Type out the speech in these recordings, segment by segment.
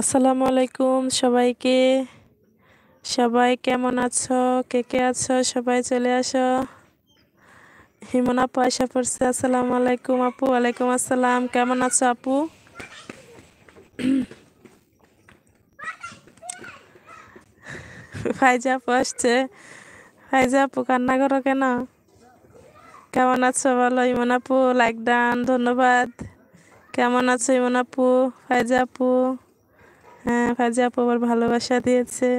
আসসালামু আলাইকুম সবাইকে সবাই কেমন আছো কে কে আছো সবাই চলে আসো হিমন আপু আশা পড়ছে আসসালামু আলাইকুম আপু ওয়ালাইকুম আসসালাম কেমন আছো আপু ফাইজা আপু আসছে ফাইজা আপু কান্না করো কেন কেমন আছো বলো ইমন আপু লাইক ডান ধন্যবাদ কেমন আছো ইমন আপু ফাইজা আপু হ্যাঁ ফাজি আপু আবার ভালোবাসা দিয়েছে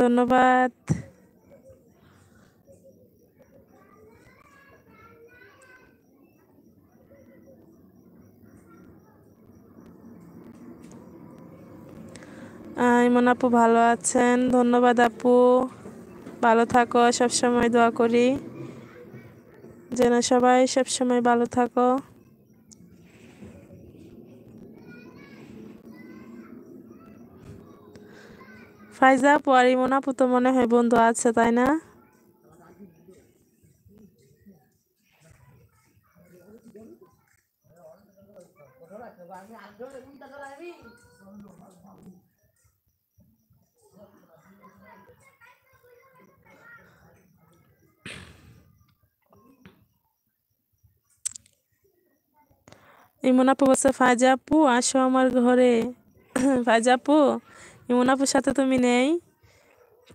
ধন্যবাদ ইমন আপু ভালো আছেন ধন্যবাদ আপু ভালো থাকো সবসময় দোয়া করি যেন সবাই সবসময় ভালো থাকো ফাইজা আপু আর পুতো তো মনে হয় বন্ধু আছে তাই না ইমন আপু বলছে ফাইজা আপু আসো আমার ঘরে ফাইজা আপু ইমন সাথে তুমি নেই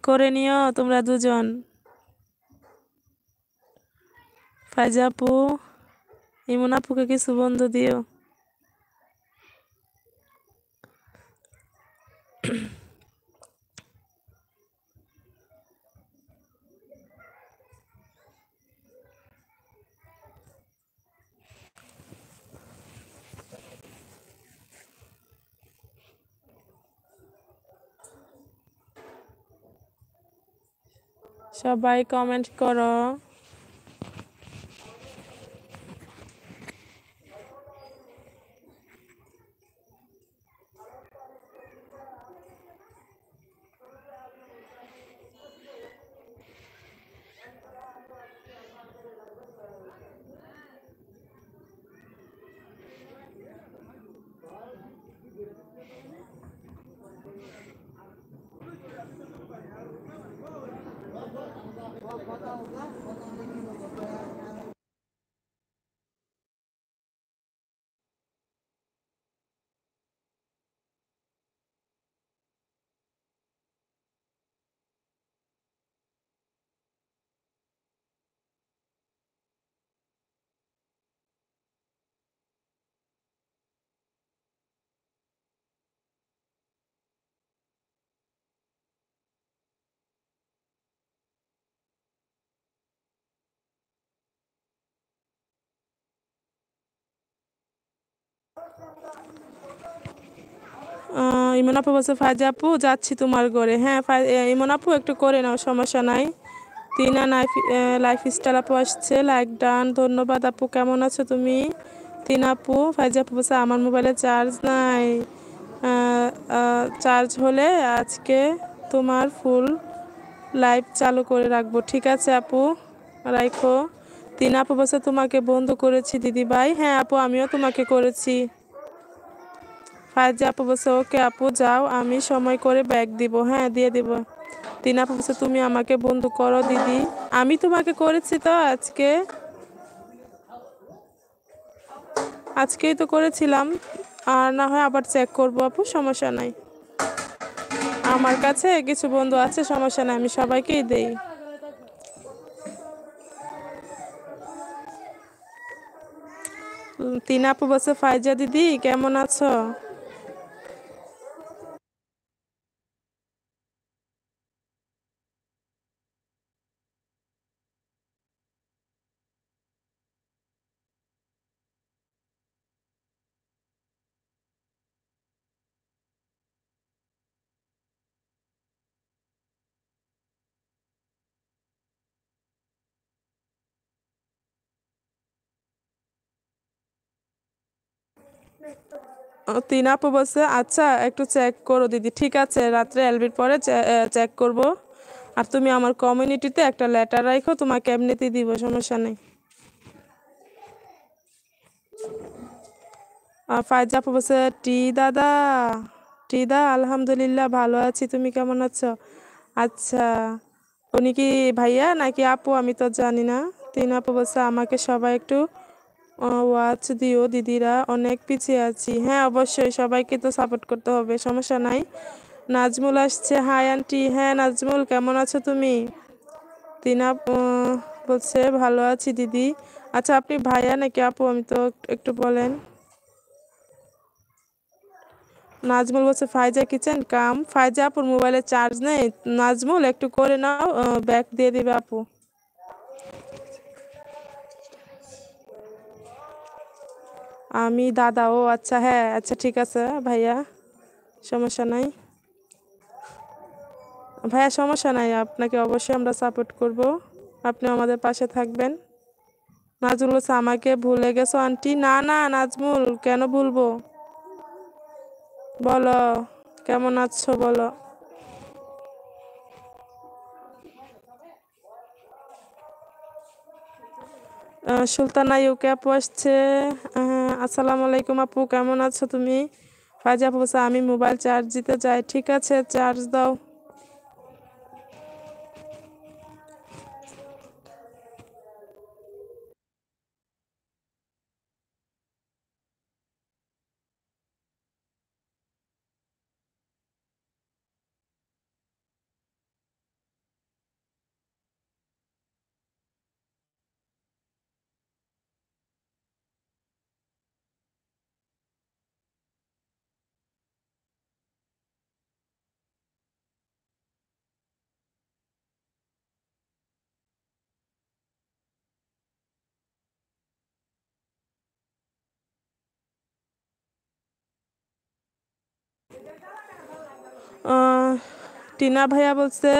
করে নিও তোমরা দুজন ফাইজাপু ইমন আপুকে কিছু বন্ধ দিও সবাই কমেন্ট করো ইমন আপু বলছে ফাইজা আপু যাচ্ছি তোমার ঘরে হ্যাঁ ইমন আপু একটু করে নাও সমস্যা নাই তিনা লাইফ লাইফ স্টাইল আপু আসছে লাইক ডান ধন্যবাদ আপু কেমন আছো তুমি তিন আপু ফাইজা আপু বলছে আমার মোবাইলে চার্জ নাই চার্জ হলে আজকে তোমার ফুল লাইভ চালু করে রাখবো ঠিক আছে আপু রাইখো তিন আপু বলছে তোমাকে বন্ধ করেছি দিদি ভাই হ্যাঁ আপু আমিও তোমাকে করেছি ফায়জা আপু বলছে ওকে আপু যাও আমি সময় করে ব্যাগ দিব হ্যাঁ দিয়ে দিব তিন আপু বলছে তুমি আমাকে বন্ধু করো দিদি আমি তোমাকে করেছি তো আজকে আজকেই তো করেছিলাম আর না হয় আবার চেক করব আপু সমস্যা নাই আমার কাছে কিছু বন্ধু আছে সমস্যা নাই আমি সবাইকেই দেই তিন আপু বসে ফাইজা দিদি কেমন আছো তিন আপু বলছে আচ্ছা একটু চেক করো দিদি ঠিক আছে রাত্রে এলবির পরে চেক করব আর তুমি আমার কমিউনিটিতে একটা লেটার রাখো তোমাকে এমনিতেই দিব সমস্যা নেই ফাইজা আপু বলছে টি দাদা টি দা আলহামদুলিল্লাহ ভালো আছি তুমি কেমন আছো আচ্ছা উনি কি ভাইয়া নাকি আপু আমি তো জানি না তিন আপু বলছে আমাকে সবাই একটু ওয়াচ আচ্ছা দিও দিদিরা অনেক পিছিয়ে আছি হ্যাঁ অবশ্যই সবাইকে তো সাপোর্ট করতে হবে সমস্যা নাই নাজমুল আসছে হাই আন্টি হ্যাঁ নাজমুল কেমন আছো তুমি তিনা বলছে ভালো আছি দিদি আচ্ছা আপনি ভাইয়া নাকি আপু আমি তো একটু বলেন নাজমুল বলছে ফাইজা কিচেন কাম ফাইজা আপুর মোবাইলে চার্জ নেই নাজমুল একটু করে নাও ব্যাগ দিয়ে দিবে আপু আমি দাদা ও আচ্ছা হ্যাঁ আচ্ছা ঠিক আছে ভাইয়া সমস্যা নাই ভাইয়া সমস্যা নাই আপনাকে অবশ্যই আমরা সাপোর্ট করব আপনি আমাদের পাশে থাকবেন নাজমুল বলছে আমাকে ভুলে গেছো আন্টি না না নাজমুল কেন ভুলবো বলো কেমন আছো বলো সুলতানা ইউকে আপু আসছে আসসালামু আলাইকুম আপু কেমন আছো তুমি ফাইজা আপু আমি মোবাইল চার্জ দিতে চাই ঠিক আছে চার্জ দাও টিনা ভাইয়া বলছে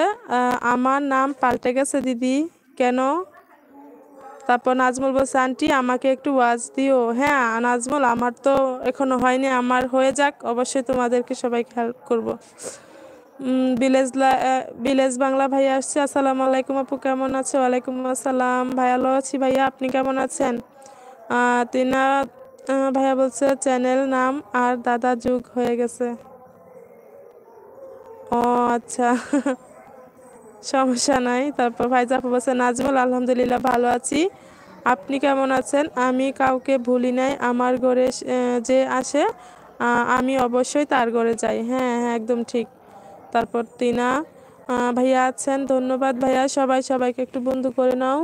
আমার নাম পাল্টে গেছে দিদি কেন তারপর নাজমুল বলছে আন্টি আমাকে একটু ওয়াজ দিও হ্যাঁ নাজমুল আমার তো এখনো হয়নি আমার হয়ে যাক অবশ্যই তোমাদেরকে সবাইকে হেল্প করবো বিলেজ বিলেজ বাংলা ভাইয়া আসছে আসসালামু আলাইকুম আপু কেমন আছে ওয়ালাইকুম আসসালাম ভালো আছি ভাইয়া আপনি কেমন আছেন তিনা ভাইয়া বলছে চ্যানেল নাম আর দাদা যুগ হয়ে গেছে ও আচ্ছা সমস্যা নাই তারপর ভাইজাফ বলছেন নাজমুল আলহামদুলিল্লাহ ভালো আছি আপনি কেমন আছেন আমি কাউকে ভুলি নাই আমার ঘরে যে আসে আমি অবশ্যই তার ঘরে যাই হ্যাঁ হ্যাঁ একদম ঠিক তারপর তিনা ভাইয়া আছেন ধন্যবাদ ভাইয়া সবাই সবাইকে একটু বন্ধু করে নাও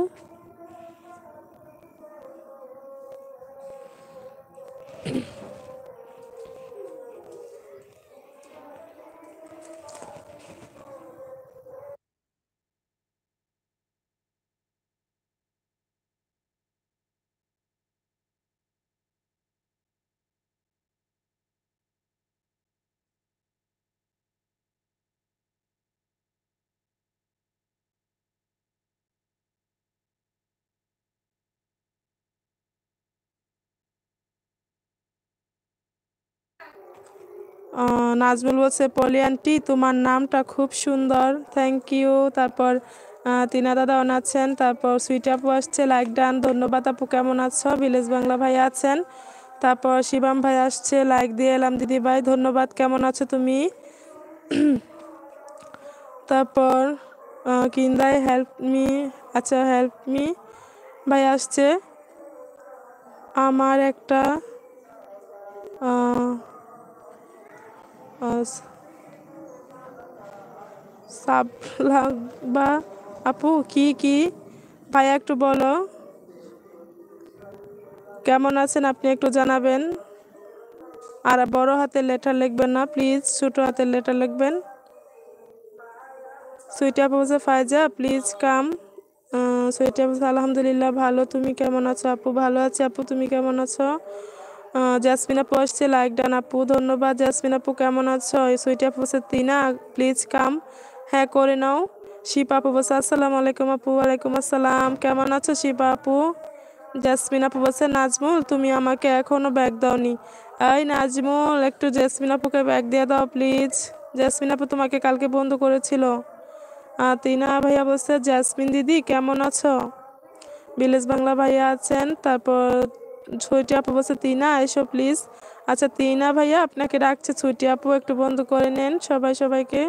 নাজমুল বলছে পলিয়ান্টি তোমার নামটা খুব সুন্দর থ্যাংক ইউ তারপর তিনা দাদা অন আছেন তারপর সুইট আপু আসছে লাইক ডান ধন্যবাদ আপু কেমন আছো ভিলেজ বাংলা ভাই আছেন তারপর শিবাম ভাই আসছে লাইক দিয়ে এলাম দিদি ভাই ধন্যবাদ কেমন আছো তুমি তারপর কিন্দাই হেল্প মি আচ্ছা হেল্প মি ভাই আসছে আমার একটা সাবলাগবা আপু কি কি ভাইয়া একটু বলো কেমন আছেন আপনি একটু জানাবেন আর বড় হাতে লেটার লিখবেন না প্লিজ ছোট হাতে লেটার লিখবেন সুইটা আপু বলছে ফাইজা প্লিজ কাম সুইটি আপু আলহামদুলিল্লাহ ভালো তুমি কেমন আছো আপু ভালো আছে আপু তুমি কেমন আছো জাসমিন আপু আসছে লাইক ডান আপু ধন্যবাদ জাসমিন আপু কেমন আছো সুইটি আপু বসে তিনা প্লিজ কাম হ্যাঁ করে নাও শিপা আপু বসে আসসালামু আলাইকুম আপু ওয়ালাইকুম আসসালাম কেমন আছো শিপা আপু জাসমিন আপু বসে নাজমুল তুমি আমাকে এখনও ব্যাগ দাওনি এই নাজমুল একটু জাসমিন আপুকে ব্যাগ দিয়ে দাও প্লিজ জাসমিন আপু তোমাকে কালকে বন্ধ করেছিল তিনা ভাইয়া বসে জাসমিন দিদি কেমন আছো ভিলেজ বাংলা ভাইয়া আছেন তারপর ছুটি আপু বলছে তিনা এসো প্লিজ আচ্ছা তিনা ভাইয়া আপনাকে ডাকছে ছুটি আপু একটু বন্ধ করে নেন সবাই সবাইকে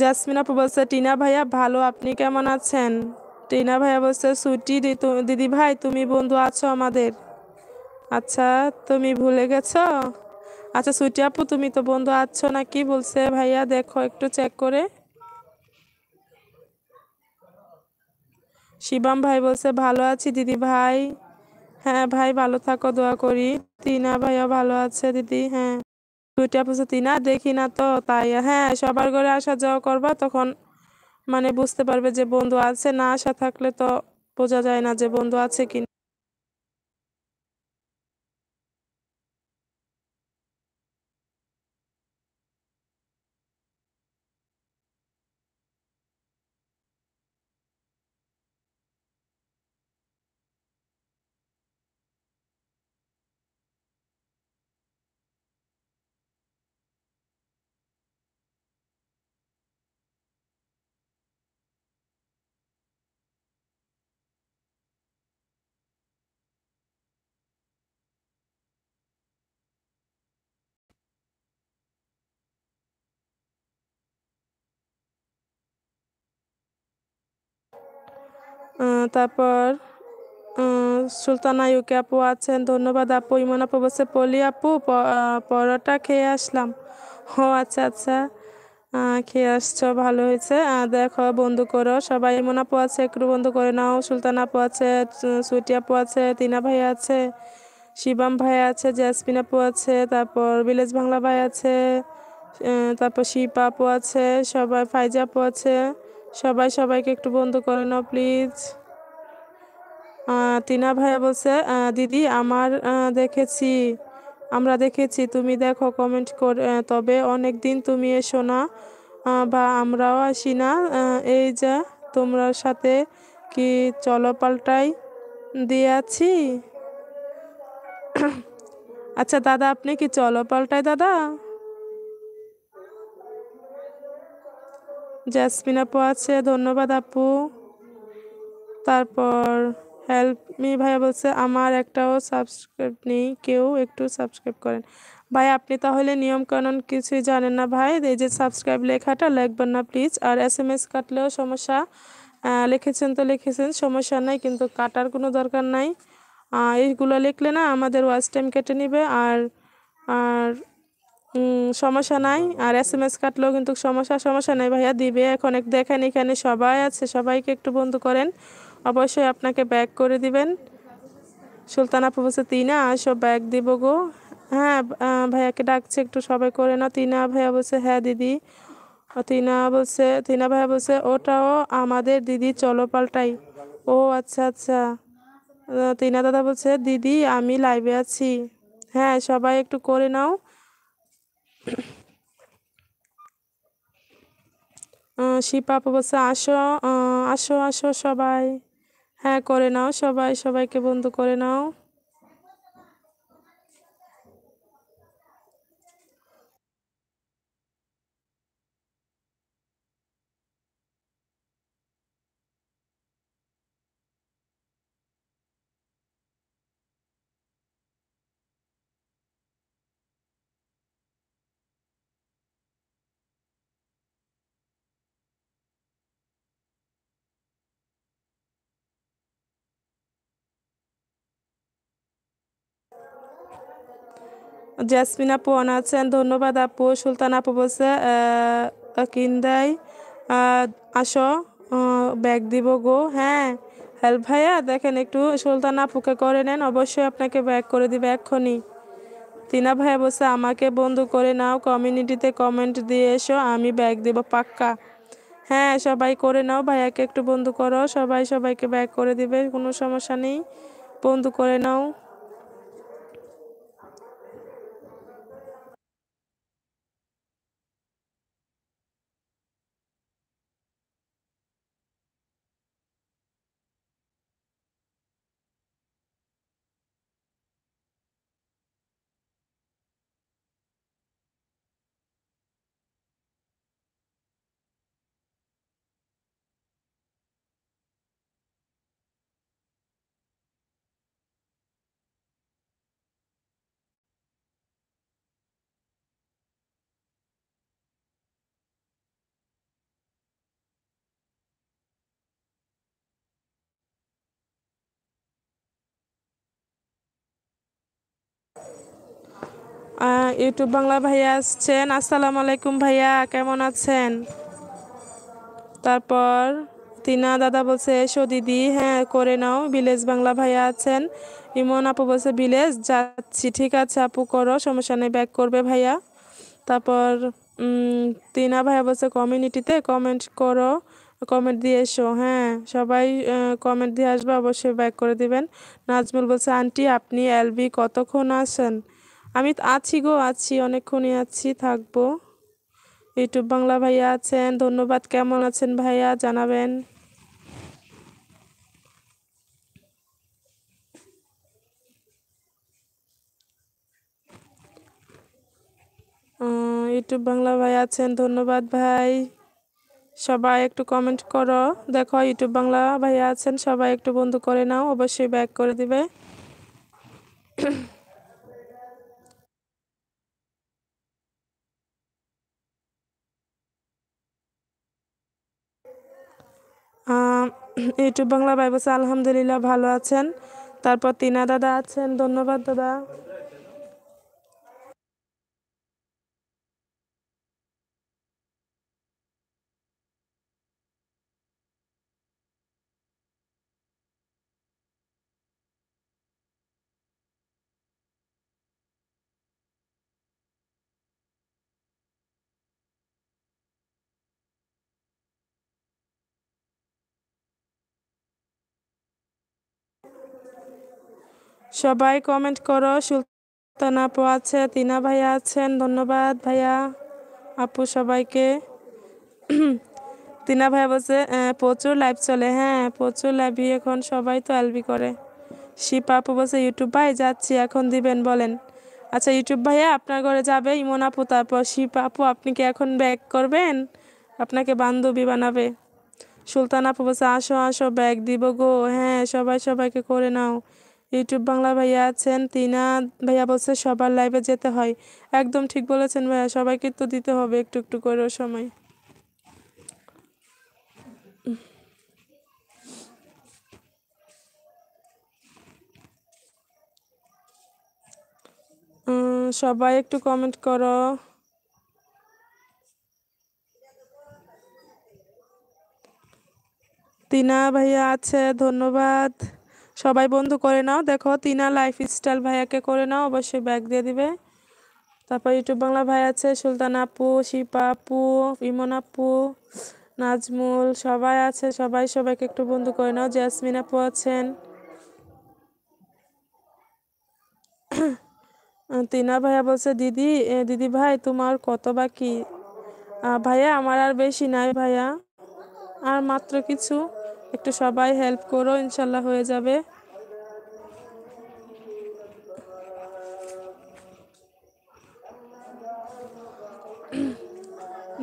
জাসমিন আপু বলছে টিনা ভাইয়া ভালো আপনি কেমন আছেন টিনা ভাইয়া বলছে ছুটি দিদি ভাই তুমি বন্ধু আছো আমাদের আচ্ছা তুমি ভুলে গেছো আচ্ছা সুটি আপু তুমি তো বন্ধু আছো না কি বলছে ভাইয়া দেখো একটু চেক করে শিবাম ভাই বলছে ভালো আছি দিদি ভাই হ্যাঁ ভাই ভালো থাকো দোয়া করি তিনা ভাইয়া ভালো আছে দিদি হ্যাঁ সুইটি আপু তিনা দেখি না তো তাই হ্যাঁ সবার ঘরে আসা যাওয়া করবা তখন মানে বুঝতে পারবে যে বন্ধু আছে না আসা থাকলে তো বোঝা যায় না যে বন্ধু আছে কি তারপর সুলতানা ইউকে আপু আছেন ধন্যবাদ আপু ইমন আপু বসে পলি আপু পরোটা খেয়ে আসলাম ও আচ্ছা আচ্ছা খেয়ে আসছো ভালো হয়েছে দেখো বন্ধু করো সবাই ইমন আপু আছে একটু বন্ধু করে নাও সুলতানা আপু আছে সুইটি আপু আছে তিনা ভাই আছে শিবাম ভাই আছে জ্যাসমিন আপু আছে তারপর ভিলেজ বাংলা ভাই আছে তারপর শিপ আপু আছে সবাই ফাইজা আপু আছে সবাই সবাইকে একটু বন্ধ করে নাও প্লিজ টিনা ভাইয়া বলছে দিদি আমার দেখেছি আমরা দেখেছি তুমি দেখো কমেন্ট করে তবে অনেক দিন তুমি এসো না বা আমরাও আসি না এই যা তোমরার সাথে কি চলো পাল্টাই দিয়ে আছি আচ্ছা দাদা আপনি কি চলো পাল্টাই দাদা জ্যাসমিন আপু আছে ধন্যবাদ আপু তারপর হেল্প মি ভাইয়া বলছে আমার একটাও সাবস্ক্রাইব নেই কেউ একটু সাবস্ক্রাইব করেন ভাই আপনি তাহলে নিয়মকানুন কিছুই জানেন না ভাই এই যে সাবস্ক্রাইব লেখাটা লিখবেন না প্লিজ আর এস এম এস কাটলেও সমস্যা লিখেছেন তো লিখেছেন সমস্যা নাই কিন্তু কাটার কোনো দরকার নাই এইগুলো লিখলে না আমাদের ওয়াচ টাইম কেটে নেবে আর আর সমস্যা নাই আর এস এম এস কাটলেও কিন্তু সমস্যা সমস্যা নাই ভাইয়া দিবে এখন এক দেখেন এখানে সবাই আছে সবাইকে একটু বন্ধু করেন অবশ্যই আপনাকে ব্যাক করে দিবেন আপু বলছে তিনা আসো ব্যাগ দিব গো হ্যাঁ ভাইয়াকে ডাকছে একটু সবাই করে না তিনা ভাইয়া বলছে হ্যাঁ দিদি তিনা বলছে তিনা ভাইয়া বলছে ওটাও আমাদের দিদি চলো পাল্টাই ও আচ্ছা আচ্ছা তিনা দাদা বলছে দিদি আমি লাইভে আছি হ্যাঁ সবাই একটু করে নাও শিপা আপু বলছে আসো আসো আসো সবাই হ্যাঁ করে নাও সবাই সবাইকে বন্ধু করে নাও জ্যাসমিন আপু অন আছেন ধন্যবাদ আপু সুলতান আপু বলছে কিন্দাই আসো ব্যাগ দিব গো হ্যাঁ হেল্প ভাইয়া দেখেন একটু সুলতান আপুকে করে নেন অবশ্যই আপনাকে ব্যাগ করে দিবে এক্ষুনি তিনা ভাইয়া বলছে আমাকে বন্ধু করে নাও কমিউনিটিতে কমেন্ট দিয়ে এসো আমি ব্যাগ দেব পাক্কা হ্যাঁ সবাই করে নাও ভাইয়াকে একটু বন্ধু করো সবাই সবাইকে ব্যাগ করে দিবে কোনো সমস্যা নেই বন্ধু করে নাও ইউটিউব বাংলা ভাইয়া আসছেন আসসালামু আলাইকুম ভাইয়া কেমন আছেন তারপর তিনা দাদা বলছে এসো দিদি হ্যাঁ করে নাও ভিলেজ বাংলা ভাইয়া আছেন ইমন আপু বলছে ভিলেজ যাচ্ছি ঠিক আছে আপু করো সমস্যা নেই ব্যাক করবে ভাইয়া তারপর তিনা ভাইয়া বলছে কমিউনিটিতে কমেন্ট করো কমেন্ট দিয়ে এসো হ্যাঁ সবাই কমেন্ট দিয়ে আসবে অবশ্যই ব্যাক করে দিবেন নাজমুল বলছে আন্টি আপনি এলবি কতক্ষণ আসেন আমি আছি গো আছি অনেকক্ষণই আছি থাকবো ইউটিউব বাংলা ভাইয়া আছেন ধন্যবাদ কেমন আছেন ভাইয়া জানাবেন ইউটিউব বাংলা ভাই আছেন ধন্যবাদ ভাই সবাই একটু কমেন্ট করো দেখো ইউটিউব বাংলা ভাইয়া আছেন সবাই একটু বন্ধু করে নাও অবশ্যই ব্যাক করে দিবে ইউটিউব বাংলা ভাই আলহামদুলিল্লাহ ভালো আছেন তারপর তিনা দাদা আছেন ধন্যবাদ দাদা সবাই কমেন্ট করো সুলতান আপু আছে তিনা ভাইয়া আছেন ধন্যবাদ ভাইয়া আপু সবাইকে তিনা ভাইয়া বলছে প্রচুর লাইভ চলে হ্যাঁ প্রচুর লাইভ এখন সবাই তো এলবি করে শিপ আপু বলছে ইউটিউব ভাই যাচ্ছি এখন দিবেন বলেন আচ্ছা ইউটিউব ভাইয়া আপনার ঘরে যাবে ইমন আপু তারপর শিপ আপু আপনি কি এখন ব্যাগ করবেন আপনাকে বান্ধবী বানাবে সুলতান আপু বলছে আসো আসো ব্যাগ দিব গো হ্যাঁ সবাই সবাইকে করে নাও ইউটিউব বাংলা ভাইয়া আছেন তিনা ভাইয়া বলছে সবার লাইভে যেতে হয় একদম ঠিক বলেছেন ভাইয়া সবাইকে তো দিতে হবে একটু একটু করে সময় সবাই একটু কমেন্ট করো তিনা ভাইয়া আছে ধন্যবাদ সবাই বন্ধু করে নাও দেখো তিনা লাইফ স্টাইল ভাইয়াকে করে নাও অবশ্যই ব্যাগ দিয়ে দিবে তারপর ইউটিউব বাংলা ভাই আছে সুলতান আপু শিপা আপু ইমন আপু নাজমুল সবাই আছে সবাই সবাইকে একটু বন্ধু করে নাও জ্যাসমিন আপু আছেন তিনা ভাইয়া বলছে দিদি দিদি ভাই তোমার কত বাকি ভাইয়া আমার আর বেশি নাই ভাইয়া আর মাত্র কিছু একটু সবাই হেল্প করো ইনশাল্লাহ হয়ে যাবে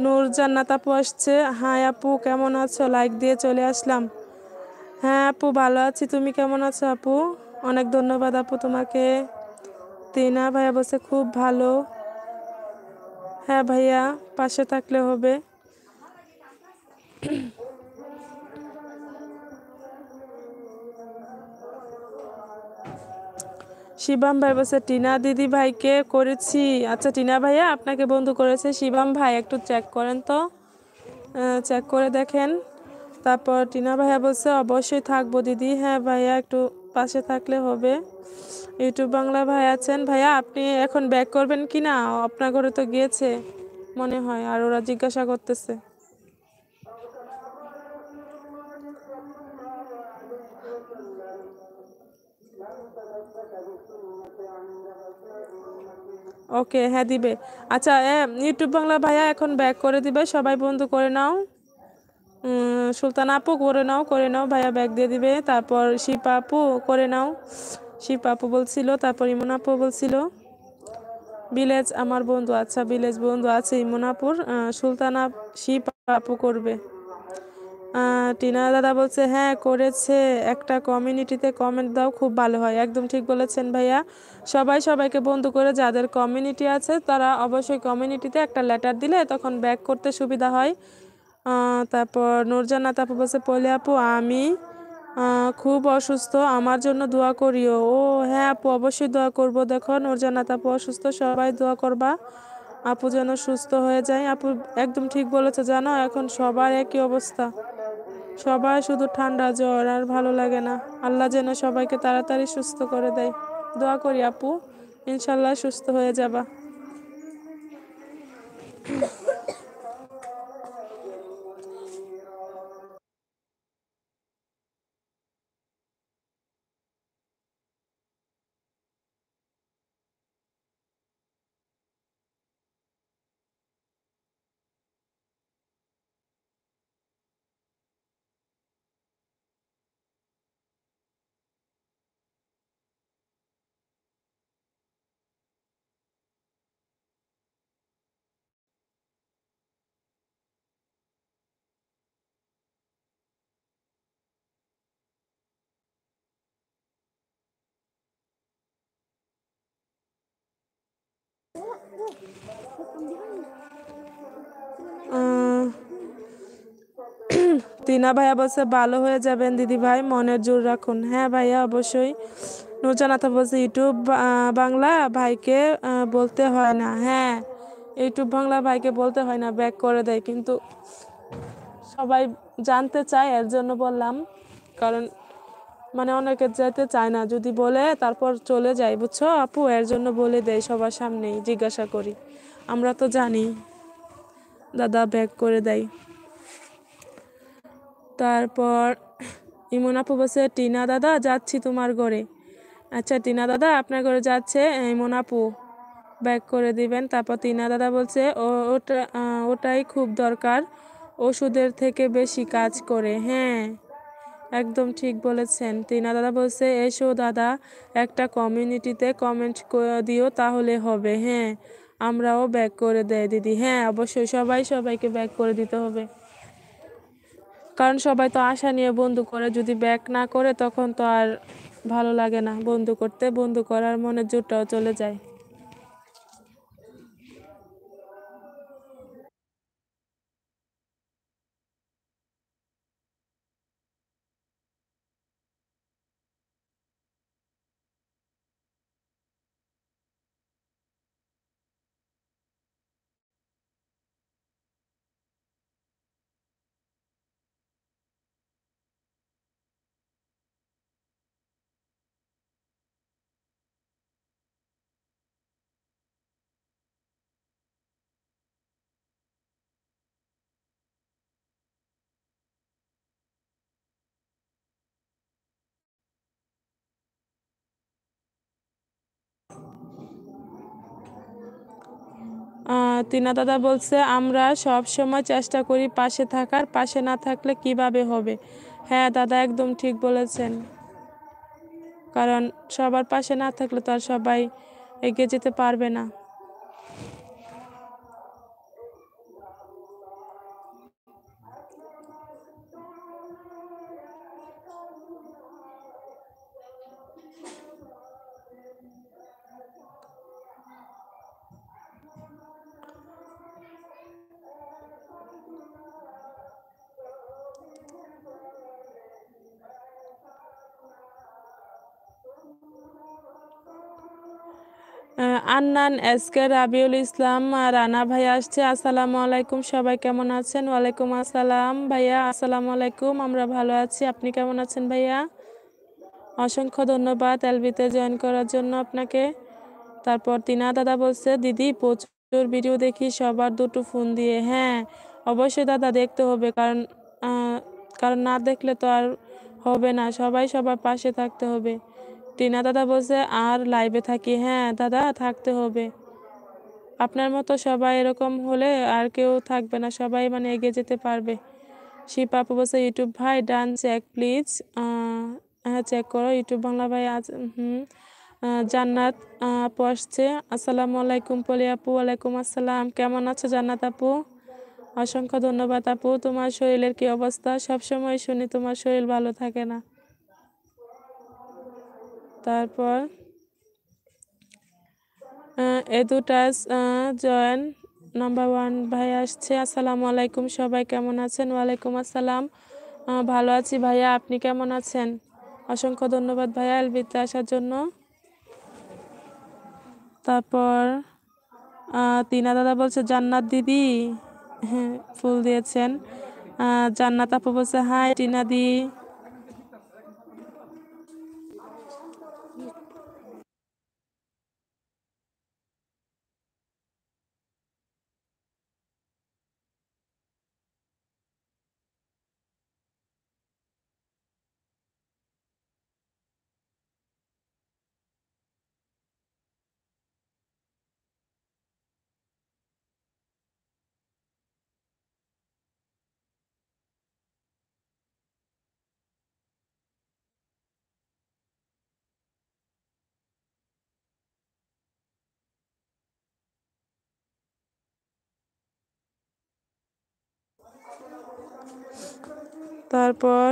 নূর জান্নাত আপু আসছে হ্যাঁ আপু কেমন আছো লাইক দিয়ে চলে আসলাম হ্যাঁ আপু ভালো আছি তুমি কেমন আছো আপু অনেক ধন্যবাদ আপু তোমাকে তিনা ভাইয়া বসে খুব ভালো হ্যাঁ ভাইয়া পাশে থাকলে হবে শিবাম ভাই বলছে টিনা দিদি ভাইকে করেছি আচ্ছা টিনা ভাইয়া আপনাকে বন্ধু করেছে শিবাম ভাই একটু চেক করেন তো চেক করে দেখেন তারপর টিনা ভাইয়া বলছে অবশ্যই থাকবো দিদি হ্যাঁ ভাইয়া একটু পাশে থাকলে হবে ইউটিউব বাংলা ভাই আছেন ভাইয়া আপনি এখন ব্যাক করবেন কি না আপনার ঘরে তো গিয়েছে মনে হয় আর ওরা জিজ্ঞাসা করতেছে ওকে হ্যাঁ দিবে আচ্ছা ইউটিউব বাংলা ভাইয়া এখন ব্যাক করে দিবে সবাই বন্ধু করে নাও সুলতান আপু করে নাও করে নাও ভাইয়া ব্যাগ দিয়ে দিবে তারপর শিপ আপু করে নাও শিপ আপু বলছিল তারপর ইমন আপু বলছিল বিলেজ আমার বন্ধু আচ্ছা বিলেজ বন্ধু আছে ইমন আপুর সুলতান আপ শিপ আপু করবে টিনা দাদা বলছে হ্যাঁ করেছে একটা কমিউনিটিতে কমেন্ট দাও খুব ভালো হয় একদম ঠিক বলেছেন ভাইয়া সবাই সবাইকে বন্ধু করে যাদের কমিউনিটি আছে তারা অবশ্যই কমিউনিটিতে একটা লেটার দিলে তখন ব্যাক করতে সুবিধা হয় তারপর নুরজানা তারপর বলছে পলি আপু আমি খুব অসুস্থ আমার জন্য দোয়া করিও ও হ্যাঁ আপু অবশ্যই দোয়া করব দেখো নুরজানা আপু অসুস্থ সবাই দোয়া করবা আপু যেন সুস্থ হয়ে যায় আপু একদম ঠিক বলেছে জানো এখন সবার একই অবস্থা সবাই শুধু ঠান্ডা জ্বর আর ভালো লাগে না আল্লাহ যেন সবাইকে তাড়াতাড়ি সুস্থ করে দেয় দোয়া করি আপু ইনশাল্লাহ সুস্থ হয়ে যাবা তিনা ভাইয়া বলছে ভালো হয়ে যাবেন দিদি ভাই মনের জোর রাখুন হ্যাঁ ভাইয়া অবশ্যই নুরজানাথা বলছে ইউটিউব বাংলা ভাইকে বলতে হয় না হ্যাঁ ইউটিউব বাংলা ভাইকে বলতে হয় না ব্যাক করে দেয় কিন্তু সবাই জানতে চায় এর জন্য বললাম কারণ মানে অনেকে যেতে চায় না যদি বলে তারপর চলে যাই বুঝছো আপু এর জন্য বলে দেয় সবার সামনেই জিজ্ঞাসা করি আমরা তো জানি দাদা ব্যাগ করে দেয় তারপর ইমন আপু বসে টিনা দাদা যাচ্ছি তোমার ঘরে আচ্ছা টিনা দাদা আপনার ঘরে যাচ্ছে ইমন আপু ব্যাক করে দিবেন তারপর টিনা দাদা বলছে ও ওটা ওটাই খুব দরকার ওষুধের থেকে বেশি কাজ করে হ্যাঁ একদম ঠিক বলেছেন তিনা দাদা বলছে এসো দাদা একটা কমিউনিটিতে কমেন্ট দিও তাহলে হবে হ্যাঁ আমরাও ব্যাক করে দেয় দিদি হ্যাঁ অবশ্যই সবাই সবাইকে ব্যাক করে দিতে হবে কারণ সবাই তো আশা নিয়ে বন্ধু করে যদি ব্যাক না করে তখন তো আর ভালো লাগে না বন্ধু করতে বন্ধু করার মনের জোরটাও চলে যায় তিনা দাদা বলছে আমরা সব সময় চেষ্টা করি পাশে থাকার পাশে না থাকলে কিভাবে হবে হ্যাঁ দাদা একদম ঠিক বলেছেন কারণ সবার পাশে না থাকলে তো আর সবাই এগিয়ে যেতে পারবে না আন্নান এসকে রাবিউল ইসলাম রানা ভাই আসছে আসসালামু আলাইকুম সবাই কেমন আছেন ওয়ালাইকুম আসসালাম ভাইয়া আসসালামু আলাইকুম আমরা ভালো আছি আপনি কেমন আছেন ভাইয়া অসংখ্য ধন্যবাদ এলবিতে জয়েন করার জন্য আপনাকে তারপর তিনা দাদা বলছে দিদি প্রচুর ভিডিও দেখি সবার দুটো ফোন দিয়ে হ্যাঁ অবশ্যই দাদা দেখতে হবে কারণ কারণ না দেখলে তো আর হবে না সবাই সবার পাশে থাকতে হবে টিনা দাদা বলছে আর লাইভে থাকি হ্যাঁ দাদা থাকতে হবে আপনার মতো সবাই এরকম হলে আর কেউ থাকবে না সবাই মানে এগিয়ে যেতে পারবে শিপ আপু বলছে ইউটিউব ভাই ডান চেক প্লিজ হ্যাঁ চেক করো ইউটিউব বাংলা ভাই আজ হুম জান্নাত আপু আসছে আসসালামু আলাইকুম পলি আপু ওয়ালাইকুম আসসালাম কেমন আছো জান্নাত আপু অসংখ্য ধন্যবাদ আপু তোমার শরীরের কি অবস্থা সবসময় শুনি তোমার শরীর ভালো থাকে না তারপর এদুটাস জয়েন নাম্বার ওয়ান ভাই আসছে আসসালামু আলাইকুম সবাই কেমন আছেন ওয়ালাইকুম আসসালাম ভালো আছি ভাইয়া আপনি কেমন আছেন অসংখ্য ধন্যবাদ ভাইয়া এলবিতে আসার জন্য তারপর তিনা দাদা বলছে জান্নাত দিদি হ্যাঁ ফুল দিয়েছেন জান্নাত আপু বলছে হাই টিনা দি তারপর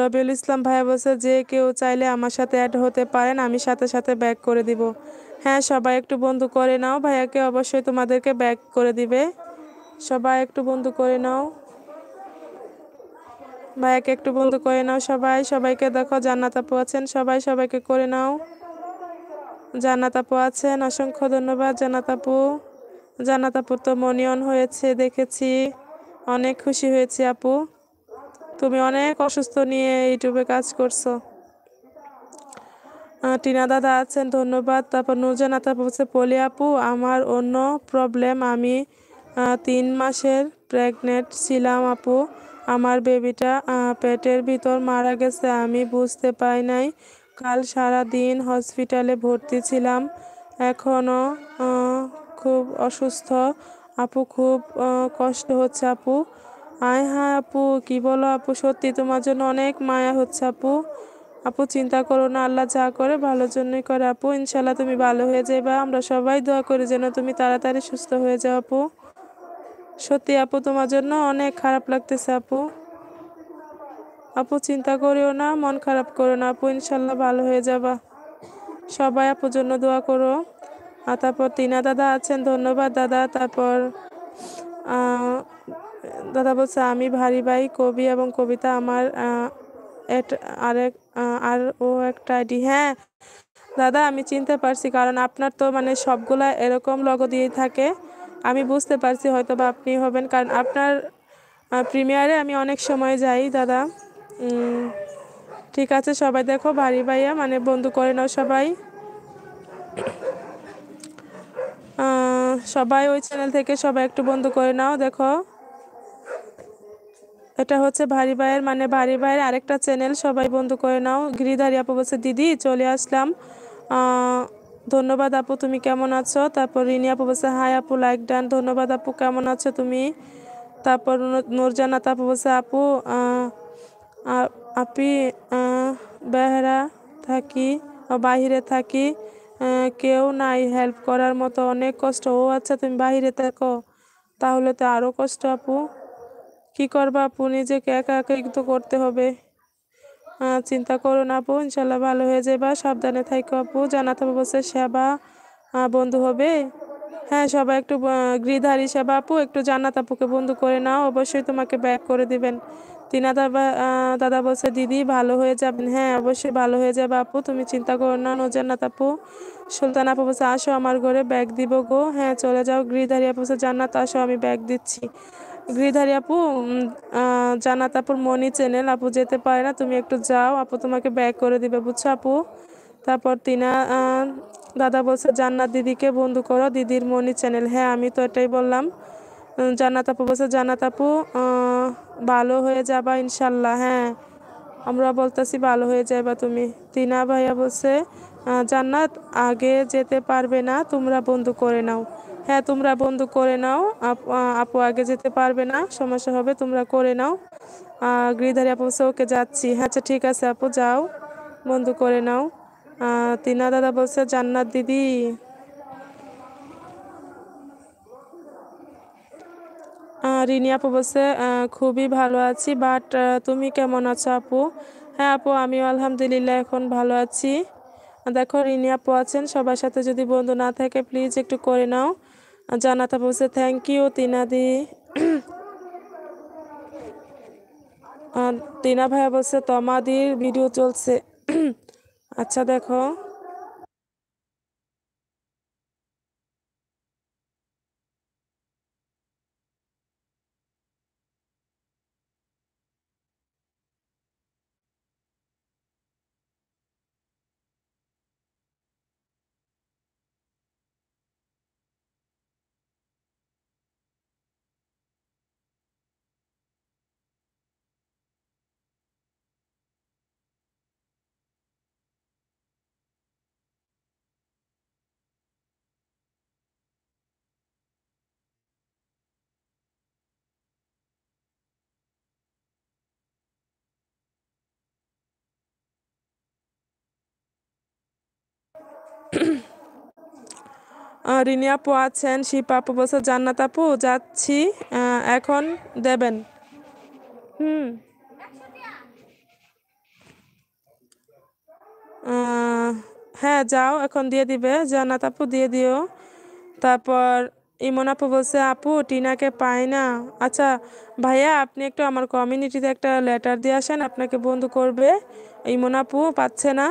রবিউল ইসলাম ভাই বলছে যে কেউ চাইলে আমার সাথে অ্যাড হতে পারেন আমি সাথে সাথে ব্যাক করে দিব হ্যাঁ সবাই একটু বন্ধু করে নাও ভাইয়াকে অবশ্যই তোমাদেরকে ব্যাক করে দিবে সবাই একটু বন্ধু করে নাও ভাইয়াকে একটু বন্ধু করে নাও সবাই সবাইকে দেখো জান্নাত আপু আছেন সবাই সবাইকে করে নাও জান্নাত আপু আছেন অসংখ্য ধন্যবাদ জান্নাত আপু জান্নাত আপুর তো মনিয়ন হয়েছে দেখেছি অনেক খুশি হয়েছি আপু তুমি অনেক অসুস্থ নিয়ে ইউটিউবে কাজ করছো টিনা দাদা আছেন ধন্যবাদ তারপর নুরজানা তারপর হচ্ছে পলি আপু আমার অন্য প্রবলেম আমি তিন মাসের প্রেগনেন্ট ছিলাম আপু আমার বেবিটা পেটের ভিতর মারা গেছে আমি বুঝতে পাই নাই কাল সারা দিন হসপিটালে ভর্তি ছিলাম এখনও খুব অসুস্থ আপু খুব কষ্ট হচ্ছে আপু আয় হ্যাঁ আপু কি বলো আপু সত্যি তোমার জন্য অনেক মায়া হচ্ছে আপু আপু চিন্তা করো না আল্লাহ যা করে ভালোর জন্যই করে আপু ইনশাল্লাহ তুমি ভালো হয়ে যাবে আমরা সবাই দোয়া করি যেন তুমি তাড়াতাড়ি সুস্থ হয়ে যাও আপু সত্যি আপু তোমার জন্য অনেক খারাপ লাগতেছে আপু আপু চিন্তা করিও না মন খারাপ করো না আপু ইনশাল্লাহ ভালো হয়ে যাবা সবাই আপুর জন্য দোয়া করো আর তারপর টিনা দাদা আছেন ধন্যবাদ দাদা তারপর দাদা বলছে আমি ভারী ভাই কবি এবং কবিতা আমার আরেক আর ও একটা আইডি হ্যাঁ দাদা আমি চিনতে পারছি কারণ আপনার তো মানে সবগুলা এরকম লগো দিয়েই থাকে আমি বুঝতে পারছি হয়তো বা আপনি হবেন কারণ আপনার প্রিমিয়ারে আমি অনেক সময় যাই দাদা ঠিক আছে সবাই দেখো ভারী ভাইয়া মানে বন্ধু করে নাও সবাই সবাই ওই চ্যানেল থেকে সবাই একটু বন্ধ করে নাও দেখো এটা হচ্ছে ভারী ভাইয়ের মানে ভারী ভাইয়ের আরেকটা চ্যানেল সবাই বন্ধ করে নাও গিরিধারী আপু বলছে দিদি চলে আসলাম ধন্যবাদ আপু তুমি কেমন আছো তারপর রিনি আপু বলছে হাই আপু লাইক ডান ধন্যবাদ আপু কেমন আছো তুমি তারপর নুরজানা আপু বলছে আপু আপি বেহরা থাকি বাহিরে থাকি কেউ নাই হেল্প করার মতো অনেক কষ্ট ও আচ্ছা তুমি বাহিরে থাকো তাহলে তো আরও কষ্ট আপু কী করবা আপু নিজেকে একা একাই তো করতে হবে চিন্তা করো না আপু ইনশাল্লাহ ভালো হয়ে যাবা সাবধানে থাকো আপু জানাতে বলছে সেবা বন্ধু হবে হ্যাঁ সবাই একটু গৃহধারী সেবা আপু একটু জানাত আপুকে বন্ধু করে নাও অবশ্যই তোমাকে ব্যাক করে দিবেন তিনা দাদা বলছে দিদি ভালো হয়ে যাবেন হ্যাঁ অবশ্যই ভালো হয়ে যাবে আপু তুমি চিন্তা করো না না তাপু সুলতান আপু বলছে আসো আমার ঘরে ব্যাগ দিব গো হ্যাঁ চলে যাও গৃহধারী আপু বলছে জান্নাত আসো আমি ব্যাগ দিচ্ছি গৃহধারী আপু জান্নাত আপুর মনি চ্যানেল আপু যেতে পারে না তুমি একটু যাও আপু তোমাকে ব্যাগ করে দিবে বুঝছো আপু তারপর তিনা দাদা বলছে জান্নাত দিদিকে বন্ধু করো দিদির মনি চ্যানেল হ্যাঁ আমি তো এটাই বললাম জানাত আপু বলছে জানাত আপু ভালো হয়ে যাবা ইনশাল্লাহ হ্যাঁ আমরা বলতেছি ভালো হয়ে যাবা তুমি তিনা ভাইয়া বলছে জান্নাত আগে যেতে পারবে না তোমরা বন্ধু করে নাও হ্যাঁ তোমরা বন্ধু করে নাও আপু আগে যেতে পারবে না সমস্যা হবে তোমরা করে নাও গৃহধারী আপু বলছে ওকে যাচ্ছি হ্যাঁ আচ্ছা ঠিক আছে আপু যাও বন্ধু করে নাও তিনা দাদা বলছে জান্নাত দিদি রিনি আপু বলছে খুবই ভালো আছি বাট তুমি কেমন আছো আপু হ্যাঁ আপু আমিও আলহামদুলিল্লাহ এখন ভালো আছি দেখো রিনি আপু আছেন সবার সাথে যদি বন্ধু না থাকে প্লিজ একটু করে নাও জানাতা বলছে থ্যাংক ইউ তিনাদি তিনা ভাইয়া বলছে তমাদির ভিডিও চলছে আচ্ছা দেখো রিনি আপু আছেন শিপ আপু বলছে জান্নাত আপু যাচ্ছি এখন দেবেন হুম হ্যাঁ যাও এখন দিয়ে দিবে জান্নাত আপু দিয়ে দিও তারপর ইমন আপু বলছে আপু টিনাকে পায় না আচ্ছা ভাইয়া আপনি একটু আমার কমিউনিটিতে একটা লেটার দিয়ে আসেন আপনাকে বন্ধু করবে ইমন আপু পাচ্ছে না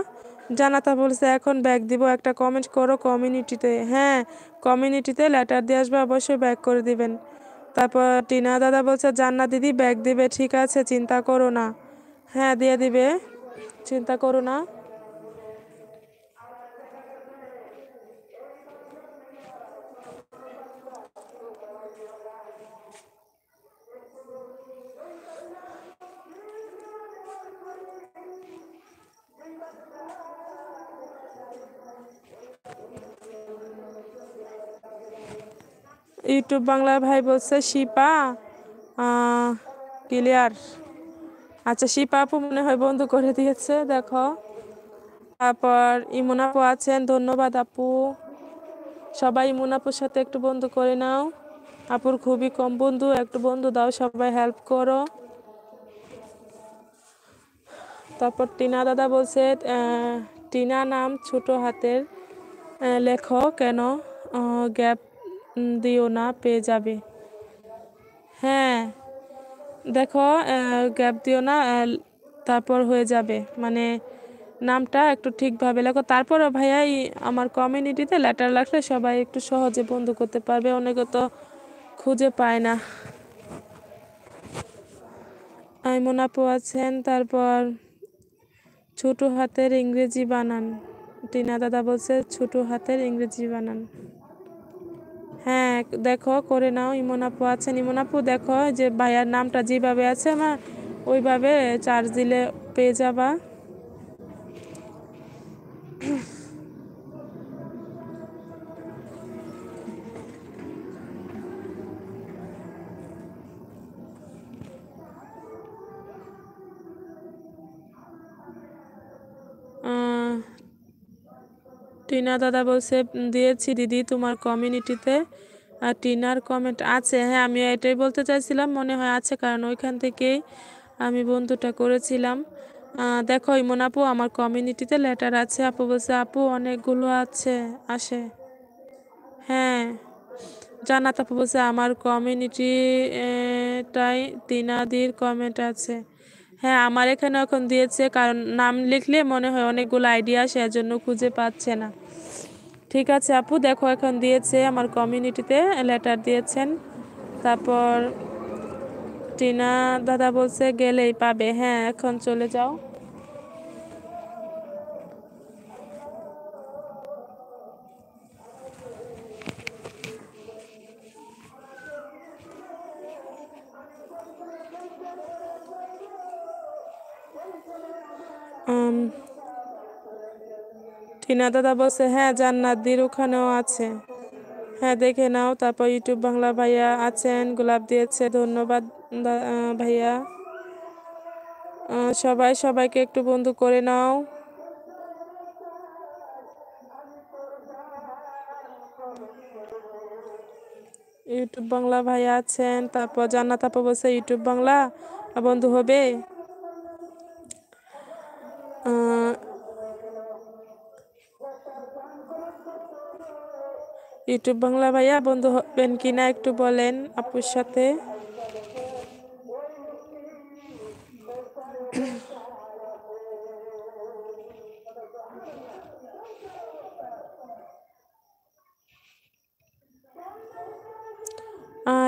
জানাতা বলছে এখন ব্যাগ দিব একটা কমেন্ট করো কমিউনিটিতে হ্যাঁ কমিউনিটিতে লেটার দিয়ে আসবে অবশ্যই ব্যাক করে দিবেন তারপর টিনা দাদা বলছে জান্না দিদি ব্যাগ দিবে ঠিক আছে চিন্তা করো না হ্যাঁ দিয়ে দিবে চিন্তা করো না ইউটিউব বাংলা ভাই বলছে শিপা ক্লিয়ার আচ্ছা শিপা আপু মনে হয় বন্ধ করে দিয়েছে দেখো তারপর ইমন আপু আছেন ধন্যবাদ আপু সবাই ইমন আপুর সাথে একটু বন্ধু করে নাও আপুর খুবই কম বন্ধু একটু বন্ধু দাও সবাই হেল্প করো তারপর টিনা দাদা বলছে টিনা নাম ছোট হাতের লেখো কেন গ্যাপ দিও না পেয়ে যাবে হ্যাঁ দেখো গ্যাপ দিও না তারপর হয়ে যাবে মানে নামটা একটু ঠিকভাবে লেখো তারপরও ভাইয়াই আমার কমিউনিটিতে লেটার লাগলে সবাই একটু সহজে বন্ধু করতে পারবে অনেকে তো খুঁজে পায় না আইমন আপু আছেন তারপর ছোটো হাতের ইংরেজি বানান টিনা দাদা বলছে ছোটো হাতের ইংরেজি বানান হ্যাঁ দেখো করে নাও ইমন আপু আছেন ইমন আপু দেখো যে ভাইয়ার নামটা যেভাবে আছে আমার ওইভাবে চার্জ দিলে পেয়ে যাবা Uh... টিনা দাদা বলছে দিয়েছি দিদি তোমার কমিউনিটিতে আর টিনার কমেন্ট আছে হ্যাঁ আমি এটাই বলতে চাইছিলাম মনে হয় আছে কারণ ওইখান থেকেই আমি বন্ধুটা করেছিলাম দেখো ইমন আপু আমার কমিউনিটিতে লেটার আছে আপু বলছে আপু অনেকগুলো আছে আসে হ্যাঁ জানাত আপু বলছে আমার কমিউনিটি টাই তিনাদির কমেন্ট আছে হ্যাঁ আমার এখানে এখন দিয়েছে কারণ নাম লিখলে মনে হয় অনেকগুলো আইডিয়া জন্য খুঁজে পাচ্ছে না ঠিক আছে আপু দেখো এখন দিয়েছে আমার কমিউনিটিতে লেটার দিয়েছেন তারপর টিনা দাদা বলছে গেলেই পাবে হ্যাঁ এখন চলে যাও টিনা দাদা বলছে হ্যাঁ জান্নাতদির ওখানেও আছে হ্যাঁ দেখে নাও তারপর ইউটিউব বাংলা ভাইয়া আছেন গোলাপ দিয়েছে ধন্যবাদ ভাইয়া সবাই সবাইকে একটু বন্ধু করে নাও ইউটিউব বাংলা ভাইয়া আছেন তারপর জান্নাত আপা বলছে ইউটিউব বাংলা বন্ধু হবে ইউটিউব বাংলা ভাইয়া বন্ধু হবেন কি না একটু বলেন আপুর সাথে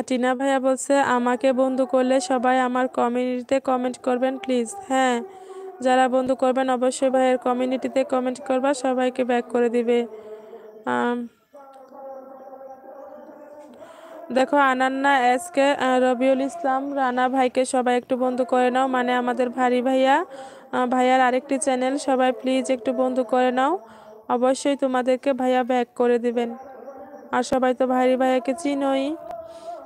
টিনা ভাইয়া বলছে আমাকে বন্ধু করলে সবাই আমার কমিউনিটিতে কমেন্ট করবেন প্লিজ হ্যাঁ যারা বন্ধু করবেন অবশ্যই ভাইয়ের কমিউনিটিতে কমেন্ট করবা সবাইকে ব্যাক করে দিবে দেখো আনান্না এসকে রবিউল ইসলাম রানা ভাইকে সবাই একটু বন্ধু করে নাও মানে আমাদের ভারী ভাইয়া ভাইয়ার আরেকটি চ্যানেল সবাই প্লিজ একটু বন্ধু করে নাও অবশ্যই তোমাদেরকে ভাইয়া ব্যাক করে দিবেন আর সবাই তো ভারী ভাইয়াকে চিনই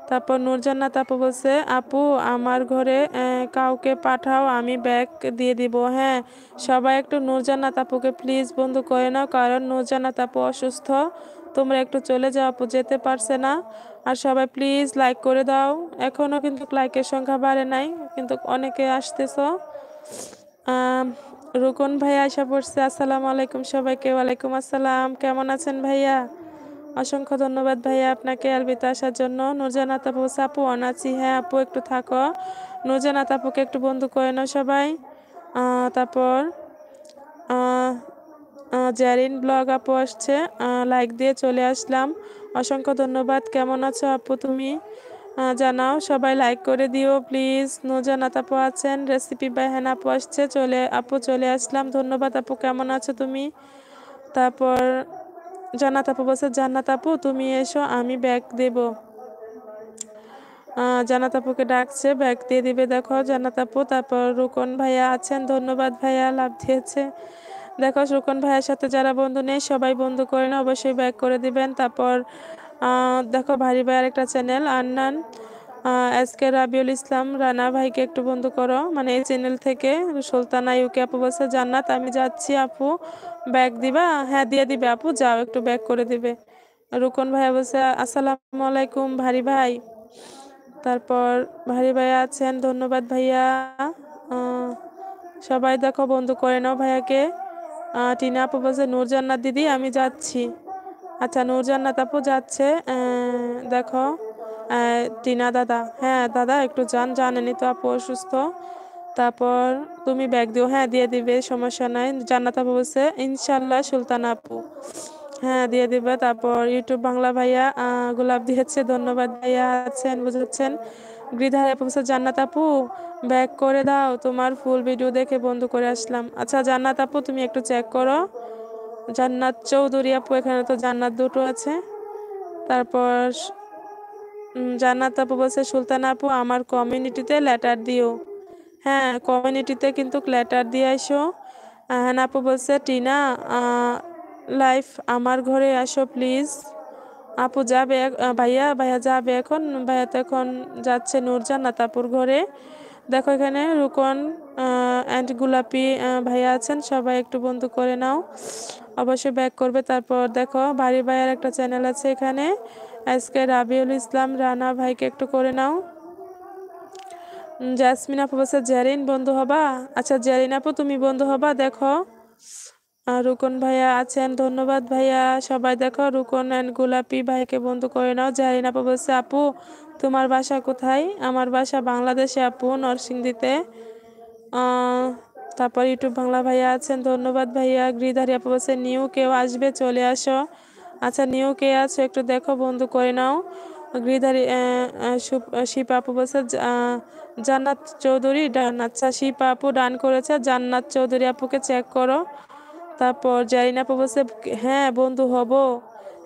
তারপর নূরজান্না আপু বলছে আপু আমার ঘরে কাউকে পাঠাও আমি ব্যাগ দিয়ে দিব হ্যাঁ সবাই একটু নূরজান্না তাপুকে প্লিজ বন্ধু করে নাও কারণ নূরজান্না তাপু অসুস্থ তোমরা একটু চলে যাও আপু যেতে পারছে না আর সবাই প্লিজ লাইক করে দাও এখনও কিন্তু লাইকের সংখ্যা বাড়ে নাই কিন্তু অনেকে আসতেছ রুকন ভাইয়া আশা পড়ছে আসসালামু আলাইকুম সবাইকে ওয়ালাইকুম আসসালাম কেমন আছেন ভাইয়া অসংখ্য ধন্যবাদ ভাইয়া আপনাকে অ্যালবিতে আসার জন্য নুরজানাত আপু সাপু অনাচি হ্যাঁ আপু একটু থাকো নুরজানাত আতাপুকে একটু বন্ধু করে নাও সবাই তারপর জারিন ব্লগ আপু আসছে লাইক দিয়ে চলে আসলাম অসংখ্য ধন্যবাদ কেমন আছো আপু তুমি জানাও সবাই লাইক করে দিও প্লিজ নুজানাত আপু আছেন রেসিপি বাই হ্যান আপু আসছে চলে আপু চলে আসলাম ধন্যবাদ আপু কেমন আছো তুমি তারপর জান্নাত আপু বলছে জান্নাত আপু তুমি এসো আমি ব্যাগ দেব জান্নাত আপুকে ডাকছে ব্যাগ দিয়ে দিবে দেখো জান্নাত আপু তারপর রুকন ভাইয়া আছেন ধন্যবাদ ভাইয়া লাভ দিয়েছে দেখো রুকন ভাইয়ের সাথে যারা বন্ধু নেই সবাই বন্ধু করে না অবশ্যই ব্যাগ করে দিবেন তারপর দেখো ভারী ভাইয়ার একটা চ্যানেল আন্নান এসকে রাবিউল ইসলাম রানা ভাইকে একটু বন্ধু করো মানে এই চ্যানেল থেকে সুলতানা ইউকে আপু বলছে জান্নাত আমি যাচ্ছি আপু ব্যাগ দিবা হ্যাঁ দিয়ে দিবে আপু যাও একটু ব্যাগ করে দিবে রুকন ভাই বলছে আসসালামু আলাইকুম ভারী ভাই তারপর ভারী ভাইয়া আছেন ধন্যবাদ ভাইয়া সবাই দেখো বন্ধু করে নাও ভাইয়াকে টিনা আপু বলছে নূরজান্নাত দিদি আমি যাচ্ছি আচ্ছা নূরজান্নাত আপু যাচ্ছে দেখো টিনা দাদা হ্যাঁ দাদা একটু যান জানেনি তো আপু অসুস্থ তারপর তুমি ব্যাগ দিও হ্যাঁ দিয়ে দিবে সমস্যা নাই জান্নাত আপু বলছে ইনশাল্লাহ সুলতান আপু হ্যাঁ দিয়ে দিবে তারপর ইউটিউব বাংলা ভাইয়া গোলাপ দিয়েছে ধন্যবাদ ভাইয়া আছেন বুঝাচ্ছেন গ্রিধার আপু জান্নাত আপু ব্যাক করে দাও তোমার ফুল ভিডিও দেখে বন্ধ করে আসলাম আচ্ছা জান্নাত আপু তুমি একটু চেক করো জান্নাত চৌধুরী আপু এখানে তো জান্নাত দুটো আছে তারপর জান্নাত আপু বলছে সুলতান আপু আমার কমিউনিটিতে লেটার দিও হ্যাঁ কমিউনিটিতে কিন্তু লেটার দিয়ে আসো হ্যাঁ আপু বলছে টিনা লাইফ আমার ঘরে আসো প্লিজ আপু যাবে ভাইয়া ভাইয়া যাবে এখন ভাইয়া তো এখন যাচ্ছে নূরজান আপুর ঘরে দেখো এখানে রুকন অ্যান্ড গোলাপি ভাইয়া আছেন সবাই একটু বন্ধু করে নাও অবশ্যই ব্যাক করবে তারপর দেখো বাড়ি ভাইয়ার একটা চ্যানেল আছে এখানে আজকে রাবিউল ইসলাম রানা ভাইকে একটু করে নাও জাসমিন আপু বলছে জেরিন বন্ধু হবা আচ্ছা জেরিন আপু তুমি বন্ধু হবা দেখো রুকন ভাইয়া আছেন ধন্যবাদ ভাইয়া সবাই দেখো রুকন অ্যান্ড গোলাপি ভাইকে বন্ধু করে নাও জারিন আপু বলছে আপু তোমার বাসা কোথায় আমার বাসা বাংলাদেশে আপু নরসিংদীতে তারপর ইউটিউব বাংলা ভাইয়া আছেন ধন্যবাদ ভাইয়া গ্রিধারি আপু বলছে নিউ কেউ আসবে চলে আসো আচ্ছা নিউ কে আছো একটু দেখো বন্ধু করে নাও গৃহধারী শিপাপু আপু বলছে জান্নাত চৌধুরী ডান আচ্ছা শিপাপু আপু ডান করেছে জান্নাত চৌধুরী আপুকে চেক করো তারপর জারিন আপু বলছে হ্যাঁ বন্ধু হব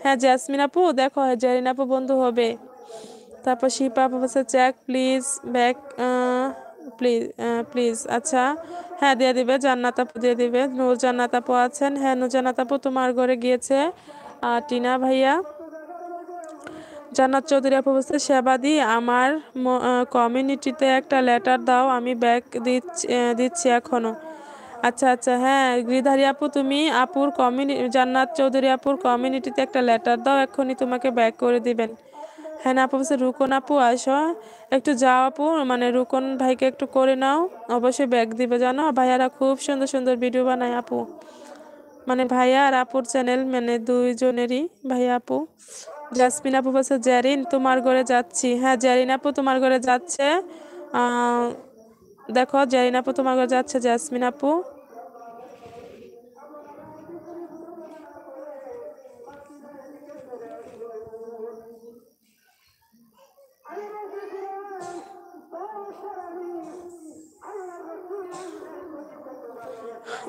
হ্যাঁ জ্যাসমিন আপু দেখো হ্যাঁ জারিন আপু বন্ধু হবে তারপর শিপা আপু বলছে check please back please please আচ্ছা হ্যাঁ দিয়ে দিবে জান্নাত আপু দিয়ে দিবে নূর জান্নাত আপু আছেন হ্যাঁ নূর জান্নাত আপু তোমার ঘরে গিয়েছে টিনা ভাইয়া জান্নাত চৌধুরী আপু বলছে দিই আমার কমিউনিটিতে একটা লেটার দাও আমি ব্যাগ দিচ্ছি দিচ্ছি এখনও আচ্ছা আচ্ছা হ্যাঁ গিরিধারী আপু তুমি আপুর কমিউনি জান্নাত চৌধুরী আপুর কমিউনিটিতে একটা লেটার দাও এখনই তোমাকে ব্যাক করে দিবেন হ্যাঁ আপু বলছে রুকন আপু আসো একটু যাও আপু মানে রুকন ভাইকে একটু করে নাও অবশ্যই ব্যাগ দিবে জানো ভাইয়ারা খুব সুন্দর সুন্দর ভিডিও বানায় আপু মানে ভাইয়া আর আপুর চ্যানেল মানে দুইজনেরই ভাইয়া আপু জাসমিন আপু বলছে জ্যারিন তোমার ঘরে যাচ্ছি হ্যাঁ জ্যারিন আপু তোমার ঘরে যাচ্ছে দেখো জ্যারিন আপু তোমার ঘরে যাচ্ছে জাসমিন আপু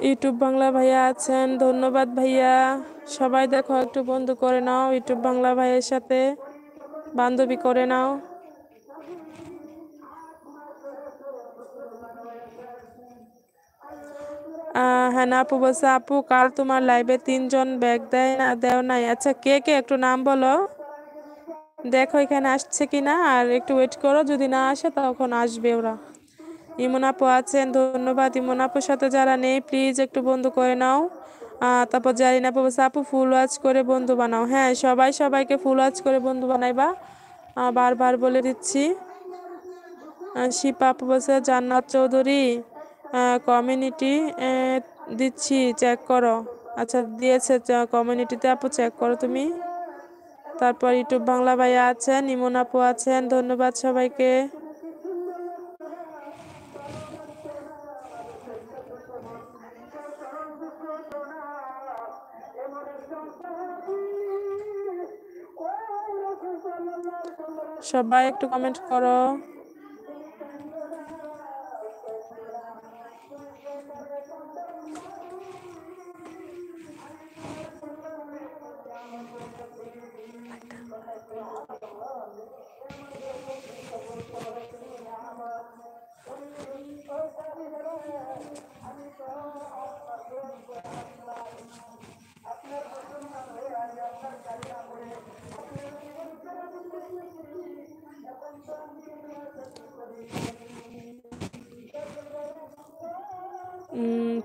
ইউটিউব বাংলা ভাইয়া আছেন ধন্যবাদ ভাইয়া সবাই দেখো একটু বন্ধু করে নাও ইউটিউব বাংলা ভাইয়ের সাথে বান্ধবী করে নাও হ্যাঁ না আপু বলছে আপু কাল তোমার লাইভে তিনজন ব্যাগ দেয় না দেও নাই আচ্ছা কে কে একটু নাম বলো দেখো এখানে আসছে কি না আর একটু ওয়েট করো যদি না আসে তখন আসবে ওরা ইমন আপু আছেন ধন্যবাদ ইমন আপুর সাথে যারা নেই প্লিজ একটু বন্ধু করে নাও তারপর জারিন আপু বলছে আপু ফুল ওয়াচ করে বন্ধু বানাও হ্যাঁ সবাই সবাইকে ফুল ওয়াচ করে বন্ধু বানাইবা বারবার বলে দিচ্ছি শিপা আপু বলছে জান্নাত চৌধুরী কমিউনিটি দিচ্ছি চেক করো আচ্ছা দিয়েছে কমিউনিটিতে আপু চেক করো তুমি তারপর ইউটিউব বাংলা ভাইয়া আছেন ইমন আপু আছেন ধন্যবাদ সবাইকে সবাই একটু কমেন্ট করো আপনার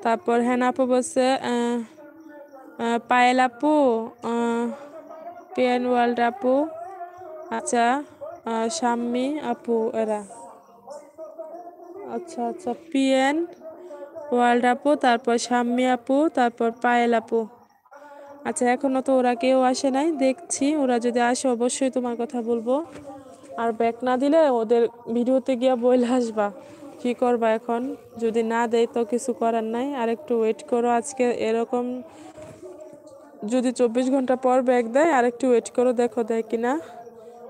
তারপর হ্যাঁ আপু বলছে পায়েল আপু পেন ওয়ার্ল্ড আপু আচ্ছা শাম্মি আপু এরা আচ্ছা আচ্ছা পিএন ওয়ার্ল্ড আপু তারপর শাম্মি আপু তারপর পায়েল আপু আচ্ছা এখনও তো ওরা কেউ আসে নাই দেখছি ওরা যদি আসে অবশ্যই তোমার কথা বলবো আর ব্যাগ না দিলে ওদের ভিডিওতে গিয়া বইলে আসবা কী করবা এখন যদি না দেয় তো কিছু করার নাই আর একটু ওয়েট করো আজকে এরকম যদি চব্বিশ ঘন্টা পর ব্যাগ দেয় আর একটু ওয়েট করো দেখো দেয় কি না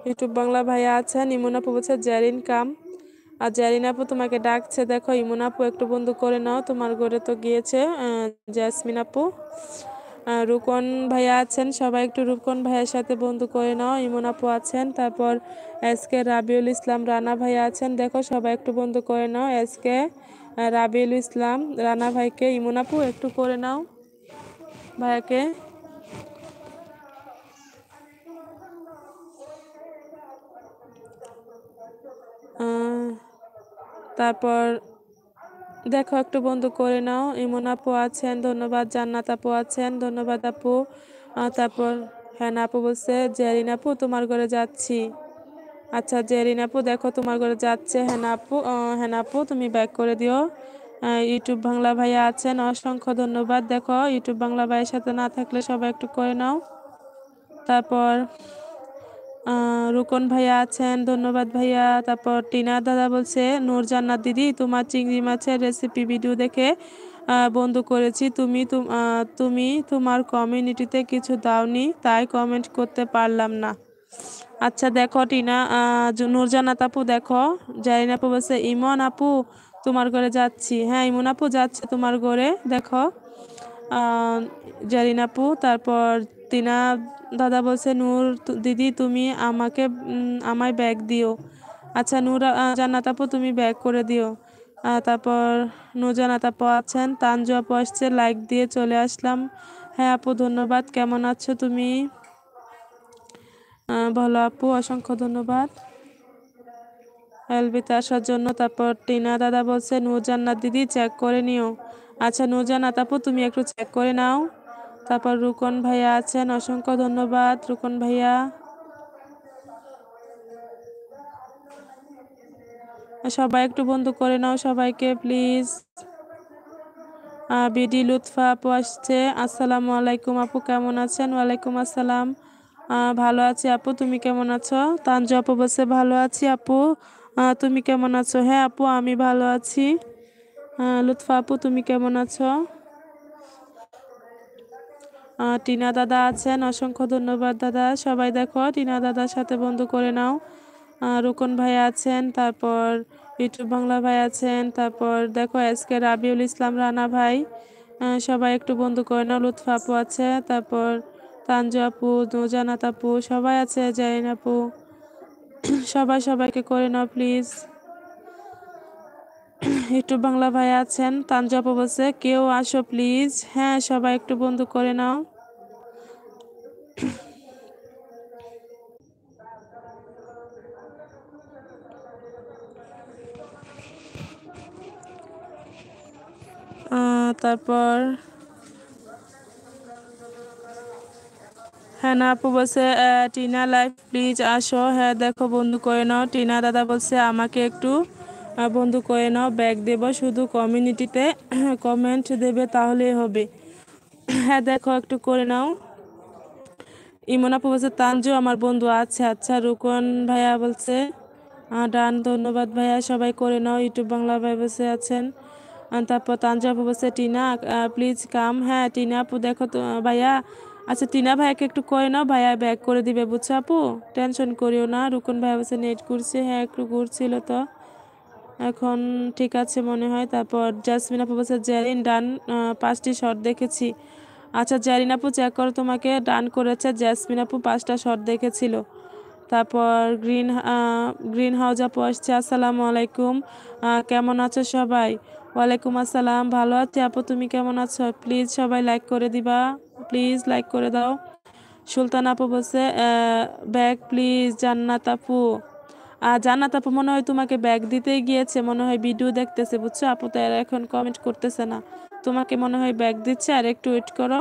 ইউটিউব বাংলা ভাইয়া আছেন ইমুনাপু বলছে জ্যারিন কাম আর জ্যারিন আপু তোমাকে ডাকছে দেখো ইমুনাপু একটু বন্ধু করে নাও তোমার ঘরে তো গিয়েছে জ্যাসমিন আপু রুকন ভাইয়া আছেন সবাই একটু রুকন ভাইয়ের সাথে বন্ধু করে নাও ইমন আপু আছেন তারপর এস কে রাবিউল ইসলাম রানা ভাইয়া আছেন দেখো সবাই একটু বন্ধু করে নাও এস কে রাবিউল ইসলাম রানা ভাইকে ইমন আপু একটু করে নাও ভাইয়াকে তারপর দেখো একটু বন্ধু করে নাও ইমন আপু আছেন ধন্যবাদ জান্নাত আপু আছেন ধন্যবাদ আপু তারপর হ্যাঁ আপু বলছে জেরিন আপু তোমার ঘরে যাচ্ছি আচ্ছা জেরিন আপু দেখো তোমার ঘরে যাচ্ছে হ্যাঁ আপু হ্যাঁ আপু তুমি ব্যাক করে দিও ইউটিউব বাংলা ভাইয়া আছেন অসংখ্য ধন্যবাদ দেখো ইউটিউব বাংলা ভাইয়ের সাথে না থাকলে সবাই একটু করে নাও তারপর রুকন ভাইয়া আছেন ধন্যবাদ ভাইয়া তারপর টিনা দাদা বলছে নূরজান্নাত দিদি তোমার চিংড়ি মাছের রেসিপি ভিডিও দেখে বন্ধ করেছি তুমি তুমি তোমার কমিউনিটিতে কিছু দাওনি তাই কমেন্ট করতে পারলাম না আচ্ছা দেখো টিনা নূরজান্নাত আপু দেখো জারিন আপু বলছে ইমন আপু তোমার ঘরে যাচ্ছি হ্যাঁ ইমন আপু যাচ্ছে তোমার ঘরে দেখো জারিন আপু তারপর তিনা দাদা বলছে নূর দিদি তুমি আমাকে আমায় ব্যাগ দিও আচ্ছা নূর জান্নাত আপু তুমি ব্যাগ করে দিও তারপর নুজানাত আপু আছেন তানজু আপু আসছে লাইক দিয়ে চলে আসলাম হ্যাঁ আপু ধন্যবাদ কেমন আছো তুমি ভালো আপু অসংখ্য ধন্যবাদ এলবিতে আসার জন্য তারপর টিনা দাদা বলছে জান্নাত দিদি চেক করে নিও আচ্ছা জান্নাত আপু তুমি একটু চেক করে নাও তারপর রুকন ভাইয়া আছেন অসংখ্য ধন্যবাদ রুকন ভাইয়া সবাই একটু বন্ধু করে নাও সবাইকে প্লিজ বিডি লুৎফা আপু আসছে আসসালামু আলাইকুম আপু কেমন আছেন ওয়ালাইকুম আসসালাম ভালো আছি আপু তুমি কেমন আছো তানজু আপু বসে ভালো আছি আপু তুমি কেমন আছো হ্যাঁ আপু আমি ভালো আছি লুৎফা আপু তুমি কেমন আছো টিনা দাদা আছেন অসংখ্য ধন্যবাদ দাদা সবাই দেখো টিনা দাদার সাথে বন্ধু করে নাও রুকন ভাই আছেন তারপর ইউটিউব বাংলা ভাই আছেন তারপর দেখো আজকে রাবিউল ইসলাম রানা ভাই সবাই একটু বন্ধু করে নাও লুৎফা আপু আছে তারপর তানজু আপু নুজানাত আপু সবাই আছে জাইন আপু সবাই সবাইকে করে নাও প্লিজ ইউটিউব বাংলা ভাই আছেন তানজাপ বলছে কেউ আসো প্লিজ হ্যাঁ সবাই একটু বন্ধু করে নাও তারপর হ্যাঁ না আপু বলছে টিনা লাইফ প্লিজ আসো হ্যাঁ দেখো বন্ধু করে নাও টিনা দাদা বলছে আমাকে একটু বন্ধু করে নাও ব্যাগ দেব শুধু কমিউনিটিতে কমেন্ট দেবে তাহলেই হবে হ্যাঁ দেখো একটু করে নাও ইমনা বলছে তানজু আমার বন্ধু আছে আচ্ছা রুকন ভাইয়া বলছে ডান ধন্যবাদ ভাইয়া সবাই করে নাও ইউটিউব বাংলা ভাই বসে আছেন তারপর তানজা বলছে টিনা প্লিজ কাম হ্যাঁ টিনা আপু দেখো তো ভাইয়া আচ্ছা টিনা ভাইয়াকে একটু করে নাও ভাইয়া ব্যাক করে দিবে বুঝছো আপু টেনশন করিও না রুকন ভাইয়া বলছে নেট ঘুরছে হ্যাঁ একটু ঘুরছিল তো এখন ঠিক আছে মনে হয় তারপর জাসমিন আপু বলছে জ্যারিন ডান পাঁচটি শট দেখেছি আচ্ছা জ্যারিন আপু চেক করো তোমাকে ডান করেছে জ্যাসমিন আপু পাঁচটা শট দেখেছিল তারপর গ্রিন গ্রিন হাউস আপু আসছে আসসালামু আলাইকুম কেমন আছো সবাই ওয়ালাইকুম আসসালাম ভালো আছি আপু তুমি কেমন আছো প্লিজ সবাই লাইক করে দিবা প্লিজ লাইক করে দাও সুলতান আপু বলছে ব্যাগ প্লিজ জান্নাত আপু জানা আপু মনে হয় তোমাকে ব্যাগ দিতে গিয়েছে মনে হয় ভিডিও দেখতেছে বুঝছো আপু তারা এখন কমেন্ট করতেছে না তোমাকে মনে হয় ব্যাগ দিচ্ছে আর একটু ওয়েট করো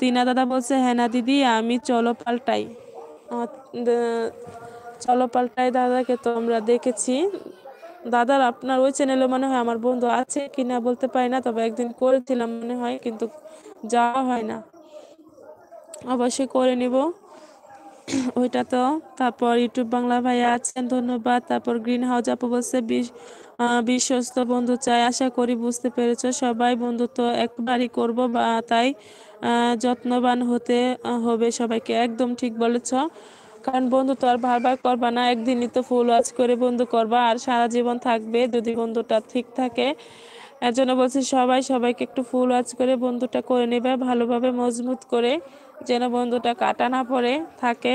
তিনা দাদা বলছে হ্যাঁ না দিদি আমি চলো পাল্টাই চলো পাল্টাই দাদাকে তো আমরা দেখেছি দাদার আপনার ওই চ্যানেলে মনে হয় আমার বন্ধু আছে কি না বলতে পারি না তবে একদিন করেছিলাম মনে হয় কিন্তু যাওয়া হয় না অবশ্যই করে নিব ওইটা তো তারপর ইউটিউব বাংলা ভাইয়া আছেন ধন্যবাদ তারপর গ্রিন হাউস আপু বলছে বিশ্বস্ত বন্ধু চাই আশা করি বুঝতে পেরেছ সবাই বন্ধুত্ব একবারই করব বা তাই যত্নবান হতে হবে সবাইকে একদম ঠিক বলেছ কারণ বন্ধু তো আর বারবার করবা না একদিনই তো ফুল ওয়াচ করে বন্ধু করবা আর সারা জীবন থাকবে যদি বন্ধুটা ঠিক থাকে এর জন্য বলছি সবাই সবাইকে একটু ফুল ওয়াচ করে বন্ধুটা করে নেবে ভালোভাবে মজবুত করে যেন বন্ধুটা কাটা না পড়ে থাকে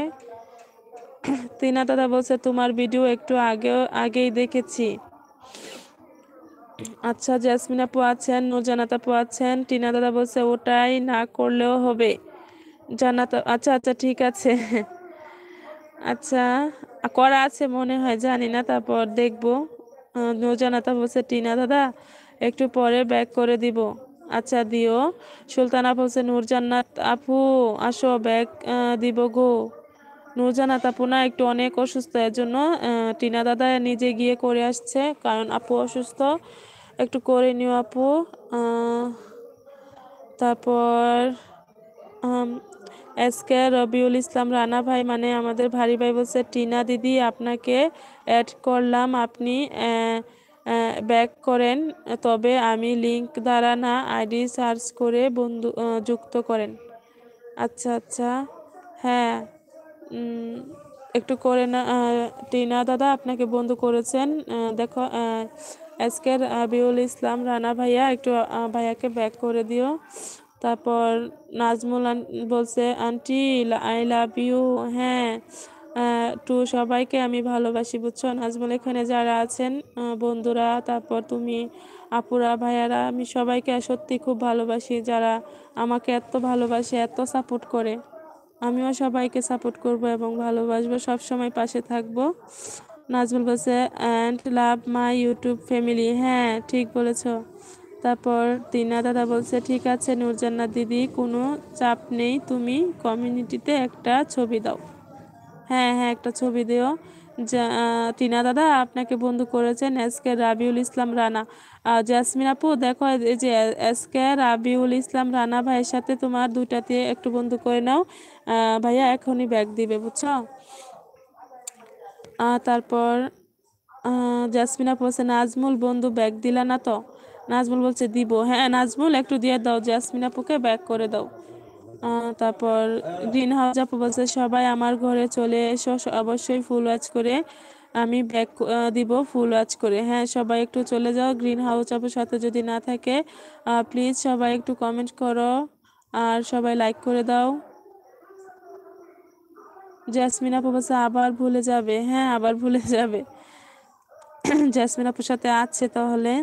তিনা দাদা বলছে তোমার ভিডিও একটু আগে আগেই দেখেছি আচ্ছা জেসমিন আপু আছেন নুরজানাত আপু আছেন টিনা দাদা বলছে ওটাই না করলেও হবে জানাত আচ্ছা আচ্ছা ঠিক আছে আচ্ছা করা আছে মনে হয় জানি না তারপর দেখবো নুরজানাত বলছে টিনা দাদা একটু পরে ব্যাক করে দিব আচ্ছা দিও সুলতানা বলছে নূরজান্নাত আপু আসো ব্যাগ দিব গো নূরজান্নাত আপু না একটু অনেক অসুস্থ এর জন্য টিনা দাদা নিজে গিয়ে করে আসছে কারণ আপু অসুস্থ একটু করে নিও আপু তারপর এস কে রবিউল ইসলাম রানা ভাই মানে আমাদের ভারী ভাই বলছে টিনা দিদি আপনাকে অ্যাড করলাম আপনি ব্যাক করেন তবে আমি লিঙ্ক দ্বারা না আইডি সার্চ করে বন্ধু যুক্ত করেন আচ্ছা আচ্ছা হ্যাঁ একটু করে না টিনা দাদা আপনাকে বন্ধু করেছেন দেখো আজকের আবিউল ইসলাম রানা ভাইয়া একটু ভাইয়াকে ব্যাক করে দিও তারপর নাজমুল বলছে আন্টি আই লাভ ইউ হ্যাঁ টু সবাইকে আমি ভালোবাসি বুঝছো নাজমুল এখানে যারা আছেন বন্ধুরা তারপর তুমি আপুরা ভাইয়ারা আমি সবাইকে সত্যি খুব ভালোবাসি যারা আমাকে এত ভালোবাসে এত সাপোর্ট করে আমিও সবাইকে সাপোর্ট করব এবং ভালোবাসবো সবসময় পাশে থাকবো নাজমুল বলছে and love my YouTube family হ্যাঁ ঠিক বলেছ তারপর দিনা দাদা বলছে ঠিক আছে নুরজান্না দিদি কোনো চাপ নেই তুমি কমিউনিটিতে একটা ছবি দাও হ্যাঁ হ্যাঁ একটা ছবি দিও টিনা দাদা আপনাকে বন্ধু করেছেন এস কে রাবিউল ইসলাম রানা জাসমিন আপু দেখো এই যে এস কে রাবিউল ইসলাম রানা ভাইয়ের সাথে তোমার দিয়ে একটু বন্ধু করে নাও ভাইয়া এখনই ব্যাগ দিবে বুঝছো তারপর জাসমিন আপু বলছে নাজমুল বন্ধু ব্যাগ দিলা না তো নাজমুল বলছে দিব হ্যাঁ নাজমুল একটু দিয়ে দাও জাসমিন আপুকে ব্যাগ করে দাও তারপর গ্রিন হাউস আপু বলছে সবাই আমার ঘরে চলে এসো অবশ্যই ফুল ওয়াচ করে আমি ব্যাক দিব ফুল ওয়াচ করে হ্যাঁ সবাই একটু চলে যাও গ্রিন হাউস আপুর সাথে যদি না থাকে প্লিজ সবাই একটু কমেন্ট করো আর সবাই লাইক করে দাও জ্যাসমিন আপু বলছে আবার ভুলে যাবে হ্যাঁ আবার ভুলে যাবে জ্যাসমিন আপুর সাথে আছে তাহলে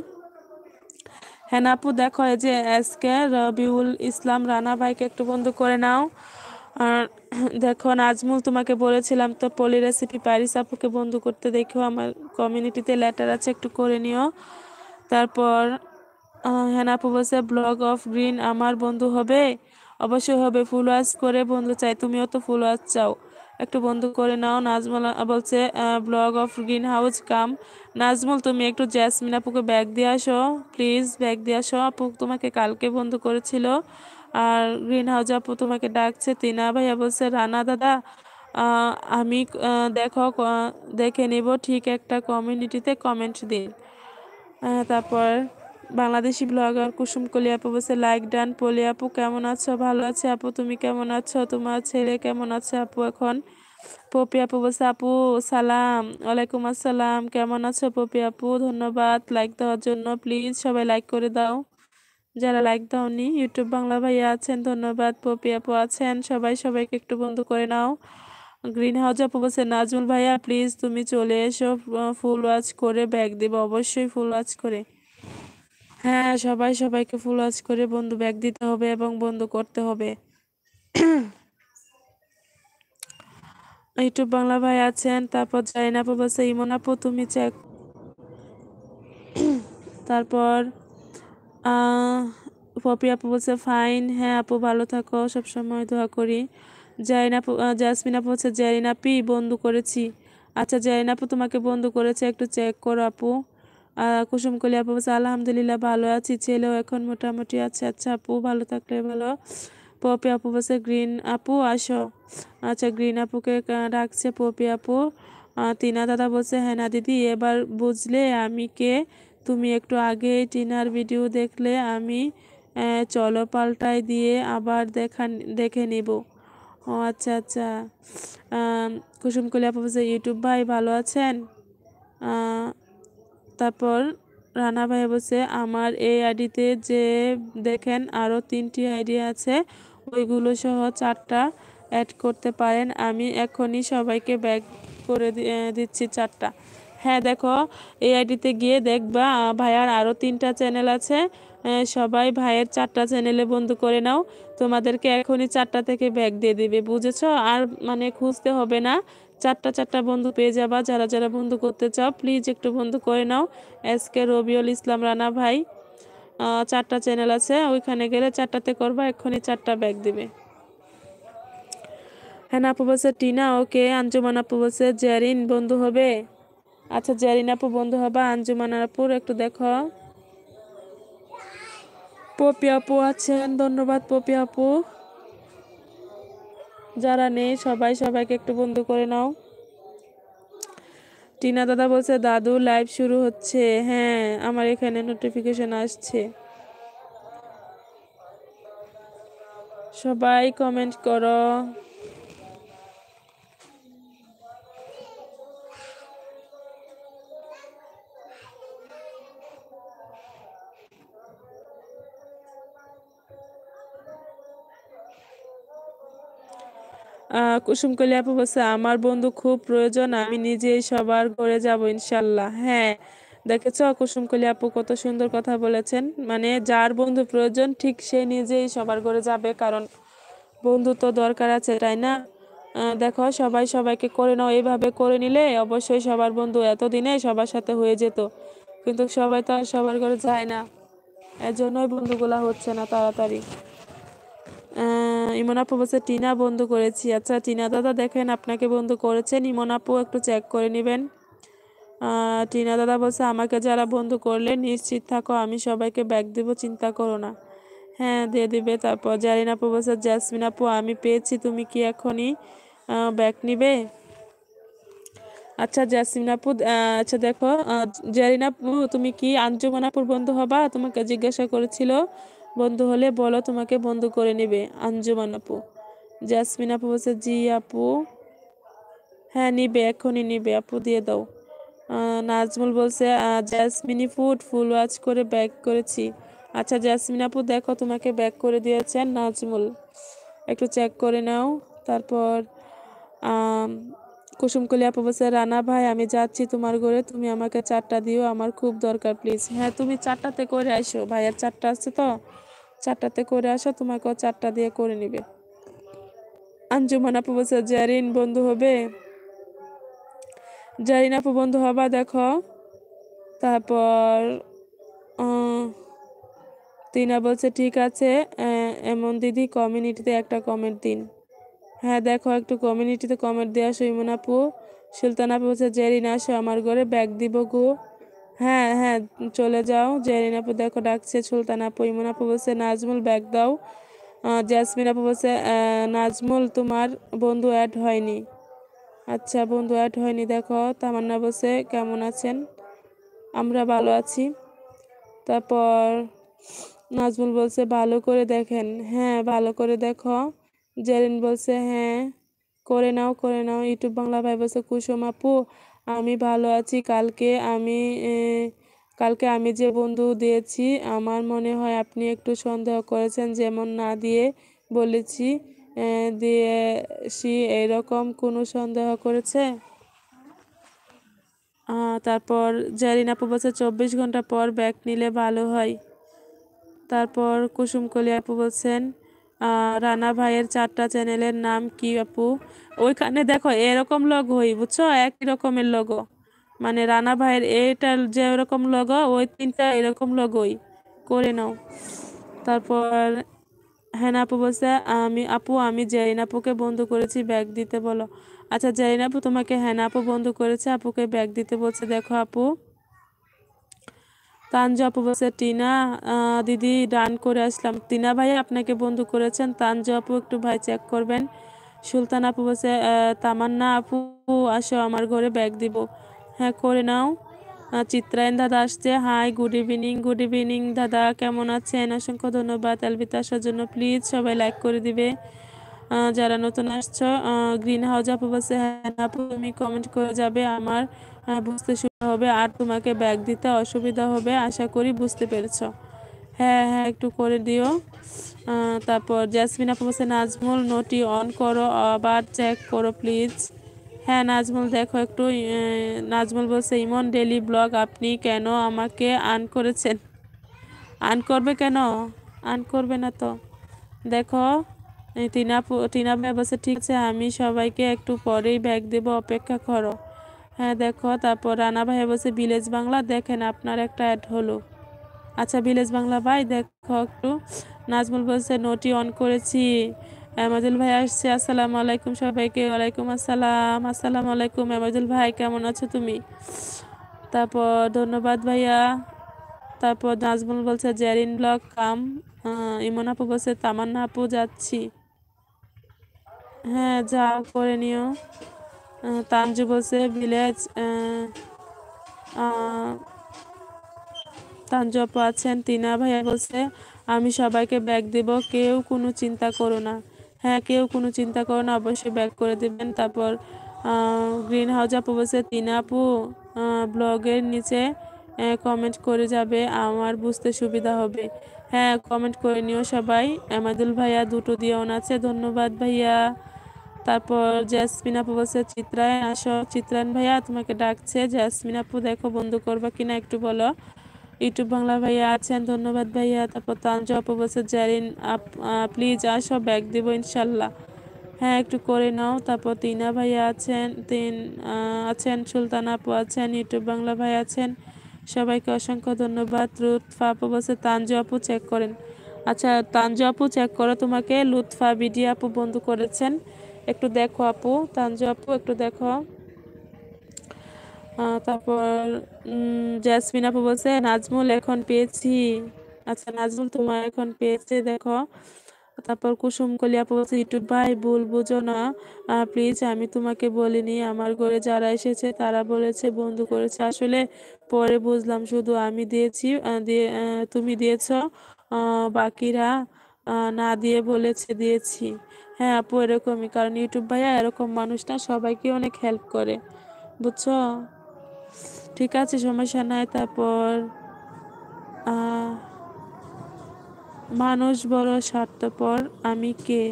হ্যাঁ আপু দেখো এই যে এসকে রবিউল ইসলাম রানা ভাইকে একটু বন্ধ করে নাও আর দেখো নাজমুল তোমাকে বলেছিলাম তো পলি রেসিপি পারিস আপুকে বন্ধু করতে দেখো আমার কমিউনিটিতে লেটার আছে একটু করে নিও তারপর হ্যাঁ আপু বলছে ব্লগ অফ গ্রিন আমার বন্ধু হবে অবশ্যই হবে ফুল ওয়াশ করে বন্ধু চাই তুমিও তো ফুল ওয়াশ চাও একটু বন্ধ করে নাও নাজমুল বলছে blog of green house come Nazmul তুমি একটু জ্যাসমিন আপুকে ব্যাগ দিয়ে আসো প্লিজ ব্যাগ দিয়ে আসো আপু তোমাকে কালকে বন্ধ করেছিল আর গ্রিন হাউস আপু তোমাকে ডাকছে তিনা ভাইয়া বলছে রানা দাদা আমি দেখো দেখে নেব ঠিক একটা কমিউনিটিতে কমেন্ট দিন তারপর বাংলাদেশি ব্লগার কুসুম কলি আপু বসে লাইক ডান পলি আপু কেমন আছো ভালো আছে আপু তুমি কেমন আছো তোমার ছেলে কেমন আছে আপু এখন পপি আপু বলছে আপু সালাম ওয়ালাইকুম আসসালাম কেমন আছো পপি আপু ধন্যবাদ লাইক দেওয়ার জন্য প্লিজ সবাই লাইক করে দাও যারা লাইক দাওনি ইউটিউব বাংলা ভাইয়া আছেন ধন্যবাদ পপি আপু আছেন সবাই সবাইকে একটু বন্ধু করে নাও গ্রিন হাউস আপু বলছে নাজমুল ভাইয়া প্লিজ তুমি চলে এসো ফুল ওয়াচ করে ব্যাগ দেবো অবশ্যই ফুল ওয়াচ করে হ্যাঁ সবাই সবাইকে ফুল ওয়াচ করে বন্ধু ব্যাগ দিতে হবে এবং বন্ধু করতে হবে ইউটিউব বাংলা ভাই আছেন তারপর জাইন আপু বলছে ইমন আপু তুমি চেক তারপর পপি আপু বলছে ফাইন হ্যাঁ আপু ভালো থাকো সবসময় দোয়া করি জাইন আপু জাসমিন আপু বলছে জাইন আপি বন্ধু করেছি আচ্ছা জাইন আপু তোমাকে বন্ধু করেছে একটু চেক করো আপু কুসুমকলি আপু বলছে আলহামদুলিল্লাহ ভালো আছি ছেলেও এখন মোটামুটি আছে আচ্ছা আপু ভালো থাকলে ভালো পপি আপু বলছে গ্রিন আপু আসো আচ্ছা গ্রিন আপুকে ডাকছে পপি আপু টিনা দাদা বলছে হ্যাঁ না দিদি এবার বুঝলে আমি কে তুমি একটু আগে টিনার ভিডিও দেখলে আমি চলো পাল্টাই দিয়ে আবার দেখা দেখে নিব ও আচ্ছা আচ্ছা কুসুমকলি আপু বলছে ইউটিউব ভাই ভালো আছেন তারপর রানা ভাই বলছে আমার এই আইডিতে যে দেখেন আরও তিনটি আইডি আছে ওইগুলো সহ চারটা অ্যাড করতে পারেন আমি এখনই সবাইকে ব্যাক করে দিচ্ছি চারটা হ্যাঁ দেখো এই আইডিতে গিয়ে দেখবা ভাইয়ার আরও তিনটা চ্যানেল আছে সবাই ভাইয়ের চারটা চ্যানেলে বন্ধ করে নাও তোমাদেরকে এখনই চারটা থেকে ব্যাগ দিয়ে দিবে বুঝেছ আর মানে খুঁজতে হবে না চারটা চারটা বন্ধু পেয়ে যাবা যারা যারা বন্ধু করতে চাও প্লিজ একটু বন্ধু করে নাও এস কে রবিউল ইসলাম রানা ভাই চারটা চ্যানেল আছে ওইখানে গেলে চারটাতে করবা এক্ষুনি চারটা ব্যাগ দিবে হ্যাঁ আপু বলছে টিনা ওকে আঞ্জুমান আপু বলছে জেরিন বন্ধু হবে আচ্ছা জেরিন আপু বন্ধু হবে আঞ্জুমান আপুর একটু দেখো পপি আপু আছেন ধন্যবাদ পপি আপু যারা নেই সবাই সবাইকে একটু বন্ধু করে নাও টিনা দাদা বলছে দাদু লাইভ শুরু হচ্ছে হ্যাঁ আমার এখানে নোটিফিকেশন আসছে সবাই কমেন্ট করো কুসুমকলি আপু বলছে আমার বন্ধু খুব প্রয়োজন আমি নিজেই সবার ঘরে যাব ইনশাল্লাহ হ্যাঁ দেখেছ কুসুমকলি আপু কত সুন্দর কথা বলেছেন মানে যার বন্ধু প্রয়োজন ঠিক সে নিজেই সবার ঘরে যাবে কারণ বন্ধু তো দরকার আছে তাই না দেখো সবাই সবাইকে করে নাও এইভাবে করে নিলে অবশ্যই সবার বন্ধু এতদিনে সবার সাথে হয়ে যেত কিন্তু সবাই তো আর সবার ঘরে যায় না এজন্যই বন্ধুগুলা হচ্ছে না তাড়াতাড়ি আপু বলছে টিনা বন্ধু করেছি আচ্ছা টিনা দাদা দেখেন আপনাকে বন্ধু করেছেন ইমন আপু একটু চেক করে নেবেন টিনা দাদা বলছে আমাকে যারা বন্ধু করলে নিশ্চিত থাকো আমি সবাইকে ব্যাগ দেবো চিন্তা করো না হ্যাঁ দিয়ে দিবে তারপর জারিন আপু বলছে জ্যাসমিন আপু আমি পেয়েছি তুমি কি এখনই ব্যাগ নিবে আচ্ছা জ্যাসমিন আপু আচ্ছা দেখো জারিন আপু তুমি কি আঞ্জুমান আপুর বন্ধু হবা তোমাকে জিজ্ঞাসা করেছিল বন্ধু হলে বলো তোমাকে বন্ধু করে নেবে আঞ্জুমান আপু জাসমিন আপু বলছে জি আপু হ্যাঁ নিবে এখনই নিবে আপু দিয়ে দাও নাজমুল বলছে জাসমিনি ফুড ফুল ওয়াচ করে ব্যাক করেছি আচ্ছা জাসমিন আপু দেখো তোমাকে ব্যাক করে দিয়েছেন নাজমুল একটু চেক করে নাও তারপর কুসুমকলি আপু বলছে রানা ভাই আমি যাচ্ছি তোমার ঘরে তুমি আমাকে চারটা দিও আমার খুব দরকার প্লিজ হ্যাঁ তুমি চারটাতে করে আসো ভাইয়ের চারটা আছে তো চারটাতে করে আসো তোমাকেও চারটা দিয়ে করে নিবে আঞ্জুমান আপু বলছে জারিন বন্ধু হবে জারিন আপু বন্ধু হবা দেখো তারপর তিনা বলছে ঠিক আছে এমন দিদি কমিউনিটিতে একটা কমেন্ট দিন হ্যাঁ দেখো একটু কমিউনিটিতে কমেন্ট দিয়ে আসো ইমন আপু সুলতান আপু বলছে জেরিন আসো আমার ঘরে ব্যাগ দিব গো হ্যাঁ হ্যাঁ চলে যাও জেরিন আপু দেখো ডাকছে সুলতান আপু ইমন আপু বলছে নাজমুল ব্যাগ দাও জ্যাসমিন আপু বলছে নাজমুল তোমার বন্ধু অ্যাড হয়নি আচ্ছা বন্ধু অ্যাড হয়নি দেখো তামান্না বসে কেমন আছেন আমরা ভালো আছি তারপর নাজমুল বলছে ভালো করে দেখেন হ্যাঁ ভালো করে দেখো জেরিন বলছে হ্যাঁ করে নাও করে নাও ইউটিউব বাংলা ভাই বলছে কুসুম আপু আমি ভালো আছি কালকে আমি কালকে আমি যে বন্ধু দিয়েছি আমার মনে হয় আপনি একটু সন্দেহ করেছেন যেমন না দিয়ে বলেছি দিয়ে সি এরকম কোনো সন্দেহ করেছে তারপর জারিন আপু বলছে চব্বিশ ঘন্টা পর ব্যাগ নিলে ভালো হয় তারপর কুসুমকলি আপু বলছেন রানা ভাইয়ের চারটা চ্যানেলের নাম কি আপু ওইখানে দেখো এরকম লগ হই বুঝছো একই রকমের লগো মানে রানা ভাইয়ের এটা যে ওরকম লগো ওই তিনটা এরকম লগোই করে নাও তারপর হ্যাঁ আপু বলছে আমি আপু আমি জেরিন আপুকে বন্ধ করেছি ব্যাগ দিতে বলো আচ্ছা জেরিন আপু তোমাকে হ্যাঁ আপু বন্ধ করেছে আপুকে ব্যাগ দিতে বলছে দেখো আপু তানজু আপু বলছে টিনা দিদি ডান করে আসলাম টিনা ভাই আপনাকে বন্ধু করেছেন তানজু আপু একটু ভাই চেক করবেন সুলতান আপু বলছে তামান্না আপু আসো আমার ঘরে ব্যাগ দিব হ্যাঁ করে নাও চিত্রায়ন দাদা আসছে hi good evening good evening দাদা কেমন আছেন অসংখ্য ধন্যবাদ আলবিতা আসার জন্য প্লিজ সবাই লাইক করে দিবে যারা নতুন আসছো গ্রিন হাউস আপু বলছে হ্যাঁ আপু তুমি কমেন্ট করে যাবে আমার বুঝতে সুবিধা হবে আর তোমাকে ব্যাগ দিতে অসুবিধা হবে আশা করি বুঝতে পেরেছ হ্যাঁ হ্যাঁ একটু করে দিও তারপর জ্যাসমিন আপু বলছে নাজমুল নোটি অন করো আবার চেক করো প্লিজ হ্যাঁ নাজমুল দেখো একটু নাজমুল বলছে ইমন ডেলি ব্লগ আপনি কেন আমাকে আন করেছেন আন করবে কেন আন করবে না তো দেখো টিনা টিনা ভাই বলছে ঠিক আছে আমি সবাইকে একটু পরেই ব্যাগ দেব অপেক্ষা করো হ্যাঁ দেখো তারপর রানা ভাই বলছে ভিলেজ বাংলা দেখেন আপনার একটা অ্যাড হলো আচ্ছা ভিলেজ বাংলা ভাই দেখো একটু নাজমুল বলছে নোটি অন করেছি এমাজুল ভাই আসছে আসসালামু আলাইকুম সবাইকে ওয়ালাইকুম আসসালাম আসসালাম আলাইকুম এমাজুল ভাই কেমন আছো তুমি তারপর ধন্যবাদ ভাইয়া তারপর নাজমুল বলছে জেরিন ব্লক কাম ইমন আপু বলছে তামান্না আপু যাচ্ছি হ্যাঁ যাও করে নিও তানজু বলছে ভিলেজ তাঞ্জপ আছেন তিনা ভাইয়া বলছে আমি সবাইকে ব্যাগ দেব কেউ কোনো চিন্তা করো না হ্যাঁ কেউ কোনো চিন্তা করো না অবশ্যই ব্যাগ করে দেবেন তারপর গ্রিন হাউস আপু বলছে তিনাপু আপু ব্লগের নিচে কমেন্ট করে যাবে আমার বুঝতে সুবিধা হবে হ্যাঁ কমেন্ট করে নিও সবাই আমাদুল ভাইয়া দুটো দিয়ে আছে ধন্যবাদ ভাইয়া তারপর জ্যাসমিন আপু বলছে চিত্রায়ন আসো চিত্রায়ন ভাইয়া তোমাকে ডাকছে জ্যাসমিন আপু দেখো বন্ধু করবা কিনা একটু বলো ইউটিউব বাংলা ভাইয়া আছেন ধন্যবাদ ভাইয়া তারপর তানজু অপ বলছে জারিন প্লিজ আসো ব্যাগ দেবো ইনশাল্লাহ হ্যাঁ একটু করে নাও তারপর তিনা ভাইয়া আছেন তিন আছেন সুলতান আপু আছেন ইউটিউব বাংলা ভাই আছেন সবাইকে অসংখ্য ধন্যবাদ লুৎফা আপু বলছে তানজু আপু চেক করেন আচ্ছা তানজু আপু চেক করো তোমাকে লুৎফা বিডি আপু বন্ধু করেছেন একটু দেখো আপু তানজু আপু একটু দেখো তারপর জ্যাসমিন আপু বলছে নাজমুল এখন পেয়েছি আচ্ছা নাজমুল তোমার এখন পেয়েছে দেখো তারপর কুসুম কলি আপু বলছে ইউটিউব ভাই ভুল বুঝো না প্লিজ আমি তোমাকে বলিনি আমার ঘরে যারা এসেছে তারা বলেছে বন্ধু করেছে আসলে পরে বুঝলাম শুধু আমি দিয়েছি তুমি দিয়েছ বাকিরা না দিয়ে বলেছে দিয়েছি হ্যাঁ আপু এরকমই কারণ ইউটিউব ভাইয়া এরকম মানুষ না সবাইকে অনেক হেল্প করে বুঝছো ঠিক আছে সমস্যা নাই তারপর মানুষ বড় স্বার্থপর আমি কে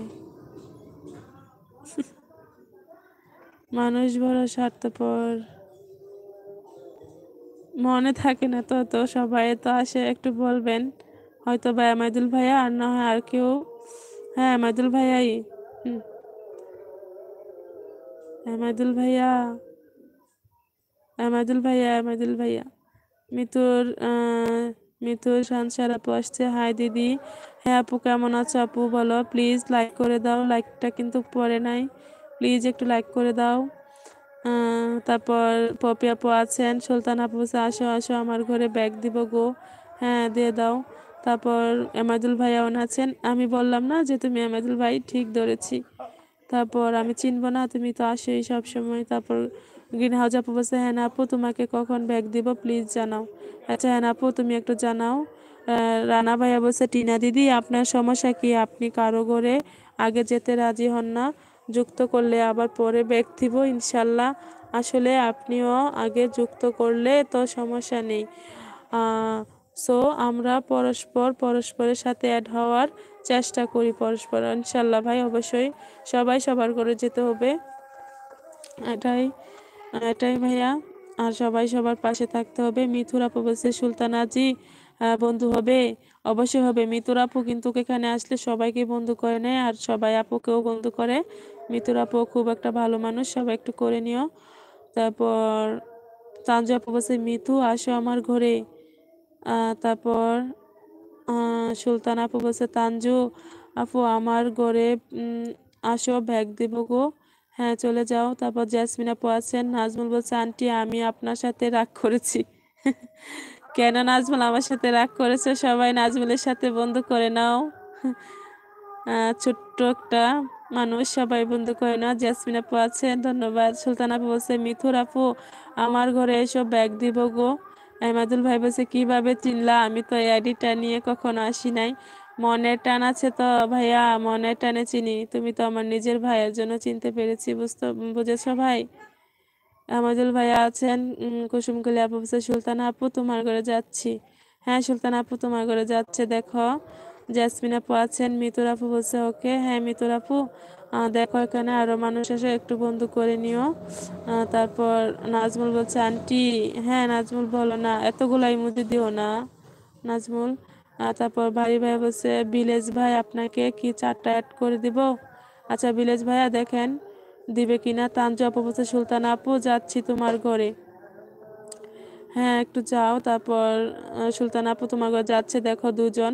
মানুষ বড় স্বার্থপর মনে থাকে না তো তো সবাই তো আসে একটু বলবেন হয়তো ভাই আমাদুল ভাইয়া আর না হয় আর কেউ হ্যাঁ আমাদুল ভাইয়াই আমাদুল ভাইয়া আমাদুল ভাইয়া আমাদুল ভাইয়া মিতুর মিতুর শান আপু আসছে হাই দিদি হ্যাঁ আপু কেমন আছো আপু বলো প্লিজ লাইক করে দাও লাইকটা কিন্তু পরে নাই প্লিজ একটু লাইক করে দাও তারপর পপি আপু আছেন সুলতান আপু আসো আসো আমার ঘরে ব্যাগ দিব গো হ্যাঁ দিয়ে দাও তারপর এমাদুল ভাই ওন আছেন আমি বললাম না যে তুমি এমাদুল ভাই ঠিক ধরেছি তারপর আমি চিনবো না তুমি তো আসোই সময় তারপর গ্রিন হাউস আপু বলছে হ্যাঁ আপু তোমাকে কখন ব্যাগ দিব প্লিজ জানাও আচ্ছা হ্যাঁ আপু তুমি একটু জানাও রানা ভাইয়া বলছে টিনা দিদি আপনার সমস্যা কি আপনি কারো ঘরে আগে যেতে রাজি হন না যুক্ত করলে আবার পরে ব্যাগ দিব ইনশাল্লাহ আসলে আপনিও আগে যুক্ত করলে তো সমস্যা নেই সো আমরা পরস্পর পরস্পরের সাথে অ্যাড হওয়ার চেষ্টা করি পরস্পর ইনশাল্লাহ ভাই অবশ্যই সবাই সবার করে যেতে হবে এটাই এটাই ভাইয়া আর সবাই সবার পাশে থাকতে হবে মিথুর আপু বলছে সুলতানাজি বন্ধু হবে অবশ্যই হবে মিথুর আপু কিন্তু এখানে আসলে সবাইকে বন্ধু করে নেয় আর সবাই আপুকেও বন্ধু করে মিথুর আপু খুব একটা ভালো মানুষ সবাই একটু করে নিও তারপর তাঞ্জু আপু বলছে মিথু আসো আমার ঘরে তারপর সুলতান আপু বলছে তাঞ্জু আপু আমার ঘরে আসো ব্যাগ দেবো গো হ্যাঁ চলে যাও তারপর জ্যাসমিন আপু আছেন নাজমুল বলছে আন্টি আমি আপনার সাথে রাগ করেছি কেন নাজমুল আমার সাথে রাগ করেছে সবাই নাজমুলের সাথে বন্ধু করে নাও ছোট্ট একটা মানুষ সবাই বন্ধু করে নাও জ্যাসমিন আপু আছেন ধন্যবাদ সুলতান আপু বলছে মিথুর আপু আমার ঘরে এসব ব্যাগ দিব গো এমাদুল ভাই বলছে কিভাবে চিনলা আমি তো এই আইডিটা নিয়ে কখনো আসি নাই মনের টান আছে তো ভাইয়া মনের টানে চিনি তুমি তো আমার নিজের ভাইয়ের জন্য চিনতে পেরেছি বুঝতে বুঝেছ ভাই আমাজুল ভাইয়া আছেন কুসুমকুলি আপু সুলতান আপু তোমার ঘরে যাচ্ছি হ্যাঁ সুলতান আপু তোমার ঘরে যাচ্ছে দেখো জ্যাসমিন আপু আছেন মিতুর আপু বলছে ওকে হ্যাঁ মিতুর আপু দেখো এখানে আরও মানুষ এসে একটু বন্ধু করে নিও তারপর নাজমুল বলছে আন্টি হ্যাঁ নাজমুল বলো না এতগুলো ইমুজি দিও না নাজমুল তারপর ভাই ভাই বলছে বিলেজ ভাই আপনাকে কি চারটা অ্যাড করে দিব আচ্ছা বিলেজ ভাইয়া দেখেন দিবে কিনা তানজু আপু বলছে সুলতান আপু যাচ্ছি তোমার ঘরে হ্যাঁ একটু যাও তারপর সুলতান আপু তোমার ঘরে যাচ্ছে দেখো দুজন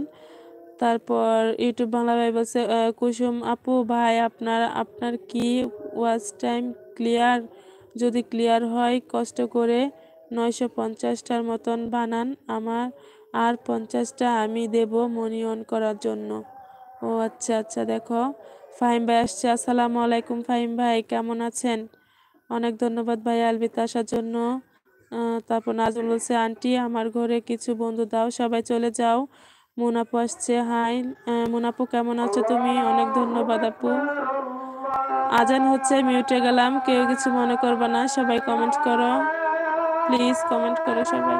তারপর ইউটিউব বাংলা ভাই বলছে কুসুম আপু ভাই আপনার আপনার কি ওয়াচ টাইম ক্লিয়ার যদি ক্লিয়ার হয় কষ্ট করে নয়শো পঞ্চাশটার মতন বানান আমার আর পঞ্চাশটা আমি দেব মনি অন করার জন্য ও আচ্ছা আচ্ছা দেখো ফাহিম ভাই আসছে আসসালামু আলাইকুম ফাহিম ভাই কেমন আছেন অনেক ধন্যবাদ ভাই আলবিত আসার জন্য তারপর নাজুল বলছে আন্টি আমার ঘরে কিছু বন্ধু দাও সবাই চলে যাও মুনাপু আসছে হাই মুনাপু কেমন আছো তুমি অনেক ধন্যবাদ আপু আজান হচ্ছে মিউটে গেলাম কেউ কিছু মনে করবে না সবাই কমেন্ট করো প্লিজ কমেন্ট করো সবাই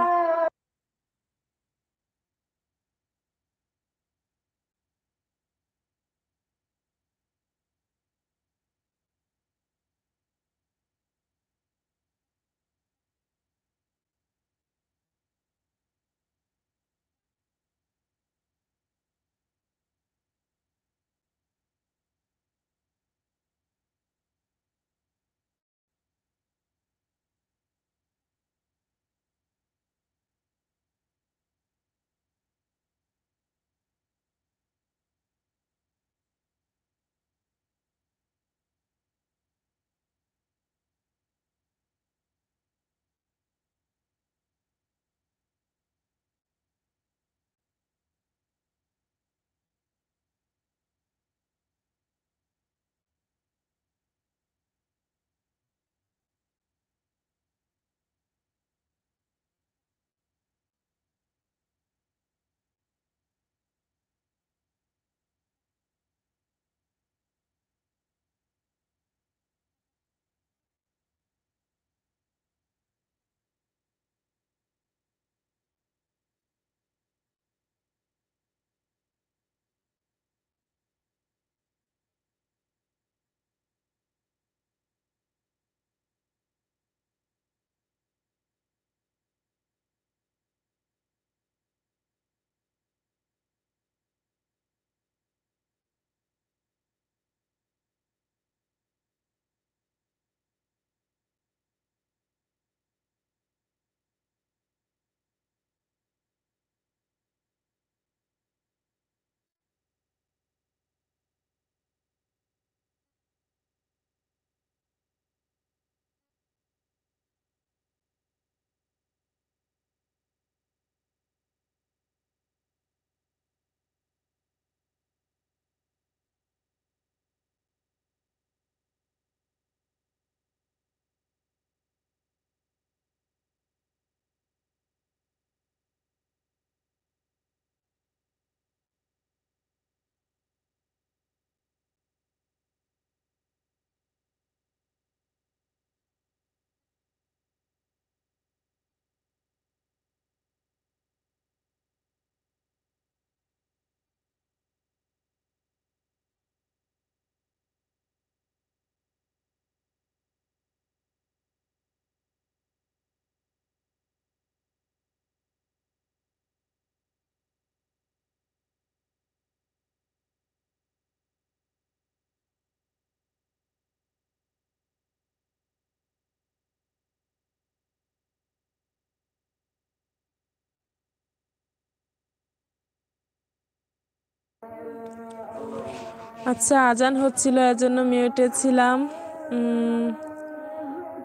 আচ্ছা আজান হচ্ছিল এর জন্য মিউটে ছিলাম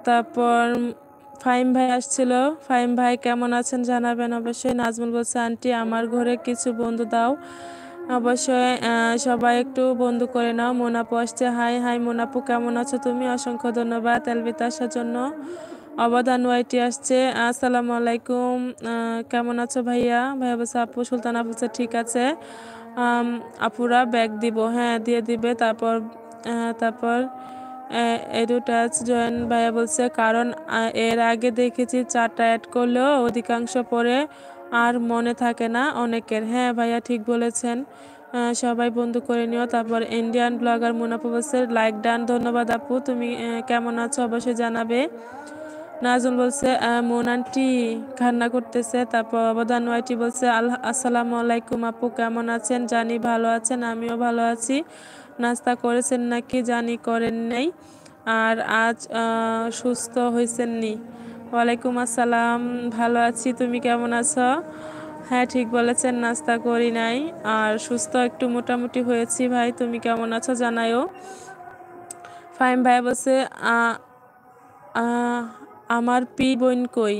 তারপর ফাইম ভাই আসছিল ফাইম ভাই কেমন আছেন জানাবেন অবশ্যই নাজমুল বলছে আন্টি আমার ঘরে কিছু বন্ধু দাও অবশ্যই সবাই একটু বন্ধু করে নাও মোনাপু আসছে হাই হাই মোনাপু কেমন আছো তুমি অসংখ্য ধন্যবাদ এলবিতা আসার জন্য অবদান ওয়াইটি আসছে আসসালামু আলাইকুম কেমন আছো ভাইয়া ভাইয়া বলছে আপু সুলতানা বলছে ঠিক আছে আপুরা ব্যাগ দিব হ্যাঁ দিয়ে দিবে তারপর তারপর এডু টাচ জয়েন ভাইয়া বলছে কারণ এর আগে দেখেছি চারটা অ্যাড করলেও অধিকাংশ পরে আর মনে থাকে না অনেকের হ্যাঁ ভাইয়া ঠিক বলেছেন সবাই বন্ধু করে নিও তারপর ইন্ডিয়ান ব্লগার মুনাফা বলছে লাইক ডান ধন্যবাদ আপু তুমি কেমন আছো অবশ্যই জানাবে নাজুল বলছে মন আন্টি কান্না করতেছে তারপর অবদান আন্টি বলছে আসসালামু আলাইকুম আপু কেমন আছেন জানি ভালো আছেন আমিও ভালো আছি নাস্তা করেছেন নাকি জানি করেন নাই আর আজ সুস্থ হয়েছেননি ওয়ালাইকুম আসসালাম ভালো আছি তুমি কেমন আছো হ্যাঁ ঠিক বলেছেন নাস্তা করি নাই আর সুস্থ একটু মোটামুটি হয়েছি ভাই তুমি কেমন আছো জানাইও ফাইম ভাই বলছে আমার পি বোন কই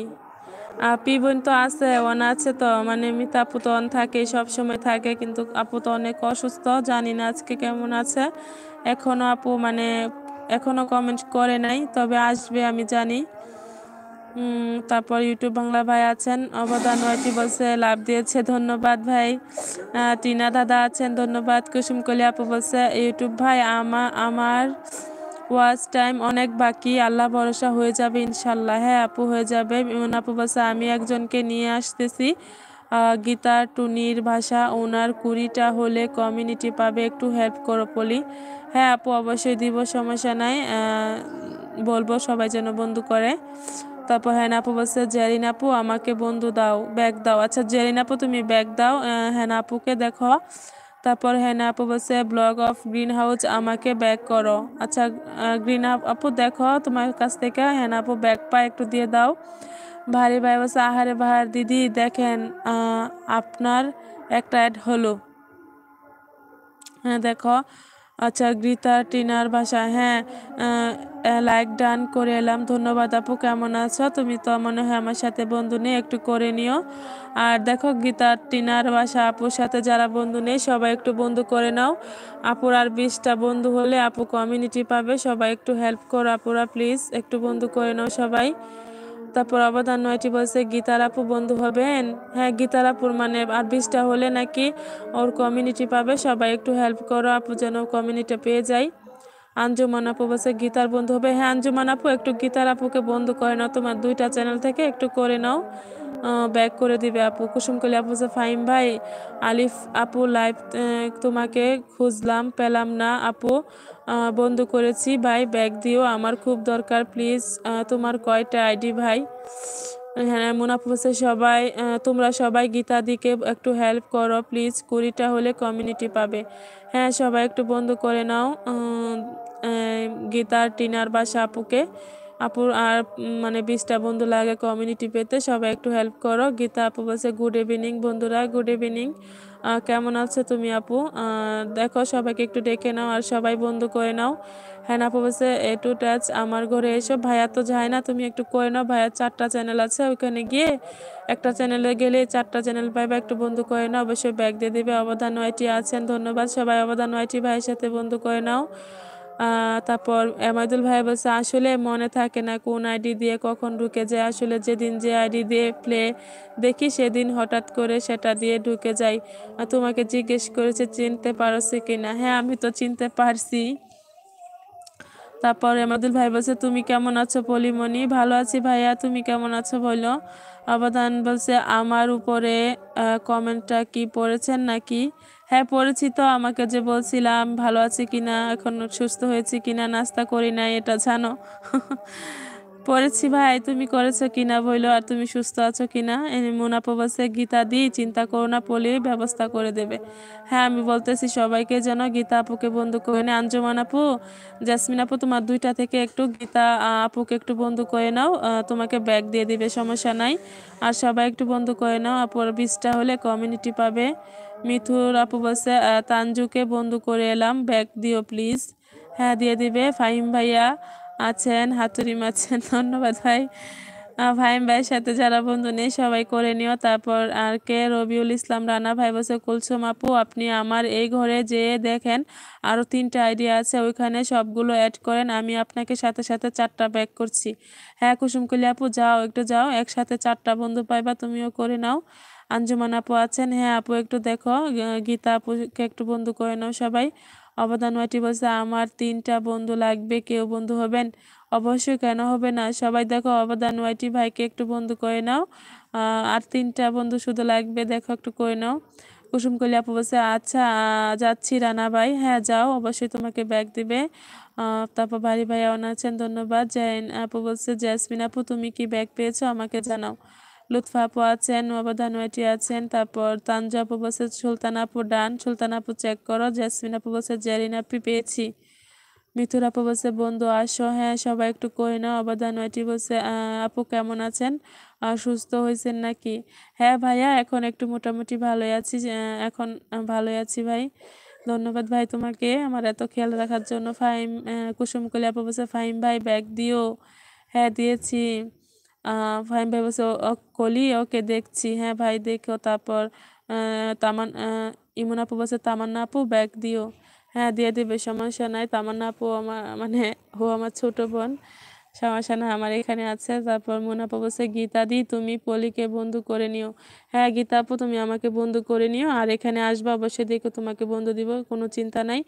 পি বোন তো আছে অন আছে তো মানে মিতা আপু তো অন থাকে সব সময় থাকে কিন্তু আপু তো অনেক অসুস্থ জানি না আজকে কেমন আছে এখনো আপু মানে এখনো কমেন্ট করে নাই তবে আসবে আমি জানি তারপর ইউটিউব বাংলা ভাই আছেন অবদান ওয়াইটি বলছে লাভ দিয়েছে ধন্যবাদ ভাই টিনা দাদা আছেন ধন্যবাদ কুসুম কলি আপু বলছে ইউটিউব ভাই আমা আমার ওয়াচ টাইম অনেক বাকি আল্লাহ ভরসা হয়ে যাবে ইনশাল্লাহ হ্যাঁ আপু হয়ে যাবে ইমন আপু বাসা আমি একজনকে নিয়ে আসতেছি গীতা টুনির ভাষা ওনার কুড়িটা হলে কমিউনিটি পাবে একটু হেল্প করো পলি হ্যাঁ আপু অবশ্যই দিব সমস্যা নাই বলবো সবাই যেন বন্ধু করে তারপর হ্যাঁ আপু বলছে জেরিন আপু আমাকে বন্ধু দাও ব্যাগ দাও আচ্ছা জেরিন আপু তুমি ব্যাগ দাও হ্যাঁ আপুকে দেখো তারপর হ্যাঁ আপু বলছে ব্লগ অফ গ্রিন হাউস আমাকে ব্যাক করো আচ্ছা গ্রিন আপু দেখো তোমার কাছ থেকে হ্যানা আপু ব্যাক পা একটু দিয়ে দাও ভারী ভাই বলছে আহারে ভার দিদি দেখেন আপনার একটা অ্যাড হলো হ্যাঁ দেখো আচ্ছা গ্রীতা টিনার ভাষা হ্যাঁ লাইক ডান করে এলাম ধন্যবাদ আপু কেমন আছো তুমি তো মনে হয় আমার সাথে বন্ধু নেই একটু করে নিও আর দেখো গীতা টিনার বাসা আপুর সাথে যারা বন্ধু নেই সবাই একটু বন্ধু করে নাও আপুর আর বিশটা বন্ধু হলে আপু কমিউনিটি পাবে সবাই একটু হেল্প করো আপুরা প্লিজ একটু বন্ধু করে নাও সবাই তারপর অবদান নয়টি বলছে গীতারাপু বন্ধু হবেন হ্যাঁ গীতারাপুর মানে আর বিশটা হলে নাকি ওর কমিউনিটি পাবে সবাই একটু হেল্প করো আপু যেন কমিউনিটি পেয়ে যায় আঞ্জুমান আপু বলছে গীতার বন্ধু হবে হ্যাঁ আঞ্জুমান আপু একটু গীতার আপুকে বন্ধু করে নাও তোমার দুইটা চ্যানেল থেকে একটু করে নাও ব্যাক করে দিবে আপু কুসুমকলি আপু বলছে ফাইম ভাই আলিফ আপু লাইভ তোমাকে খুঁজলাম পেলাম না আপু বন্ধ করেছি ভাই ব্যাগ দিও আমার খুব দরকার প্লিজ তোমার কয়টা আইডি ভাই হ্যাঁ মুনাফ সবাই তোমরা সবাই গীতাদিকে একটু হেল্প করো প্লিজ কুড়িটা হলে কমিউনিটি পাবে হ্যাঁ সবাই একটু বন্ধ করে নাও গীতার টিনার বা সাপুকে আপুর আর মানে বিশটা বন্ধু লাগে কমিউনিটি পেতে সবাই একটু হেল্প করো গীতা আপু বলছে গুড ইভিনিং বন্ধুরা গুড ইভিনিং কেমন আছে তুমি আপু দেখো সবাইকে একটু ডেকে নাও আর সবাই বন্ধু করে নাও হ্যাঁ আপু বলছে এ টু টাচ আমার ঘরে এসো ভাইয়া তো যায় না তুমি একটু করে নাও ভাইয়ার চারটা চ্যানেল আছে ওইখানে গিয়ে একটা চ্যানেলে গেলে চারটা চ্যানেল পাইবে একটু বন্ধু করে নাও অবশ্যই ব্যাগ দিয়ে দেবে অবদান ওয়াইটি আছেন ধন্যবাদ সবাই অবদান ওয়াইটি ভাইয়ের সাথে বন্ধু করে নাও তারপর এমাদুল ভাই বলছে আসলে মনে থাকে না কোন আইডি দিয়ে কখন ঢুকে যায় আসলে যেদিন যে আইডি দিয়ে প্লে দেখি সেদিন হঠাৎ করে সেটা দিয়ে ঢুকে যাই তোমাকে জিজ্ঞেস করেছে চিনতে পারছি কি না হ্যাঁ আমি তো চিনতে পারছি তারপর এমাদুল ভাই বলছে তুমি কেমন আছো পলিমণি ভালো আছি ভাইয়া তুমি কেমন আছো বলো অবদান বলছে আমার উপরে কমেন্টটা কি পড়েছেন নাকি হ্যাঁ পড়েছি তো আমাকে যে বলছিলাম ভালো আছে কিনা এখন সুস্থ হয়েছে কিনা নাস্তা করি না এটা জানো পড়েছি ভাই তুমি করেছো কিনা বইলো আর তুমি সুস্থ আছো কিনা মোনাপো বলছে গীতা দি চিন্তা করো না পলি ব্যবস্থা করে দেবে হ্যাঁ আমি বলতেছি সবাইকে যেন গীতা আপুকে বন্ধু করে নে আঞ্জমান আপু জাসমিন আপু তোমার দুইটা থেকে একটু গীতা আপুকে একটু বন্ধু করে নাও তোমাকে ব্যাগ দিয়ে দিবে সমস্যা নাই আর সবাই একটু বন্ধু করে নাও আপুর বিশটা হলে কমিউনিটি পাবে মিথুর আপু বলছে তানজুকে বন্ধু করে এলাম ব্যাগ দিও প্লিজ হ্যাঁ দিয়ে দিবে ফাহিম ভাইয়া আছেন হাতুরিম আছেন ধন্যবাদ ভাই ভাইম ভাইয়ের সাথে যারা বন্ধু নেই সবাই করে নিও তারপর আর কে রবিউল ইসলাম রানা ভাই বসে কুলসুম আপু আপনি আমার এই ঘরে যেয়ে দেখেন আরও তিনটা আইডিয়া আছে ওইখানে সবগুলো অ্যাড করেন আমি আপনাকে সাথে সাথে চারটা ব্যাক করছি হ্যাঁ কুসুমকুলি আপু যাও একটু যাও একসাথে চারটা বন্ধু পাইবা তুমিও করে নাও আঞ্জুমান আপু আছেন হ্যাঁ আপু একটু দেখো গীতা আপুকে একটু বন্ধু করে নাও সবাই অবদান মাটি বলছে আমার তিনটা বন্ধু লাগবে কেউ বন্ধু হবেন অবশ্যই কেন হবে না সবাই দেখো অবদান ওয়াইটি ভাইকে একটু বন্ধু করে নাও আর তিনটা বন্ধু শুধু লাগবে দেখো একটু করে নাও কুসুম কলি আপু বলছে আচ্ছা যাচ্ছি রানা ভাই হ্যাঁ যাও অবশ্যই তোমাকে ব্যাগ দিবে তারপর ভারী ভাই অন আছেন ধন্যবাদ জয়ন আপু বলছে জ্যাসমিন আপু তুমি কি ব্যাগ পেয়েছো আমাকে জানাও লুৎফা আপু আছেন নবাদান ওয়েটি আছেন তারপর তানজা আপু বলছে সুলতান আপু ডান সুলতান আপু চেক করো জেসমিন আপু বলছে জেরিন আপি পেয়েছি মিথুর আপু বলছে বন্ধু আসো হ্যাঁ সবাই একটু কই না অবদান ওয়েটি বলছে আপু কেমন আছেন সুস্থ হয়েছেন নাকি হ্যাঁ ভাইয়া এখন একটু মোটামুটি ভালোই আছি এখন ভালোই আছি ভাই ধন্যবাদ ভাই তোমাকে আমার এত খেয়াল রাখার জন্য ফাইম কুসুমকলি আপু বলছে ফাইম ভাই ব্যাগ দিও হ্যাঁ দিয়েছি ফাহিম ভাই বলছে কলি ওকে দেখছি হ্যাঁ ভাই দেখো তারপর তামান ইমন আপু বলছে তামান্না আপু ব্যাগ দিও হ্যাঁ দিয়ে দেবে সমস্যা নাই তামান্না আপু আমার মানে ও আমার ছোট বোন সমস্যা না আমার এখানে আছে তারপর মোনাপা বলছে গীতা দি তুমি পলিকে বন্ধু করে নিও হ্যাঁ গীতা আপু তুমি আমাকে বন্ধু করে নিও আর এখানে আসবে অবশ্যই দেখো তোমাকে বন্ধু দিব কোনো চিন্তা নাই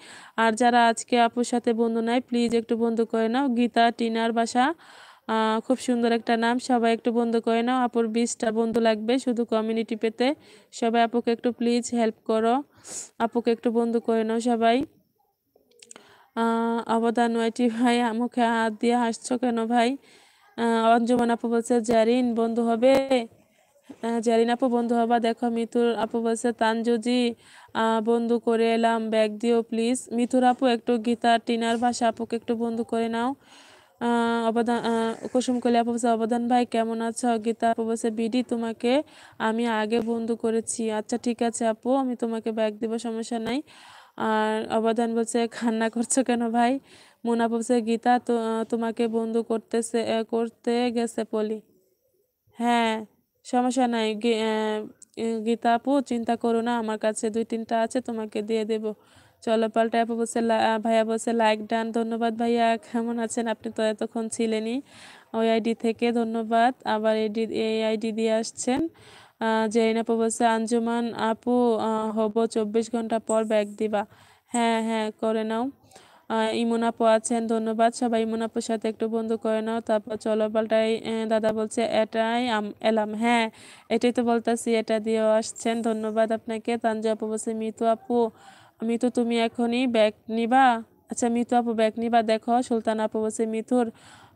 আর যারা আজকে আপুর সাথে বন্ধু নাই প্লিজ একটু বন্ধু করে নাও গীতা টিনার বাসা খুব সুন্দর একটা নাম সবাই একটু বন্ধু করে নাও আপুর বিশটা বন্ধু লাগবে শুধু কমিউনিটি পেতে সবাই আপুকে একটু প্লিজ হেল্প করো আপুকে একটু বন্ধু করে নাও সবাই অবদান ওয়াইটি ভাই মুখে হাত দিয়ে হাসছ কেন ভাই অঞ্জুমান আপু বলছে জারিন বন্ধু হবে জারিন আপু বন্ধু হবা দেখো মিথুর আপু বলছে তানজুজি বন্ধু করে এলাম ব্যাগ দিও প্লিজ মিথুর আপু একটু গীতা টিনার ভাষা আপুকে একটু বন্ধু করে নাও অবদান আপু আপবসা অবদান ভাই কেমন আছো গীতা আপবসা বিডি তোমাকে আমি আগে বন্ধু করেছি আচ্ছা ঠিক আছে আপু আমি তোমাকে ব্যাগ দেবো সমস্যা নাই আর অবদান বলছে খান্না করছো কেন ভাই মোনা বলছে গীতা তো তোমাকে বন্ধু করতেছে করতে গেছে পলি হ্যাঁ সমস্যা নাই গীতা আপু চিন্তা করো না আমার কাছে দুই তিনটা আছে তোমাকে দিয়ে দেবো চলো পাল্টা আপু বলছে ভাইয়া বলছে লাইক ডান ধন্যবাদ ভাইয়া কেমন আছেন আপনি তো এতক্ষণ ছিলেনই ওই আইডি থেকে ধন্যবাদ আবার এডি এই আইডি দিয়ে আসছেন জেরিন আপু বলছে আঞ্জুমান আপু হব চব্বিশ ঘন্টা পর ব্যাগ দিবা হ্যাঁ হ্যাঁ করে নাও ইমন আপু আছেন ধন্যবাদ সবাই ইমন আপুর সাথে একটু বন্ধু করে নাও তারপর চলো পাল্টাই দাদা বলছে এটাই এলাম হ্যাঁ এটাই তো বলতেছি এটা দিয়েও আসছেন ধন্যবাদ আপনাকে তানজু আপু বলছে মিতু আপু আমি তো তুমি এখনই ব্যাগ নিবা আচ্ছা মিতু আপু ব্যাগ নিবা দেখো সুলতান আপু বলছে মিথুর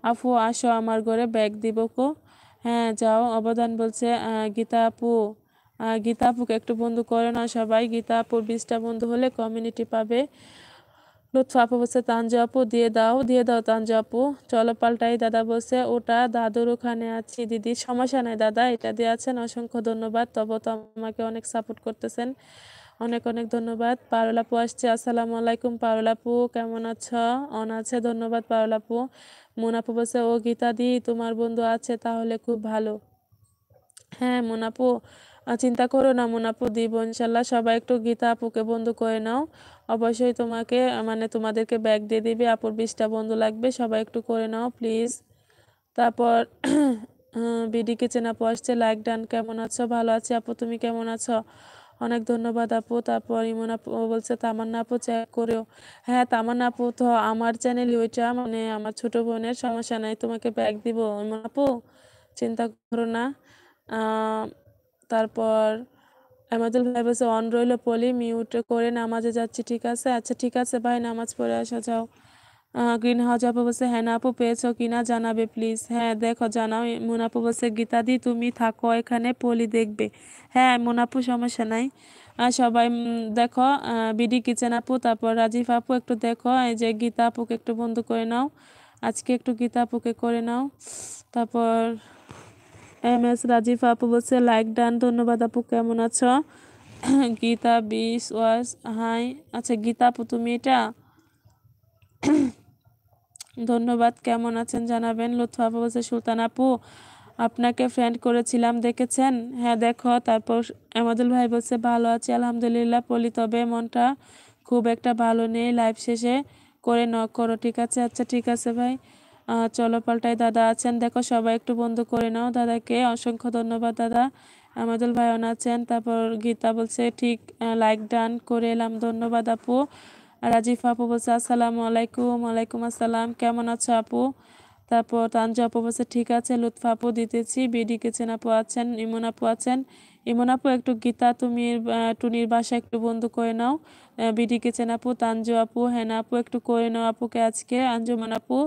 আপু আসো আমার ঘরে ব্যাগ দিব কো হ্যাঁ যাও অবদান বলছে গীতা আপু গীতা আপুকে একটু বন্ধু করে না সবাই গীতা আপুর বিশটা বন্ধু হলে কমিউনিটি পাবে লুৎফ আপু বলছে তানজা আপু দিয়ে দাও দিয়ে দাও তানজা আপু চলো পাল্টাই দাদা বলছে ওটা দাদুর ওখানে আছি দিদি সমস্যা নাই দাদা এটা দিয়ে আছেন অসংখ্য ধন্যবাদ তবে তো আমাকে অনেক সাপোর্ট করতেছেন অনেক অনেক ধন্যবাদ পারলাপু আসছে আসসালামু আলাইকুম পারলাপু কেমন আছো অন আছে ধন্যবাদ পারলাপু মোনাপু বসে ও গীতা দি তোমার বন্ধু আছে তাহলে খুব ভালো হ্যাঁ মোনাপু চিন্তা করো না মোনাপু দিব ইনশাল্লাহ সবাই একটু গীতা আপুকে বন্ধু করে নাও অবশ্যই তোমাকে মানে তোমাদেরকে ব্যাগ দিয়ে দিবে আপুর বিশটা বন্ধু লাগবে সবাই একটু করে নাও প্লিজ তারপর বিডি কিচেন আপু আসছে লাইক ডান কেমন আছো ভালো আছি আপু তুমি কেমন আছো অনেক ধন্যবাদ আপু তারপর ইমন আপু বলছে তামান্না আপু চেক করেও হ্যাঁ তামান্না আপু তো আমার চ্যানেল ওইটা মানে আমার ছোট বোনের সমস্যা নাই তোমাকে ব্যাগ দিব ইমন আপু চিন্তা করো না তারপর আমাদের ভাই বলছে অন রইল পলি মিউট করে নামাজে যাচ্ছি ঠিক আছে আচ্ছা ঠিক আছে ভাই নামাজ পড়ে আসা যাও গ্রিন হাউস আপু বলছে হ্যানা আপু পেয়েছো কিনা জানাবে প্লিজ হ্যাঁ দেখো জানাও মোনাপু বলছে গীতাদি তুমি থাকো এখানে পলি দেখবে হ্যাঁ মোনাপু সমস্যা নাই সবাই দেখো বিডি কিচেন আপু তারপর রাজীব আপু একটু দেখো এই যে গীতা আপুকে একটু বন্ধু করে নাও আজকে একটু গীতা আপুকে করে নাও তারপর এম এস রাজীব আপু বলছে লাইক ডান ধন্যবাদ আপু কেমন আছো গীতা বিশ ওয়াস হাই আচ্ছা গীতা আপু তুমি এটা ধন্যবাদ কেমন আছেন জানাবেন লুৎফা বলছে সুলতান আপু আপনাকে ফ্রেন্ড করেছিলাম দেখেছেন হ্যাঁ দেখো তারপর আমাদুল ভাই বলছে ভালো আছি আলহামদুলিল্লাহ বলি তবে মনটা খুব একটা ভালো নেই লাইভ শেষে করে ন করো ঠিক আছে আচ্ছা ঠিক আছে ভাই চলো পাল্টাই দাদা আছেন দেখো সবাই একটু বন্ধ করে নাও দাদাকে অসংখ্য ধন্যবাদ দাদা আমাদুল ভাইও আছেন তারপর গীতা বলছে ঠিক লাইক ডান করে এলাম ধন্যবাদ আপু রাজিফা আপু বলছে আসসালামু আলাইকুম আলাইকুম আসসালাম কেমন আছো আপু তারপর তানজা আপু বলছে ঠিক আছে লুৎফা আপু দিতেছি বিডি কিচেন আপু আছেন ইমন আপু আছেন ইমন আপু একটু গীতা তুমি টুনির বাসা একটু বন্ধু করে নাও বিডি কিচেন আপু তানজু আপু হেনা আপু একটু করে নাও আপুকে আজকে আঞ্জুমান আপু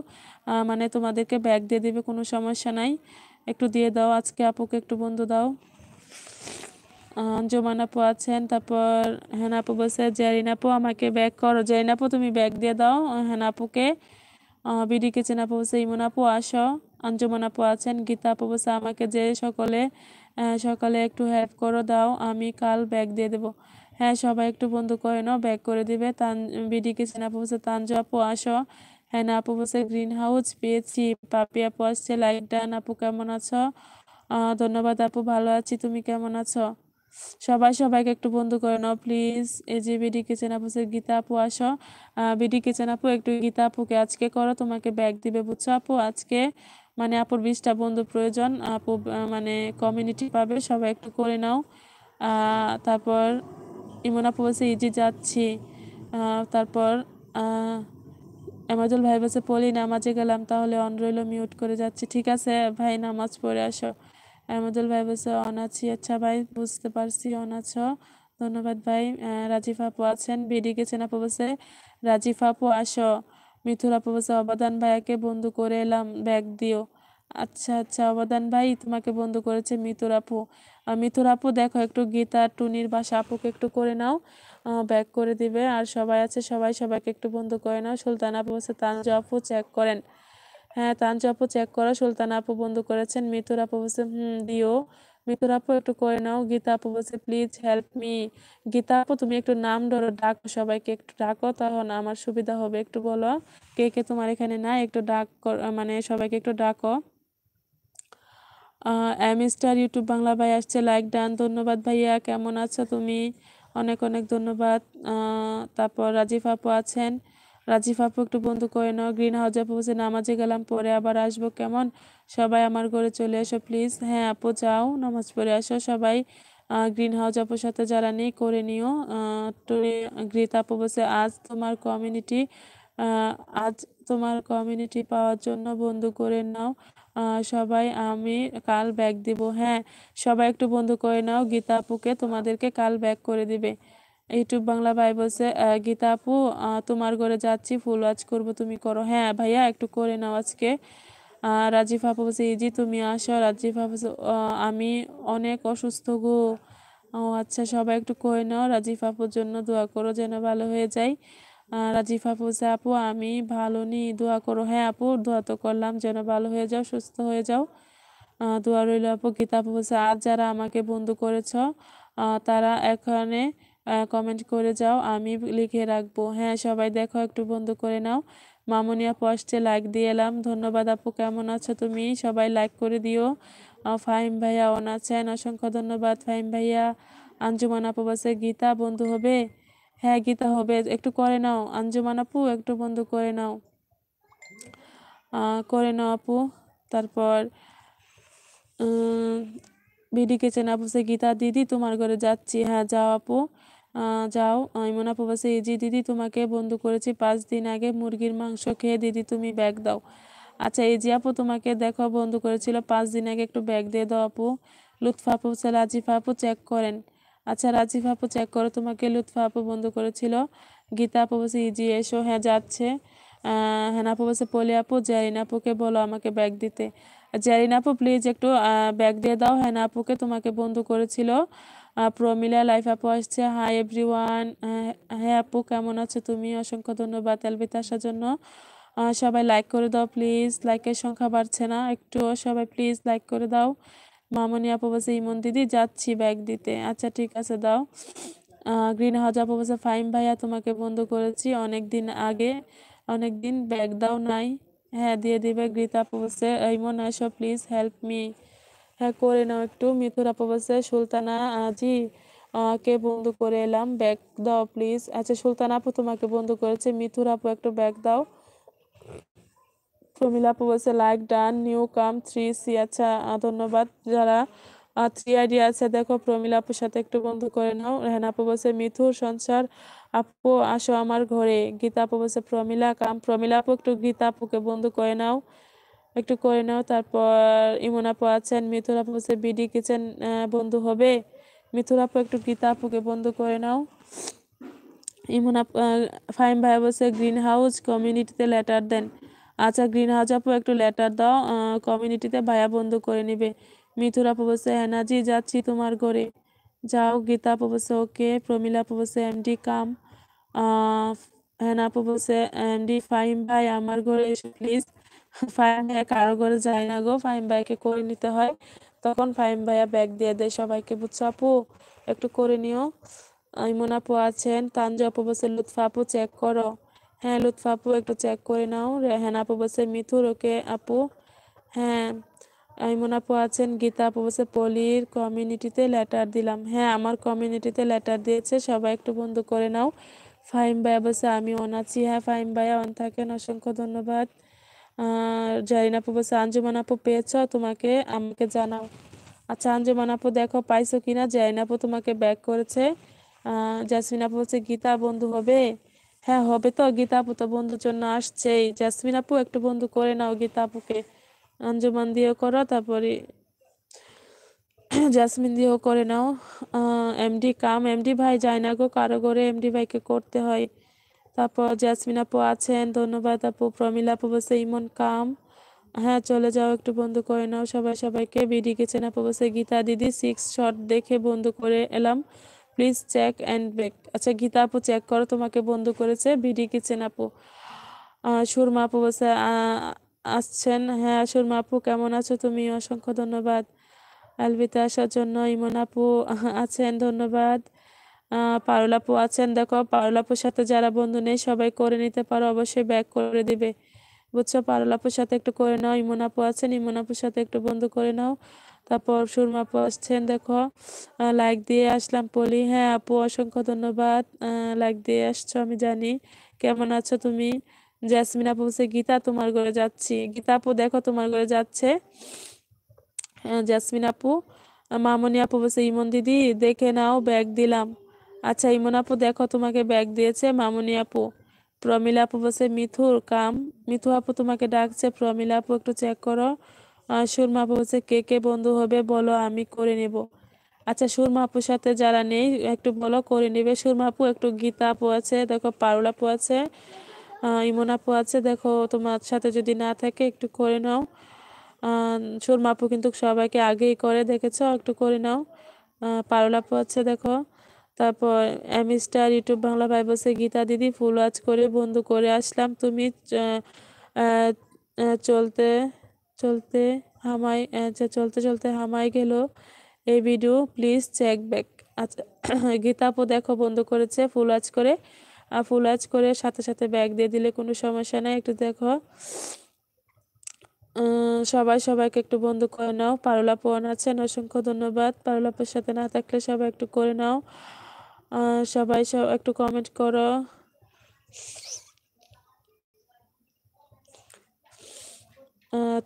মানে তোমাদেরকে ব্যাগ দিয়ে দেবে কোনো সমস্যা নাই একটু দিয়ে দাও আজকে আপুকে একটু বন্ধু দাও জমান আপু আছেন তারপর হেনা আপু বলছে জারিন আপু আমাকে ব্যাগ করো জারিন আপু তুমি ব্যাগ দিয়ে দাও হেনা আপুকে বিডি কিচেন আপু বলছে ইমন আপু আসো আঞ্জমান আপু আছেন গীতা আপু বলছে আমাকে যে সকলে সকালে একটু হেল্প করো দাও আমি কাল ব্যাগ দিয়ে দেবো হ্যাঁ সবাই একটু বন্ধু করে নাও ব্যাক করে দিবে তান বিডি কিচেন আপু বলছে তানজু আপু আসো হ্যাঁ আপু বলছে গ্রিন হাউস পেয়েছি পাপি আপু আসছে লাইট ডান আপু কেমন আছো ধন্যবাদ আপু ভালো আছি তুমি কেমন আছো সবাই সবাইকে একটু বন্ধু করে নাও প্লিজ এই যে বিডি কিচেন আপু গীতা আপু আসো বিডি কিচেন আপু একটু গীতা আপুকে আজকে করো তোমাকে ব্যাগ দিবে বুঝছো আপু আজকে মানে আপুর বিশটা বন্ধু প্রয়োজন আপু মানে কমিউনিটি পাবে সবাই একটু করে নাও তারপর ইমন আপু বলছে ইজি যাচ্ছি তারপর অ্যামাজন ভাই বলছে পলি নামাজে গেলাম তাহলে অন রইল মিউট করে যাচ্ছি ঠিক আছে ভাই নামাজ পড়ে আসো এরমদুল ভাই বলছে অনাছি আচ্ছা ভাই বুঝতে পারছি অনাছ ধন্যবাদ ভাই রাজিফ আপু আছেন বিডি গেছেন আপু বলছে রাজিফ আপু আসো মিথুর আপু বলছে অবদান ভাইয়াকে বন্ধু করে এলাম ব্যাগ দিও আচ্ছা আচ্ছা অবদান ভাই তোমাকে বন্ধু করেছে মিথুর আপু মিথুর আপু দেখো একটু গীতা টুনির বা সাপুকে একটু করে নাও ব্যাক করে দিবে আর সবাই আছে সবাই সবাইকে একটু বন্ধু করে নাও সুলতান আপু বলছে তানজা আপু চেক করেন হ্যাঁ তানজু চেক করো সুলতান আপু বন্ধু করেছেন মিথুর আপু বলছে হুম দিও মিথুর আপু একটু করে নাও গীতা আপু বলছে প্লিজ হেল্প মি গীতা আপু তুমি একটু নাম ধরো ডাকো সবাইকে একটু ডাকো তখন আমার সুবিধা হবে একটু বলো কে কে তোমার এখানে নাই একটু ডাক মানে সবাইকে একটু ডাকো স্টার ইউটিউব বাংলা ভাই আসছে লাইক ডান ধন্যবাদ ভাইয়া কেমন আছো তুমি অনেক অনেক ধন্যবাদ তারপর রাজীব আপু আছেন রাজিফ আপু একটু বন্ধু করে নাও গ্রিন হাউজে আপু বলছে নামাজে গেলাম পরে আবার আসবো কেমন সবাই আমার ঘরে চলে এসো প্লিজ হ্যাঁ আপু যাও নামাজ পড়ে আসো সবাই গ্রিন হাউজ আপুর সাথে যারা নেই করে নিও গ্রিত আপু বলছে আজ তোমার কমিউনিটি আজ তোমার কমিউনিটি পাওয়ার জন্য বন্ধু করে নাও সবাই আমি কাল ব্যাক দিব হ্যাঁ সবাই একটু বন্ধু করে নাও গীতা আপুকে তোমাদেরকে কাল ব্যাক করে দিবে ইউটিউব বাংলা ভাই বলছে গীতা আপু তোমার ঘরে যাচ্ছি ফুল ওয়াজ করবো তুমি করো হ্যাঁ ভাইয়া একটু করে নাও আজকে রাজীব আপু বলছে ইজি তুমি আসো রাজীব আপু আমি অনেক অসুস্থ গো ও আচ্ছা সবাই একটু করে নাও রাজীব আপুর জন্য দোয়া করো যেন ভালো হয়ে যায় রাজীব আপু বলছে আপু আমি ভালো নি দোয়া করো হ্যাঁ আপু দোয়া তো করলাম যেন ভালো হয়ে যাও সুস্থ হয়ে যাও দোয়া রইল আপু গীতা আপু বলছে আজ যারা আমাকে বন্ধু করেছ তারা এখানে কমেন্ট করে যাও আমি লিখে রাখবো হ্যাঁ সবাই দেখো একটু বন্ধ করে নাও মামুনিয়া পোস্টে লাইক দিয়ে এলাম ধন্যবাদ আপু কেমন আছো তুমি সবাই লাইক করে দিও ফাহিম ভাইয়া অন আছেন অসংখ্য ধন্যবাদ ফাহিম ভাইয়া আঞ্জুমান আপু বসে গীতা বন্ধু হবে হ্যাঁ গীতা হবে একটু করে নাও আঞ্জুমান আপু একটু বন্ধু করে নাও করে নাও আপু তারপর ভিডি কেচেন আপু সে গীতা দিদি তোমার ঘরে যাচ্ছি হ্যাঁ যাও আপু যাও ইমনা প্রবাসে এই যে দিদি তোমাকে বন্ধু করেছি পাঁচ দিন আগে মুরগির মাংস খেয়ে দিদি তুমি ব্যাগ দাও আচ্ছা এই যে আপু তোমাকে দেখো বন্ধু করেছিল পাঁচ দিন আগে একটু ব্যাগ দিয়ে দাও আপু লুৎফা আপু আচ্ছা, রাজিফা আপু চেক করেন আচ্ছা রাজিফা আপু চেক করো তোমাকে লুৎফা আপু বন্ধু করেছিল গীতা আপু বসে ইজি এসো হ্যাঁ যাচ্ছে হ্যাঁ আপু বসে পলি আপু জারিন আপুকে বলো আমাকে ব্যাগ দিতে জারিন আপু প্লিজ একটু ব্যাগ দিয়ে দাও হ্যাঁ আপুকে তোমাকে বন্ধু করেছিল প্রমিলা লাইফ আপু আসছে হাই এভরিওয়ান হ্যাঁ আপু কেমন আছো তুমি অসংখ্য ধন্যবাদ এলবিতে আসার জন্য সবাই লাইক করে দাও প্লিজ লাইকের সংখ্যা বাড়ছে না একটু সবাই প্লিজ লাইক করে দাও মামনি আপু বলছে ইমন দিদি যাচ্ছি ব্যাগ দিতে আচ্ছা ঠিক আছে দাও গ্রিন হাউস আপু বলছে ফাইম ভাইয়া তোমাকে বন্ধ করেছি অনেক দিন আগে অনেক দিন ব্যাগ দাও নাই হ্যাঁ দিয়ে দিবে গ্রীতা আপু বলছে ইমন আসো প্লিজ হেল্প মি হ্যাঁ করে নাও একটু মিথুর আপা বলছে সুলতানা আজি কে বন্ধু করে এলাম ব্যাগ দাও প্লিজ আচ্ছা সুলতানা আপু তোমাকে বন্ধু করেছে মিথুর আপু একটু ব্যাগ দাও প্রমিলা আপু বলছে like done new come three C আচ্ছা ধন্যবাদ যারা থ্রি আইডি আছে দেখো প্রমিলা আপুর সাথে একটু বন্ধু করে নাও রেহান আপু বলছে মিথুর সংসার আপু আসো আমার ঘরে গীতা আপু বলছে প্রমিলা কাম প্রমিলা আপু একটু গীতা আপুকে বন্ধু করে নাও একটু করে নাও তারপর ইমন আপু আছেন মিথুর আপু হচ্ছে বিডি কিচেন বন্ধু হবে মিথুর আপু একটু গীতা আপুকে বন্ধু করে নাও ইমন আপ ফাইম ভাই বলছে গ্রিন হাউস কমিউনিটিতে লেটার দেন আচ্ছা গ্রিন হাউস আপু একটু লেটার দাও কমিউনিটিতে ভাইয়া বন্ধু করে নিবে মিথুর আপু বলছে হ্যানাজি যাচ্ছি তোমার ঘরে যাও গীতা আপু বলছে ওকে প্রমিলা আপু বলছে এমডি কাম হ্যানা আপু বলছে এমডি ফাইম ভাই আমার ঘরে এসো প্লিজ ফাহিম ভাইয়া কারো ঘরে যায় না গো ফাহিম ভাইকে করে নিতে হয় তখন ফাহিম ভাইয়া ব্যাগ দিয়ে দেয় সবাইকে বুঝছো আপু একটু করে নিও ইমন আপু আছেন তানজু আপু বলছে লুৎফা আপু চেক করো হ্যাঁ লুৎফা আপু একটু চেক করে নাও রেহান আপু বলছে মিথুর ওকে আপু হ্যাঁ আইমন আপু আছেন গীতা আপু বলছে পলির কমিউনিটিতে লেটার দিলাম হ্যাঁ আমার কমিউনিটিতে লেটার দিয়েছে সবাই একটু বন্ধ করে নাও ফাহিম ভাইয়া বলছে আমি অন আছি হ্যাঁ ফাহিম ভাইয়া অন থাকেন অসংখ্য ধন্যবাদ জারিন আপু বলছে আঞ্জুমান আপু পেয়েছ তোমাকে আমাকে জানাও আচ্ছা আঞ্জুমান আপু দেখো পাইছো কিনা জারিন আপু তোমাকে ব্যাক করেছে জাসমিন আপু বলছে গীতা বন্ধু হবে হ্যাঁ হবে তো গীতা আপু তো বন্ধুর জন্য আসছেই জাসমিন আপু একটু বন্ধু করে নাও গীতা আপুকে আঞ্জুমান দিয়েও করো তারপরে জাসমিন দিয়েও করে নাও এমডি কাম এমডি ভাই যায় না গো কারো ঘরে এমডি ভাইকে করতে হয় তারপর জ্যাসমিন আপু আছেন ধন্যবাদ আপু প্রমিলা আপু বসে ইমন কাম হ্যাঁ চলে যাও একটু বন্ধু করে নাও সবাই সবাইকে বিডি গেছেন আপু বসে গীতা দিদি সিক্স শট দেখে বন্ধু করে এলাম প্লিজ চেক অ্যান্ড ব্যাক আচ্ছা গীতা আপু চেক করো তোমাকে বন্ধু করেছে বিডি কিচেন আপু সুরমা আপু বসে আসছেন হ্যাঁ সুরমা আপু কেমন আছো তুমি অসংখ্য ধন্যবাদ আলবিতে আসার জন্য ইমন আপু আছেন ধন্যবাদ পারলাপু আছেন দেখো পারলাপুর সাথে যারা বন্ধু নেই সবাই করে নিতে পারো অবশ্যই ব্যাক করে দিবে বুঝছো পারলাপুর সাথে একটু করে নাও ইমন আপু আছেন ইমন আপুর সাথে একটু বন্ধু করে নাও তারপর সুরমাপু আসছেন দেখো লাইক দিয়ে আসলাম পলি হ্যাঁ আপু অসংখ্য ধন্যবাদ লাইক দিয়ে আসছো আমি জানি কেমন আছো তুমি জ্যাসমিন আপু বলছে গীতা তোমার ঘরে যাচ্ছি গীতা আপু দেখো তোমার ঘরে যাচ্ছে জ্যাসমিন আপু মামনি আপু বলছে ইমন দিদি দেখে নাও ব্যাগ দিলাম আচ্ছা ইমন আপু দেখো তোমাকে ব্যাগ দিয়েছে মামুনি আপু প্রমিলা আপু বলছে মিথুর কাম মিথু আপু তোমাকে ডাকছে প্রমিলা আপু একটু চেক করো সুরমা আপু বলছে কে কে বন্ধু হবে বলো আমি করে নেব আচ্ছা সুরমা আপুর সাথে যারা নেই একটু বলো করে নেবে সুরমা আপু একটু গীতা আপু আছে দেখো পারুল আপু আছে ইমন আপু আছে দেখো তোমার সাথে যদি না থাকে একটু করে নাও সুরমা আপু কিন্তু সবাইকে আগেই করে দেখেছ একটু করে নাও পারুল আপু আছে দেখো তারপর অ্যামিস্টার ইউটিউব বাংলা বাইবসে গীতা দিদি ফুল আজ করে বন্ধু করে আসলাম তুমি চলতে চলতে হামাই চলতে চলতে হামাই গেল এই ভিডিও প্লিজ চেক ব্যাক আচ্ছা গীতাপো দেখো বন্ধ করেছে ফুল আজ করে আর ফুল আজ করে সাথে সাথে ব্যাগ দিয়ে দিলে কোনো সমস্যা নাই একটু দেখো সবাই সবাইকে একটু বন্ধু করে নাও পারুলাপ ওয়ান আছেন অসংখ্য ধন্যবাদ পারুলাপের সাথে না থাকলে সবাই একটু করে নাও সবাই সব একটু কমেন্ট করো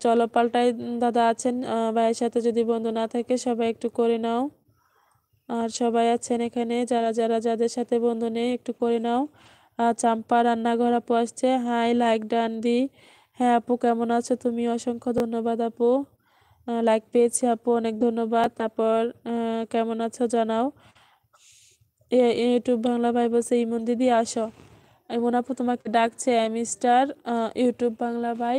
চলো পাল্টাই দাদা আছেন ভাইয়ের সাথে যদি বন্ধু না থাকে সবাই একটু করে নাও আর সবাই আছেন এখানে যারা যারা যাদের সাথে বন্ধু নেই একটু করে নাও চাম্পা রান্নাঘর আপু আসছে হাই লাইক ডান দি হ্যাঁ আপু কেমন আছো তুমি অসংখ্য ধন্যবাদ আপু লাইক পেয়েছি আপু অনেক ধন্যবাদ তারপর কেমন আছো জানাও ইউটিউব বাংলা ভাই বলছে ইমন দিদি আসো ইমন আপু তোমাকে ডাকছে মিস্টার ইউটিউব বাংলা ভাই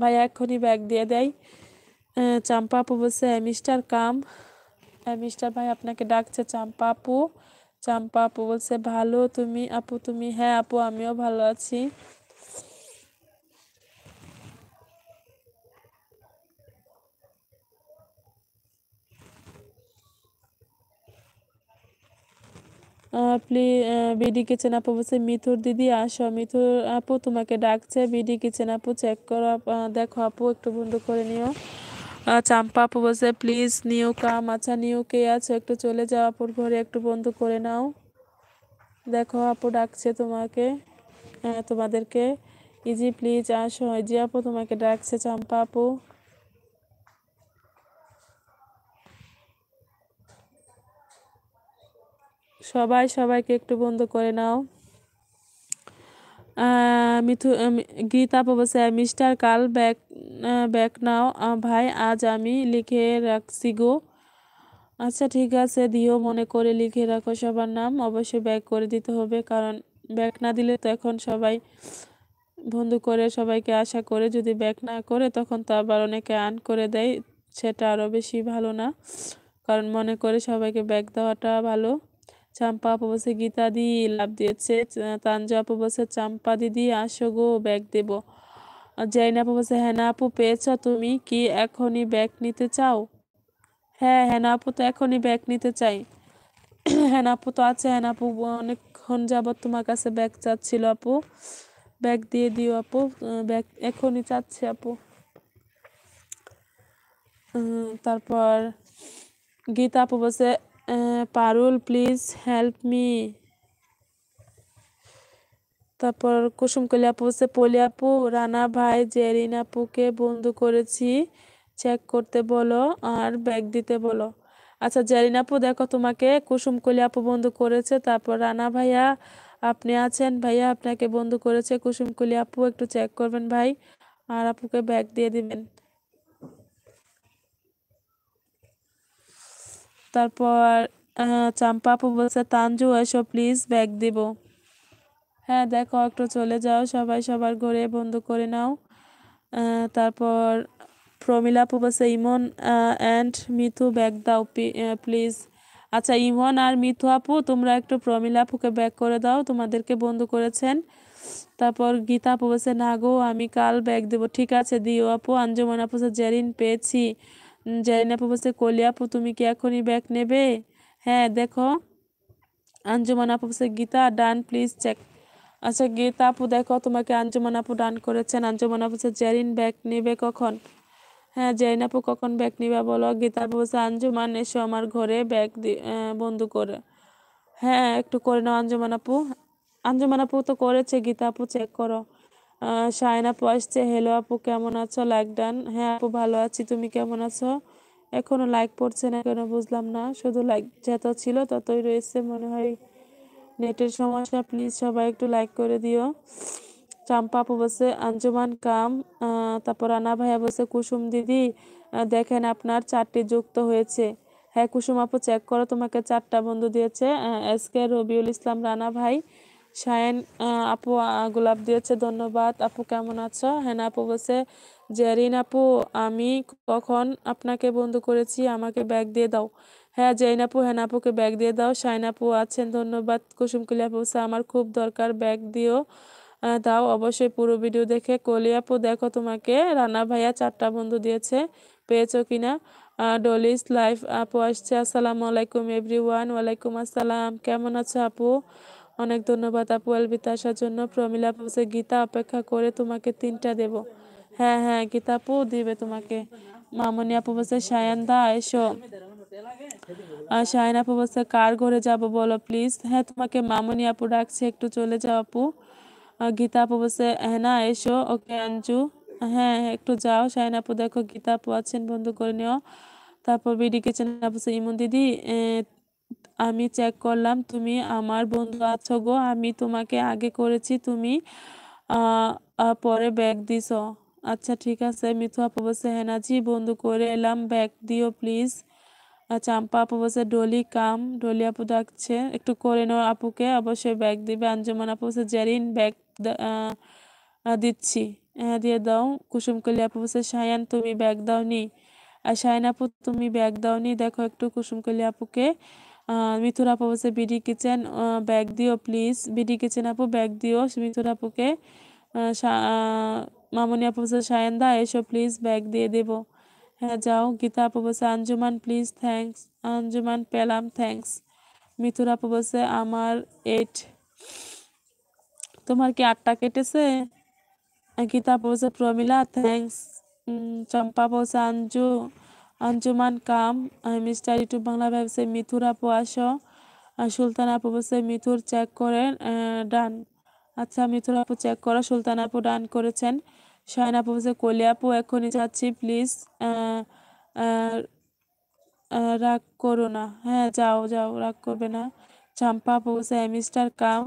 ভাই এক্ষুনি ব্যাগ দিয়ে দেয় চাম্পা আপু বলছে মিস্টার কাম মিস্টার ভাই আপনাকে ডাকছে চাম্পা আপু চাম্পা আপু বলছে ভালো তুমি আপু তুমি হ্যাঁ আপু আমিও ভালো আছি প্লি বিডি কিচেন আপু বলছে মিথুর দিদি আসো মিথুর আপু তোমাকে ডাকছে বিডি কিচেন আপু চেক করো দেখো আপু একটু বন্ধ করে নিও চাম্পা আপু বলছে প্লিজ নিউ কাম আচ্ছা নিউ কে আছো একটু চলে যাও আপুর ঘরে একটু বন্ধ করে নাও দেখো আপু ডাকছে তোমাকে তোমাদেরকে ইজি প্লিজ আসো ইজি আপু তোমাকে ডাকছে চাম্পা আপু সবাই সবাইকে একটু বন্ধ করে নাও মিথু গীতা ব্যবসায় মিস্টার কাল ব্যাক ব্যাক নাও ভাই আজ আমি লিখে রাখছি গো আচ্ছা ঠিক আছে দিও মনে করে লিখে রাখো সবার নাম অবশ্যই ব্যাক করে দিতে হবে কারণ ব্যাক না দিলে তো এখন সবাই বন্ধু করে সবাইকে আশা করে যদি ব্যাক না করে তখন তো আবার অনেকে আন করে দেয় সেটা আরও বেশি ভালো না কারণ মনে করে সবাইকে ব্যাক দেওয়াটা ভালো চাম্পা অপবাসে গীতা দি লাভ দিয়েছে তানজা অপবাসে চাম্পা দিদি আসো গো ব্যাগ দেব জাইনা অপবাসে হ্যানা আপু পেয়েছ তুমি কি এখনই ব্যাগ নিতে চাও হ্যাঁ হ্যাঁ আপু তো এখনই ব্যাগ নিতে চাই হ্যাঁ আপু তো আছে হ্যাঁ আপু অনেকক্ষণ যাব তোমার কাছে ব্যাগ চাচ্ছিল আপু ব্যাগ দিয়ে দিও আপু ব্যাগ এখনই চাচ্ছে আপু তারপর গীতা আপু বসে পারুল প্লিজ হেল্প মি তারপর কুসুম কলি আপু হচ্ছে পলি আপু রানা ভাই জেরিন আপুকে বন্ধু করেছি চেক করতে বলো আর ব্যাগ দিতে বলো আচ্ছা জেরিন আপু দেখো তোমাকে কুসুম কলি আপু বন্ধু করেছে তারপর রানা ভাইয়া আপনি আছেন ভাইয়া আপনাকে বন্ধু করেছে কুসুম কলি আপু একটু চেক করবেন ভাই আর আপুকে ব্যাগ দিয়ে দিবেন তারপর চাম্পা আপু বলছে তানজু এসো প্লিজ ব্যাগ দেব হ্যাঁ দেখো একটু চলে যাও সবাই সবার ঘরে বন্ধ করে নাও তারপর প্রমিলা আপু বলছে ইমন অ্যান্ড মিথু ব্যাগ দাও প্লিজ আচ্ছা ইমন আর মিথু আপু তোমরা একটু প্রমিলা আপুকে ব্যাক করে দাও তোমাদেরকে বন্ধ করেছেন তারপর গীতা আপু বলছে না গো আমি কাল ব্যাগ দেবো ঠিক আছে দিও আপু আঞ্জুমান আপু জেরিন পেয়েছি জারিনাপু বলছে কলি আপু তুমি কি এখনই ব্যাগ নেবে হ্যাঁ দেখো আঞ্জুমান আপু বলছে গীতা ডান প্লিজ চেক আচ্ছা গীতা আপু দেখো তোমাকে আঞ্জুমান আপু ডান করেছেন আঞ্জুমান আপু বলছে জেরিন ব্যাগ নেবে কখন হ্যাঁ জেরিন আপু কখন ব্যাগ নেবে বলো গীতা আপু বলছে আঞ্জুমান এসো আমার ঘরে ব্যাগ বন্ধু করে হ্যাঁ একটু করে নাও আঞ্জুমান আপু আঞ্জুমান আপু তো করেছে গীতা আপু চেক করো শায়না আসছে হ্যালো আপু কেমন আছো লাইক ডান হ্যাঁ আপু ভালো আছি তুমি কেমন আছো এখনো লাইক পড়ছে না কেন বুঝলাম না শুধু লাইক যত ছিল ততই রয়েছে মনে হয় নেটের সমস্যা প্লিজ সবাই একটু লাইক করে দিও চাম্পা আপু বসে আঞ্জুমান কাম তারপর রানা ভাইয়া বসে কুসুম দিদি দেখেন আপনার চারটি যুক্ত হয়েছে হ্যাঁ কুসুম আপু চেক করো তোমাকে চারটা বন্ধু দিয়েছে এস কে রবিউল ইসলাম রানা ভাই শায়ন আপু গোলাপ দিয়েছে ধন্যবাদ আপু কেমন আছো হ্যাঁ আপু বলছে জেরিন আপু আমি কখন আপনাকে বন্ধু করেছি আমাকে ব্যাগ দিয়ে দাও হ্যাঁ জেরিন আপু হ্যাঁ আপুকে ব্যাগ দিয়ে দাও শায়ন আপু আছেন ধন্যবাদ কুসুমকুলি আপু বলছে আমার খুব দরকার ব্যাগ দিও দাও অবশ্যই পুরো ভিডিও দেখে কলি আপু দেখো তোমাকে রানা ভাইয়া চারটা বন্ধু দিয়েছে পেয়েছো কিনা ডলিস লাইফ আপু আসছে আসসালামু আলাইকুম এভরি ওয়ান ওয়ালাইকুম আসসালাম কেমন আছো আপু অনেক ধন্যবাদ আপু আলবিতা আসার জন্য প্রমিলা বলছে গীতা অপেক্ষা করে তোমাকে তিনটা দেব হ্যাঁ হ্যাঁ গীতা আপু দিবে তোমাকে মামনি আপু বলছে সায়ান দা এসো সায়ন আপু বলছে কার ঘরে যাব বলো প্লিজ হ্যাঁ তোমাকে মামনি আপু ডাকছে একটু চলে যাও আপু গীতা আপু বলছে হ্যাঁ না এসো ওকে আঞ্জু হ্যাঁ, হ্যাঁ একটু যাও সায়ন আপু দেখো গীতা আপু আছেন বন্ধু করে নিও তারপর বিডি কিচেন আপু ইমন দিদি আমি চেক করলাম তুমি আমার বন্ধু আছো গো আমি তোমাকে আগে করেছি তুমি পরে ব্যাগ দিছ আচ্ছা ঠিক আছে মিথু আপু বলছে হ্যাঁ বন্ধু করে এলাম ব্যাগ দিও প্লিজ চাম্পা আপু বলছে ডলি কাম ডলি আপু ডাকছে একটু করে নাও আপুকে অবশ্যই ব্যাগ দিবে আঞ্জমান আপু বলছে জেরিন ব্যাগ দিচ্ছি হ্যাঁ দিয়ে দাও কুসুমকলি আপু বলছে সায়ান তুমি ব্যাগ দাও নি আর শায়ান আপু তুমি ব্যাগ দাও নি দেখো একটু কুসুমকলি আপুকে মিথুর আপু বলছে বিডি কিচেন ব্যাগ দিও প্লিজ বিডি কিচেন আপু ব্যাগ দিও মিথুর আপুকে মামনি আপু বলছে সায়েন্দা এসো প্লিজ ব্যাগ দিয়ে দেব হ্যাঁ যাও গীতা আপু বলছে আঞ্জুমান প্লিজ থ্যাংকস আঞ্জুমান পেলাম থ্যাংকস মিথুর আপু বলছে আমার এইট তোমার কি আটটা কেটেছে গীতা বলছে প্রমিলা থ্যাংকস চম্পা বলছে Anju Anjuman come mister YouTube Bangla ভাবছে মিথুর আপু আসো সুলতান আপু বসে মিথুর চেক করেন ডান আচ্ছা মিথুর আপু চেক করো সুলতান আপু ডান করেছেন শায়ন আপু বসে কলি আপু এখনই যাচ্ছি প্লিজ রাগ করো না হ্যাঁ যাও যাও রাগ করবে না চাম্পা আপু বসে এমিস্টার কাম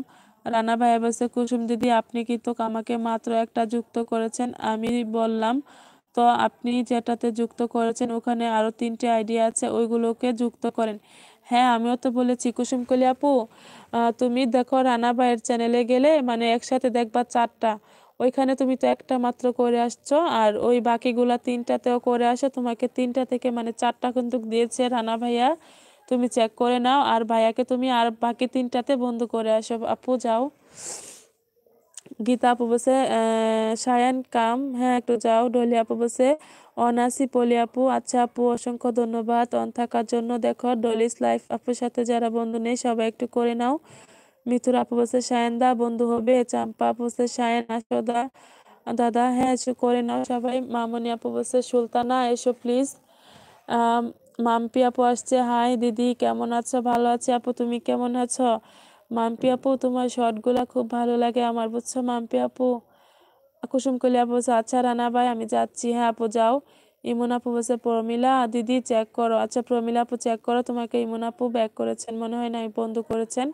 রানা ভাইয়া বসে কুসুম দিদি আপনি কিন্তু আমাকে মাত্র একটা যুক্ত করেছেন আমি বললাম তো আপনি যেটাতে যুক্ত করেছেন ওখানে আরও তিনটে আইডিয়া আছে ওইগুলোকে যুক্ত করেন হ্যাঁ আমিও তো বলেছি কুসুম কলি আপু তুমি দেখো রানা ভাইয়ের চ্যানেলে গেলে মানে একসাথে দেখবা চারটা ওইখানে তুমি তো একটা মাত্র করে আসছো আর ওই বাকিগুলা তিনটাতেও করে আসো তোমাকে তিনটা থেকে মানে চারটা কিন্তু দিয়েছে রানা ভাইয়া তুমি চেক করে নাও আর ভাইয়াকে তুমি আর বাকি তিনটাতে বন্ধ করে আসো আপু যাও গীতা আপু বসে সায়ান কাম হ্যাঁ একটু যাও ডলি আপু বসে অনাসি পলি আপু আচ্ছা আপু অসংখ্য ধন্যবাদ অন থাকার জন্য দেখো ডলিস লাইফ আপুর সাথে যারা বন্ধু নেই সবাই একটু করে নাও মিথুর আপু বসে সায়ান দা বন্ধু হবে চাম্পা আপু বসে সায়ান আসদা দাদা হ্যাঁ এসো করে নাও সবাই মামনি আপু বসে সুলতানা এসো প্লিজ মাম্পি আপু আসছে হাই দিদি কেমন আছো ভালো আছি আপু তুমি কেমন আছো মাম্পি আপু তোমার শর্টগুলা খুব ভালো লাগে আমার বুঝছো মাম্পি আপু কুসুম কলি আপু বলছে আচ্ছা রানা ভাই আমি যাচ্ছি হ্যাঁ আপু যাও ইমন আপু বলছে প্রমিলা দিদি চেক করো আচ্ছা প্রমিলা আপু চেক করো তোমাকে ইমন আপু ব্যাক করেছেন মনে হয় না বন্ধ করেছেন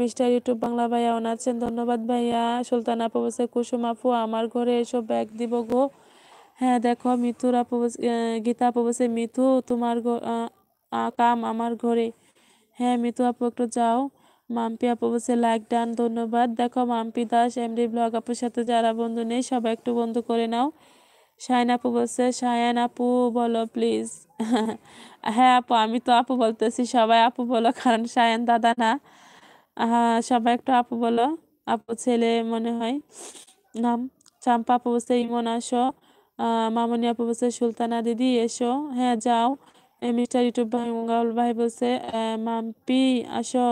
মিস্টার ইউটিউব বাংলা ভাইয়া অন আছেন ধন্যবাদ ভাইয়া সুলতান আপু বলছে কুসুম আপু আমার ঘরে এসব ব্যাগ দিব গো হ্যাঁ দেখো মিথুর আপু গীতা আপু বলছে মিথু তোমার কাম আমার ঘরে হ্যাঁ মিথু আপু একটু যাও মাম্পি আপু বলছে লাইক ডান ধন্যবাদ দেখো মাম্পি দাস এমডি ব্লগ আপুর সাথে যারা বন্ধু নেই সবাই একটু বন্ধু করে নাও শায়ন আপু বলছে শায়ান আপু বলো প্লিজ হ্যাঁ আপু আমি তো আপু বলতেছি সবাই আপু বলো কারণ শায়ান দাদা না হ্যাঁ সবাই একটু আপু বলো আপু ছেলে মনে হয় নাম চাম্পা আপু বলছে ইমন আসো মামনি আপু বলছে সুলতানা দিদি এসো হ্যাঁ যাও মিস্টার ইউটিউব ভাই মঙ্গল ভাই বলছে মাম্পি আসো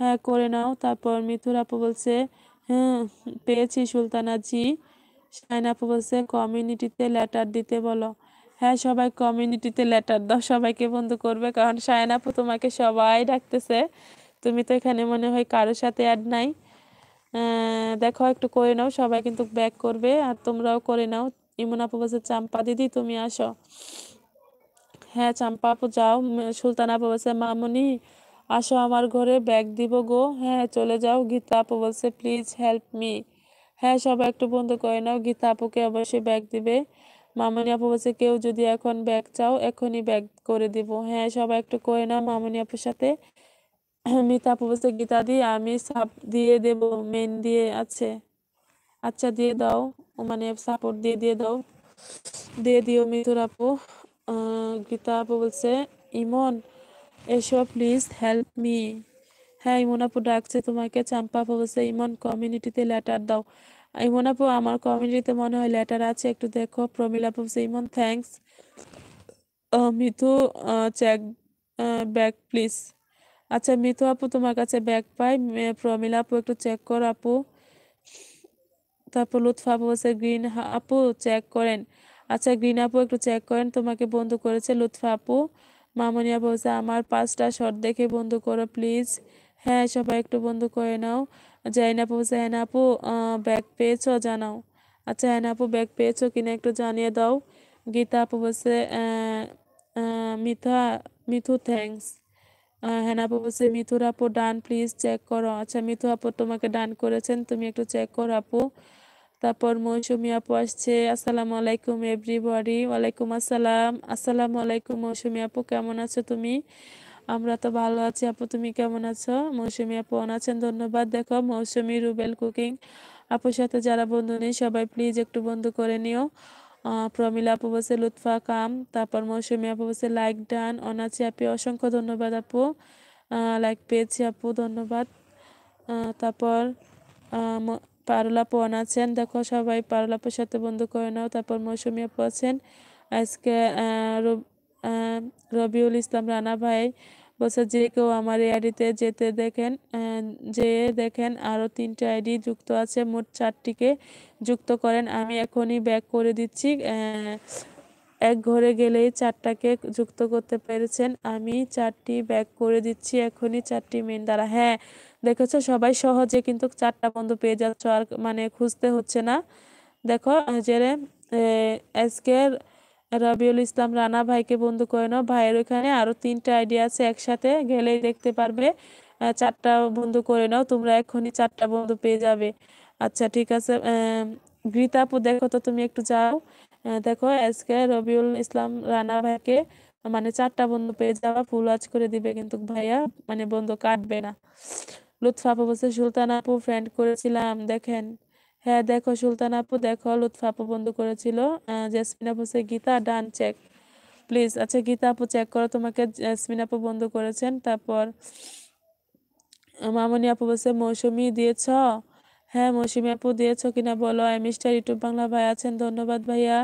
হ্যাঁ করে নাও তারপর মিথুর আপু বলছে হ্যাঁ পেয়েছি সুলতানা জি শাইন আপু বলছে কমিউনিটিতে লেটার দিতে বলো হ্যাঁ সবাই কমিউনিটিতে লেটার দাও সবাইকে বন্ধু করবে কারণ শায়ন আপু তোমাকে সবাই ডাকতেছে তুমি তো এখানে মনে হয় কারোর সাথে অ্যাড নাই দেখো একটু করে নাও সবাই কিন্তু ব্যাক করবে আর তোমরাও করে নাও ইমন আপু বলছে চাম্পা দিদি তুমি আসো হ্যাঁ চাম্পা আপু যাও সুলতান আপু বলছে মামুনি আসো আমার ঘরে ব্যাগ দিব গো হ্যাঁ চলে যাও গীতা আপু বলছে প্লিজ হেল্প মি হ্যাঁ সবাই একটু বন্ধ করে নাও গীতা আপুকে অবশ্যই ব্যাগ দিবে মামনি আপু বলছে কেউ যদি এখন ব্যাগ চাও এখনই ব্যাগ করে দিব হ্যাঁ সবাই একটু করে নাও মামনি আপুর সাথে মিতা আপু বলছে গীতা দি আমি সাপ দিয়ে দেব মেন দিয়ে আছে আচ্ছা দিয়ে দাও মানে সাপোর্ট দিয়ে দিয়ে দাও দিয়ে দিও মিথুর আপু গীতা আপু বলছে ইমন এসো প্লিজ হেল্প মি হ্যাঁ ইমনাপু ডাকছে তোমাকে চাম্পা বলছে ইমন কমিউনিটিতে লেটার দাও ইমনাপু আমার কমিউনিটিতে মনে হয় লেটার আছে একটু দেখো প্রমিলাপু বলছে Emon thanks Mithu check back please আচ্ছা মিথু আপু তোমার কাছে ব্যাক পাই প্রমিলা আপু একটু চেক কর আপু তারপর লুৎফা আপু বলছে গ্রিন আপু চেক করেন আচ্ছা গ্রিন আপু একটু চেক করেন তোমাকে বন্ধু করেছে লুৎফা আপু মামুনিয়া বলছে আমার পাঁচটা শট দেখে বন্ধ করো প্লিজ হ্যাঁ সবাই একটু বন্ধ করে নাও জাইনা বলছে হ্যাঁ আপু ব্যাগ পেয়েছো জানাও আচ্ছা হ্যাঁ আপু ব্যাগ পেয়েছো কিনা একটু জানিয়ে দাও গীতা আপু বলছে মিথা মিথু থ্যাংকস হ্যাঁ আপু বলছে মিথুর আপু ডান প্লিজ চেক করো আচ্ছা মিথু আপু তোমাকে ডান করেছেন তুমি একটু চেক করো আপু তারপর মৌসুমী আপু আসছে আসসালামু আলাইকুম এভরিবডি ওয়ালাইকুম আসসালাম আসসালাম আলাইকুম মৌসুমী আপু কেমন আছো তুমি আমরা তো ভালো আছি আপু তুমি কেমন আছো মৌসুমী আপু আছেন ধন্যবাদ দেখো মৌসুমী রুবেল কুকিং আপুর সাথে যারা বন্ধু নেই সবাই প্লিজ একটু বন্ধু করে নিও প্রমিলা আপু বসে লুৎফা কাম তারপর মৌসুমী আপু বসে লাইক ডান অনাচি আপি অসংখ্য ধন্যবাদ আপু লাইক পেয়েছি আপু ধন্যবাদ তারপর পারলা পোয়ান আছেন দেখো সবাই পারলাপের সাথে বন্ধু করে নাও তারপর মৌসুমি আপু আছেন আজকে রবিউল ইসলাম রানা ভাই বলছে যে কেউ আমার এই আইডিতে যেতে দেখেন যে দেখেন আরও তিনটে আইডি যুক্ত আছে মোট চারটিকে যুক্ত করেন আমি এখনই ব্যাক করে দিচ্ছি এক ঘরে গেলেই চারটাকে যুক্ত করতে পেরেছেন আমি চারটি ব্যাক করে দিচ্ছি এখনই চারটি মেন দ্বারা হ্যাঁ দেখেছো সবাই সহজে কিন্তু চারটা বন্ধু পেয়ে যাচ্ছ আর মানে খুঁজতে হচ্ছে না দেখো যে আজকের রবিউল ইসলাম রানা ভাইকে বন্ধু করে নাও ভাইয়ের ওইখানে আরও তিনটা আইডিয়া আছে একসাথে গেলেই দেখতে পারবে চারটা বন্ধু করে নাও তোমরা এখনই চারটা বন্ধু পেয়ে যাবে আচ্ছা ঠিক আছে গ্রীতাপু দেখো তো তুমি একটু যাও দেখো আজকে রবিউল ইসলাম রানা ভাইকে মানে চারটা বন্ধু পেয়ে যাওয়া ফুল আজ করে দিবে কিন্তু ভাইয়া মানে বন্ধু কাটবে না লুৎফা আপু বলছে সুলতান আপু ফ্রেন্ড করেছিলাম দেখেন হ্যাঁ দেখো সুলতান আপু দেখো লুৎফা আপু বন্ধু করেছিল জেসমিন আপু সে গীতা ডান চেক প্লিজ আচ্ছা গীতা আপু চেক করো তোমাকে জেসমিন আপু বন্ধু করেছেন তারপর মামনি আপু বলছে মৌসুমি দিয়েছ হ্যাঁ মৌসুমি আপু দিয়েছ কিনা বলো মিস্টার ইউটিউব বাংলা ভাই আছেন ধন্যবাদ ভাইয়া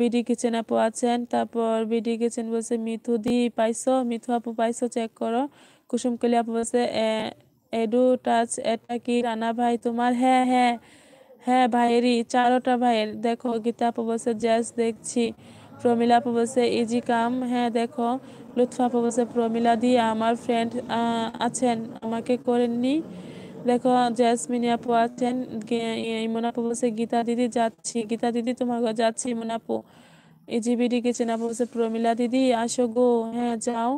বিডি কিচেন আপু আছেন তারপর বিডি কিচেন বলছে মিথু দি পাইছো মিথু আপু পাইছো চেক করো কুসুমকলি আপু বলছে এডু টাচ এটা কি রানা ভাই তোমার হ্যাঁ হ্যাঁ হ্যাঁ ভাইয়েরই চারোটা ভাইয়ের দেখো গীতা প্রবসে জ্যাস দেখছি প্রমিলা প্রবসে ইজি কাম হ্যাঁ দেখো লুৎফা প্রবসে প্রমিলা দিয়ে আমার ফ্রেন্ড আছেন আমাকে করেননি দেখো জ্যাসমিনি আপু আছেন ইমনাপু প্রবসে গীতা দিদি যাচ্ছি গীতা দিদি তোমার ঘর যাচ্ছি ইমনাপু ইজিবিডি কিচেন আপু বলছে প্রমিলা দিদি আসো গো হ্যাঁ যাও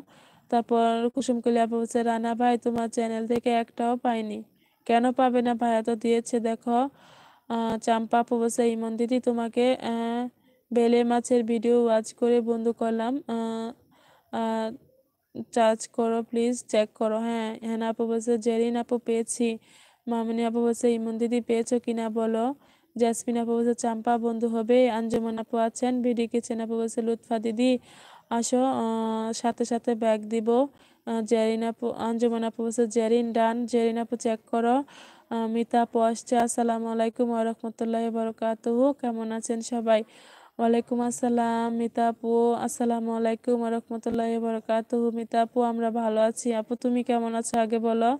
তারপর কুসুমকলি আপু বলছে রানা ভাই তোমার চ্যানেল থেকে একটাও পাইনি কেন পাবে না ভাইয়া তো দিয়েছে দেখো চাম্পা আপু বলছে ইমন দিদি তোমাকে বেলে মাছের ভিডিও ওয়াচ করে বন্ধু করলাম চার্জ করো প্লিজ চেক করো হ্যাঁ হ্যাঁ আপু বলছে জেরিন আপু পেয়েছি মামনি আপু বলছে ইমন দিদি পেয়েছো কিনা বলো জ্যাসমিন আপু বলছে চাম্পা বন্ধু হবে আঞ্জুমান আপু আছেন ভিডিও কিচেন আপু বলছে লুৎফা দিদি আসো সাথে সাথে ব্যাগ দিব জেরিনাপু আঞ্জুমান আপু বলছে জেরিন ডান জেরিনাপু চেক করো মিতা পশ্চা আসছে আসসালামু আলাইকুম আরহামতুল্লাহ বরকাত কেমন আছেন সবাই ওয়ালাইকুম আসসালাম মিতা আপু আসসালামু আলাইকুম রহমতুল্লাহ বরকাত মিতা আপু আমরা ভালো আছি আপু তুমি কেমন আছো আগে বলো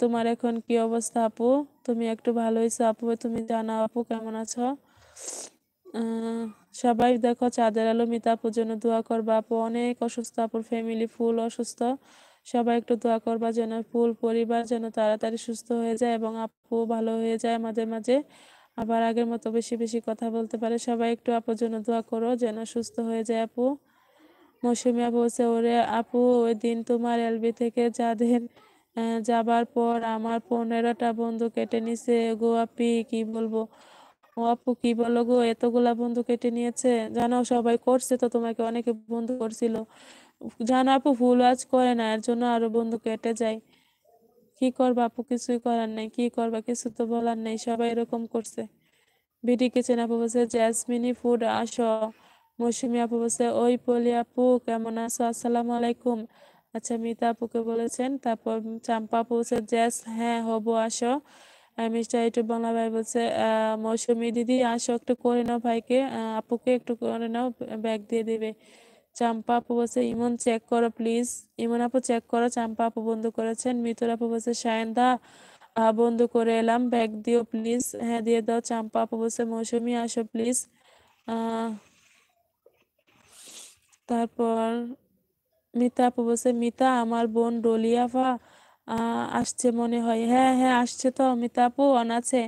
তোমার এখন কি অবস্থা আপু তুমি একটু ভালো হয়েছো আপু তুমি জানা আপু কেমন আছো সবাই দেখো চাঁদের আলো মিতা জন্য দোয়া করবা আপু অনেক অসুস্থ আপুর ফ্যামিলি ফুল অসুস্থ সবাই একটু দোয়া করবা যেন ফুল পরিবার যেন তাড়াতাড়ি সুস্থ হয়ে যায় এবং আপু ভালো হয়ে যায় মাঝে মাঝে আবার আগের মতো বেশি বেশি কথা বলতে পারে সবাই একটু আপুর জন্য দোয়া করো যেন সুস্থ হয়ে যায় আপু মৌসুমি আপু বলছে ওরে আপু ওই দিন তোমার এলবি থেকে যাদের যাবার পর আমার পনেরোটা বন্ধু কেটে নিছে গো আপি কি বলবো ও আপু কি বলো গো এতগুলা বন্ধু কেটে নিয়েছে জানো সবাই করছে তো তোমাকে অনেকে বন্ধু করছিল জানো আপু ফুল আজ করে না এর জন্য আরো বন্ধু কেটে যায় কি করবা আপু কিছুই করার নাই কি করবা কিছু তো বলার নাই সবাই এরকম করছে বিডি কিচেন আপু বলছে জ্যাসমিনি ফুড আসো মৌসুমি আপু বলছে ওই পলি আপু কেমন আছো আসসালামু আলাইকুম আচ্ছা মিতা আপুকে বলেছেন তারপর চাম্পা আপু বলছে জ্যাস হ্যাঁ হবো আসো মিস্টার একটু বাংলা ভাই বলছে মৌসুমি দিদি আসো একটু করে নাও ভাইকে আপুকে একটু করে নাও ব্যাগ দিয়ে দেবে চাম্পা আপু বলছে ইমন চেক করো প্লিজ ইমন আপু চেক করো চাম্পা আপু বন্ধ করেছেন মিতুর আপু বলছে সায়েন্দা বন্ধ করে এলাম ব্যাগ দিও প্লিজ হ্যাঁ দিয়ে দাও চাম্পা আপু বলছে মৌসুমি আসো প্লিজ তারপর মিতা আপু বলছে মিতা আমার বোন ডলিয়াফা আসছে মনে হয় হ্যাঁ হ্যাঁ আসছে তো মিতা আপু অন আছে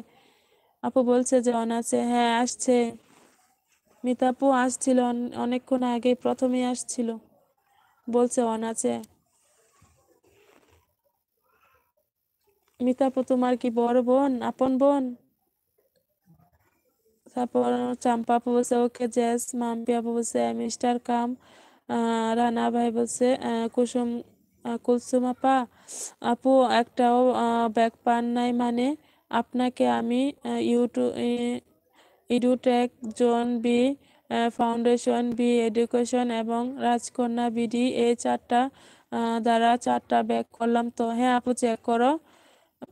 আপু বলছে যে অন আছে হ্যাঁ আসছে মিতাপু আসছিল অনেকক্ষণ আগে প্রথমেই আসছিল বলছে অন আছে মিতাপু তোমার কি বড় বোন আপন বোন তারপর চাম্পা আপু বলছে ওকে জ্যাস মাম্পি আপু বলছে মিস্টার কাম রানা ভাই বলছে কুসুম কুলসুম আপা আপু একটাও ব্যাগ পান নাই মানে আপনাকে আমি YouTube Edutech zone B foundation B education এবং রাজকন্যা বিডি এই চারটা দ্বারা চারটা ব্যাক করলাম তো হ্যাঁ আপু চেক করো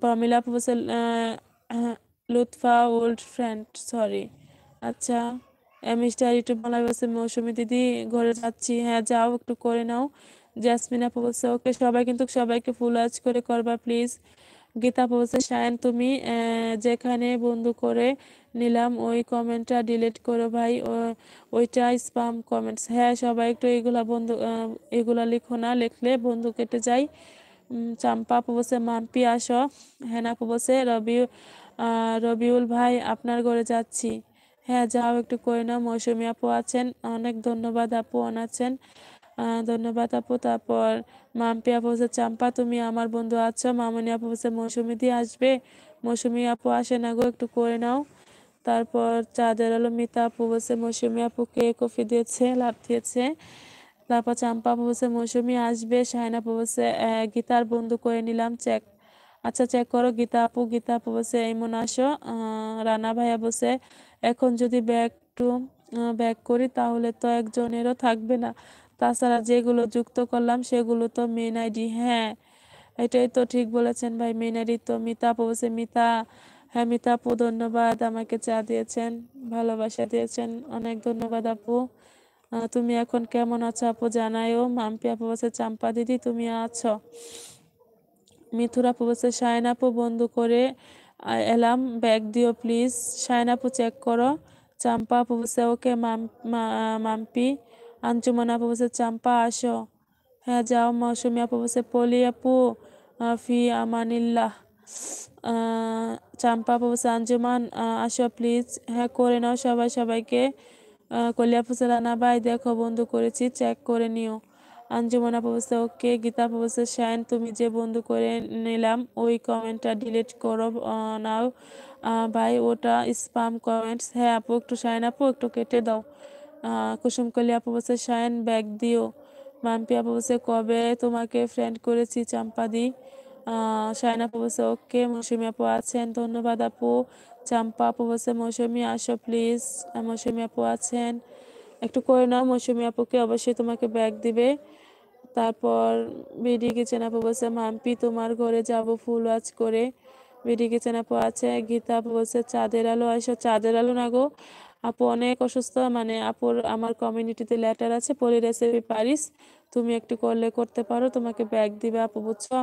প্রমিলা আপু হ্যাঁ, লুৎফা ওল্ড ফ্রেন্ড সরি আচ্ছা মিস্টার ইউটিউব বাংলা বলছে দিদি ঘরে যাচ্ছি হ্যাঁ যাও একটু করে নাও জাসমিন আপু বলছে ওকে সবাই কিন্তু সবাইকে ফুল আজ করে করবা প্লিজ গীতা বলছে সায়ন তুমি যেখানে বন্ধু করে নিলাম ওই কমেন্টটা ডিলিট করো ভাই ওইটা স্পাম কমেন্টস হ্যাঁ সবাই একটু এগুলা বন্ধু এগুলা লিখো না লিখলে বন্ধু কেটে যায় চাম্পা আপু বলছে মাম্পি আসো হেনা আপু বলছে রবি রবিউল ভাই আপনার ঘরে যাচ্ছি হ্যাঁ যাও একটু কই নাও মৌসুমি আপু আছেন অনেক ধন্যবাদ আপু অনাছেন আছেন ধন্যবাদ আপু তারপর মাম্পি আপু হচ্ছে চাম্পা তুমি আমার বন্ধু আছো মামনি আপু হচ্ছে মৌসুমি দিয়ে আসবে মৌসুমি আপু আসে না গো একটু করে নাও তারপর চাঁদের আলো মিতা আপু বসে মৌসুমি আপুকে কফি দিয়েছে লাভ দিয়েছে তারপর চাম্পা আপু বসে মৌসুমি আসবে শাহিন আপু বসে গীতার বন্ধু করে নিলাম চেক আচ্ছা চেক করো গীতা আপু গীতা আপু বসে এমন আসো রানা ভাইয়া বসে এখন যদি ব্যাগ টু ব্যাক করি তাহলে তো একজনেরও থাকবে না তাছাড়া যেগুলো যুক্ত করলাম সেগুলো তো মেন আইডি হ্যাঁ এটাই তো ঠিক বলেছেন ভাই মেন আইডি তো মিতা পৌঁছে মিতা হ্যাঁ মিতা ধন্যবাদ আমাকে চা দিয়েছেন ভালোবাসা দিয়েছেন অনেক ধন্যবাদ আপু তুমি এখন কেমন আছো আপু জানাইও মাম্পি আপু বসে চাম্পা দিদি তুমি আছো মিথুর আপু বসে শায়ন আপু বন্ধ করে এলাম ব্যাগ দিও প্লিজ শায়নাপু আপু চেক করো চাম্পা আপু বসে ওকে মাম্পি আঞ্জুমান আপু বসে চাম্পা আসো হ্যাঁ যাও মৌসুমি আপু বসে পলি আপু ফি আমানিল্লাহ চাম্পা আপু বসে আঞ্জুমান আসো প্লিজ হ্যাঁ করে নাও সবাই সবাইকে কলিয়া আপু রানা ভাই দেখো বন্ধু করেছি চেক করে নিও আপু বসে ওকে গীতা বসে শায়ন তুমি যে বন্ধু করে নিলাম ওই কমেন্টটা ডিলিট করো নাও ভাই ওটা স্পাম কমেন্টস হ্যাঁ আপু একটু শায়ন আপু একটু কেটে দাও কুসুমকলি আপু বলছে সায়ন ব্যাগ দিও মাম্পি আপু বলছে কবে তোমাকে ফ্রেন্ড করেছি চাম্পাদি সায়ন আপু বলছে ওকে মৌসুমি আপু আছেন ধন্যবাদ আপু চাম্পা আপু বলছে মৌসুমি আসো প্লিজ মৌসুমি আপু আছেন একটু করে নাও মৌসুমি আপুকে অবশ্যই তোমাকে ব্যাগ দিবে তারপর বিডি কিচেন আপু বলছে মাম্পি তোমার ঘরে যাব ফুল ওয়াজ করে বিডি কিচেন আপু আছে গীতা আপু বলছে চাঁদের আলো আসো চাঁদের আলো না গো আপু অনেক অসুস্থ মানে আপুর আমার কমিউনিটিতে লেটার আছে পরে রেসিপি পারিস তুমি একটু করলে করতে পারো তোমাকে ব্যাগ দিবে আপু বুঝছো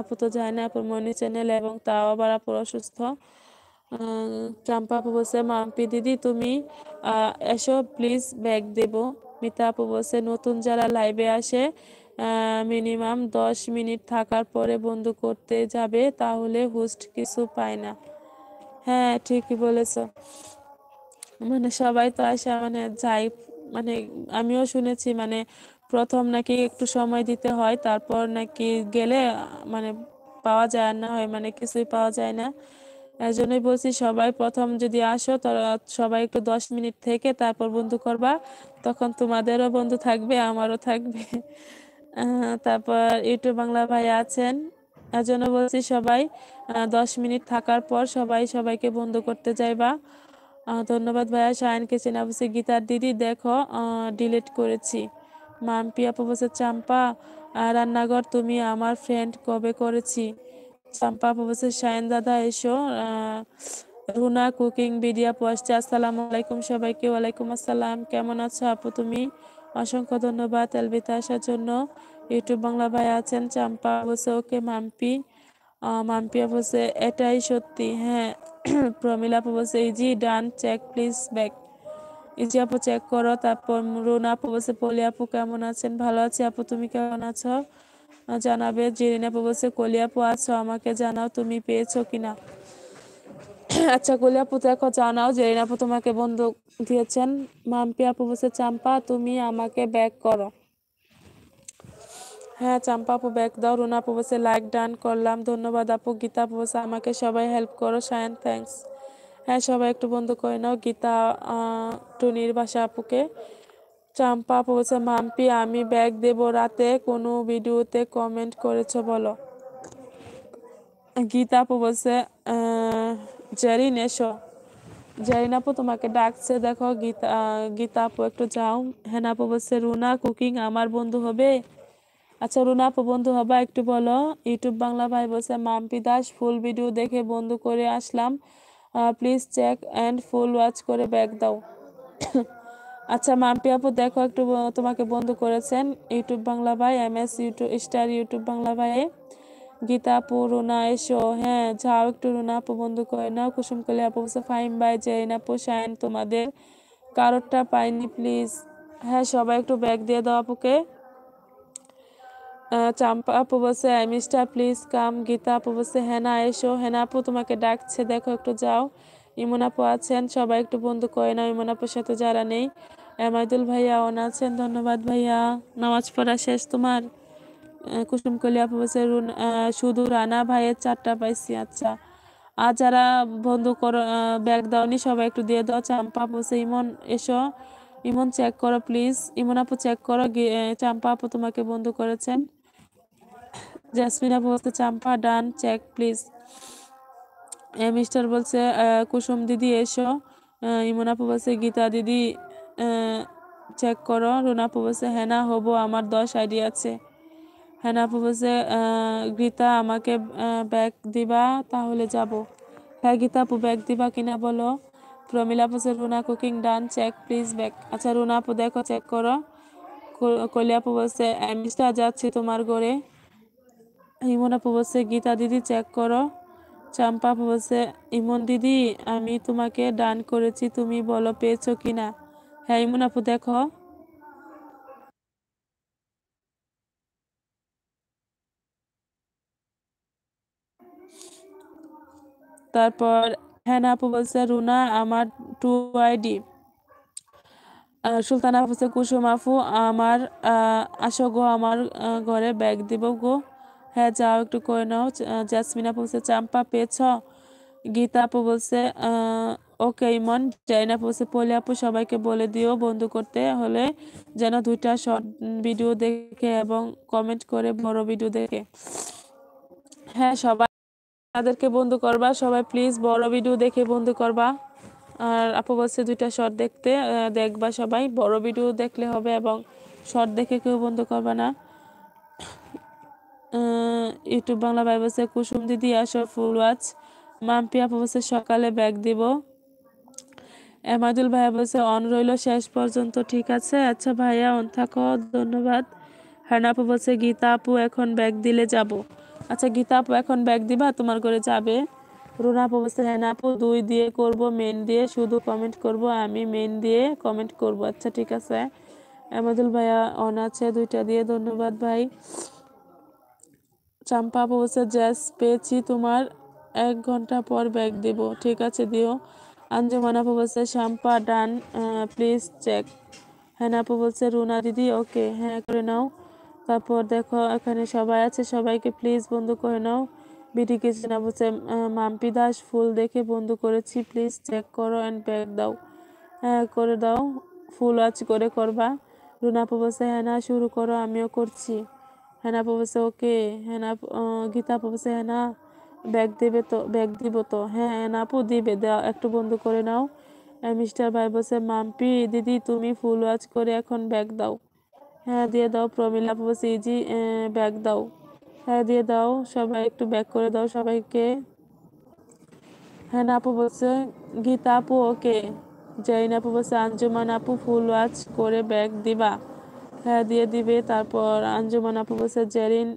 আপু তো যায় না আপুর মনি চ্যানেল এবং তাও আবার আপুর অসুস্থ চাম্পা আপু বলছে মাম্পি দিদি তুমি এসো প্লিজ ব্যাগ দেবো মিতা আপু বলছে নতুন যারা লাইভে আসে মিনিমাম দশ মিনিট থাকার পরে বন্ধ করতে যাবে তাহলে হোস্ট কিছু পায় না হ্যাঁ ঠিকই বলেছ মানে সবাই তো আসে মানে যাই মানে আমিও শুনেছি মানে প্রথম নাকি একটু সময় দিতে হয় তারপর নাকি গেলে মানে পাওয়া যায় না হয় মানে কিছুই পাওয়া যায় না এই জন্যই বলছি সবাই প্রথম যদি আসো সবাই একটু দশ মিনিট থেকে তারপর বন্ধু করবা তখন তোমাদেরও বন্ধু থাকবে আমারও থাকবে তারপর ইউটিউব বাংলা ভাই আছেন এজন্য বলছি সবাই দশ মিনিট থাকার পর সবাই সবাইকে বন্ধু করতে যাইবা ধন্যবাদ ভাইয়া শায়নকে সেনাবসে গীতার দিদি দেখো ডিলেট করেছি মাম্পি আপু বলছে চাম্পা রান্নাঘর তুমি আমার ফ্রেন্ড কবে করেছি চাম্পা প্রবসে বলছে শায়ন দাদা এসো রুনা কুকিং বিডিয়া পোস্টে আসসালামু আলাইকুম সবাইকে ওয়ালাইকুম আসসালাম কেমন আছো আপু তুমি অসংখ্য ধন্যবাদ এলবিতা আসার জন্য ইউটিউব বাংলা ভাই আছেন চাম্পা বসে ওকে মাম্পি মাম্পিয়া আপু বলছে এটাই সত্যি হ্যাঁ প্রমিলা আপু বলছে জি done check please back easy আপু চেক করো তারপর রুনা আপু বলছে পলি আপু কেমন আছেন ভালো আছি আপু তুমি কেমন আছো জানাবে জিরিন আপু বলছে কলি আপু আছো আমাকে জানাও তুমি পেয়েছো কিনা আচ্ছা কলি আপু দেখো জানাও জেরিন আপু তোমাকে বন্ধু দিয়েছেন মাম্পি আপু বলছে চাম্পা তুমি আমাকে ব্যাক করো হ্যাঁ চাম্পা আপু ব্যাক দাও রুনা আপু বসে লাইক ডান করলাম ধন্যবাদ আপু গীতা আপু বসে আমাকে সবাই হেল্প করো সায়ন থ্যাংকস হ্যাঁ সবাই একটু বন্ধু করে নাও গীতা টুনির বাসা আপুকে চাম্পা আপু বসে মাম্পি আমি ব্যাগ দেব রাতে কোনো ভিডিওতে কমেন্ট করেছ বলো গীতা আপু বলছে জেরিন এসো জেরিন আপু তোমাকে ডাকছে দেখো গীতা গীতা আপু একটু যাও হেনা আপু বসে রুনা কুকিং আমার বন্ধু হবে আচ্ছা রুনা আপু বন্ধু হবা একটু বলো ইউটিউব বাংলা ভাই বলছে মাম্পি দাস ফুল ভিডিও দেখে বন্ধু করে Aslam please check and full watch করে ব্যাক দাও আচ্ছা মাম্পি আপু দেখো একটু তোমাকে বন্ধু করেছেন ইউটিউব বাংলা ভাই M S YouTube star YouTube Bangla ভাই গীতা আপু রুনা এসো হ্যাঁ যাও একটু রুনা আপু বন্ধু করে নাও কুসুম কলে আপু বলছে ফাইম বাই জেন আপু শাইন তোমাদের কারোরটা পাইনি প্লিজ হ্যাঁ সবাই একটু ব্যাগ দিয়ে দাও আপুকে চাম্পা আপু I mister please come Gita আপু বলছে হেনা এসো হেনা আপু তোমাকে ডাকছে দেখো একটু যাও ইমন আপু আছেন সবাই একটু বন্ধু করে নাও ইমন আপুর সাথে যারা নেই এমায়দুল ভাইয়া অন আছেন ধন্যবাদ ভাইয়া নামাজ পড়া শেষ তোমার কুসুম কলি আপু রুন শুধু রানা ভাইয়ের চারটা পাইছি আচ্ছা আর যারা বন্ধু করো ব্যাগ দাওনি সবাই একটু দিয়ে দাও চাম্পা আপু বলছে ইমন এসো ইমন চেক করো প্লিজ ইমন আপু চেক করো চাম্পা আপু তোমাকে বন্ধু করেছেন জাসমিনা বলছে Champa done check please mister বলছে কুসুম দিদি এসো ইমনাপু বলছে গীতা দিদি চেক করো রুনাপু বলছে হেনা হবো আমার দশ আইডিয়া আছে হেনাপু বলছে গীতা আমাকে ব্যাগ দিবা তাহলে যাব হ্যাঁ গীতাপু ব্যাগ দিবা কিনা বলো প্রমিলা বলছে Runa cooking done check please back আচ্ছা রুনাপু দেখো চেক করো কলিয়াপু বলছে মিস্টার যাচ্ছি তোমার ঘরে হিমন পুবসে বলছে গীতা দিদি চেক করো চাম্পা পুবসে ইমন দিদি আমি তোমাকে ডান করেছি তুমি বলো পেয়েছো কি না হ্যাঁ ইমন আপু দেখো তারপর হ্যাঁ আপু বলছে রুনা আমার টু আইডি সুলতানা আপু কুসুম আফু আমার আসো গো আমার ঘরে ব্যাগ দিব গো হ্যাঁ যাও একটু করে নাও জ্যাসমিনা আপু বলছে চাম্পা পেয়েছ গীতা আপু বলছে ওকে ইমন জাইন আপু বলছে পলি আপু সবাইকে বলে দিও বন্ধু করতে হলে যেন দুইটা শর্ট ভিডিও দেখে এবং কমেন্ট করে বড় ভিডিও দেখে হ্যাঁ সবাই তাদেরকে বন্ধু করবা সবাই প্লিজ বড় ভিডিও দেখে বন্ধু করবা আর আপু বলছে দুইটা শর্ট দেখতে দেখবা সবাই বড় ভিডিও দেখলে হবে এবং শর্ট দেখে কেউ বন্ধু করবে না ইউটিউব বাংলা ভাই বলছে কুসুম দিদি আসো ফুল ওয়াচ মাম্পি আপু বলছে সকালে ব্যাগ দিব এমাদুল ভাইয়া বলছে অন রইল শেষ পর্যন্ত ঠিক আছে আচ্ছা ভাইয়া অন থাকো ধন্যবাদ হানা আপু বলছে গীতা আপু এখন ব্যাগ দিলে যাব আচ্ছা গীতা আপু এখন ব্যাগ দিবা তোমার করে যাবে রুনা আপু বলছে হ্যাঁ আপু দুই দিয়ে করব মেন দিয়ে শুধু কমেন্ট করব আমি মেন দিয়ে কমেন্ট করব আচ্ছা ঠিক আছে এমাদুল ভাইয়া অন আছে দুইটা দিয়ে ধন্যবাদ ভাই চাম্পা বলছে জ্যাস পেয়েছি তোমার এক ঘন্টা পর ব্যাগ দেব ঠিক আছে দিও আঞ্জুমান আপু বলছে শ্যাম্পা ডান প্লিজ চেক হ্যাঁ আপু বলছে রুনা দিদি ওকে হ্যাঁ করে নাও তারপর দেখো এখানে সবাই আছে সবাইকে প্লিজ বন্ধু করে নাও বিটি কিচেন বলছে মাম্পি দাস ফুল দেখে বন্ধ করেছি প্লিজ চেক করো অ্যান্ড ব্যাগ দাও হ্যাঁ করে দাও ফুল ওয়াচ করে করবা রুনা আপু বলছে হ্যাঁ না শুরু করো আমিও করছি হেনা বলছে ওকে হেনা গীতা বলছে হেনা ব্যাগ দেবে তো ব্যাগ দিব তো হ্যাঁ হেনাপু দিবে দেওয়া একটু বন্ধ করে নাও মিস্টার ভাই বলছে মাম্পি দিদি তুমি ফুল ওয়াচ করে এখন ব্যাগ দাও হ্যাঁ দিয়ে দাও প্রমিলা বলছে ইজি ব্যাগ দাও হ্যাঁ দিয়ে দাও সবাই একটু ব্যাক করে দাও সবাইকে হ্যাঁ আপু বলছে গীতা আপু ওকে জৈন আপু বলছে আঞ্জুমান আপু ফুল ওয়াচ করে ব্যাগ দিবা হ্যাঁ, দিয়ে দিবে তারপর আঞ্জুমান আপু বলছে জেরিন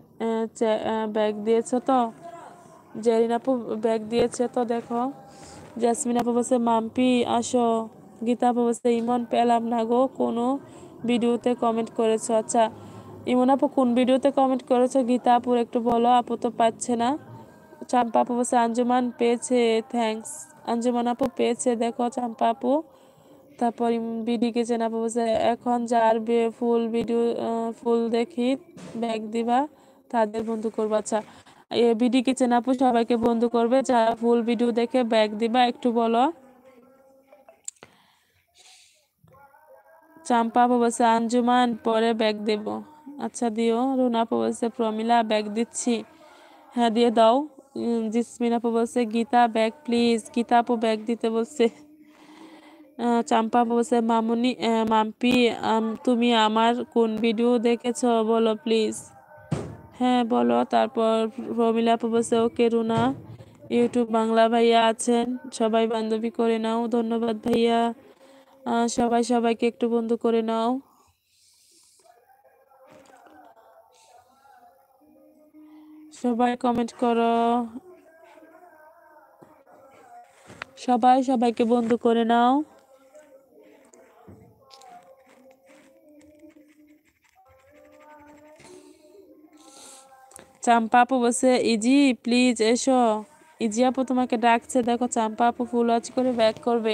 ব্যাগ দিয়েছে তো জেরিন আপু ব্যাগ দিয়েছে তো দেখো জ্যাসমিন আপু বলছে মাম্পি আসো গীতা আপু বলছে ইমন পেলাম না গো কোনো ভিডিওতে কমেন্ট করেছো আচ্ছা ইমন আপু কোন ভিডিওতে কমেন্ট করেছো গীতা আপুর একটু বলো আপু তো পাচ্ছে না চাম্পা আপু বলছে আঞ্জুমান পেয়েছে থ্যাংকস আঞ্জুমান আপু পেয়েছে দেখো চাম্পা আপু তারপর বিডিকে চেনা বলছে এখন যার ফুল ভিডিও ফুল দেখি ব্যাগ দিবা তাদের বন্ধু করবো আচ্ছা বিডি কিচেন আপু সবাইকে বন্ধু করবে যা ফুল ভিডিও দেখে ব্যাগ দিবা একটু বলো চাম্পা আপু বলছে আঞ্জুমান পরে ব্যাগ দেব আচ্ছা দিও রুনা আপু বলছে প্রমিলা ব্যাগ দিচ্ছি হ্যাঁ দিয়ে দাও জিসমিন আপু বলছে গীতা ব্যাগ প্লিজ গীতা আপু ব্যাগ দিতে বলছে চাম্পা বলছে মামুনি মাম্পি তুমি আমার কোন ভিডিও দেখেছ বলো প্লিজ হ্যাঁ বলো তারপর প্রমিলা বলছে ওকে রুনা ইউটিউব বাংলা ভাইয়া আছেন সবাই বান্ধবী করে নাও ধন্যবাদ ভাইয়া সবাই সবাইকে একটু বন্ধু করে নাও সবাই কমেন্ট করো সবাই সবাইকে বন্ধু করে নাও চাম্পা আপু বসে ইজি প্লিজ এসো ইজি আপু তোমাকে ডাকছে দেখো চাম্পা আপু ফুল ওয়াচ করে ব্যাক করবে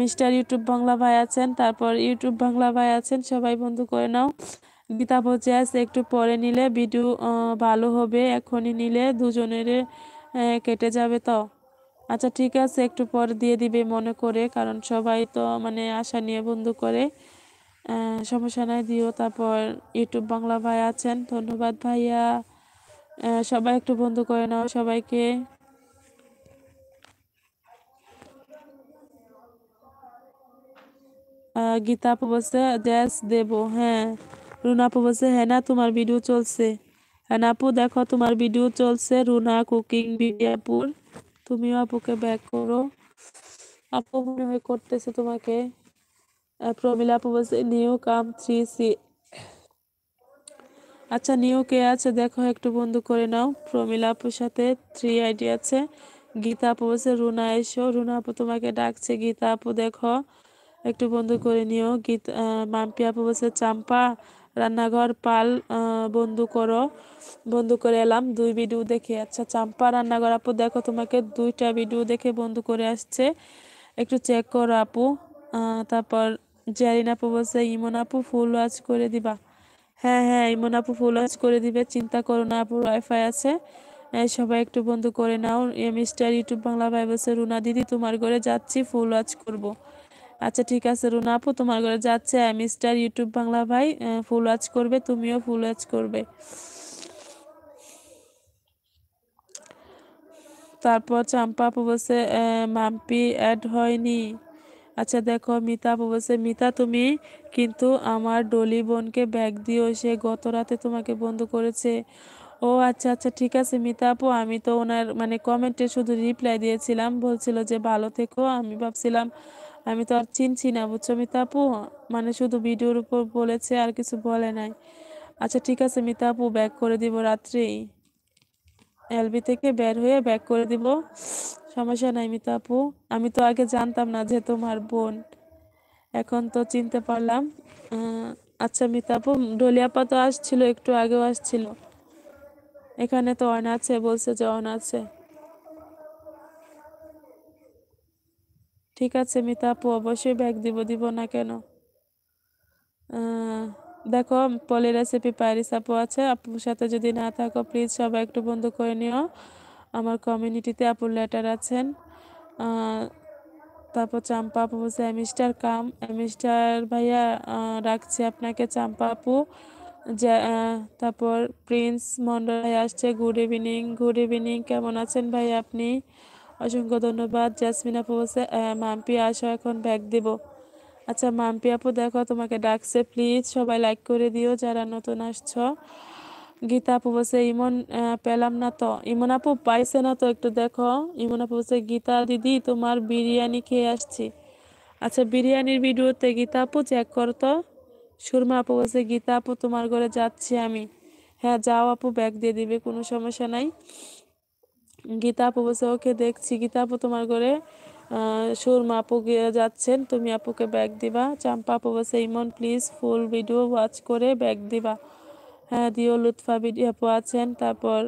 মিস্টার ইউটিউব বাংলা ভাই আছেন তারপর ইউটিউব বাংলা ভাই আছেন সবাই বন্ধু করে নাও গীতা ভোজাস একটু পরে নিলে ভিডিও ভালো হবে এখনই নিলে দুজনের কেটে যাবে তো আচ্ছা ঠিক আছে একটু পরে দিয়ে দিবে মনে করে কারণ সবাই তো মানে আশা নিয়ে বন্ধু করে সমস্যা নাই দিও তারপর ইউটিউব বাংলা ভাই আছেন ধন্যবাদ ভাইয়া সবাই একটু বন্ধু করে নাও সবাইকে গীতা আপু বলছে ড্যাস দেব হ্যাঁ রুনা আপু বলছে হ্যাঁ না তোমার ভিডিও চলছে হ্যাঁ আপু দেখো তোমার ভিডিও চলছে রুনা কুকিং বিপুর তুমিও আপুকে ব্যাক করো আপু মনে হয় করতেছে তোমাকে প্রমিলা আপু বলছে নিউ কাম থ্রি সি আচ্ছা নিউ কে আছে দেখো একটু বন্ধু করে নাও প্রমিলা আপুর সাথে থ্রি আইডি আছে গীতা আপু বলছে রুনা এসো রুনা আপু তোমাকে ডাকছে গীতা আপু দেখো একটু বন্ধু করে নিও গীতা মাম্পি আপু বলছে চাম্পা রান্নাঘর পাল বন্ধু করো বন্ধু করে এলাম দুই ভিডিও দেখে আচ্ছা চাম্পা রান্নাঘর আপু দেখো তোমাকে দুইটা ভিডিও দেখে বন্ধু করে আসছে একটু চেক করো আপু তারপর জারিন আপু বলছে ইমন আপু ফুল ওয়াচ করে দিবা হ্যাঁ হ্যাঁ ইমন আপু ফুল ওয়াচ করে দিবে চিন্তা করো না আপু ওয়াইফাই আছে সবাই একটু বন্ধু করে নাও মিস্টার ইউটিউব বাংলা ভাই বলছে রুনা দিদি তোমার ঘরে যাচ্ছি ফুল ওয়াচ করব আচ্ছা ঠিক আছে রুনা আপু তোমার ঘরে যাচ্ছে মিস্টার ইউটিউব বাংলা ভাই ফুল ওয়াচ করবে তুমিও ফুল ওয়াচ করবে তারপর চাম্পা আপু বলছে মাম্পি অ্যাড হয়নি আচ্ছা দেখো মিতা বলছে মিতা তুমি কিন্তু আমার ডলি বোনকে ব্যাগ দিও সে গত রাতে তোমাকে বন্ধ করেছে ও আচ্ছা আচ্ছা ঠিক আছে মিতা আপু আমি তো ওনার মানে কমেন্টে শুধু রিপ্লাই দিয়েছিলাম বলছিল যে ভালো থেকো আমি ভাবছিলাম আমি তো আর চিনছি না বুঝছো মিতা আপু মানে শুধু ভিডিওর উপর বলেছে আর কিছু বলে নাই আচ্ছা ঠিক আছে মিতা আপু ব্যাক করে দিব রাত্রেই এলবি থেকে বের হয়ে ব্যাক করে দিব সমস্যা নাই মিতা আপু আমি তো আগে জানতাম না যে তোমার বোন এখন তো চিনতে পারলাম আচ্ছা মিতা আপু ডলিয়াপা তো আসছিল একটু আগেও আসছিল এখানে তো অন আছে বলছে যে অন আছে ঠিক আছে মিতা আপু অবশ্যই ব্যাগ দিব দিব না কেন দেখো পলি রেসিপি পায়রিস আপু আছে আপুর সাথে যদি না থাকো প্লিজ সবাই একটু বন্ধ করে নিও আমার কমিউনিটিতে আপুর লেটার আছেন তারপর চাম্পা আপু বলছে অ্যামিস্টার কাম অ্যামিস্টার ভাইয়া রাখছে আপনাকে চাম্পা আপু তারপর প্রিন্স মন্ডল ভাই আসছে গুড ইভিনিং গুড ইভিনিং কেমন আছেন ভাই আপনি অসংখ্য ধন্যবাদ জ্যাসমিন আপু বলছে মাম্পি আসো এখন ব্যাগ দেব আচ্ছা মাম্পি আপু দেখো তোমাকে ডাকছে প্লিজ সবাই লাইক করে দিও যারা নতুন আসছো গীতা আপু বলছে ইমন পেলাম না তো ইমন আপু পাইছে না তো একটু দেখো ইমন আপু বলছে গীতা দিদি তোমার বিরিয়ানি খেয়ে আসছি আচ্ছা বিরিয়ানির ভিডিওতে গীতা আপু চেক করতো সুরমা আপু বলছে গীতা আপু তোমার ঘরে যাচ্ছি আমি হ্যাঁ যাও আপু ব্যাগ দিয়ে দিবে কোনো সমস্যা নাই গীতা আপু বলছে ওকে দেখছি গীতা আপু তোমার ঘরে সুরমা আপু গিয়ে যাচ্ছেন তুমি আপুকে ব্যাগ দিবা চাম্পা আপু বলছে Emon please full video watch করে ব্যাগ দিবা হ্যাঁ, দিও লুৎফা বিডি আপু আছেন তারপর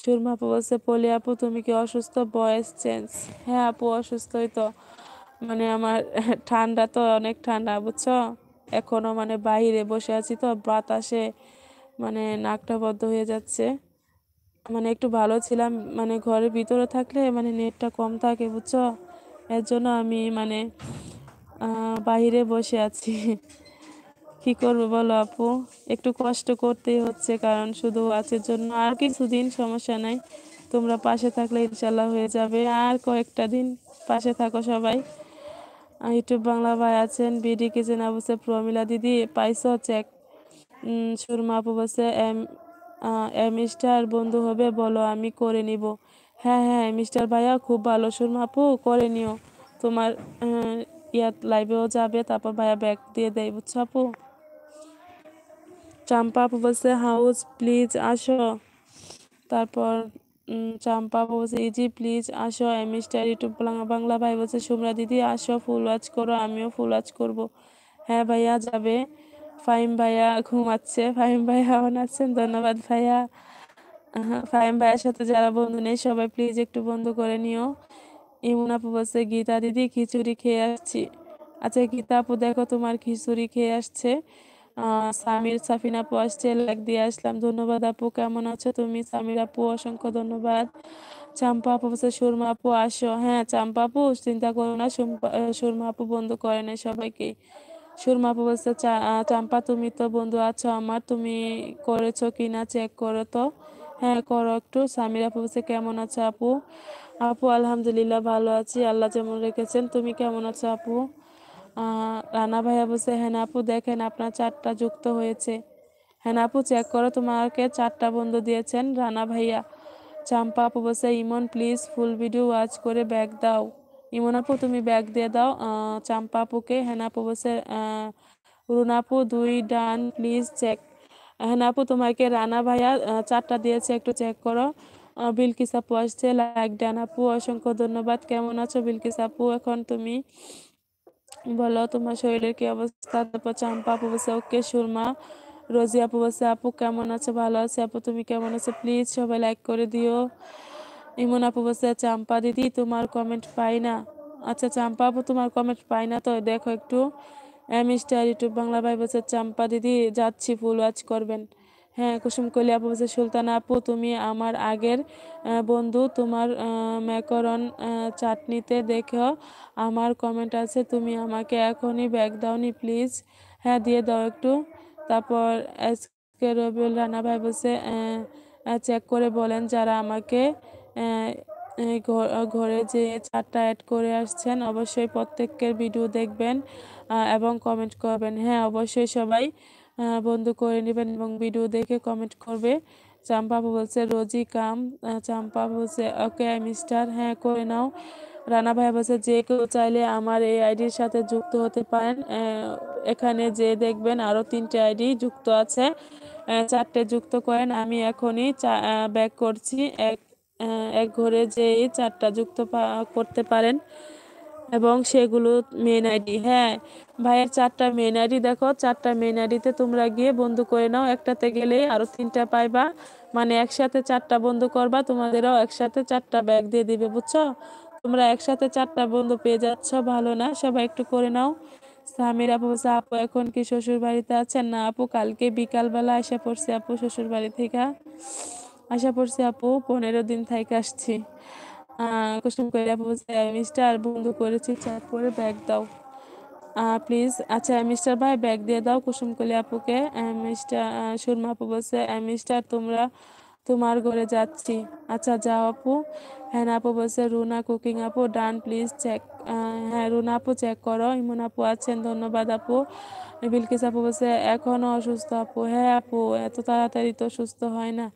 সুরমা আপু বলছে পলি আপু তুমি কি অসুস্থ বয়েস চেঞ্জ হ্যাঁ আপু অসুস্থই তো মানে আমার ঠান্ডা তো অনেক ঠান্ডা বুঝছো এখনও মানে বাইরে বসে আছি তো বাতাসে মানে নাকটা বদ্ধ হয়ে যাচ্ছে মানে একটু ভালো ছিলাম মানে ঘরের ভিতরে থাকলে মানে নেটটা কম থাকে বুঝছো এর জন্য আমি মানে বাহিরে বসে আছি কি করবো বলো আপু একটু কষ্ট করতেই হচ্ছে কারণ শুধু আছের জন্য আর কিছুদিন সমস্যা নাই তোমরা পাশে থাকলে ইনশাল্লাহ হয়ে যাবে আর কয়েকটা দিন পাশে থাকো সবাই ইউটিউব বাংলা ভাই আছেন বিডি কিচেন অবশ্যই প্রমিলা দিদি পাইছো চেক সুরমা আপু বসে এম এম স্টার বন্ধু হবে বলো আমি করে নিব হ্যাঁ হ্যাঁ এম স্টার ভাইয়া খুব ভালো সুরমা আপু করে নিও তোমার ইয়াত লাইভেও যাবে তারপর ভাইয়া ব্যাগ দিয়ে দেয় বুঝছো আপু চাম্পা আপু বলছে হাউস প্লিজ আসো তারপর চাম্পা আপু বলছে ইজি প্লিজ আসো স্টার ইউটিউব বাংলা ভাই বলছে সুমরা দিদি আসো ফুল ওয়াচ করো আমিও ফুল ওয়াচ করবো হ্যাঁ ভাইয়া যাবে ফাহিম ভাইয়া ঘুমাচ্ছে ফাহিম ভাইয়া অন আছেন ধন্যবাদ ভাইয়া ফাহিম ভাইয়ের সাথে যারা বন্ধু নেই সবাই প্লিজ একটু বন্ধু করে নিও ইমন আপু বলছে গীতা দিদি খিচুড়ি খেয়ে আসছি আচ্ছা গীতা আপু দেখো তোমার খিচুড়ি খেয়ে আসছে সামির সাফিন আপু আসছে লাইক দিয়ে আসলাম ধন্যবাদ আপু কেমন আছো তুমি সামির আপু অসংখ্য ধন্যবাদ চাম্পা আপু বলছে সুরমা আপু আসো হ্যাঁ চাম্পা আপু চিন্তা করো না সুরমা আপু বন্ধু করে না সবাইকে সুরমা আপু বলছে চাম্পা তুমি তো বন্ধু আছো আমার তুমি করেছো কি না চেক করো তো হ্যাঁ করো একটু সামির আপু বলছে কেমন আছো আপু আপু আলহামদুলিল্লাহ ভালো আছি আল্লাহ যেমন রেখেছেন তুমি কেমন আছো আপু রানা ভাইয়া বলছে হ্যাঁ আপু দেখেন আপনার চারটা যুক্ত হয়েছে হ্যাঁ আপু চেক করো তোমাকে চারটা বন্ধু দিয়েছেন রানা ভাইয়া চাম্পা আপু বলছে Emon please full video watch করে ব্যাগ দাও ইমন আপু তুমি ব্যাগ দিয়ে দাও চাম্পা আপুকে হ্যাঁ আপু বলছে রুনাপু দুই ডান প্লিজ চেক হ্যাঁ আপু তোমাকে রানা ভাইয়া চারটা দিয়েছে একটু চেক করো বিলকিস আপু আসছে লাইক ডান আপু অসংখ্য ধন্যবাদ কেমন আছো বিলকিস আপু এখন তুমি বলো তোমার শরীরের কি অবস্থা তারপর চাম্পা আপু বসে ওকে সুরমা রোজি আপু বসে আপু কেমন আছে ভালো আছে আপু তুমি কেমন আছো প্লিজ সবাই লাইক করে দিও ইমন আপু বসে চাম্পা দিদি তোমার কমেন্ট পাই না আচ্ছা চাম্পা আপু তোমার কমেন্ট পাই না তো দেখো একটু এম স্টার ইউটিউব বাংলা ভাই বসে চাম্পা দিদি যাচ্ছি ফুল ওয়াচ করবেন হ্যাঁ কুসুম আপু বলছে সুলতানা আপু তুমি আমার আগের বন্ধু তোমার ম্যাকরন চাটনিতে দেখো আমার কমেন্ট আছে তুমি আমাকে এখনই ব্যাগ দাওনি প্লিজ হ্যাঁ দিয়ে দাও একটু তারপর এস কে রবিউল রানা ভাই বলছে চেক করে বলেন যারা আমাকে ঘরে যে চারটা অ্যাড করে আসছেন অবশ্যই প্রত্যেকের ভিডিও দেখবেন এবং কমেন্ট করবেন হ্যাঁ অবশ্যই সবাই বন্ধু করে নেবেন এবং ভিডিও দেখে কমেন্ট করবে চাম্পা বলছে রোজি কাম চাম্পা বলছে ওকে আই মিস্টার হ্যাঁ করে নাও রানা ভাই বলছে যে কেউ চাইলে আমার এই আইডির সাথে যুক্ত হতে পারেন এখানে যে দেখবেন আরও তিনটে আইডি যুক্ত আছে চারটে যুক্ত করেন আমি এখনই ব্যাক করছি এক এক ঘরে যে চারটা যুক্ত করতে পারেন এবং সেগুলো মেন আইডি হ্যাঁ ভাইয়ের চারটা মেন আইডি দেখো চারটা মেন আইডিতে তোমরা গিয়ে বন্ধু করে নাও একটাতে গেলে আরও তিনটা পাইবা মানে একসাথে চারটা বন্ধু করবা তোমাদেরও একসাথে চারটা ব্যাগ দিয়ে দিবে বুঝছো তোমরা একসাথে চারটা বন্ধু পেয়ে যাচ্ছ ভালো না সবাই একটু করে নাও স্বামীর আপু বলছে আপু এখন কি শ্বশুর বাড়িতে আছেন না আপু কালকে বিকালবেলা আশা পড়ছে আপু শ্বশুর বাড়ি থেকে আশা পড়ছি আপু পনেরো দিন থেকে আসছি কুসুম কইরা বোঝায় মিস্টার বন্ধু করেছি চাপ করে ব্যাগ দাও প্লিজ আচ্ছা মিস্টার ভাই ব্যাগ দিয়ে দাও কুসুম কলি আপুকে মিস্টার সুরমা আপু বলছে মিস্টার তোমরা তোমার ঘরে যাচ্ছি আচ্ছা যাও আপু হ্যাঁ আপু বলছে রুনা কুকিং আপু ডান প্লিজ চেক হ্যাঁ রুনা আপু চেক করো ইমন আপু আছেন ধন্যবাদ আপু বিলকিস আপু বলছে এখনও অসুস্থ আপু হ্যাঁ আপু এত তাড়াতাড়ি তো সুস্থ হয় না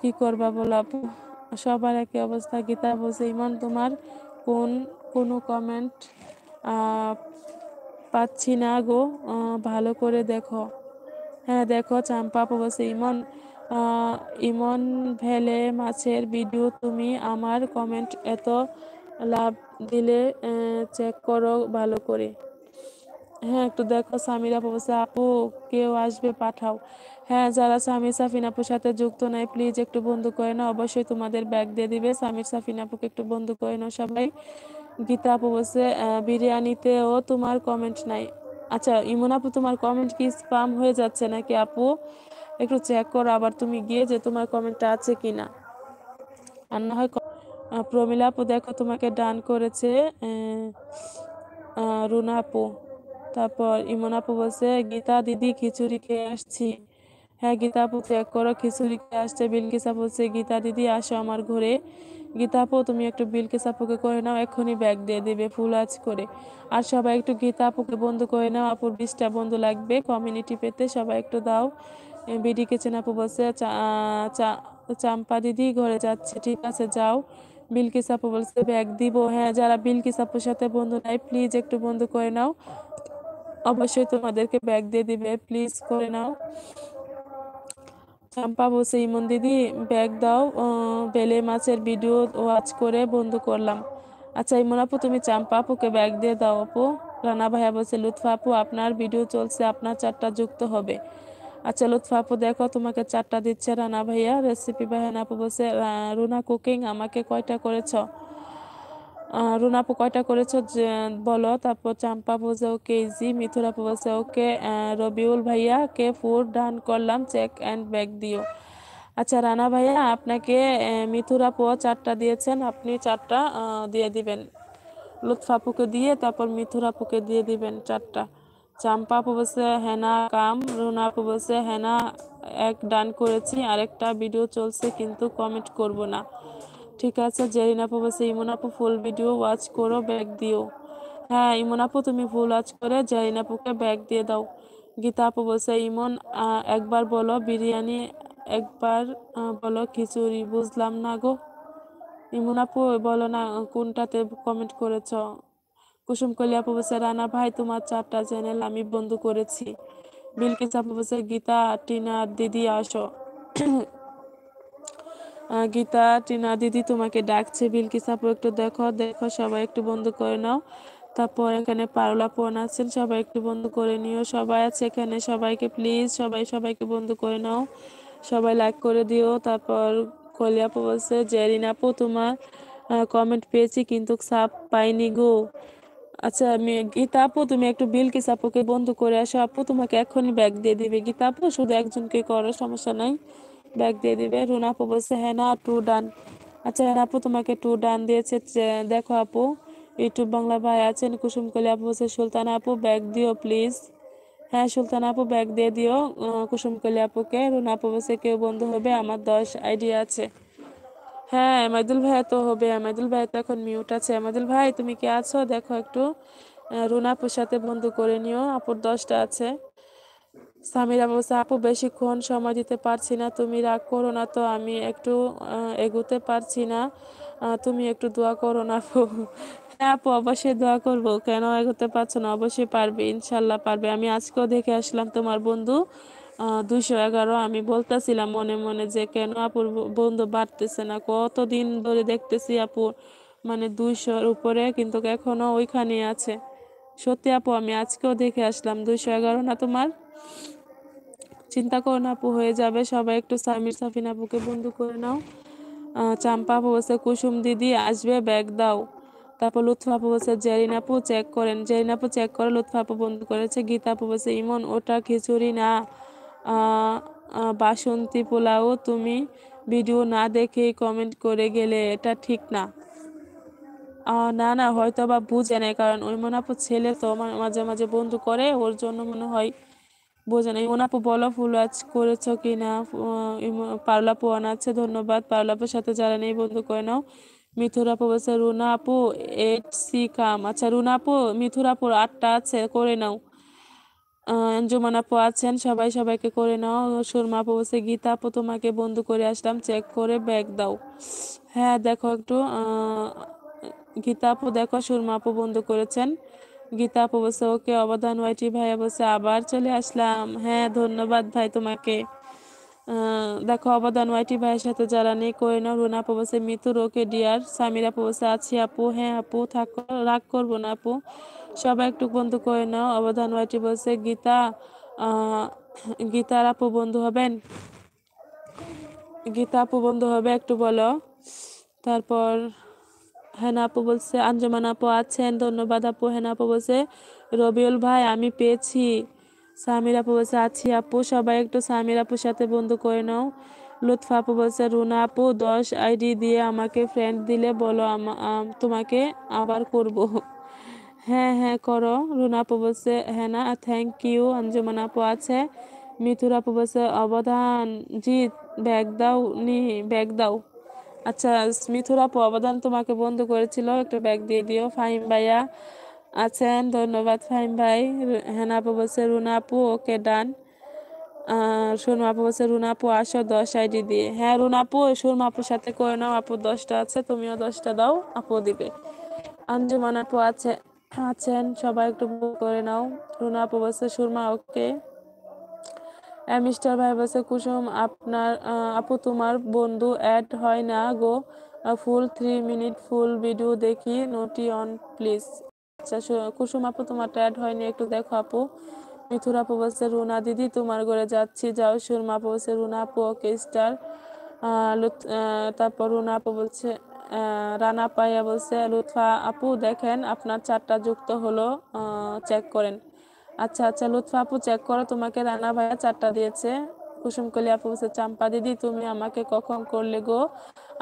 কি করবা বলো আপু সবার একই অবস্থা গীতা বসে ইমান তোমার কোন কোনো কমেন্ট পাচ্ছি না গো ভালো করে দেখো হ্যাঁ দেখো চাম্পা বসে ইমন ইমন ভেলে মাছের ভিডিও তুমি আমার কমেন্ট এত লাভ দিলে চেক করো ভালো করে হ্যাঁ একটু দেখো সামিরা বলছে আপু কেউ আসবে পাঠাও হ্যাঁ যারা সামির সাফিন আপুর সাথে যুক্ত নাই প্লিজ একটু বন্ধু করে নাও অবশ্যই তোমাদের ব্যাগ দিয়ে দিবে সামির সাফিন আপুকে একটু বন্ধু করে নাও সবাই গীতা আপু বলছে বিরিয়ানিতেও তোমার কমেন্ট নাই আচ্ছা ইমন আপু তোমার কমেন্ট কি স্পাম হয়ে যাচ্ছে নাকি আপু একটু চেক করো আবার তুমি গিয়ে যে তোমার কমেন্টটা আছে কি না আর না হয় প্রমিলা আপু দেখো তোমাকে ডান করেছে রুনা আপু তারপর ইমন আপু বলছে গীতা দিদি খিচুড়ি খেয়ে আসছি হ্যাঁ গীতাপু ত্যাগ করো খিচুড়িকে আসছে বিলকিসা সে গীতা দিদি আসো আমার ঘরে গীতাপু তুমি একটু বিলকিসাপুকে করে নাও এক্ষুনি ব্যাগ দিয়ে দেবে ফুল আজ করে আর সবাই একটু গীতাপুকে বন্ধু করে নাও আপুর বিশটা বন্ধু লাগবে কমিউনিটি পেতে সবাই একটু দাও বিডি কেচেন আপু বলছে চাম্পা দিদি ঘরে যাচ্ছে ঠিক আছে যাও বিলকিস আপু বলছে ব্যাগ দিব হ্যাঁ যারা বিলকিস আপুর সাথে বন্ধু নাই প্লিজ একটু বন্ধু করে নাও অবশ্যই তোমাদেরকে ব্যাগ দিয়ে দিবে প্লিজ করে নাও চাম্পা বসে ইমন দিদি ব্যাগ দাও বেলে মাছের ভিডিও ওয়াচ করে বন্ধ করলাম আচ্ছা ইমন আপু তুমি চাম্পা আপুকে ব্যাগ দিয়ে দাও আপু রানা ভাইয়া বলছে লুৎফা আপু আপনার ভিডিও চলছে আপনার চারটা যুক্ত হবে আচ্ছা লুৎফা আপু দেখো তোমাকে চারটা দিচ্ছে রানা ভাইয়া রেসিপি ভাইয়া আপু বলছে রুনা কুকিং আমাকে কয়টা করেছ আপু কয়টা করেছ বলো তারপর চাম্পা বলছে ওকে ইজি মিথুরাপু বলছে ওকে রবিউল ভাইয়া কে ফুড ডান করলাম চেক অ্যান্ড ব্যাগ দিও আচ্ছা রানা ভাইয়া আপনাকে পো চারটা দিয়েছেন আপনি চারটা দিয়ে দিবেন লুৎফাপুকে দিয়ে তারপর মিথুরাপুকে দিয়ে দিবেন চারটা চাম্পা বলছে হেনা কাম রুনা বলছে হেনা এক ডান করেছি আরেকটা ভিডিও চলছে কিন্তু কমেন্ট করব না ঠিক আছে জেরিন আপু বলছে ইমন আপু ফুল ভিডিও ওয়াচ করো ব্যাগ দিও হ্যাঁ ইমন আপু তুমি ফুল ওয়াচ করে জেরিন আপুকে ব্যাগ দিয়ে দাও গীতা আপু বলছে ইমন একবার বলো বিরিয়ানি একবার বলো খিচুড়ি বুঝলাম না গো ইমন আপু বলো না কোনটাতে কমেন্ট করেছ কুসুম কলি আপু বলছে রানা ভাই তোমার চারটা চ্যানেল আমি বন্ধ করেছি বিলকিস আপু বলছে গীতা টিনা দিদি আসো গীতা টিনা দিদি তোমাকে ডাকছে বিলকিস আপু একটু দেখো দেখো সবাই একটু বন্ধ করে নাও তারপর এখানে পারলা পোন আছেন সবাই একটু বন্ধ করে নিও সবাই আছে এখানে সবাইকে প্লিজ সবাই সবাইকে বন্ধ করে নাও সবাই লাইক করে দিও তারপর কলি বলছে জেরিন আপু তোমার কমেন্ট পেয়েছি কিন্তু সাপ পাইনি গো আচ্ছা আমি গীতা আপু তুমি একটু বিলকিস আপুকে বন্ধ করে আসো আপু তোমাকে এখনই ব্যাগ দিয়ে দিবে গীতা আপু শুধু একজনকে করো সমস্যা নাই ব্যাগ দিয়ে দিবে রুনা আপু বলছে হ্যাঁ না টু ডান আচ্ছা হ্যাঁ আপু তোমাকে টু ডান দিয়েছে দেখো আপু ইউটিউব বাংলা ভাই আছেন কুসুম কলি আপু বলছে সুলতান আপু ব্যাগ দিও প্লিজ হ্যাঁ সুলতান আপু ব্যাগ দিয়ে দিও কুসুম কলি আপুকে রুনা আপু বলছে কেউ বন্ধু হবে আমার দশ আইডিয়া আছে হ্যাঁ আমাদুল ভাই তো হবে আমাদুল ভাই তো এখন মিউট আছে আমাদুল ভাই তুমি কি আছো দেখো একটু রুনা আপুর সাথে বন্ধু করে নিও আপুর দশটা আছে সামিরা বলছে আপু বেশিক্ষণ সময় দিতে পারছি না তুমি রাগ করো না তো আমি একটু এগোতে পারছি না তুমি একটু দোয়া করো না আপু হ্যাঁ আপু অবশ্যই দোয়া করব কেন এগোতে পারছো না অবশ্যই পারবে ইনশাল্লাহ পারবে আমি আজকেও দেখে আসলাম তোমার বন্ধু দুশো এগারো আমি বলতেছিলাম মনে মনে যে কেন আপুর বন্ধু বাড়তেছে না কতদিন ধরে দেখতেছি আপুর মানে দুইশোর উপরে কিন্তু এখনো ওইখানে আছে সত্যি আপু আমি আজকেও দেখে আসলাম দুইশো এগারো না তোমার চিন্তা করো না আপু হয়ে যাবে সবাই একটু সামির সাফিন আপুকে বন্ধু করে নাও চাম্পা আপু বলছে কুসুম দিদি আসবে ব্যাগ দাও তারপর লুৎফা আপু বলছে জেরিন আপু চেক করেন জেরিন আপু চেক করে লুৎফা আপু বন্ধু করেছে গীতা আপু বলছে ইমন ওটা খিচুড়ি না বাসন্তী পোলাও তুমি ভিডিও না দেখে কমেন্ট করে গেলে এটা ঠিক না না না হয়তো বা বুঝে নেয় কারণ ওই মনে আপু ছেলে তো মাঝে মাঝে বন্ধু করে ওর জন্য মনে হয় বোঝে না ইমন আপু বলো ফুল আজ করেছো কি না পারলাপু অন আছে ধন্যবাদ পারলাপুর সাথে যারা নেই বন্ধু করে নাও মিথুর বলছে রুনা আপু এইট সি কাম আচ্ছা রুনা আপু মিথুর আটটা আছে করে নাও জুমান আছেন সবাই সবাইকে করে নাও সুরমা বলছে গীতা তোমাকে বন্ধু করে আসলাম চেক করে ব্যাগ দাও হ্যাঁ দেখো একটু গীতা দেখো সুরমা আপু বন্ধু করেছেন গীতা আপু বলছে ওকে অবদান ওয়াইটি ভাইয়া বলছে আবার চলে আসলাম হ্যাঁ ধন্যবাদ ভাই তোমাকে দেখো অবদান ওয়াইটি ভাইয়ের সাথে যারা নেই নাও রুনা আপু বলছে মিতুর ওকে ডিয়ার সামির আপু বলছে আছি আপু হ্যাঁ আপু থাক রাগ করবো না আপু সবাই একটু বন্ধু করে নাও অবদান ওয়াইটি বলছে গীতা গীতার আপু বন্ধু হবেন গীতা আপু বন্ধু হবে একটু বলো তারপর হেনা আপু বলছে আঞ্জমান আপু আছেন ধন্যবাদ আপু হেনা আপু বলছে রবিউল ভাই আমি পেয়েছি সামির আপু বলছে আছি আপু সবাই একটু সামির আপুর সাথে বন্ধু করে নাও লুৎফা আপু বলছে রুনা আপু দশ আইডি দিয়ে আমাকে ফ্রেন্ড দিলে বলো তোমাকে আবার করব হ্যাঁ হ্যাঁ করো রুনা আপু বলছে হ্যাঁ না থ্যাংক ইউ আঞ্জমান আপু আছে মিথুর আপু বলছে অবদান জিৎ ব্যাগ দাও নি ব্যাগ দাও আচ্ছা মিথুরা অবদান তোমাকে বন্ধ করেছিল একটা ব্যাগ দিয়ে দিও ফাহিম ভাইয়া আছেন ধন্যবাদ ফাহিম ভাই হেনা আপু বলছে রুনা আপু ওকে ডান সুরমা আপু বলছে রুনা আপু আসো দশ আইডি দিয়ে হ্যাঁ রুনা আপু সুরমা আপুর সাথে করে নাও আপু দশটা আছে তুমিও দশটা দাও আপু দিবে আঞ্জুমান আপু আছে আছেন সবাই একটু করে নাও রুনা আপু বলছে সুরমা ওকে মিস্টার ভাই বলছে কুসুম আপনার আপু তোমার বন্ধু অ্যাড হয় না গো full three minute full video দেখি নোটি অন প্লিজ আচ্ছা কুসুম আপু তোমারটা অ্যাড হয়নি একটু দেখো আপু মিথুর আপু বলছে রুনা দিদি তোমার ঘরে যাচ্ছি যাও সুরমা আপু বলছে রুনা আপু ওকে স্টার তারপর রুনা আপু বলছে রানা পাইয়া বলছে লুৎফা আপু দেখেন আপনার চারটা যুক্ত হলো চেক করেন আচ্ছা আচ্ছা লুৎফা আপু চেক করো তোমাকে রানা ভাইয়া চারটা দিয়েছে কলি আপু বলছে চাম্পা দিদি তুমি আমাকে কখন করলে গো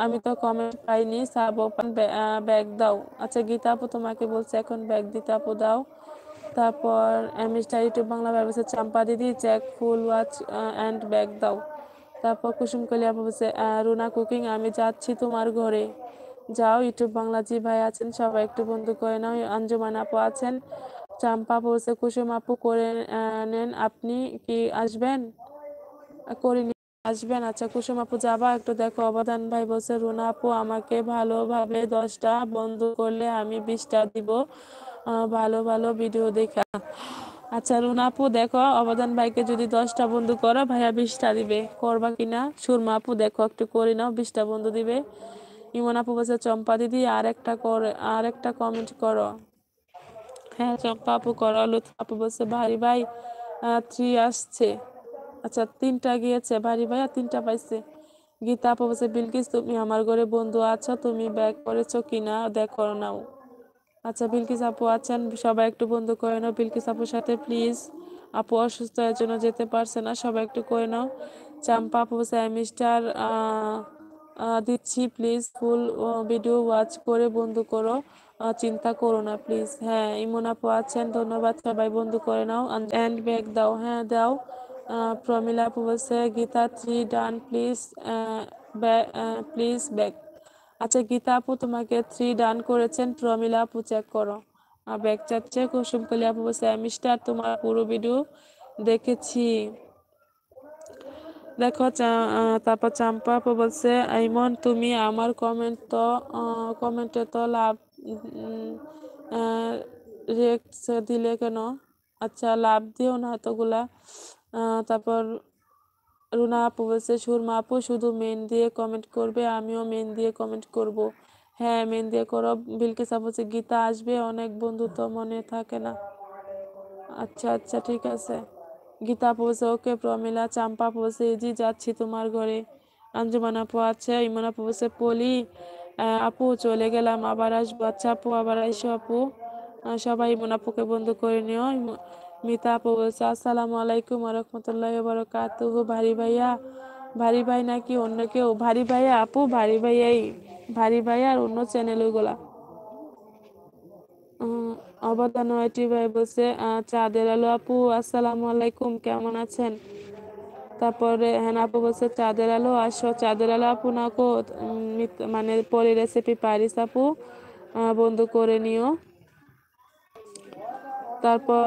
আমি তো কমেন্ট পাইনি সাব ওপেন ব্যাগ দাও আচ্ছা গীতা আপু তোমাকে বলছে এখন ব্যাগ দিতে আপু দাও তারপর এমএসটা ইউটিউব বাংলা ভাই বলছে চাম্পা দিদি check full watch and back দাও তারপর কলি আপু বলছে রুনা কুকিং আমি যাচ্ছি তোমার ঘরে যাও ইউটিউব বাংলা জি ভাই আছেন সবাই একটু বন্ধু করে নাও আঞ্জুমান আপু আছেন চাম্পা বলছে কুসুম আপু করে নেন আপনি কি আসবেন করিনি আসবেন আচ্ছা কুসুম আপু যাবা একটু দেখো অবদান ভাই বলছে রুনা আপু আমাকে ভালোভাবে দশটা বন্ধ করলে আমি বিশটা দিব ভালো ভালো ভিডিও দেখা আচ্ছা রুনা আপু দেখো অবদান ভাইকে যদি দশটা বন্ধু করো ভাইয়া বিশটা দিবে করবা কিনা সুরমা আপু দেখো একটু করি নাও বিশটা বন্ধু দিবে ইমন আপু বলছে চম্পা দিদি আর একটা করে আর একটা কমেন্ট করো হ্যাঁ চম্পা আপু করালো আপু বলছে ভারি ভাই থ্রি আসছে আচ্ছা তিনটা গিয়েছে ভারী ভাই আর তিনটা পাইছে গীতা আপু বলছে বিলকিস তুমি আমার ঘরে বন্ধু আছো তুমি ব্যাগ করেছো কি কিনা দেখো নাও আচ্ছা বিলকিস আপু আছেন সবাই একটু বন্ধু করে নাও বিলকিস আপুর সাথে প্লিজ আপু অসুস্থ এর জন্য যেতে পারছে না সবাই একটু করে নাও চাম্পা আপু বলছে মিস্টার হ্যাঁ, দিচ্ছি প্লিজ ফুল ভিডিও ওয়াচ করে বন্ধু করো চিন্তা করো না প্লিজ হ্যাঁ ইমন আপু আছেন ধন্যবাদ সবাই বন্ধু করে নাও অ্যান্ড ব্যাগ দাও হ্যাঁ দাও প্রমিলা আপু বলছে Gita three done please please back আচ্ছা গীতা আপু তোমাকে থ্রি ডান করেছেন প্রমিলা আপু চেক করো আর ব্যাগ চাচ্ছে কুসুম কলি আপু বলছে মিস্টার তোমার পুরো ভিডিও দেখেছি দেখো তারপর চাম্পা আপু বলছে আইমন তুমি আমার কমেন্ট তো কমেন্টে তো লাভ রেক্স দিলে কেন আচ্ছা লাভ দিও না এতগুলা তারপর রুনা আপু বলছে সুরমা আপু শুধু মেন দিয়ে কমেন্ট করবে আমিও মেন দিয়ে কমেন্ট করব হ্যাঁ মেন দিয়ে করো বিলকে আপু বলছে গীতা আসবে অনেক বন্ধু তো মনে থাকে না আচ্ছা আচ্ছা ঠিক আছে গীতা বলছে ওকে প্রমিলা চাম্পা পৌঁছে জি যাচ্ছি তোমার ঘরে আঞ্জুমান আপু আছে আপু বলছে পলি আপু চলে গেলাম আবার আসবো আচ্ছা আপু আবার আইসো আপু সবাই ইমন আপুকে বন্ধু করে নিও মিতা আপু বলছে আসসালামু আলাইকুম আরহামতুল্লাহ বরকাত ভারী ভাইয়া ভারী ভাই নাকি অন্য কেউ ভারী ভাইয়া আপু ভারী ভাইয়াই ভারী ভাই আর অন্য ওইগুলা অবদান ভাই বলছে চাঁদের আলো আপু আসসালামু আলাইকুম কেমন আছেন তারপরে হ্যাঁ আপু বলছে চাঁদের আলো আসো চাঁদের আলো আপু না কো মানে পরে রেসিপি পারিস আপু বন্ধ করে নিও তারপর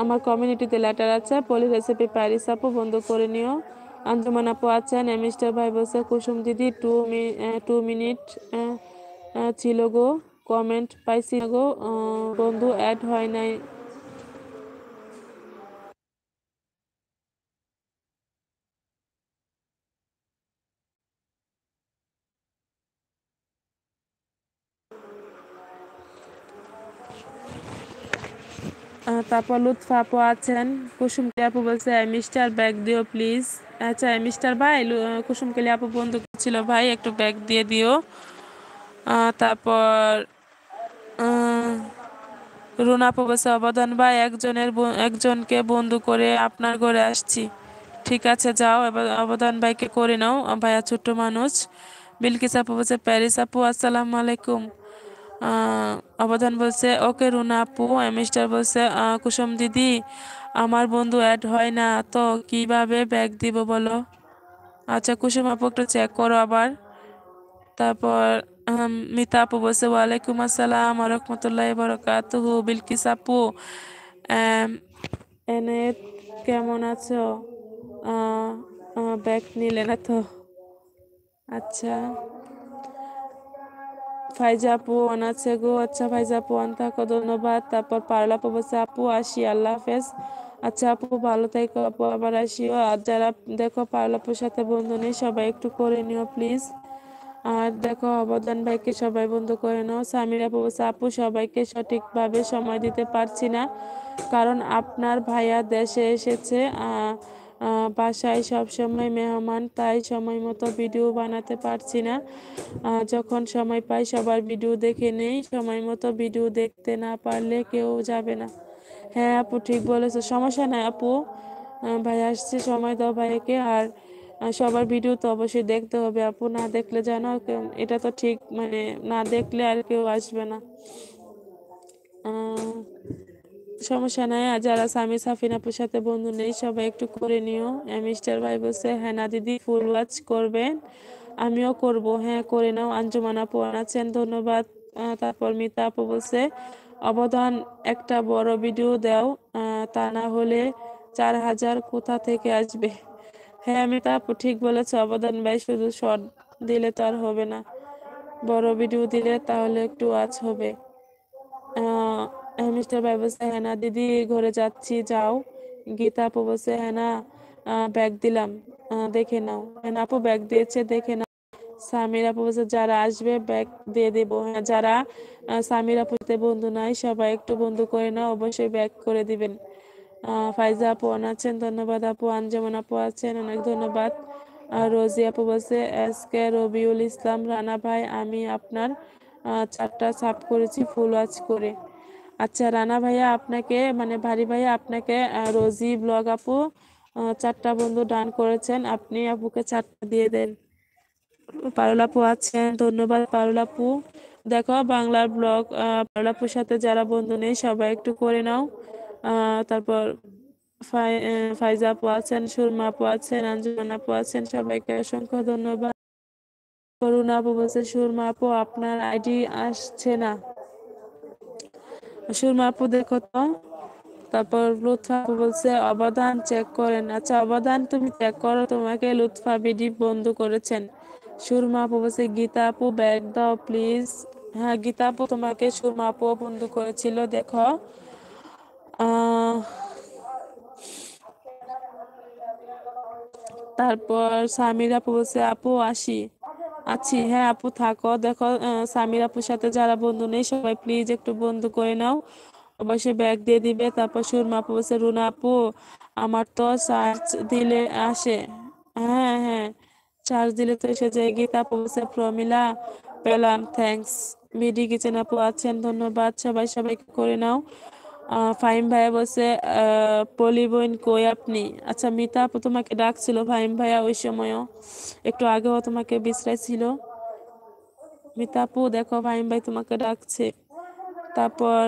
আমার কমিউনিটিতে লেটার আছে পলি রেসিপি প্যারিস আপু বন্ধ করে নিও আঞ্জুমান আপু আছেন এমিস্টার ভাই বলছে কুসুম দিদি টু টু মিনিট ছিল গো কমেন্ট পাইছি গো বন্ধু অ্যাড হয় নাই তারপর লুৎফা আপু আছেন কুসুম আপু বলছে মিস্টার ব্যাগ দিও প্লিজ আচ্ছা মিস্টার ভাই কুসুম কেলি আপু বন্ধু ছিল ভাই একটু ব্যাগ দিয়ে দিও তারপর রুনা আপু বলছে অবদান ভাই একজনের একজনকে বন্ধু করে আপনার ঘরে আসছি ঠিক আছে যাও এবার অবদান ভাইকে করে নাও ভাইয়া ছোট্ট মানুষ বিলকিস আপু বলছে প্যারিস আপু আসসালামু আলাইকুম অবদান বলছে ওকে রুনা আপু মিস্টার বলছে কুসুম দিদি আমার বন্ধু অ্যাড হয় না তো কিভাবে ব্যাগ দিব বলো আচ্ছা কুসুম আপু একটু চেক করো আবার তারপর মিতা আপু বলছে ওয়ালাইকুম আসসালাম রহমতুল্লাহ বরকাতুহু বিলকিস আপু এনে কেমন আছো ব্যাগ নিলে না তো আচ্ছা ফাইজা আপু অন আছে গো আচ্ছা ফাইজা আপু অন থাকো ধন্যবাদ তারপর পারলা আপু বলছে আপু আসি আল্লাহ হাফেজ আচ্ছা আপু ভালো থাকো আপু আবার আসিও আর যারা দেখো পারলা আপুর সাথে বন্ধু নেই সবাই একটু করে নিও প্লিজ আর দেখো অবদান ভাইকে সবাই বন্ধু করে নাও স্বামীর আপু বলছে আপু সবাইকে সঠিকভাবে সময় দিতে পারছি না কারণ আপনার ভাইয়া দেশে এসেছে আহ বাসায় সব সময় মেহমান তাই সময় মতো ভিডিও বানাতে পারছি না যখন সময় পাই সবার ভিডিও দেখে নেই সময় মতো ভিডিও দেখতে না পারলে কেউ যাবে না হ্যাঁ আপু ঠিক বলেছো সমস্যা নাই আপু ভাই আসছে সময় দাও ভাইকে আর সবার ভিডিও তো অবশ্যই দেখতে হবে আপু না দেখলে জানো এটা তো ঠিক মানে না দেখলে আর কেউ আসবে না সমস্যা নাই আর যারা স্বামী সাফিনা সাথে বন্ধু নেই সবাই একটু করে নিও হ্যাঁ, মিস্টার ভাই বলছে হ্যাঁ না দিদি ফুল ওয়াচ করবেন আমিও করব হ্যাঁ করে নাও আঞ্জুমান আপু আছেন ধন্যবাদ তারপর মিতা আপু বলছে অবদান একটা বড় ভিডিও দাও তা না হলে চার হাজার কোথা থেকে আসবে হ্যাঁ আমি তা ঠিক বলেছে অবদান ভাই শুধু শর্ট দিলে তো আর হবে না বড় ভিডিও দিলে তাহলে একটু আজ হবে মিস্টার ভাই বলছে হ্যাঁ না দিদি ঘরে যাচ্ছি যাও গীতা আপু বলছে হ্যাঁ না ব্যাগ দিলাম দেখে নাও হ্যাঁ আপু ব্যাগ দিয়েছে দেখে নাও সামির আপু বলছে যারা আসবে ব্যাগ দিয়ে দেব হ্যাঁ যারা স্বামীর আপুতে বন্ধু নাই সবাই একটু বন্ধু করে নাও অবশ্যই ব্যাগ করে দিবেন ফাইজা আপু আছেন ধন্যবাদ আপু আঞ্জমন আপু আছেন অনেক ধন্যবাদ রোজি আপু বলছে এস কে রবিউল ইসলাম রানা ভাই আমি আপনার চারটা সাপ করেছি ফুল ওয়াচ করে আচ্ছা রানা ভাইয়া আপনাকে মানে ভারী ভাইয়া আপনাকে রোজি ব্লগ আপু চারটা বন্ধু ডান করেছেন আপনি আপুকে চারটা দিয়ে দেন পারুলাপু আছেন ধন্যবাদ পারুলাপু দেখো বাংলার ব্লগ পারুলাপুর সাথে যারা বন্ধু নেই সবাই একটু করে নাও তারপর ফাইজা আপু আছেন সুরমা আপু আছেন আঞ্জুমান আপু আছেন সবাইকে অসংখ্য ধন্যবাদ করুণা আপু বলছে সুরমা আপু আপনার আইডি আসছে না সুরমা আপু দেখো তো তারপর লুৎফা বলছে অবদান চেক করেন আচ্ছা অবদান তুমি চেক করো তোমাকে লুৎফা বিডি বন্ধ করেছেন সুরমা আপু বলছে গীতা আপু ব্যাগ দাও প্লিজ হ্যাঁ গীতা আপু তোমাকে সুরমা আপু বন্ধু করেছিল দেখো তারপর সামির আপু বলছে আপু আসি আছি হ্যাঁ আপু থাকো দেখো সামির আপুর সাথে যারা বন্ধু নেই সবাই প্লিজ একটু বন্ধু করে নাও অবশ্যই ব্যাগ দিয়ে দিবে তারপর সুরমা আপু বলছে রুনা আপু আমার তো চার্জ দিলে আসে হ্যাঁ হ্যাঁ চার্জ দিলে তো এসে যায় গীতা আপু বলছে প্রমিলা পেলাম থ্যাংকস বিডি কিচেন আপু আছেন ধন্যবাদ সবাই সবাইকে করে নাও ফাহিম ভাইয়া বলছে পলি বইন কই আপনি আচ্ছা মিতা আপু তোমাকে ডাকছিল ফাহিম ভাইয়া ওই সময়ও একটু আগেও তোমাকে ছিল মিতা আপু দেখো ফাহিম ভাই তোমাকে ডাকছে তারপর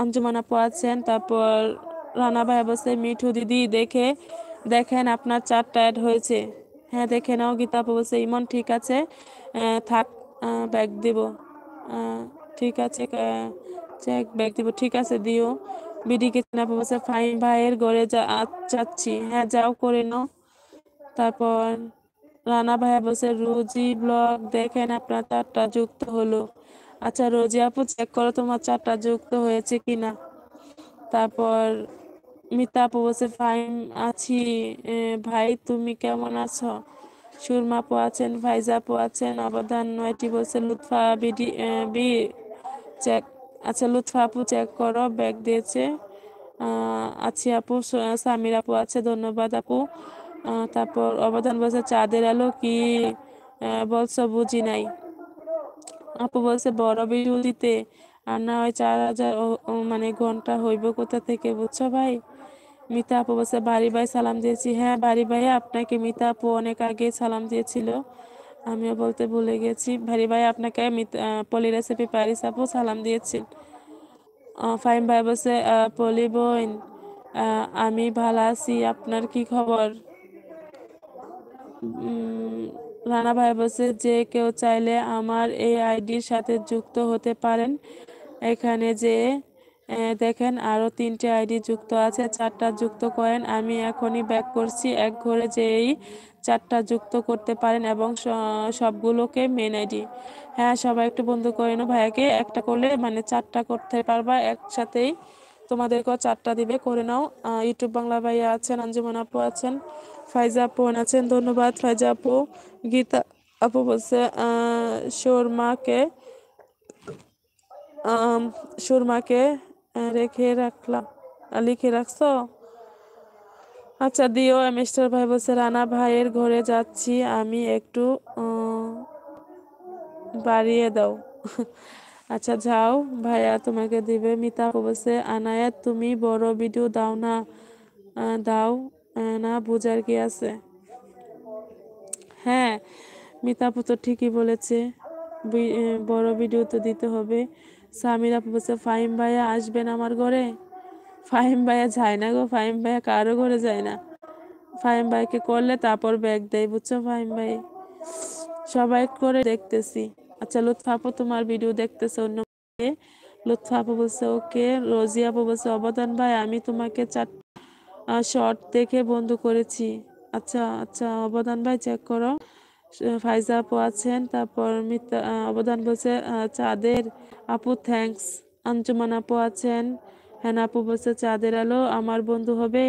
আঞ্জুমান আপু আছেন তারপর রানা ভাইয়া বলছে মিঠু দিদি দেখে দেখেন আপনার চারটা অ্যাড হয়েছে হ্যাঁ দেখে নাও গীতা আপু বলছে ইমন ঠিক আছে থাক ব্যাগ দেব ঠিক আছে চেক ব্যাগ দিব ঠিক আছে দিও বিডি কে চেনা বলছে ফাইন ভাইয়ের ঘরে যা যাচ্ছি হ্যাঁ যাও করে নাও তারপর রানা ভাইয়া বলছে রোজি ব্লগ দেখেন আপনার চারটা যুক্ত হলো আচ্ছা রোজি আপু চেক করো তোমার চারটা যুক্ত হয়েছে কিনা তারপর মিতা আপু বলছে ফাইন আছি ভাই তুমি কেমন আছো সুরমা আপু আছেন ফাইজা আপু আছেন অবদান নয়টি বলছে লুৎফা বিডি বি চেক আচ্ছা লুৎফা আপু চেক করো ব্যাগ দিয়েছে আছি আপু সামির আপু আছে ধন্যবাদ আপু তারপর অবদান বলছে চাঁদের আলো কি বলছো বুঝি নাই আপু বলছে বড় দিতে আর না হয় চার হাজার মানে ঘন্টা হইব কোথা থেকে বুঝছো ভাই মিতা আপু বলছে বাড়ি ভাই সালাম দিয়েছি হ্যাঁ বাড়ি ভাই আপনাকে মিতা আপু অনেক আগে সালাম দিয়েছিল আমিও বলতে ভুলে গেছি ভারি ভাই আপনাকে পলি রেসিপি পারি আপু সালাম দিয়েছি ফাইম ভাই বসে পলি বোন আমি ভালো আছি আপনার কি খবর রানা ভাই বসে যে কেউ চাইলে আমার এই আইডির সাথে যুক্ত হতে পারেন এখানে যে দেখেন আরও তিনটে আইডি যুক্ত আছে চারটা যুক্ত করেন আমি এখনই ব্যাক করছি এক ঘরে যেই চারটা যুক্ত করতে পারেন এবং সবগুলোকে মেন আইডি হ্যাঁ সবাই একটু বন্ধু করে নাও ভাইয়াকে একটা করলে মানে চারটা করতে পারবা একসাথেই তোমাদেরকেও চারটা দিবে করে নাও ইউটিউব বাংলা ভাইয়া আছেন আঞ্জুমান আপু আছেন ফাইজা আপু আছেন ধন্যবাদ ফাইজা আপু গীতা আপু বলছে সুরমাকে সুরমাকে রেখে রাখলাম লিখে রাখছো আচ্ছা দিও মিস্টার ভাই বলছে রানা ভাইয়ের ঘরে যাচ্ছি আমি একটু বাড়িয়ে দাও আচ্ছা যাও ভাইয়া তোমাকে দিবে মিতা বলছে আনায়া তুমি বড় ভিডিও দাও না দাও না বোঝার কি আছে হ্যাঁ মিতাপু তো ঠিকই বলেছে বড় ভিডিও তো দিতে হবে সামিরা বলছে ফাইম ভাইয়া আসবেন আমার ঘরে ফাহিম ভাইয়া যায় না গো ফাহিম ভাইয়া কারো ঘরে যায় না ফাহিম ভাইকে করলে তারপর ব্যাগ দেয় বুঝছো ফাহিম ভাই সবাই করে দেখতেছি আচ্ছা লুৎফাপু তোমার ভিডিও দেখতেছে অন্য লুৎফা আপু বলছে ওকে রোজি আপু বলছে অবদান ভাই আমি তোমাকে চার শর্ট দেখে বন্ধ করেছি আচ্ছা আচ্ছা অবদান ভাই চেক করো ফাইজা আপু আছেন তারপর অবদান বলছে চাঁদের আপু থ্যাংকস আঞ্জুমান আপু আছেন হ্যাঁ আপু বলছে চাঁদের আলো আমার বন্ধু হবে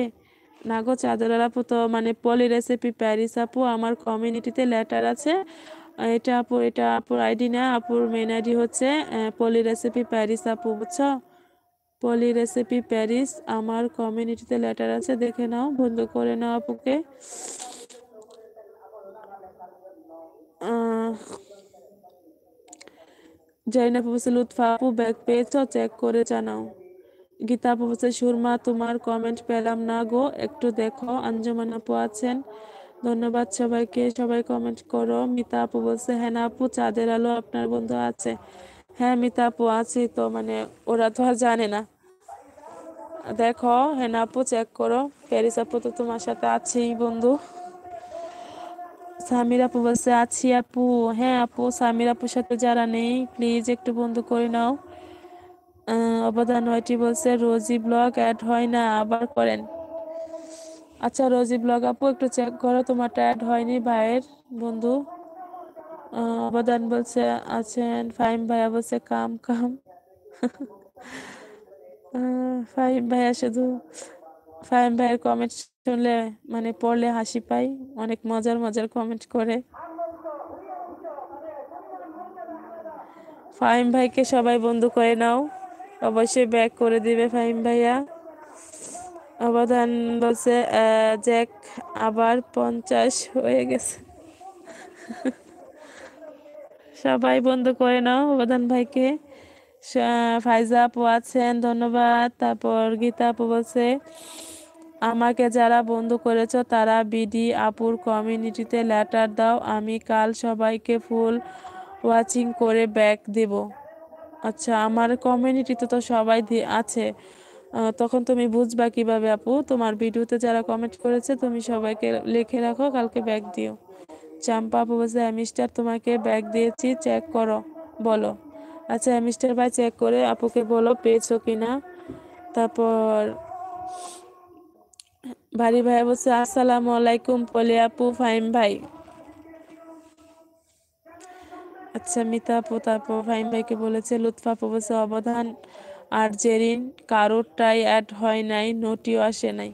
না গো চাঁদের আপু তো মানে পলি রেসিপি প্যারিস আপু আমার কমিউনিটিতে লেটার আছে এটা আপু এটা আপুর আইডি না আপুর মেন আইডি হচ্ছে পলি রেসিপি প্যারিস আপু বুঝছো পলি রেসিপি প্যারিস আমার কমিউনিটিতে লেটার আছে দেখে নাও বন্ধু করে নাও আপুকে জাইনাপু বলছে লুৎফা আপু ব্যাগ পেয়েছ চেক করে জানাও গীতা বলছে সুরমা তোমার কমেন্ট পেলাম না গো একটু দেখো আঞ্জমান আপু আছেন ধন্যবাদ সবাইকে সবাই কমেন্ট করো মিতা আপু বলছে হ্যাঁ না আপু চাঁদের আলো আপনার বন্ধু আছে হ্যাঁ মিতা আপু আছে তো মানে ওরা তো আর জানে না দেখো হ্যাঁ না আপু চেক করো প্যারিস আপু তো তোমার সাথে আছেই বন্ধু সামির আপু বলছে আছি আপু হ্যাঁ আপু সামির আপুর সাথে যারা নেই প্লিজ একটু বন্ধু করে নাও অবদান হয়টি বলছে রোজি ব্লগ অ্যাড হয় না আবার করেন আচ্ছা রোজি ব্লগ আপু একটু চেক করো তোমারটা অ্যাড হয়নি ভাইয়ের বন্ধু অবদান বলছে আছেন ফাইম ভাইয়া বলছে কাম কাম ফাইম ভাইয়া শুধু ফাইম ভাইয়ের কমেন্ট শুনলে মানে পড়লে হাসি পাই অনেক মজার মজার কমেন্ট করে ফাইম ভাইকে সবাই বন্ধু করে নাও অবশ্যই ব্যাক করে দিবে ফাহিম ভাইয়া অবদান বলছে জ্যাক আবার পঞ্চাশ হয়ে গেছে সবাই বন্ধু করে নাও অবদান ভাইকে ফাইজা আপু আছেন ধন্যবাদ তারপর গীতা আপু বলছে আমাকে যারা বন্ধু করেছ তারা বিডি আপুর কমিউনিটিতে লেটার দাও আমি কাল সবাইকে ফুল ওয়াচিং করে ব্যাক দেবো আচ্ছা আমার কমিউনিটিতে তো সবাই আছে তখন তুমি বুঝবা কিভাবে আপু তোমার ভিডিওতে যারা কমেন্ট করেছে তুমি সবাইকে লিখে রাখো কালকে ব্যাগ দিও চাম্পা আপু বলছে অ্যামিস্টার তোমাকে ব্যাগ দিয়েছি চেক করো বলো আচ্ছা অ্যামিস্টার ভাই চেক করে আপুকে বলো পেয়েছো কি না তারপর ভারী ভাই বলছে আসসালামু আলাইকুম পলি আপু ফাইম ভাই আচ্ছা মিতাপ তারপর ফাহিম ভাইকে বলেছে লুৎফা প্রবেশে অবধান আর জেরিন টাই অ্যাড হয় নাই নোটিও আসে নাই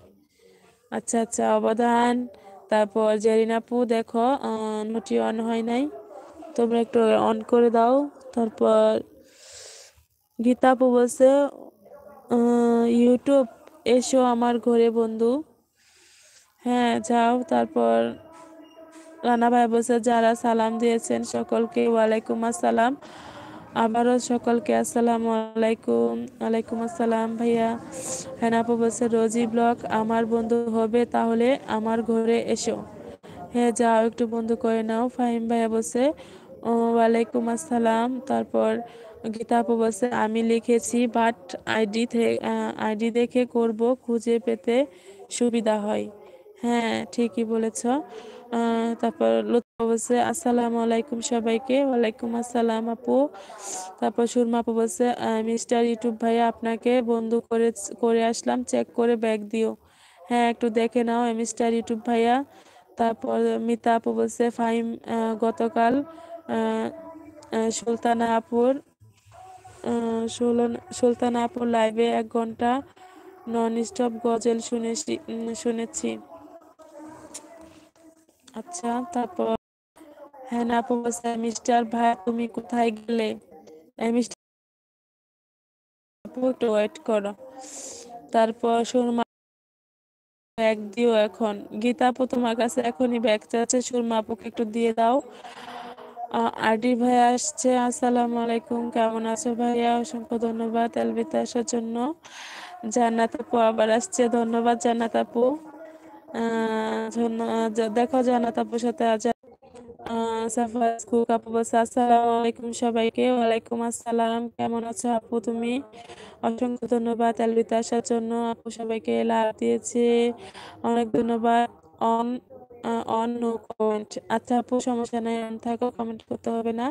আচ্ছা আচ্ছা অবধান তারপর জেরিন আপু দেখো নোটি অন হয় নাই তোমরা একটু অন করে দাও তারপর গীতা আপু বলছে ইউটিউব এসো আমার ঘরে বন্ধু হ্যাঁ যাও তারপর রানা ভাই বসে যারা সালাম দিয়েছেন সকলকে ওয়ালাইকুম আসসালাম আবারও সকলকে আসসালাম আলাইকুম আলাইকুম আসসালাম ভাইয়া হ্যাঁ আপু বলছে রোজি ব্লক আমার বন্ধু হবে তাহলে আমার ঘরে এসো হ্যাঁ যাও একটু বন্ধু করে নাও ফাহিম ভাইয়া বলছে ওয়ালাইকুম আসসালাম তারপর গীতা আপু বলছে আমি লিখেছি বাট আইডি আইডি দেখে করব খুঁজে পেতে সুবিধা হয় হ্যাঁ ঠিকই বলেছ তারপর লুৎফা বলছে আসসালামু আলাইকুম সবাইকে ওয়ালাইকুম আসসালাম আপু তারপর সুরমা আপু বলছে মিস্টার ইউটিউব ভাইয়া আপনাকে বন্ধু করে করে আসলাম চেক করে ব্যাগ দিও হ্যাঁ একটু দেখে নাও মিস্টার ইউটিউব ভাইয়া তারপর মিতা আপু বলছে ফাইম গতকাল সুলতানা আপুর সুলতানা আপুর লাইভে এক ঘন্টা নন স্টপ গজল শুনেছি শুনেছি আচ্ছা তারপর হ্যাঁ না আপু বলছে মিস্টার ভাই তুমি কোথায় গেলে মিস্টার আপু একটু ওয়েট করো তারপর সুরমা ব্যাগ দিও এখন গীতা আপু তোমার কাছে এখনই ব্যাগ চাচ্ছে সুরমা আপুকে একটু দিয়ে দাও আডি ভাই আসছে আসসালামু আলাইকুম কেমন আছো ভাইয়া অসংখ্য ধন্যবাদ এলবিতে আসার জন্য জান্নাত আপু আবার আসছে ধন্যবাদ জান্নাত আপু দেখো জানাত আপুর সাথে কুক আপু আলাইকুম সবাইকে ওয়ালাইকুম আসসালাম কেমন আছো আপু তুমি অসংখ্য ধন্যবাদ জন্য আপু সবাইকে দিয়েছে অনেক ধন্যবাদ অন অন নো আচ্ছা আপু সমস্যা নাই থাকো কমেন্ট করতে হবে না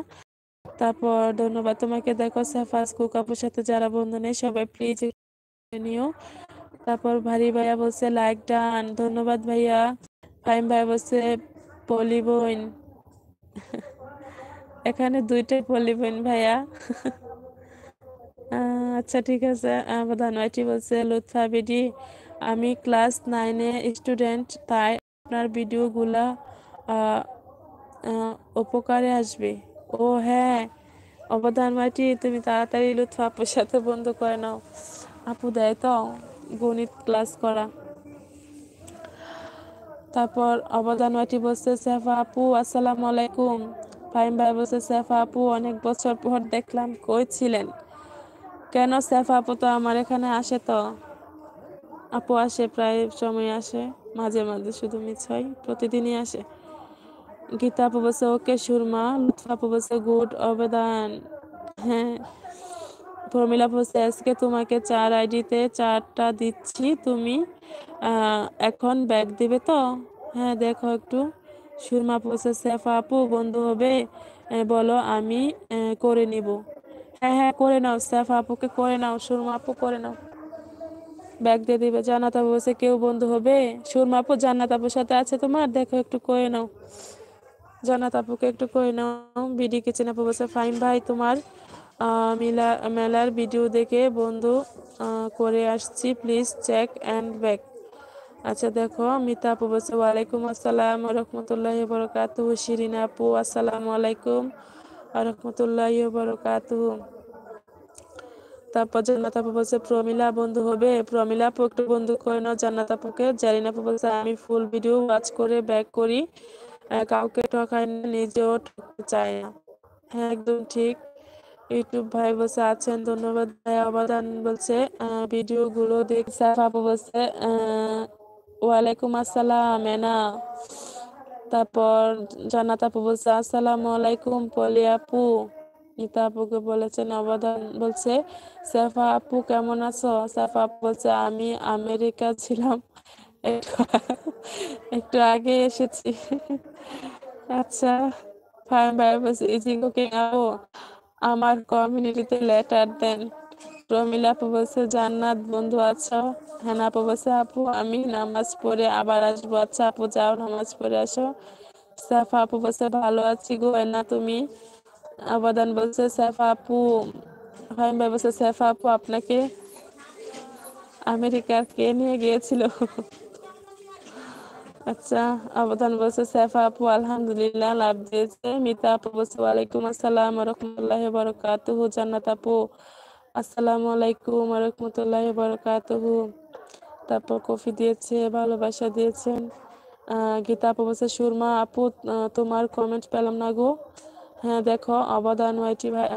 তারপর ধন্যবাদ তোমাকে দেখো সাফাস কুক আপুর সাথে যারা বন্ধু নেই সবাই প্লিজ নিও তারপর ভারি ভাইয়া বলছে লাইক ডান ধন্যবাদ ভাইয়া ফাইম ভাই বলছে পলি এখানে দুইটাই পলি ভাইয়া আচ্ছা ঠিক আছে ধানবাইটি বলছে লুৎফা বিডি আমি ক্লাস নাইনে স্টুডেন্ট তাই আপনার ভিডিওগুলা উপকারে আসবে ও হ্যাঁ অবদান মাটি তুমি তাড়াতাড়ি লুৎফা আপুর সাথে বন্ধ করে নাও আপু দেয় তো গণিত ক্লাস করা তারপর অবদান ওয়াটি বসে সেফা আপু আসসালামু আলাইকুম ফাহিম ভাই বসে সেফা আপু অনেক বছর পর দেখলাম কই ছিলেন কেন সেফা আপু তো আমার এখানে আসে তো আপু আসে প্রায় সময় আসে মাঝে মাঝে শুধু মিস হয় প্রতিদিনই আসে গীতা আপু বসে ওকে সুরমা লুৎফা আপু বসে গুড অবদান হ্যাঁ ফর্মুলা হচ্ছে আজকে তোমাকে চার আইডিতে চারটা দিচ্ছি তুমি এখন ব্যাগ দিবে তো হ্যাঁ দেখো একটু সুরমা পোষে সেফ আপু বন্ধু হবে বলো আমি করে নিব হ্যাঁ হ্যাঁ করে নাও সেফ আপুকে করে নাও সুরমা আপু করে নাও ব্যাগ দিয়ে দিবে জানাত আপু বসে কেউ বন্ধু হবে সুরমা আপু জান্নাত আপুর সাথে আছে তোমার দেখো একটু করে নাও জানাত আপুকে একটু করে নাও বিডি কিচেন আপু বসে ফাইন ভাই তোমার মেলা মেলার ভিডিও দেখে বন্ধু করে আসছি প্লিজ চেক অ্যান্ড ব্যাক আচ্ছা দেখো মিতা আপু বলছে ওয়ালাইকুম আসসালাম রহমতুল্লাহ বরকাত শিরিন আপু আসসালামু আলাইকুম রহমতুল্লাহ বরকাত তারপর জান্নাত আপু বলছে প্রমিলা বন্ধু হবে প্রমিলা আপু একটু বন্ধু করে নাও জান্নাত আপুকে জারিন আপু বলছে আমি ফুল ভিডিও ওয়াচ করে ব্যাক করি কাউকে ঠকাই না নিজেও ঠকতে চায় না হ্যাঁ একদম ঠিক ইউটিউব ভাই বসে আছেন ধন্যবাদ ভাই অবদান বলছে ভিডিও দেখ স্যার আপু বসে ওয়ালাইকুম আসসালাম এনা তারপর জানা তাপু বলছে আসসালাম আলাইকুম পলি আপু মিতা আপুকে বলেছেন অবদান বলছে সাফা আপু কেমন আছো সাফা আপু বলছে আমি আমেরিকা ছিলাম একটু আগে এসেছি আচ্ছা ফাইন ভাই বলছে ইজিগো কে আপু আমার কমিউনিটিতে লেটার দেন প্রমিলা আপু বলছে জান্নাত বন্ধু আছো আচ্ছা। হ্যানা আপু বলছে আপু আমি নামাজ পড়ে আবার আসবো আচ্ছা আপু যাও নামাজ পড়ে আসো সাফা আপু বলছে ভালো আছি গো না তুমি আবাদান বলছে সাফা আপু হাইম ভাই বলছে সাফা আপু আপনাকে আমেরিকার কে নিয়ে গিয়েছিল আচ্ছা আবদান বলছে সাইফা আপু আলহামদুলিল্লাহ লাভ দিয়েছে মিতা আপু বলছে ওয়ালাইকুম আসসালাম রহমতুল্লাহ বরকাতুহু জান্নাত আপু আসসালামু আলাইকুম রহমতুল্লাহ বরকাতুহু তারপর কফি দিয়েছে ভালোবাসা দিয়েছেন গীতা আপু বলছে সুরমা আপু তোমার কমেন্ট পেলাম না গো হ্যাঁ দেখো অবদান ওয়াইটি ভাই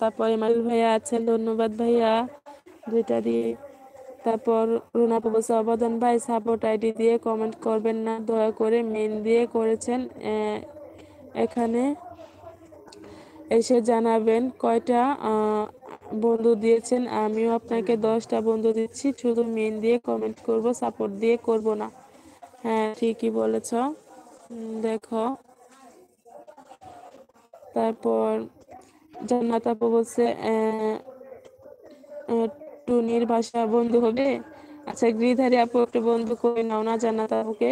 তারপরে ইমানুল ভাইয়া আছেন ধন্যবাদ ভাইয়া দুইটা দিয়ে তারপর রুনা বলছে অবদান ভাই সাপোর্ট আইডি দিয়ে কমেন্ট করবেন না দয়া করে মেন দিয়ে করেছেন এখানে এসে জানাবেন কয়টা বন্ধু দিয়েছেন আমিও আপনাকে দশটা বন্ধু দিচ্ছি শুধু মেন দিয়ে কমেন্ট করব সাপোর্ট দিয়ে করব না হ্যাঁ ঠিকই বলেছ দেখো তারপর জান্নাত আপু বলছে টুনির ভাষা বন্ধু হবে আচ্ছা গৃহধারী আপু একটু বন্ধু করে নাও না তা ওকে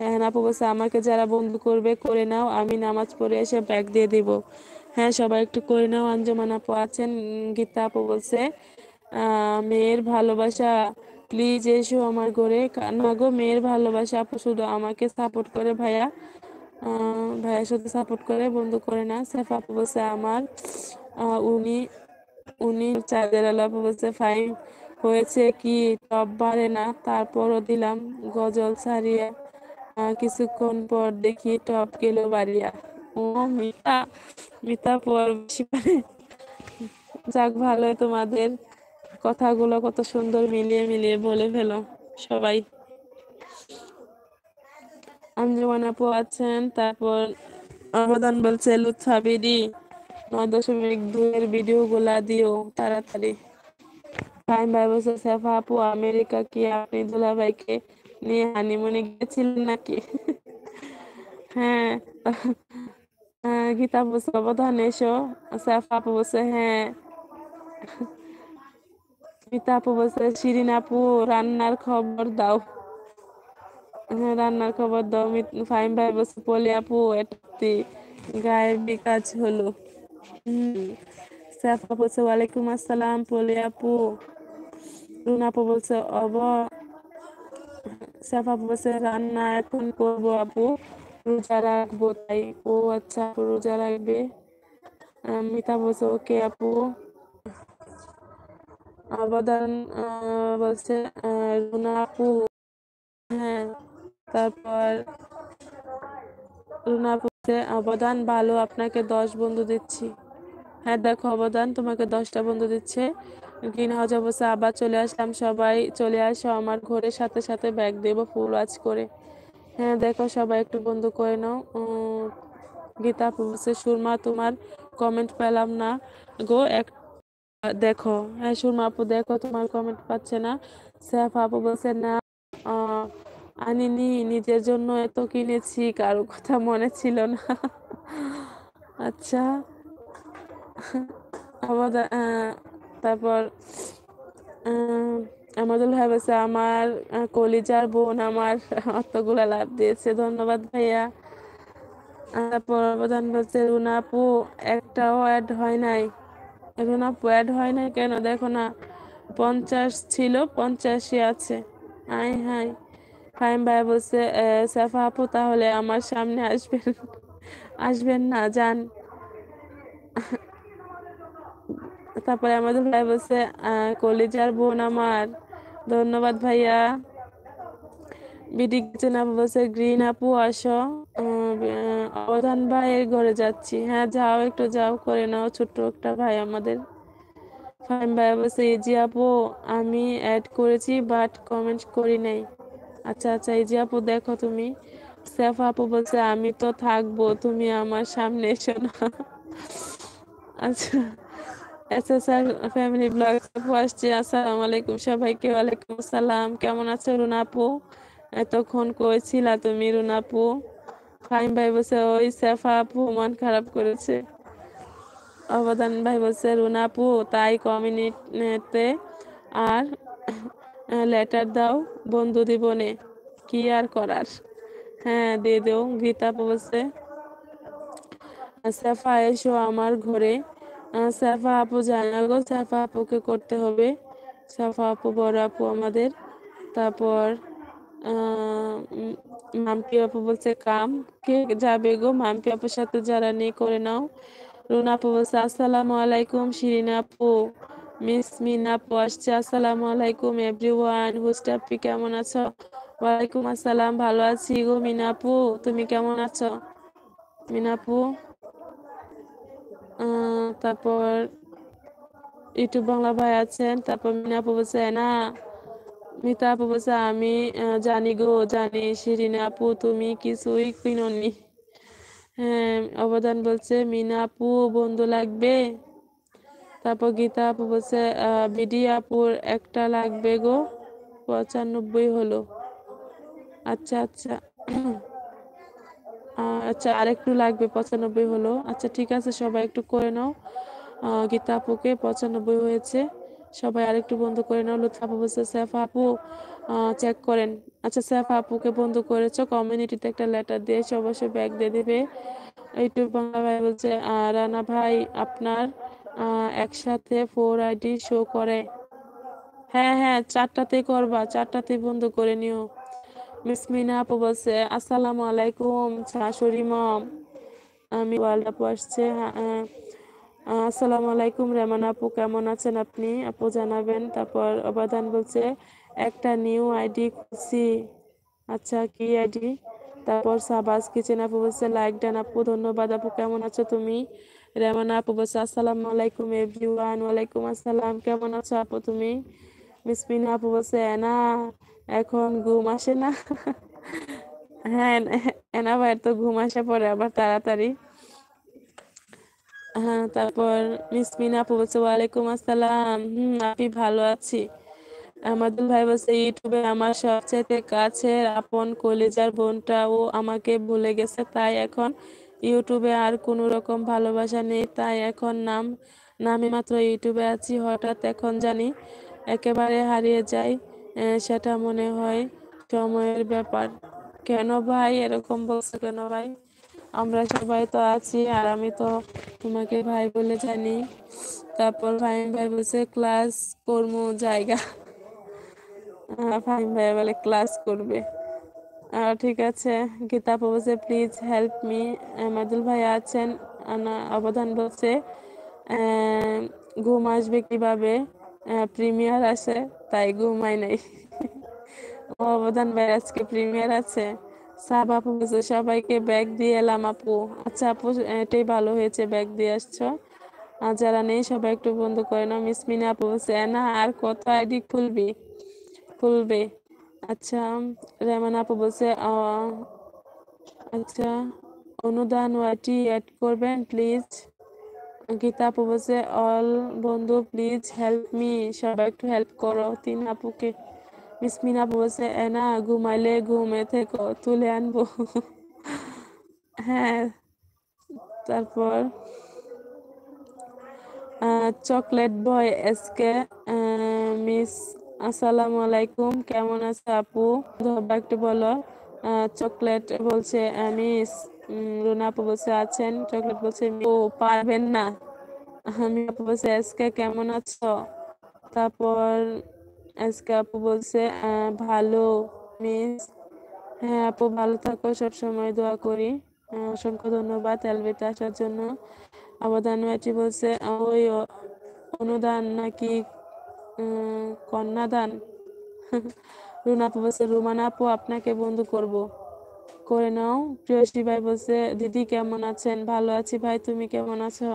হ্যাঁ আপু বলছে আমাকে যারা বন্ধু করবে করে নাও আমি নামাজ পড়ে এসে ব্যাগ দিয়ে দিব হ্যাঁ সবাই একটু করে নাও আঞ্জমান আপু আছেন গীতা আপু বলছে মেয়ের ভালোবাসা প্লিজ এসো আমার ঘরে কান্না গো মেয়ের ভালোবাসা আপু শুধু আমাকে সাপোর্ট করে ভাইয়া ভাইয়া সাথে সাপোর্ট করে বন্ধু করে না সেফ আপু বলছে আমার উনি উনি চাঁদের আলাপ বলছে ফাইন হয়েছে কি টপ বাড়ে না তারপরও দিলাম গজল ছাড়িয়া কিছুক্ষণ পর দেখি টপ গেল বাড়িয়া ও মিতা মিতা পর মানে, যাক ভালো তোমাদের কথাগুলো কত সুন্দর মিলিয়ে মিলিয়ে বলে ফেল সবাই আঞ্জুমানা আপু আছেন তারপর অবদান বলছে লুৎফা নয় দশমিক দুই দুইয়ের ভিডিওগুলা দিও তাড়াতাড়ি টাইম ভাই বলছে সেফা আপু আমেরিকা কি আপনি দুলাভাইকে নিয়ে হানিমুনি গেছিলেন নাকি হ্যাঁ গীতা বলছে অবধান এসো সেফা আপু বলছে হ্যাঁ গীতা আপু বলছে শিরিন আপু রান্নার খবর দাও হ্যাঁ রান্নার খবর দাও ফাইম ভাই বলছে পলি আপু এটা গায়েবী কাজ হলো से आप कैसे वालेकुम अस्सलाम बोलिया ابو انا بولসা अब साफा बसे रहना एकन करबो ابو তো যারা এক বই কো আচ্ছা পড়ো যা লাগবে মিতা বস ওকে ابو অবদান बसे রুনাকু হ্যাঁ তারপর রুনাকু অবদান ভালো আপনাকে দশ বন্ধু দিচ্ছি হ্যাঁ দেখো অবদান তোমাকে দশটা বন্ধু দিচ্ছে গ্রিন হাউস অবশ্য আবার চলে আসলাম সবাই চলে আসো আমার ঘরের সাথে সাথে ব্যাগ দেবো ফুল আজ করে হ্যাঁ দেখো সবাই একটু বন্ধু করে নাও গীতা বলছে সুরমা তোমার কমেন্ট পেলাম না গো এক দেখো হ্যাঁ সুরমা আপু দেখো তোমার কমেন্ট পাচ্ছে না স্যাফ আপু বলছে না আনিনি নিজের জন্য এত কিনেছি কারো কথা মনে ছিল না আচ্ছা তারপর আমাদের ভাবেছে আমার কলিজার বোন আমার অতগুলা লাভ দিয়েছে ধন্যবাদ ভাইয়া তারপর অবদান বলছে রুনাপু আপু একটাও অ্যাড হয় নাই রুনা আপু অ্যাড হয় নাই কেন দেখো না পঞ্চাশ ছিল পঞ্চাশই আছে আয় হায় ফাহিম ভাই বলছে সাফা আপু তাহলে আমার সামনে আসবেন আসবেন না যান তারপরে আমাদের ভাই বলছে কলিজার বোন আমার ধন্যবাদ ভাইয়া বিডি আপু বলছে গ্রিন আপু আসো অবধান ভাইয়ের ঘরে যাচ্ছি হ্যাঁ যাও একটু যাও করে নাও ছোট্ট একটা ভাই আমাদের ফাইন ভাই বলছে এজি আপু আমি অ্যাড করেছি বাট কমেন্ট করি নাই আচ্ছা আচ্ছা এই যে আপু দেখো তুমি সেফ আপু বলছে আমি তো থাকবো তুমি আমার সামনে এসো না আচ্ছা আচ্ছা স্যার ফ্যামিলি ব্লগ আপু আসছি আসসালামু আলাইকুম সবাইকে ওয়ালাইকুম আসসালাম কেমন আছো রুনা আপু এতক্ষণ কইছিলা তুমি রুনা আপু ফাহিম ভাই বলছে ওই সেফা আপু মন খারাপ করেছে অবদান ভাই বলছে রুনা আপু তাই কমিউনিটিতে আর লেটার দাও বন্ধু জীবনে কি আর করার হ্যাঁ দিয়ে দেও গীতা বলছে সাফা এসো আমার ঘরে সাফা আপু জানা গো সাফা আপুকে করতে হবে সাফা আপু বড় আপু আমাদের তারপর মাম্পি আপু বলছে কাম কে যাবে গো মাম্পি আপুর সাথে যারা নেই করে নাও রুনা আপু বলছে আসসালামু আলাইকুম শিরিনা আপু মিস মিনা পড়ছে আসসালামু আলাইকুম এভরিওয়ান হোস্ট আপনি কেমন আছো ওয়ালাইকুম আসসালাম ভালো আছি গো মিনাপু তুমি কেমন আছো মিনাপু তারপর ইউটিউব বাংলা ভাই আছেন তারপর মিনাপু বলছে না মিতা আপু বলছে আমি জানি গো জানি শিরিনা আপু তুমি কিছুই কিননি হ্যাঁ অবদান বলছে মিনাপু বন্ধু লাগবে তারপর গীতা আপু বলছে বিডি আপুর একটা লাগবে গো পঁচানব্বই হলো আচ্ছা আচ্ছা আচ্ছা আরেকটু লাগবে পঁচানব্বই হলো আচ্ছা ঠিক আছে সবাই একটু করে নাও গীতা আপুকে পঁচানব্বই হয়েছে সবাই আরেকটু বন্ধ করে নাও লুৎফা আপু বলছে স্যাফ আপু চেক করেন আচ্ছা স্যাফ আপুকে বন্ধ করেছো কমিউনিটিতে একটা লেটার দিয়ে সবাই ব্যাগ দিয়ে দেবে এইটু বাংলা ভাই বলছে রানা ভাই আপনার একসাথে ফোর আইডি শো করে হ্যাঁ হ্যাঁ চারটাতে করবা চারটাতে বন্ধ করে নিও মিস মিনা আপু বলছে আসসালামু আলাইকুম শাশুড়ি মম আমি ওয়ার্ল্ড আপু আসছে হ্যাঁ, হ্যাঁ। আসসালামু আলাইকুম রেমান আপু কেমন আছেন আপনি আপু জানাবেন তারপর অবদান বলছে একটা নিউ আইডি খুশি আচ্ছা কি আইডি তারপর সাবাস কিচেন আপু বলছে লাইক ডান আপু ধন্যবাদ আপু কেমন আছো তুমি রেমানা আপু বলছে আসসালামু আলাইকুম এভরিওয়ান ওয়ালাইকুম আসসালাম কেমন আছো আপু তুমি মিসমিনা আপু বলছে এনা এখন ঘুম আসে না হ্যাঁ এনা ভাইয়ের তো ঘুম আসে পরে আবার তাড়াতাড়ি হ্যাঁ তারপর মিসমিনা আপু বলছে ওয়ালাইকুম আসসালাম হুম আপনি ভালো আছি আমাদুল ভাই বলছে ইউটিউবে আমার সবচেয়ে কাছের আপন কলেজার বোনটা ও আমাকে ভুলে গেছে তাই এখন ইউটিউবে আর কোনো রকম ভালোবাসা নেই তাই এখন নাম নামে মাত্র ইউটিউবে আছি হঠাৎ এখন জানি একেবারে হারিয়ে যাই সেটা মনে হয় সময়ের ব্যাপার কেন ভাই এরকম বলছো কেন ভাই আমরা সবাই তো আছি আর আমি তো তোমাকে ভাই বলে জানি তারপর ভাই ভাই বলছে ক্লাস করবো জায়গা ফাহিম ভাই বলে ক্লাস করবে ঠিক আছে গীতা বলছে প্লিজ হেল্প মি মাদুল ভাই আছেন আনা অবদান বলছে ঘুম আসবে কিভাবে প্রিমিয়ার আছে তাই ঘুমাই নাই অবদান ভাই আজকে প্রিমিয়ার আছে সাব আপু বলছে সবাইকে ব্যাগ দিয়ে এলাম আপু আচ্ছা আপু এটাই ভালো হয়েছে ব্যাগ দিয়ে আসছো আর যারা নেই সবাই একটু বন্ধ করে নাও মিসমিনা আপু বলছে না আর কত আইডি খুলবি খুলবে আচ্ছা রেমান আপু বলছে আচ্ছা অনুদান ওয়াইটি অ্যাড করবেন প্লিজ গীতা আপু বলছে অল বন্ধু প্লিজ হেল্প মি সবাই একটু হেল্প করো তিন আপুকে মিসমিন আপু বলছে এনা ঘুমাইলে ঘুমে থেকো তুলে আনবো হ্যাঁ তারপর চকলেট বয় এসকে মিস আসসালামু আলাইকুম কেমন আছে আপু একটু বলো চকলেট বলছে আমি রুনা আপু বলছে আছেন চকলেট বলছে ও পারবেন না আমি আপু বলছে আজকে কেমন আছো তারপর আজকে আপু বলছে ভালো মিস হ্যাঁ আপু ভালো থাকো সব সময় দোয়া করি অসংখ্য ধন্যবাদ এলবিতে আসার জন্য অবদান ম্যাটি বলছে ওই অনুদান নাকি কন্যাদান রুনা আপু বলছে রুমান আপু আপনাকে বন্ধু করব করে নাও প্রিয়শ্রী ভাই বলছে দিদি কেমন আছেন ভালো আছি ভাই তুমি কেমন আছো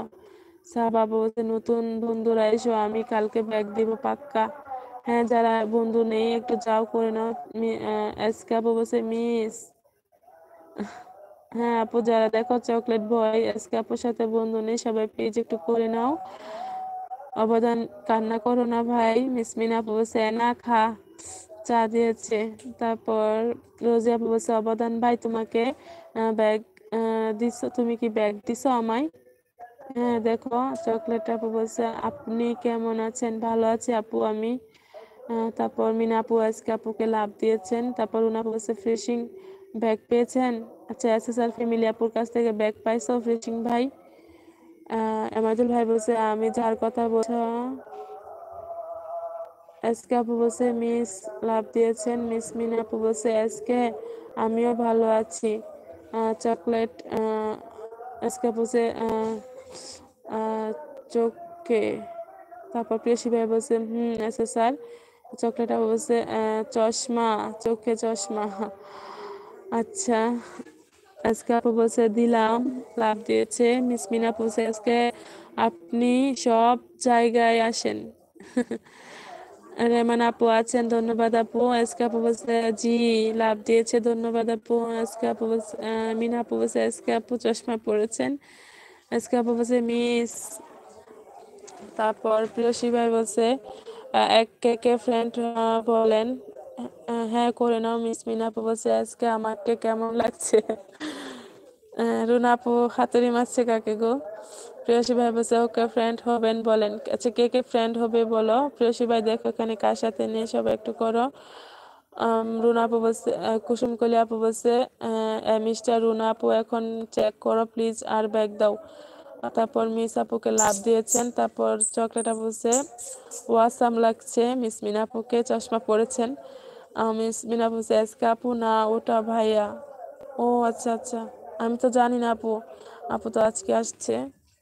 সাহাবা বলছে নতুন বন্ধুরা এসো আমি কালকে ব্যাগ দিব পাক্কা হ্যাঁ যারা বন্ধু নেই একটু যাও করে নাও এসকা বলছে মিস হ্যাঁ আপু যারা দেখো চকলেট বয় আজকে আপুর সাথে বন্ধু নেই সবাই প্লিজ একটু করে নাও অবদান কান্না করো না ভাই মিসমিন আপু বলছে না খা চা দিয়েছে তারপর রোজি আপু বলছে অবদান ভাই তোমাকে ব্যাগ দিছো তুমি কি ব্যাগ দিছো আমায় হ্যাঁ দেখো চকলেট আপু বলছে আপনি কেমন আছেন ভালো আছে আপু আমি তারপর মিনা আপু আজকে আপুকে লাভ দিয়েছেন তারপর আপু বলছে ফ্রেশিং ব্যাগ পেয়েছেন আচ্ছা এসএসআর ফ্যামিলি আপুর কাছ থেকে ব্যাগ পাইছো ফ্রেশিং ভাই এমাজুল ভাই বলছে আমি যার কথা বলছ এসকে আপু বলছে মিস লাভ দিয়েছেন মিস মিনা আপু বলছে এসকে আমিও ভালো আছি চকলেট এসকে বলছে চোখকে তারপর প্রিয়সী ভাই বলছে হুম এসে স্যার চকলেট আপু বলছে চশমা চোখে চশমা আচ্ছা আজকে আপু বলছে দিলাম লাভ দিয়েছে মিনা বলছে আজকে আপনি সব জায়গায় আসেন রেমান আপু আছেন ধন্যবাদ আপু আজকে আপু বলছে জি লাভ দিয়েছে ধন্যবাদ আপু আজকে আপু বলছে মিনা আপু বলছে আজকে আপু চশমা পরেছেন আজকে আপু বলছে মিস তারপর প্রিয়সী ভাই বলছে এক কে কে ফ্রেন্ড বলেন হ্যাঁ করে নাও মিস মিনা আপু বলছে আজকে আমাকে কেমন লাগছে রুনা আপু হাতুরি মারছে কাকে গো প্রিয়সী ভাই বলছে ওকে ফ্রেন্ড হবেন বলেন আচ্ছা কে কে ফ্রেন্ড হবে বলো প্রিয়সী ভাই দেখো এখানে কার সাথে নিয়ে সবাই একটু করো রুনা আপু বলছে কুসুম কলি আপু বলছে মিস্টার রুনা আপু এখন চেক করো প্লিজ আর ব্যাগ দাও তারপর মিস আপুকে লাভ দিয়েছেন তারপর চকলেট আপু বলছে ওয়াসাম লাগছে মিস মিনা আপুকে চশমা পরেছেন মিস মিনা বলছে এসকে আপু না ওটা ভাইয়া ও আচ্ছা আচ্ছা আমি তো জানি না আপু আপু তো আজকে আসছে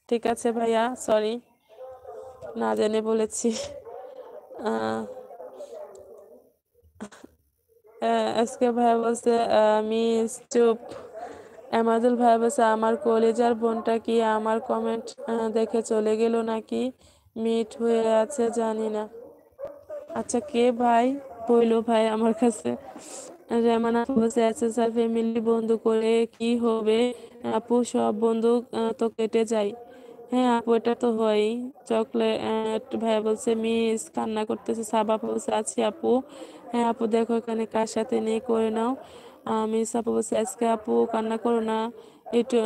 ঠিক আছে ভাইয়া সরি না জেনে বলেছি আজকে ভাইয়া বলছে আমি চুপ আমাজুল ভাইয়া বলছে আমার কলেজার বোনটা কি আমার কমেন্ট দেখে চলে গেল নাকি মিট হয়ে আছে জানি না আচ্ছা কে ভাই বইলো ভাই আমার কাছে রেমান আপু বলছে এসএসআর ফ্যামিলি বন্ধু করে কি হবে আপু সব বন্ধু তো কেটে যায় হ্যাঁ আপু এটা তো হয় চকলেট ভাইয়া বলছে মিস কান্না করতেছে সাবা আপু বলছে আছি আপু হ্যাঁ আপু দেখো এখানে কার সাথে নিয়ে করে নাও মিস আপু বলছে আজকে আপু কান্না করো না একটু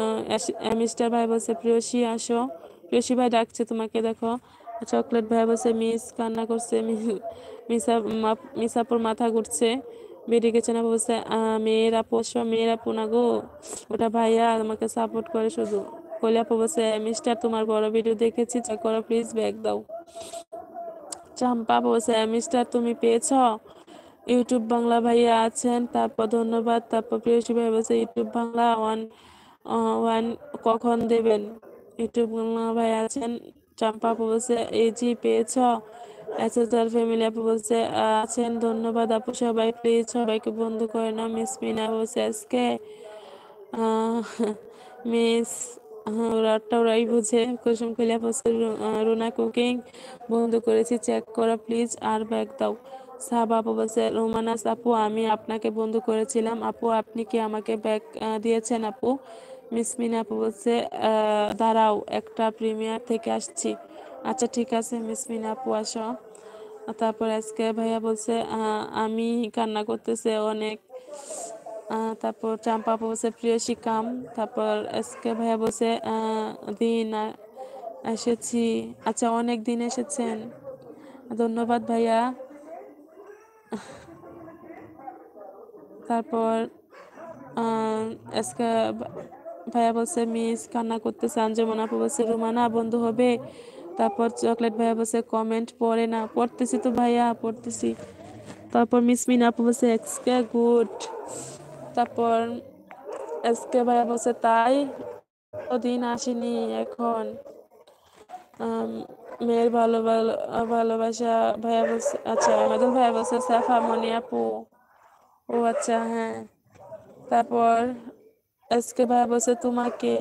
মিস্টার ভাই বলছে প্রিয়সী আসো প্রিয়সী ভাই ডাকছে তোমাকে দেখো চকলেট ভাই বলছে মিস কান্না করছে মিস আপুর মাথা ঘুরছে বেরিয়ে গেছে না বলছে মেয়েরা পোষো মেয়েরা পোনা গো ওটা ভাইয়া আমাকে সাপোর্ট করে শুধু কৈলাপা বলছে মিস্টার তোমার বড় ভিডিও দেখেছি চেক করো প্লিজ ব্যাগ দাও চাম্পা বলছে মিস্টার তুমি পেয়েছ ইউটিউব বাংলা ভাইয়া আছেন তারপর ধন্যবাদ তারপর প্রিয়সী ভাই বলছে ইউটিউব বাংলা ওয়ান ওয়ান কখন দেবেন ইউটিউব বাংলা ভাই আছেন চাম্পা বলছে এই জি পেয়েছ আচ্ছা তার ফ্যামিলি আপু বলছে আছেন ধন্যবাদ আপু সবাই প্লিজ সবাইকে বন্ধু করে না মিস মিনা বলছে আজকে মিস রাতটা ওরাই বুঝে কুসুম খুলিয়া বলছে রুনা কুকিং বন্ধ করেছি চেক করা প্লিজ আর ব্যাগ দাও সাহাব আপু বলছে রোমানাস আপু আমি আপনাকে বন্ধ করেছিলাম আপু আপনি কি আমাকে ব্যাগ দিয়েছেন আপু মিস মিনা আপু বলছে দাঁড়াও একটা প্রিমিয়ার থেকে আসছি আচ্ছা ঠিক আছে মিস মিনা আপু আসো তারপর আজকে ভাইয়া বলছে আমি কান্না করতেছে অনেক তারপর চাম্পা বলছে প্রিয় শিকাম তারপর আজকে ভাইয়া বলছে দিন এসেছি আচ্ছা অনেক দিন এসেছেন ধন্যবাদ ভাইয়া তারপর আজকে ভাইয়া বলছে মিস কান্না করতেছে আঞ্জুমান আপু বলছে রুমানা বন্ধু হবে তারপর চকলেট ভাইয়া বসে কমেন্ট পড়ে না পড়তেছি তো ভাইয়া পড়তেছি তারপর মিসমিন আপু বসে এক্সকে গুড তারপর এক্সকে ভাইয়া বসে তাই দিন আসেনি এখন মেয়ের ভালো ভালো ভালোবাসা ভাইয়া বসে আচ্ছা আমাদের ভাইয়া বসে সাফা মনি আপু ও আচ্ছা হ্যাঁ তারপর এসকে ভাইয়া বসে তোমাকে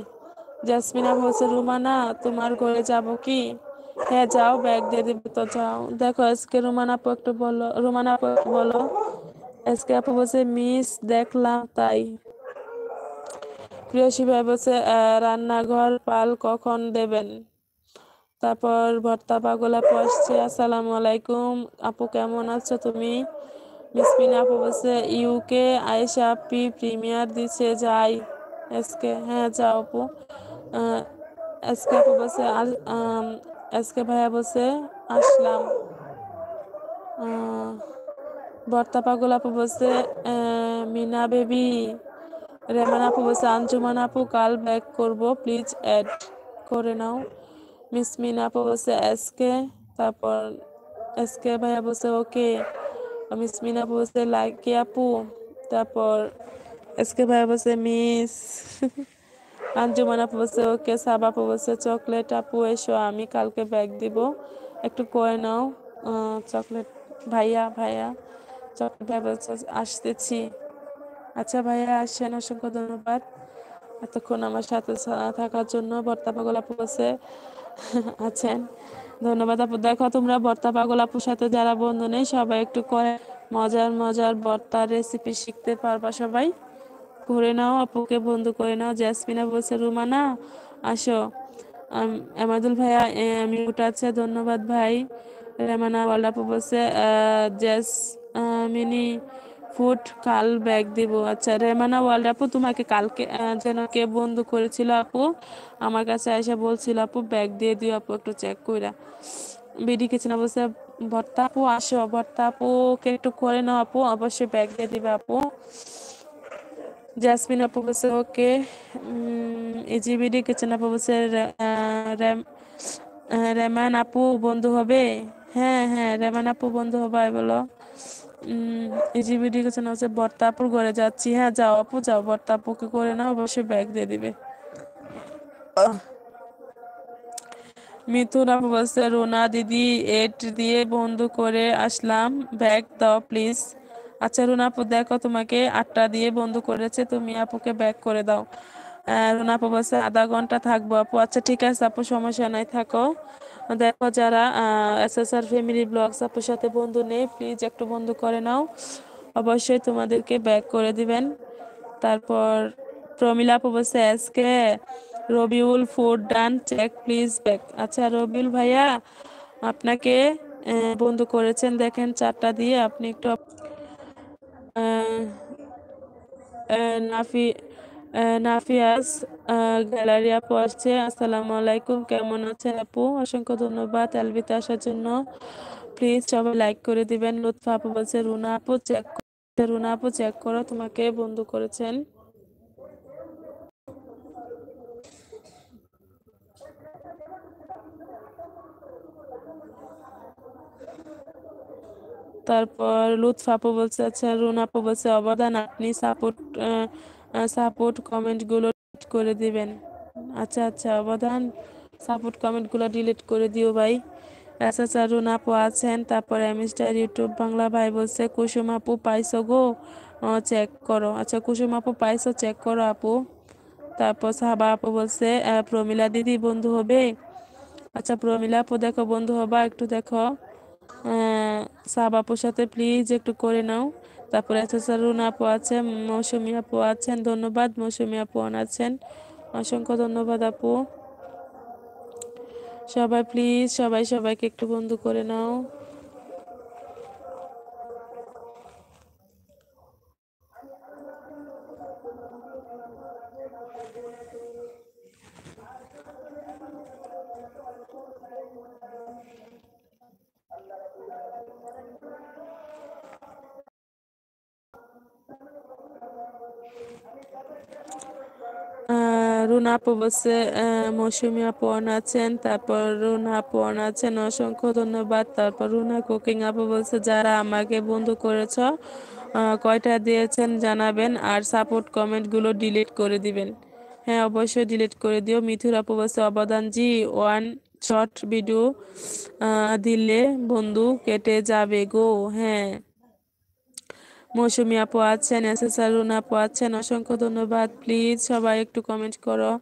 জাসমিনা বলছে রুমানা তোমার ঘরে যাব কি হ্যাঁ যাও ব্যাগ দিয়ে দিবে তো যাও দেখো আজকে রুমানা আপু একটু বলো রুমানা আপু বলো আজকে আপু বলছে মিস দেখলাম তাই প্রিয়সী ভাই বলছে রান্নাঘর পাল কখন দেবেন তারপর ভর্তা পাগলা আসছে আসসালামু আলাইকুম আপু কেমন আছো তুমি মিসমিনা আপু বলছে ইউকে আয়েশা পি প্রিমিয়ার দিচ্ছে যাই আজকে হ্যাঁ যাও আপু আজকে আপু বলছে আজকে ভাইয়া বলছে আসলাম বর্তা পাগল আপু বলছে মিনা বেবি রেমান আপু বলছে আঞ্জুমান আপু কাল ব্যাক করব প্লিজ অ্যাড করে নাও মিস মিনা আপু বলছে এসকে তারপর এসকে ভাইয়া বলছে ওকে মিস মিনা বলছে লাইকি আপু তারপর এসকে ভাইয়া বলছে মিস আঞ্জুমান আপু বলছে ওকে সাব আপু বলছে চকলেট আপু এসো আমি কালকে ব্যাগ দিব একটু কয়ে নাও চকলেট ভাইয়া ভাইয়া চকলেট ভাই বলছে আসতেছি আচ্ছা ভাইয়া আসছেন অসংখ্য ধন্যবাদ এতক্ষণ আমার সাথে থাকার জন্য বর্তা পাগল আপু বলছে আছেন ধন্যবাদ আপু দেখো তোমরা বর্তা পাগল আপুর সাথে যারা বন্ধু নেই সবাই একটু করে মজার মজার বর্তার রেসিপি শিখতে পারবা সবাই ঘুরে নাও আপুকে বন্ধু করে নাও জ্যাসমিনা বলছে রুমানা আসো আমাদুল ভাইয়া আমি উঠাচ্ছে ধন্যবাদ ভাই রেমানা ওয়াল্লাপু বলছে জ্যাসমিনি ফুট কাল ব্যাগ দিব আচ্ছা রেমানা ওয়ার্ল্ড আপু তোমাকে কালকে যেন কে বন্ধু করেছিল আপু আমার কাছে এসে বলছিল আপু ব্যাগ দিয়ে দিও আপু একটু চেক কইরা বিডি কিচেন বলছে ভর্তা আপু আসো ভর্তা আপুকে একটু করে নাও আপু অবশ্যই ব্যাগ দিয়ে দিবে আপু জাসমিন আপু বলছে ওকে ইজিবিডি কিচেন আপু বলছে রেমান আপু বন্ধু হবে হ্যাঁ হ্যাঁ রেমান আপু বন্ধু হবে বলো ইজিবিডি কিচেন হচ্ছে বর্তাপুর ঘরে যাচ্ছি হ্যাঁ যাও আপু যাও বর্তাপুকে করে নাও অবশ্যই ব্যাগ দিয়ে দিবে মিথুন আপু বলছে রোনা দিদি এট দিয়ে বন্ধু করে আসলাম ব্যাগ দাও প্লিজ আচ্ছা রুনাপু দেখো তোমাকে আটটা দিয়ে বন্ধ করেছে তুমি আপুকে ব্যাক করে দাও রুনাপু বলছে আধা ঘন্টা থাকবো আপু আচ্ছা ঠিক আছে আপু সমস্যা নাই থাকো দেখো যারা এস আর ফ্যামিলি ব্লগস আপুর সাথে বন্ধু নেই প্লিজ একটু বন্ধু করে নাও অবশ্যই তোমাদেরকে ব্যাক করে দিবেন তারপর প্রমিলা আপু বলছে আজকে Rabiul food done check please back আচ্ছা রবিউল ভাইয়া আপনাকে বন্ধু করেছেন দেখেন চারটা দিয়ে আপনি একটু নাফি নাফিয়াস গ্যালারিয়া পড়ছে আসসালামু আলাইকুম কেমন আছেন আপু অসংখ্য ধন্যবাদ আলবিতে আসার জন্য প্লিজ সবাই লাইক করে দিবেন লুৎফা আপু বলছে রুনা আপু চেক রুনা আপু চেক করো তোমাকে বন্ধু করেছেন তারপর লুৎফ আপু বলছে আচ্ছা রুন আপু বলছে অবদান আপনি সাপোর্ট সাপোর্ট কমেন্টগুলো করে দিবেন আচ্ছা আচ্ছা অবদান সাপোর্ট কমেন্টগুলো ডিলিট করে দিও ভাই আচ্ছা আচ্ছা রুন আপু আছেন তারপরে মিস্টার ইউটিউব বাংলা ভাই বলছে কুসুম আপু পাইছো গো চেক করো আচ্ছা কুসুম আপু পাইছো চেক করো আপু তারপর সাহাবা আপু বলছে প্রমিলা দিদি বন্ধু হবে আচ্ছা প্রমিলা আপু দেখো বন্ধু হবা একটু দেখো সাব আপুর সাথে প্লিজ একটু করে নাও তারপরে রুন রুনা আপু আছে মৌসুমি আপু আছেন ধন্যবাদ মৌসুমি আপু আছেন অসংখ্য ধন্যবাদ আপু সবাই প্লিজ সবাই সবাইকে একটু বন্ধু করে নাও রুনা আপু বসে মৌসুমি আপু আছেন তারপর রুনা আপু আছেন অসংখ্য ধন্যবাদ তারপর রুনা কুকিং আপু বলছে যারা আমাকে বন্ধু করেছ কয়টা দিয়েছেন জানাবেন আর সাপোর্ট কমেন্টগুলো ডিলিট করে দিবেন হ্যাঁ অবশ্যই ডিলিট করে দিও মিথুর আপু বসে অবদান জি ওয়ান শর্ট ভিডিও দিলে বন্ধু কেটে যাবে গো হ্যাঁ মৌসুমি আপু আছেন এস এস আর আপু আছেন অসংখ্য ধন্যবাদ প্লিজ সবাই একটু কমেন্ট করো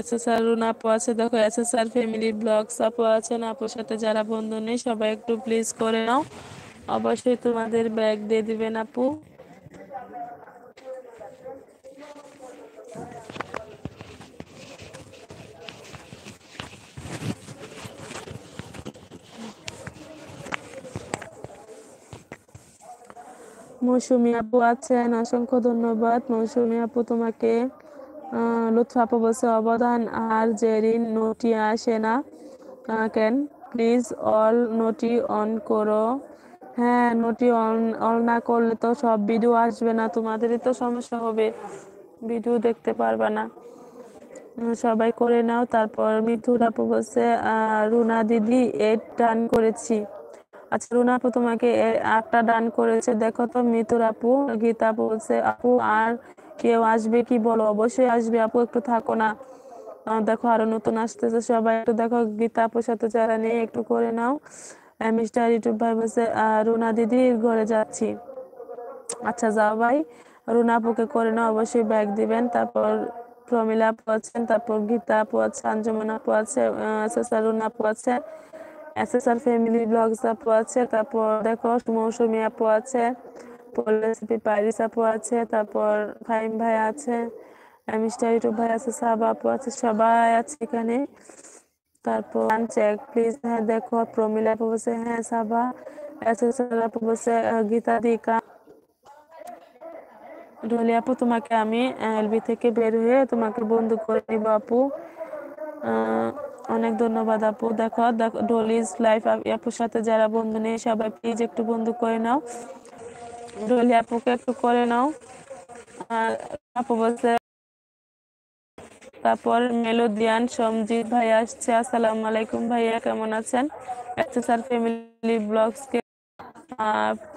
এসএসআর রুনা আপু আছে দেখো এসএসআর ফ্যামিলি ব্লগস আপু আছেন আপুর সাথে যারা বন্ধু নেই সবাই একটু প্লিজ করে নাও অবশ্যই তোমাদের ব্যাগ দিয়ে দিবেন আপু মৌসুমি আপু আছেন অসংখ্য ধন্যবাদ মৌসুমি আপু তোমাকে লুৎফা আপু বলছে অবদান আর জেরিন নোটি আসে না কেন প্লিজ অল নোটি অন করো হ্যাঁ নোটি অন অন না করলে তো সব ভিডিও আসবে না তোমাদেরই তো সমস্যা হবে ভিডিও দেখতে পারবা না সবাই করে নাও তারপর মিথুর আপু বলছে রুনা দিদি এড টান করেছি আচ্ছা রুনা আপু তোমাকে আপটা ডান করেছে দেখো তো মিতুর আপু গীতা বলছে আপু আর কেউ আসবে কি বলো অবশ্যই আসবে আপু একটু থাকো না দেখো আরো নতুন আসতেছে সবাই একটু দেখো গীতা আপুর সাথে যারা নেই একটু করে নাও মিস্টার ইউটিউব ভাই বলছে রুনা দিদির ঘরে যাচ্ছি আচ্ছা যাও ভাই রুনা আপুকে করে নাও অবশ্যই ব্যাগ দিবেন তারপর প্রমিলা আপু আছেন তারপর গীতা আপু আছে আঞ্জুমান আপু আছে আচ্ছা, আচ্ছা, রুনা আপু আছে এসএসআর ফ্যামিলি ব্লগস আপু আছে তারপর দেখো মৌসুমি আপু আছে পলিসিপি পাইরিস আপু আছে তারপর ফাইম ভাই আছে এমিস্টার ইউটিউব ভাই আছে সাব আপু আছে সবাই আছে এখানে তারপর চেক প্লিজ হ্যাঁ দেখো প্রমিলা আপু বসে হ্যাঁ সাবা এসএসআর আপু বসে গীতা দিকা ডলি আপু তোমাকে আমি এলবি থেকে বের হয়ে তোমাকে বন্ধু করে নিব আপু অনেক ধন্যবাদ আপু দেখো ডলিজ লাইফ আপুর সাথে যারা বন্ধু নেই সবাই প্লিজ একটু বন্ধু করে নাও ডলি আপুকে একটু করে নাও আপু বলছে তারপর মেলোদিয়ান সমজিৎ ভাই আসছে আসসালাম আলাইকুম ভাইয়া কেমন আছেন ফ্যামিলি ব্লগস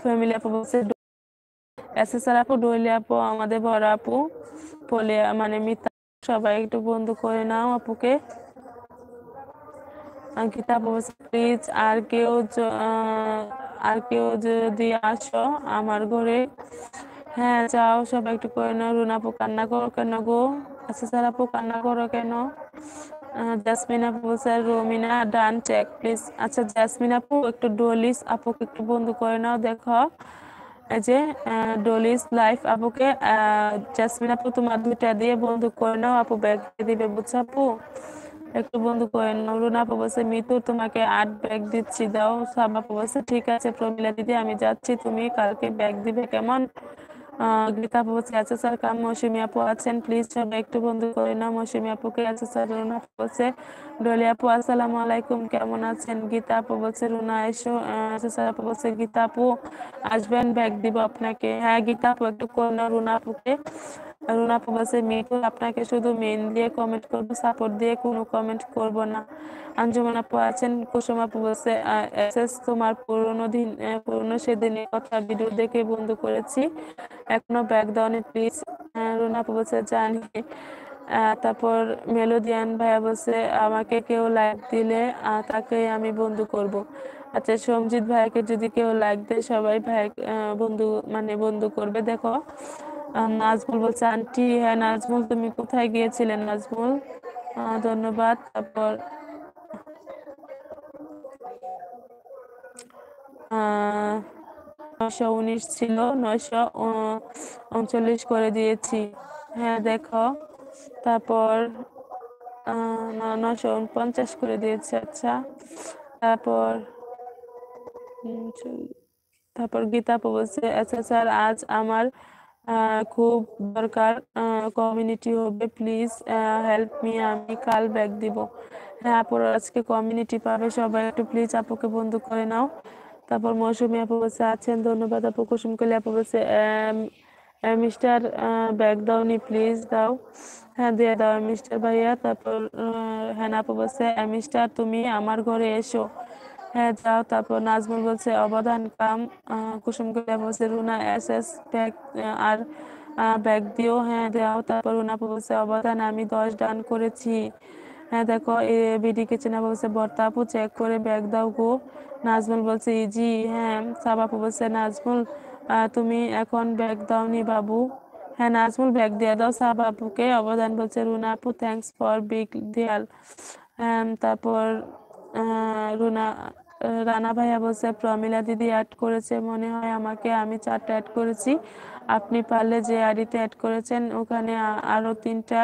ফ্যামিলি আপু বলছে আপু ডলি আপু আমাদের বড় আপু পলে মানে মিতা সবাই একটু বন্ধু করে নাও আপুকে কিতাব প্লিজ আর কেউ আর কেউ যদি আসো আমার ঘরে হ্যাঁ যাও সব একটু করে নাও আপু কান্না করো কেন গো আচ্ছা স্যার আপু কান্না করো কেন জাসমিন আপু sir Romina done check please আচ্ছা জাসমিন আপু একটু ডলিস আপুকে একটু বন্ধু করে নাও দেখো এই যে ডলিস লাইফ আপুকে জাসমিন আপু তোমার দুইটা দিয়ে বন্ধু করে নাও আপু ব্যাগ দিবে বুঝছো আপু একটু বন্ধু করেন রুনা আপা বলছে মিতু তোমাকে আট ব্যাগ দিচ্ছি দাও সাবা আপা বলছে ঠিক আছে প্রমিলা দিদি আমি যাচ্ছি তুমি কালকে ব্যাগ দিবে কেমন গীতা বলছে আচ্ছা স্যার কাম মৌসুমি আপু আছেন প্লিজ সবাই একটু বন্ধু করে না মৌসুমি আপুকে আছে আচ্ছা স্যার রুনা বলছে ডলি আপু আসসালামু আলাইকুম কেমন আছেন গীতা আপু বলছে রুনা এসো আচ্ছা স্যার আপু বলছে গীতা আপু আসবেন ব্যাগ দিব আপনাকে হ্যাঁ গীতা আপু একটু করোনা রুনা আপুকে রুনা বলছে মিঠু আপনাকে শুধু মেন দিয়ে কমেন্ট করবো সাপোর্ট দিয়ে কোনো কমেন্ট করব না আঞ্জুমান আপু আছেন কুসুম আপু বলছে এসএস তোমার পুরোনো দিন পুরনো সেদিনের কথা ভিডিও দেখে বন্ধ করেছি এখনো ব্যাক দাওনি প্লিজ রুনা আপু বলছে জানি তারপর মেলোদিয়ান ভাইয়া বলছে আমাকে কেউ লাইক দিলে তাকে আমি বন্ধু করব। আচ্ছা সঞ্জিত ভাইকে যদি কেউ লাইক দেয় সবাই ভাই বন্ধু মানে বন্ধু করবে দেখো নাজমুল বলছে আন্টি হ্যাঁ নাজমুল তুমি কোথায় গিয়েছিলেন নাজমুল ধন্যবাদ তারপর নয়শো উনিশ ছিল নয়শো উনচল্লিশ করে দিয়েছি হ্যাঁ দেখো তারপর নয়শো উনপঞ্চাশ করে দিয়েছি আচ্ছা তারপর তারপর গীতা বলছে আচ্ছা স্যার আজ আমার খুব দরকার কমিউনিটি হবে প্লিজ হেল্প মি আমি কাল ব্যাক দিব হ্যাঁ আপুর আজকে কমিউনিটি পাবে সবাই একটু প্লিজ আপুকে বন্ধু করে নাও তারপর মৌসুমি আপু বলছে আছেন ধন্যবাদ আপু কুসুম কলি আপু বলছে মিস্টার ব্যাগ দাও নি প্লিজ দাও হ্যাঁ দিয়ে দাও মিস্টার ভাইয়া তারপর হ্যাঁ আপু বলছে মিস্টার তুমি আমার ঘরে এসো হ্যাঁ যাও তারপর নাজমুল বলছে অবদান কাম কুসুম গুলা বলছে রুনা এস এস ব্যাগ আর ব্যাগ দিও হ্যাঁ দাও তারপর রুনা বলছে অবদান আমি দশ ডান করেছি হ্যাঁ দেখো বিডি কিচেনে বলছে বর্তাপু চেক করে ব্যাগ দাও গো নাজমুল বলছে ইজি হ্যাঁ সাবাপু বলছে নাজমুল তুমি এখন ব্যাগ দাও নি বাবু হ্যাঁ নাজমুল ব্যাগ দিয়ে দাও সাবাপুকে অবদান বলছে রুনা আপু থ্যাংকস ফর বিগ দেয়াল হ্যাঁ তারপর রুনা রানা ভাইয়া বলছে প্রমিলা দিদি অ্যাড করেছে মনে হয় আমাকে আমি চারটা অ্যাড করেছি আপনি পারলে যে আড়িতে অ্যাড করেছেন ওখানে আরও তিনটা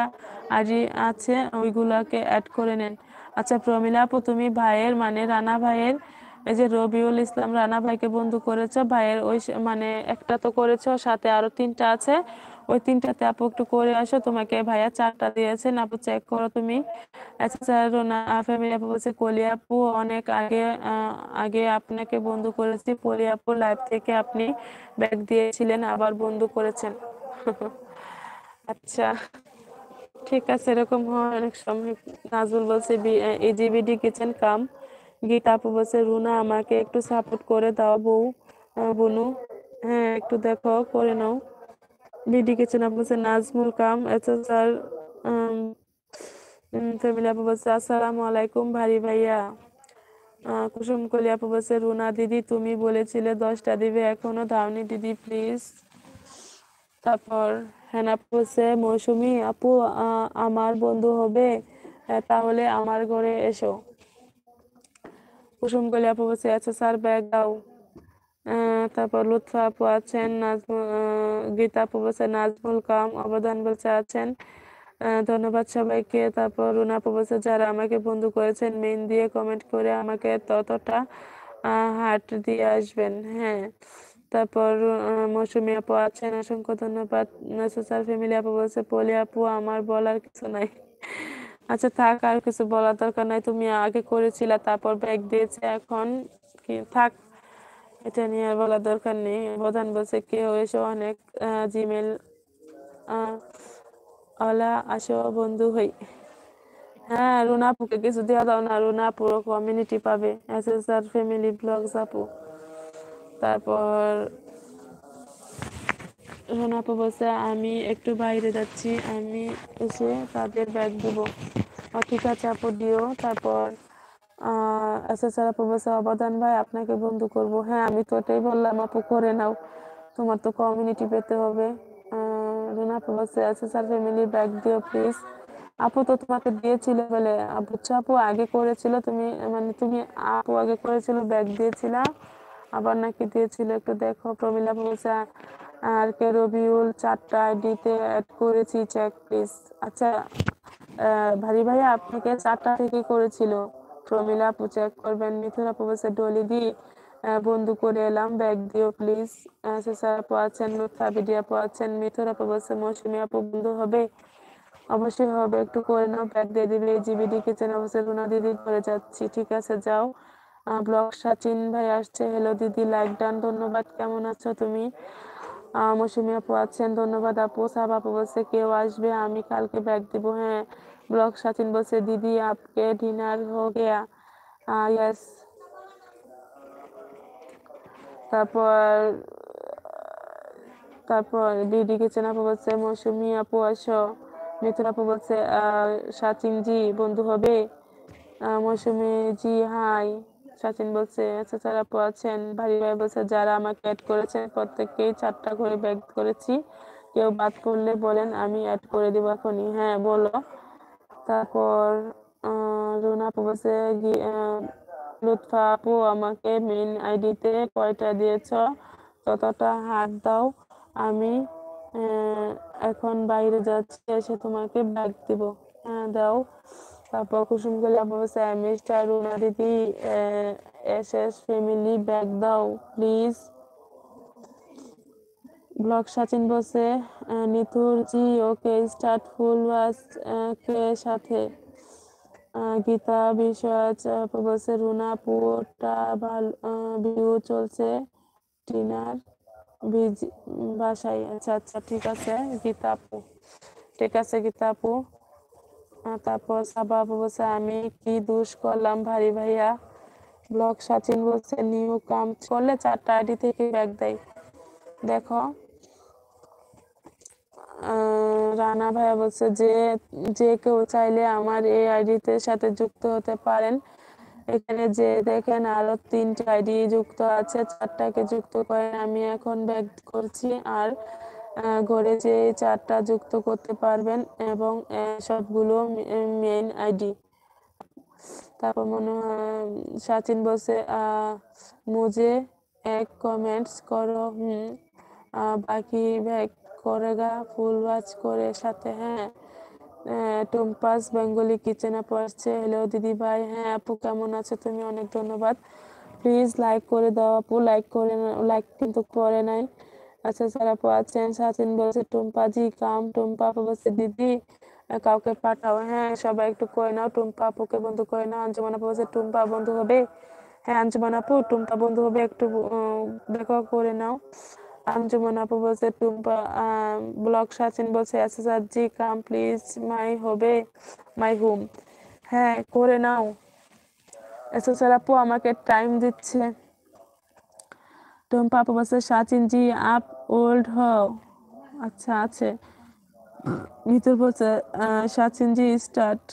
আড়ি আছে ওইগুলোকে অ্যাড করে নেন আচ্ছা প্রমিলা আপু তুমি ভাইয়ের মানে রানা ভাইয়ের এই যে রবিউল ইসলাম রানা ভাইকে বন্ধু করেছো ভাইয়ের ওই মানে একটা তো করেছো সাথে আরও তিনটা আছে ওই তিনটাতে আপু একটু করে আসো তোমাকে ভাইয়া চারটা দিয়েছেন আপু চেক করো তুমি আচ্ছা রোনা ফ্যামিলি আপু বলছে কলি আপু অনেক আগে আগে আপনাকে বন্ধু করেছি পলি আপু লাইভ থেকে আপনি ব্যাগ দিয়েছিলেন আবার বন্ধু করেছেন আচ্ছা ঠিক আছে এরকম হয় অনেক সময় নাজুল বলছে এজিবিডি কিচেন কাম গীতা আপু বলছে রুনা আমাকে একটু সাপোর্ট করে দাও বউ বনু হ্যাঁ একটু দেখো করে নাও আপু নাজমুল কাম এসএসআর ফ্যামিলি আপু বলছে আসসালামু আলাইকুম ভারি ভাইয়া কুসুম কলি আপু বলছে রুনা দিদি তুমি বলেছিলে দশটা দিবে এখনো দাওনি দিদি প্লিজ তারপর হ্যানা আপু বলছে মৌসুমি আপু আমার বন্ধু হবে তাহলে আমার ঘরে এসো কুসুম কলি আপু বলছে আচ্ছা স্যার ব্যাগ দাও তারপর লুৎফ আপু আছেন নাজমুল গীতা আপু বলছে নাজমুল কাম অবদান বলছে আছেন ধন্যবাদ সবাইকে তারপর রুনা আপু বলছে যারা আমাকে বন্ধু করেছেন মেন দিয়ে কমেন্ট করে আমাকে ততটা হার্ট দিয়ে আসবেন হ্যাঁ তারপর মৌসুমি আপু আছেন অসংখ্য ধন্যবাদ সোশ্যাল ফ্যামিলি আপু বলছে পলি আপু আমার বলার কিছু নাই আচ্ছা থাক আর কিছু বলার দরকার নাই তুমি আগে করেছিলা তারপর ব্যাগ দিয়েছে এখন কি থাক এটা নিয়ে আর বলার দরকার নেই প্রধান বলছে কেউ এসো অনেক জিমেল ওলা আসো বন্ধু হই হ্যাঁ রুনা কিছু দেওয়া দাও না রুনা পুরো কমিউনিটি পাবে S S R family vlog আপু তারপর রুনা আপু বলছে আমি একটু বাইরে যাচ্ছি আমি এসে তাদের ব্যাগ দেবো ঠিক আছে দিও তারপর এসএসআর আপু বলছে অবদান ভাই আপনাকে বন্ধু করব হ্যাঁ আমি তো ওটাই বললাম আপু করে নাও তোমার তো কমিউনিটি পেতে হবে রুনা আপু বলছে আচ্ছা, স্যার ফ্যামিলি ব্যাগ দিও প্লিজ আপু তো তোমাকে দিয়েছিল বলে বুঝছো আপু আগে করেছিল তুমি মানে তুমি আপু আগে করেছিল ব্যাগ দিয়েছিল আবার নাকি দিয়েছিল একটু দেখো প্রমিলা বলছে আর কে রবিউল চারটা আইডিতে অ্যাড করেছি চেক প্লিজ আচ্ছা ভারী ভাইয়া আপনাকে চারটা থেকে করেছিল প্রমিলা আপু চেক করবেন মিথুন আপু বলছে ডলি দি বন্ধু করে এলাম ব্যাগ দিও প্লিজ স্যার আপু আছেন ফাবিডি আপু আছেন মিথুন আপু বলছে মৌসুমি আপু বন্ধু হবে অবশ্যই হবে একটু করে নাও ব্যাগ দিয়ে দিবে জিবিডি কিচেন অবশ্যই রুনা দিদি করে যাচ্ছি ঠিক আছে যাও ব্লগ সাচিন ভাই আসছে হ্যালো দিদি লাইক ডান ধন্যবাদ কেমন আছো তুমি মৌসুমি আপু আছেন ধন্যবাদ আপু সাহাব আপু বলছে কেউ আসবে আমি কালকে ব্যাগ দিব হ্যাঁ ব্লग सचिन বলছে দিদি আপকে ডিনার हो गया ইয়েস তারপর তারপর দিদি কিচেন আপু বলছে মৌসুমি আপু আসো মিথুন আপু বলছে সাচিন জি বন্ধু হবে মৌসুমি জি হাই সাচিন বলছে আচ্ছা স্যার আপু আছেন ভারী ভাই বলছে যারা আমাকে অ্যাড করেছেন প্রত্যেককেই চারটা করে ব্যাগ করেছি কেউ বাদ পড়লে বলেন আমি অ্যাড করে দেবো এখনই হ্যাঁ বলো তারপর রুনা আপু বলছে লুৎফা আপু আমাকে মেন আইডিতে কয়টা দিয়েছ ততটা হাত দাও আমি এখন বাইরে যাচ্ছি এসে তোমাকে ব্যাগ দিব হ্যাঁ দাও তারপর কুসুম গোলাপ বলছে মিস্টার রুনা দিদি এস এস ফ্যামিলি ব্যাগ দাও প্লিজ ব্লগ সচিন বসে নিথুর জি ওকে স্টার্ট ফুল ওয়াস কে সাথে গীতা বিশ্বাস বসে রুনা পুটা ভালো ভিউ চলছে টিনার বাসায় আচ্ছা আচ্ছা ঠিক আছে গীতা আপু ঠিক আছে গীতা আপু তারপর সাবা আপু বলছে আমি কি দুষ করলাম ভারী ভাইয়া ব্লগ সাচিন বলছে নিউ কাম করলে চারটা আইডি থেকে ব্যাগ দেয় দেখো রানা ভাইয়া বলছে যে যে কেউ চাইলে আমার এই আইডিতে সাথে যুক্ত হতে পারেন এখানে যে দেখেন আরো তিনটা আইডি যুক্ত আছে চারটাকে যুক্ত করেন আমি এখন ব্যাক করছি আর ঘরে যে চারটা যুক্ত করতে পারবেন এবং সবগুলো মেইন আইডি তারপর মনে হয় সাচিন বলছে মুজে এক কমেন্টস করো হুম বাকি ব্যাগ করেগা ফুল ভাজ করে সাথে হ্যাঁ টুম্পাস বেঙ্গলি কিচেনে পড়ছে হ্যালো দিদি ভাই হ্যাঁ আপু কেমন আছো তুমি অনেক ধন্যবাদ প্লিজ লাইক করে দাও আপু লাইক করে লাইক কিন্তু করে নাই আচ্ছা স্যার আপু আছেন সাচিন বলছে টুম্পা জি কাম টুম্পা আপু বলছে দিদি কাউকে পাঠাও হ্যাঁ সবাই একটু করে নাও টুম্পা আপুকে বন্ধু করে নাও আঞ্জুমান আপু বলছে টুম্পা বন্ধু হবে হ্যাঁ আঞ্জুমান আপু টুম্পা বন্ধু হবে একটু দেখো করে নাও আঞ্জুমন আপু বলছে টুম্পা ব্লক সাচিন বলছে SSR G come please my হবে মাই হোম হ্যাঁ করে নাও এসএসআর আপু আমাকে টাইম দিচ্ছে টুম্পা আপু বলছে সাচিন জি আপ ওল্ড হও আচ্ছা আছে ভিতর বলছে সাচিন জি স্টার্ট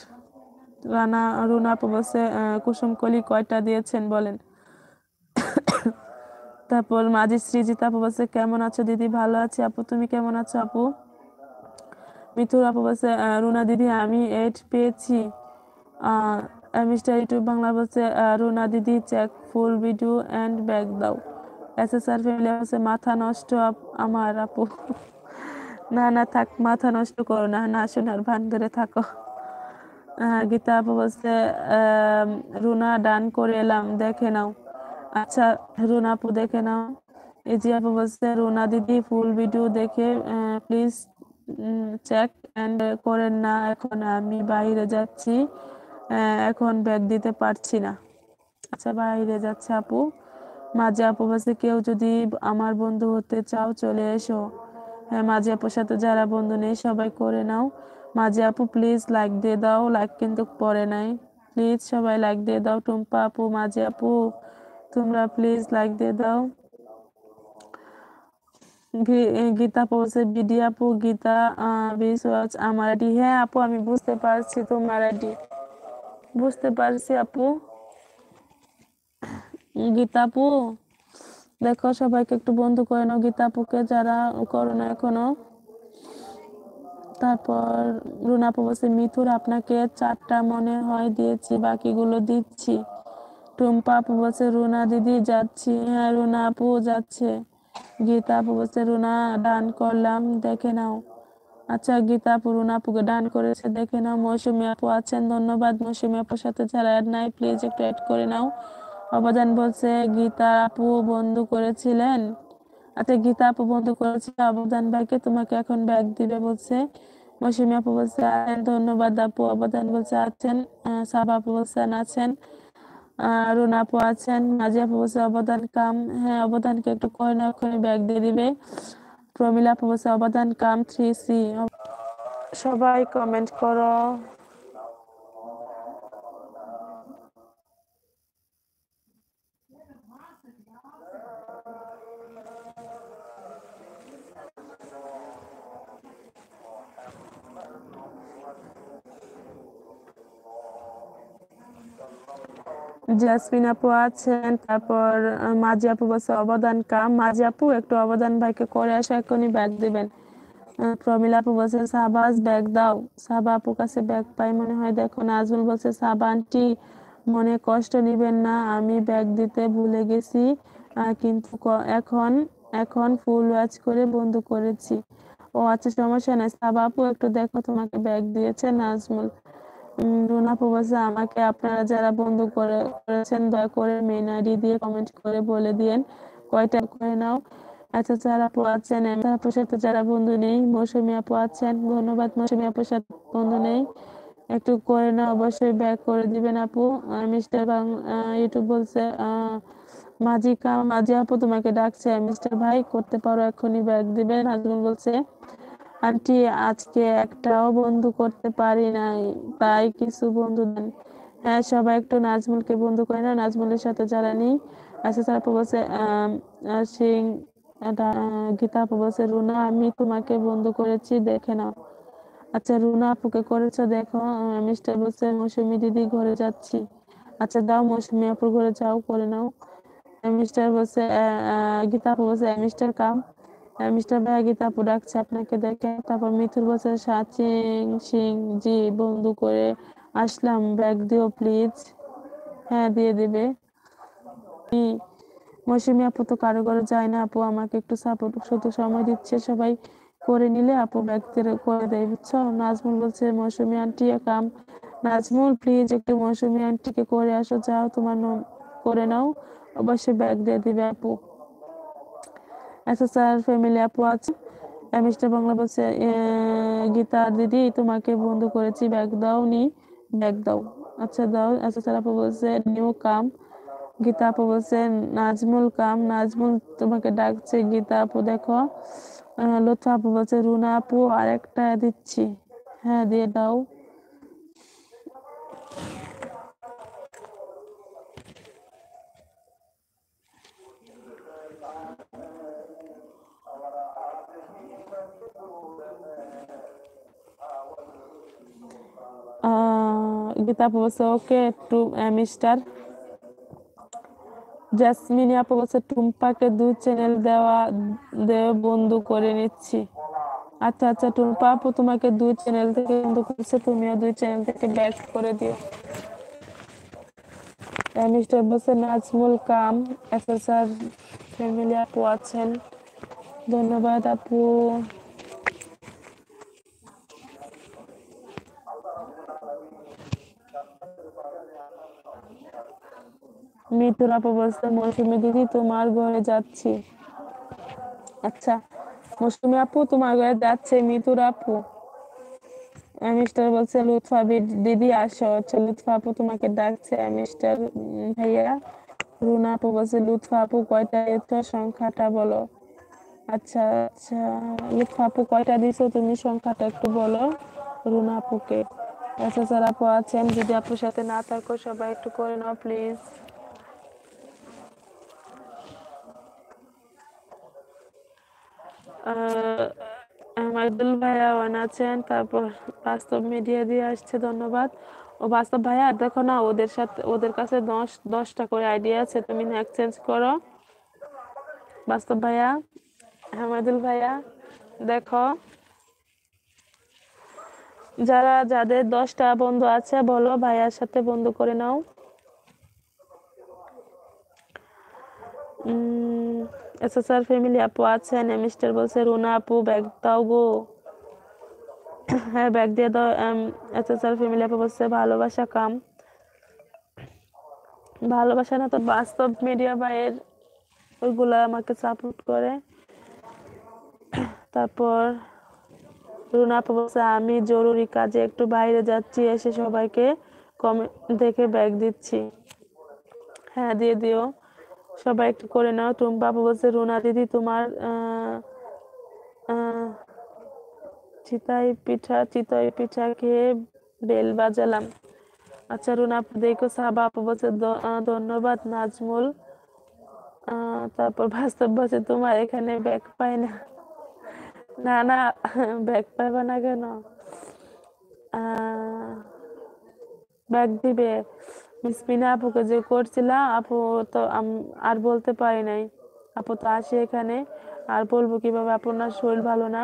রানা রুনা আপু বলছে কুসুম কলি কয়টা দিয়েছেন বলেন তারপর মাঝি সৃজিত আপু বলছে কেমন আছো দিদি ভালো আছি আপু তুমি কেমন আছো আপু মিথুর আপু বলছে রুনা দিদি আমি এইট পেয়েছি মিস্টার ইউটিউব বাংলা বলছে রুনা দিদি check full video and back দাও এস এস আর ফ্যামিলি বলছে মাথা নষ্ট আমার আপু না না থাক মাথা নষ্ট করো না না শোনার ভান ধরে থাকো গীতা আপু বলছে রুনা ডান করে এলাম দেখে নাও আচ্ছা রোনা আপু দেখে নাও এই যে আপু বলছে রোনা দিদি ফুল ভিডিও দেখে প্লিজ চেক অ্যান্ড করেন না এখন আমি বাইরে যাচ্ছি এখন ব্যাগ দিতে পারছি না আচ্ছা বাইরে যাচ্ছে আপু মাঝে আপু বলছে কেউ যদি আমার বন্ধু হতে চাও চলে এসো হ্যাঁ মাঝে আপুর সাথে যারা বন্ধু নেই সবাই করে নাও মাঝে আপু প্লিজ লাইক দিয়ে দাও লাইক কিন্তু পরে নাই প্লিজ সবাই লাইক দিয়ে দাও টুম্পা আপু মাঝে আপু তোমরা প্লিজ লাইক দিয়ে দাও গীতা পৌঁছে বিডি আপু গীতা বিসওয়াচ আমার আইডি হ্যাঁ আপু আমি বুঝতে পারছি তোমার আইডি বুঝতে পারছি আপু গীতা আপু দেখো সবাইকে একটু বন্ধু করে নাও গীতা আপুকে যারা করো না এখনো তারপর রুনা আপু বলছে মিথুর আপনাকে চারটা মনে হয় দিয়েছি বাকিগুলো দিচ্ছি টুম্পা আপু বলছে রুনা দিদি যাচ্ছি হ্যাঁ রুনা আপু যাচ্ছে গীতা আপু বলছে রুনা ডান করলাম দেখে নাও আচ্ছা গীতা আপু রুনা আপুকে ডান করেছে দেখে নাও মৌসুমী আপু আছেন ধন্যবাদ মৌসুমী আপুর সাথে যারা অ্যাড নাই প্লিজ একটু অ্যাড করে নাও অবদান বলছে গীতা আপু বন্ধু করেছিলেন আচ্ছা গীতা আপু বন্ধু করেছে অবদান ব্যাগকে তোমাকে এখন ব্যাগ দিবে বলছে মৌসুমী আপু বলছে ধন্যবাদ আপু অবদান বলছে আছেন সাবা আপু বলছেন আছেন রোনা আপু আছেন নাজিয়া আপু বলছে অবদান কাম হ্যাঁ অবদানকে একটু না করে ব্যাগ দিয়ে দিবে প্রমিলা আপু বলছে অবদান কাম থ্রি সি সবাই কমেন্ট করো জাসমিন আপু আছেন তারপর মাঝি আপু বসে অবদান কাম মাঝি আপু একটু অবদান ভাইকে করে আসা এখনই ব্যাগ দিবেন প্রমিলা আপু বলছে সাবাস ব্যাগ দাও সাবা আপু কাছে ব্যাগ পাই মনে হয় দেখো নাজমুল বলছে সাবানটি মনে কষ্ট নেবেন না আমি ব্যাগ দিতে ভুলে গেছি কিন্তু এখন এখন ফুল ওয়াচ করে বন্ধ করেছি ও আচ্ছা সমস্যা নাই সাবা আপু একটু দেখো তোমাকে ব্যাগ দিয়েছে নাজমুল রুনা বলছে আমাকে আপনারা যারা বন্ধু করে করেছেন দয়া করে মেন আইডি দিয়ে কমেন্ট করে বলে দিয়েন কয়টা করে নাও আচ্ছা যারা আপু আছেন আপুর সাথে যারা বন্ধু নেই মৌসুমী আপু আছেন ধন্যবাদ মৌসুমী আপুর সাথে বন্ধু নেই একটু করে না অবশ্যই ব্যাক করে দিবেন আপু মিস্টার ইউটিউব বলছে মাঝি কা মাঝি আপু তোমাকে ডাকছে মিস্টার ভাই করতে পারো এখনই ব্যাক দিবেন হাজবেন্ড বলছে আন্টি আজকে একটাও বন্ধু করতে পারি নাই তাই কিছু বন্ধু দেন হ্যাঁ সবাই একটু নাজমুলকে বন্ধু করে না নাজমুলের সাথে যারা নেই আচ্ছা স্যার আপু বলছে সিং গীতা আপু বলছে রুনা আমি তোমাকে বন্ধু করেছি দেখে নাও আচ্ছা রুনা আপুকে করেছো দেখো মিস্টার বলছে মৌসুমি দিদি ঘরে যাচ্ছি আচ্ছা দাও মৌসুমি আপুর ঘরে যাও করে নাও মিস্টার বলছে গীতা আপু বলছে মিস্টার কাম মিস্টার বাগিতা আপু ডাকছে আপনাকে দেখে তারপর মিথুর বলছে সাচিং সিং জি বন্ধু করে আসলাম ব্যাগ দিও প্লিজ হ্যাঁ দিয়ে দেবে মৌসুমি আপু তো কারো ঘরে যায় না আপু আমাকে একটু সাপোর্ট শুধু সময় দিচ্ছে সবাই করে নিলে আপু ব্যাগ করে দেয় বুঝছো নাজমুল বলছে Mousumi aunty come Nazmul please একটু মৌসুমি আন্টিকে করে আসো যাও তোমার করে নাও অবশ্যই ব্যাগ দিয়ে দিবে আপু আচ্ছা স্যার ফ্যামিলি আপু আছে মিস্টার বাংলা বলছে গীতা দিদি তোমাকে বন্ধু করেছি ব্যাগ দাও নি ব্যাগ দাও আচ্ছা দাও আচ্ছা স্যার আপু বলছে নিউ কাম গীতা আপু বলছে নাজমুল কাম নাজমুল তোমাকে ডাকছে গীতা আপু দেখো লুৎফা আপু বলছে রুনা আপু আর একটা দিচ্ছি হ্যাঁ দিয়ে দাও গীতা বলছে ওকে টু মিস্টার জাসমিন আপু বলছে টুম্পাকে দুই চ্যানেল দেওয়া দেওয়া বন্ধু করে নিচ্ছি আচ্ছা আচ্ছা টুম্পা আপু তোমাকে দুই চ্যানেল থেকে বন্ধু করছে তুমিও দুই চ্যানেল থেকে ব্যাক করে দিও মিস্টার বলছে নাজমুল কাম এসএসআর ফ্যামিলি আপু আছেন ধন্যবাদ আপু মৃত্যুর অপবস্থা মৌসুমি দিদি তোমার ঘরে যাচ্ছি আচ্ছা মৌসুমি আপু তোমার ঘরে যাচ্ছে মৃত্যুর আপু বলছে লুৎফা দিদি আসো আচ্ছা, লুৎফা আপু তোমাকে ডাকছে ভাইয়া রুনা আপু বলছে লুৎফা আপু কয়টা সংখ্যাটা বলো আচ্ছা আচ্ছা লুৎফা আপু কয়টা দিছো তুমি সংখ্যাটা একটু বলো রুনা আপুকে আচ্ছা স্যার আপু আছেন যদি আপুর সাথে না থাকো সবাই একটু করে নাও প্লিজ আব্দুল ভাইয়া ওয়ান আছেন তারপর বাস্তব মিডিয়া দিয়ে আসছে ধন্যবাদ ও বাস্তব ভাইয়া দেখো না ওদের সাথে ওদের কাছে দশ দশটা করে আইডিয়া আছে তুমি এক্সচেঞ্জ করো বাস্তব ভাইয়া হামাদুল ভাইয়া দেখো যারা যাদের দশটা বন্ধু আছে বলো ভাইয়ার সাথে বন্ধু করে নাও উম এসএসআর ফ্যামিলি আপু আছেন মিস্টার বলছে রুনা আপু ব্যাগ দাও গো হ্যাঁ ব্যাগ দিয়ে দাও এসএসআর ফ্যামিলি আপু বলছে ভালোবাসা কাম ভালোবাসা না তো বাস্তব মিডিয়া বা ওইগুলো আমাকে সাপোর্ট করে তারপর রুনা আপু বলছে আমি জরুরি কাজে একটু বাইরে যাচ্ছি এসে সবাইকে কমে দেখে ব্যাগ দিচ্ছি হ্যাঁ দিয়ে দিও সবাই একটু করে নাও তুমি বাবা বলছে রুনা দিদি তোমার চিতাই পিঠা চিতাই পিঠা খেয়ে বেল বাজালাম আচ্ছা রুনা দেখো সা আপু বলছে ধন্যবাদ নাজমুল তারপর বাস্তব বলছে তোমার এখানে ব্যাগ পায় না না না ব্যাগ পাইবা না কেন ব্যাগ দিবে বিসমিনা আপুকে যে করছিলাম আপু তো আর বলতে পারি নাই আপু তো আসে এখানে আর বলবো কিভাবে আপনার শরীর ভালো না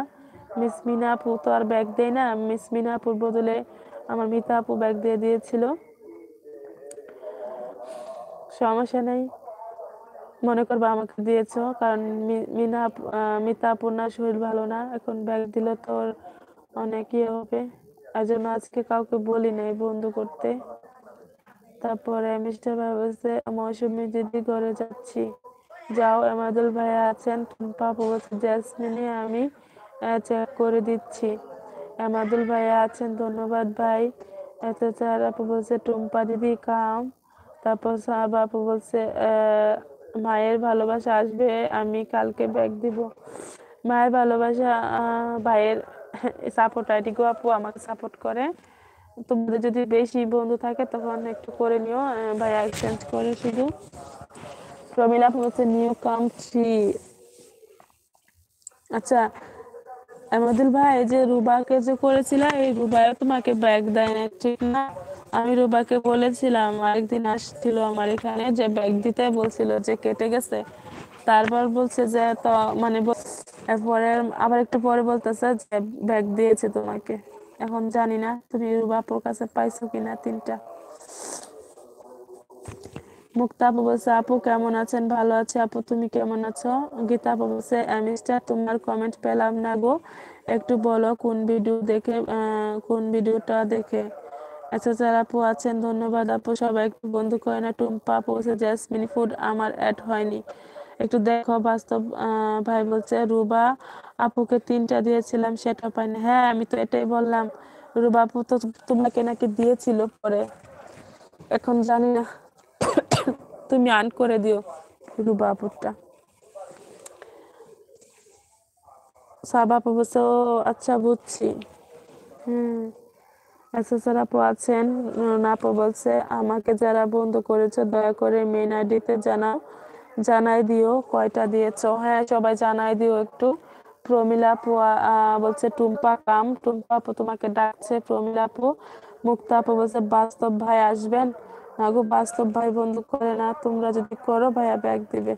মিসমিনা আপু তো আর ব্যাগ দেয় না মিসমিনা আপুর বদলে আমার মিতা আপু ব্যাগ দিয়ে দিয়েছিল সমস্যা নেই মনে করবো আমাকে দিয়েছ কারণ মিনা মিতা আপুর না শরীর ভালো না এখন ব্যাগ দিলে তোর অনেক ইয়ে হবে আর জন্য আজকে কাউকে বলি নাই বন্ধু করতে তারপরে মিস্টার ভাই বলছে মৌসুমি দিদি ঘরে যাচ্ছি যাও এমাদুল ভাই আছেন টুম্পা বলছে জ্যাসমিনে আমি চেক করে দিচ্ছি এমাদুল ভাই আছেন ধন্যবাদ ভাই এতে চার আপু বলছে টুম্পা দিদি কাম তারপর সাহাব আপু বলছে মায়ের ভালোবাসা আসবে আমি কালকে ব্যাগ দিব মায়ের ভালোবাসা ভাইয়ের সাপোর্ট আইডি গো আপু আমাকে সাপোর্ট করে তোমাদের যদি বেশি বন্ধু থাকে তখন একটু করে নিও ভাই এক্সচেঞ্জ করে শুধু প্রমিলা হচ্ছে নিউ কান্ট্রি আচ্ছা আমাদের ভাই যে রুবাকে যে করেছিল এই রুবাই তোমাকে ব্যাগ দেয় না ঠিক না আমি রুবাকে বলেছিলাম আরেকদিন আসছিল আমার এখানে যে ব্যাগ দিতে বলছিল যে কেটে গেছে তারপর বলছে যে তো মানে এরপরে আবার একটু পরে বলতেছে যে ব্যাগ দিয়েছে তোমাকে এখন জানি না তুমি বাপুর কাছে পাইছো কিনা তিনটা মুক্তা আপু বলছে আপু কেমন আছেন ভালো আছে আপু তুমি কেমন আছো গীতা আপু বলছে অ্যামিস্টার তোমার কমেন্ট পেলাম না গো একটু বলো কোন ভিডিও দেখে কোন ভিডিওটা দেখে আচ্ছা স্যার আপু আছেন ধন্যবাদ আপু সবাই একটু বন্ধু করে না টুম্পা আপু বলছে জ্যাসমিন ফুড আমার অ্যাড হয়নি একটু দেখো বাস্তব ভাই বলছে রুবা আপুকে তিনটা দিয়েছিলাম সেটা পাইনি হ্যাঁ আমি তো এটাই বললাম রুবা আপু তো তোমাকে নাকি দিয়েছিল পরে এখন জানি না তুমি আন করে দিও রুবা আপুরটা সাবা আপু বলছে ও আচ্ছা বুঝছি হুম আচ্ছা স্যার আপু আছেন আপু বলছে আমাকে যারা বন্ধ করেছে দয়া করে মেন আইডিতে জানাও জানাই দিও কয়টা দিয়েছ হ্যাঁ সবাই জানাই দিও একটু প্রমিলাপু বলছে টুম্পা কাম টুম্পাপু তোমাকে ডাকছে প্রমিলাপু মুক্তাপু বলছে বাস্তব ভাই আসবেন না গো বাস্তব ভাই বন্ধু করে না তোমরা যদি করো ভাইয়া ব্যাগ দিবে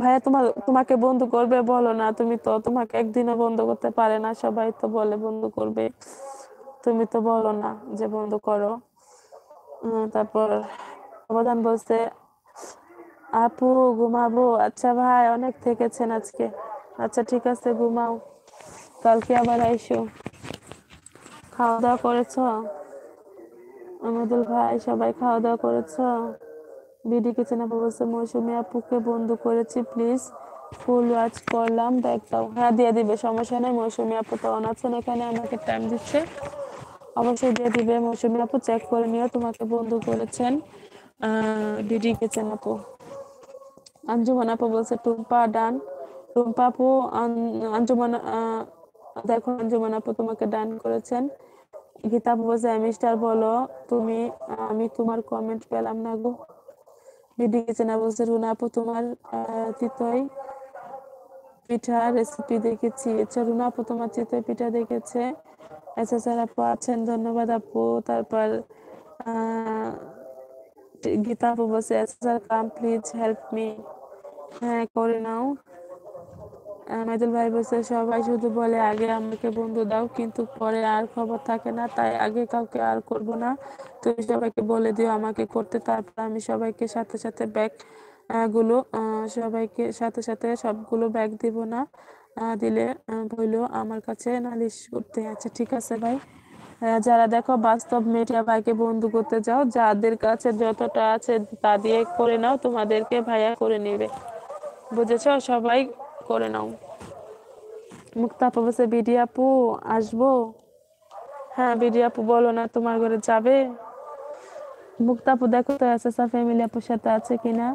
ভাইয়া তোমার তোমাকে বন্ধু করবে বলো না তুমি তো তোমাকে একদিনও বন্ধু করতে পারে না সবাই তো বলে বন্ধু করবে তুমি তো বলো না যে বন্ধু করো তারপর অবদান বলছে আপু ঘুমাবো আচ্ছা ভাই অনেক থেকেছেন আজকে আচ্ছা ঠিক আছে ঘুমাও কালকে আবার আইসো খাওয়া দাওয়া করেছ আমাদের ভাই সবাই খাওয়া দাওয়া করেছ বিডি কিছু না বলছে মৌসুমি আপুকে বন্ধু করেছি প্লিজ ফুল ওয়াচ করলাম দেখ তাও হ্যাঁ দিয়ে দিবে সমস্যা নেই মৌসুমি আপু তো অন আছেন এখানে আমাকে টাইম দিচ্ছে অবশ্যই দিয়ে দিবে মৌসুমি আপু চেক করে নিও তোমাকে বন্ধু করেছেন বিডি কিচেন আপু আঞ্জুমান আপা বলছে টুম্পা ডান টুম্পা আপু আঞ্জুমান দেখো আঞ্জুমান আপু তোমাকে ডান করেছেন গীতা আপু বলছে মিস্টার বলো তুমি আমি তোমার কমেন্ট পেলাম না গো বিডি বলছে রুনা আপু তোমার তিতই পিঠা রেসিপি দেখেছি আচ্ছা রুনা আপু তোমার চিতই পিঠা দেখেছে আচ্ছা স্যার আপু আছেন ধন্যবাদ আপু তারপর গীতা আপু বলছে sir come please help me হ্যাঁ করে নাও মেদুল ভাই বলছে সবাই শুধু বলে আগে আমাকে বন্ধু দাও কিন্তু পরে আর খবর থাকে না তাই আগে কাউকে আর করব না তুমি সবাইকে বলে দিও আমাকে করতে তারপর আমি সবাইকে সাথে সাথে ব্যাগ গুলো সবাইকে সাথে সাথে সবগুলো ব্যাগ দিব না দিলে বললো আমার কাছে নালিশ করতে আছে ঠিক আছে ভাই যারা দেখো বাস্তব মেটিয়া ভাইকে বন্ধু করতে যাও যাদের কাছে যতটা আছে তা দিয়ে করে নাও তোমাদেরকে ভাইয়া করে নেবে বুঝেছ সবাই করে নাও মুক্তা আপু বলছে বিডি আপু আসবো হ্যাঁ বিডি আপু বলো না তোমার ঘরে যাবে মুক্তা আপু দেখো তো এসএসআ ফ্যামিলি আপুর সাথে আছে কিনা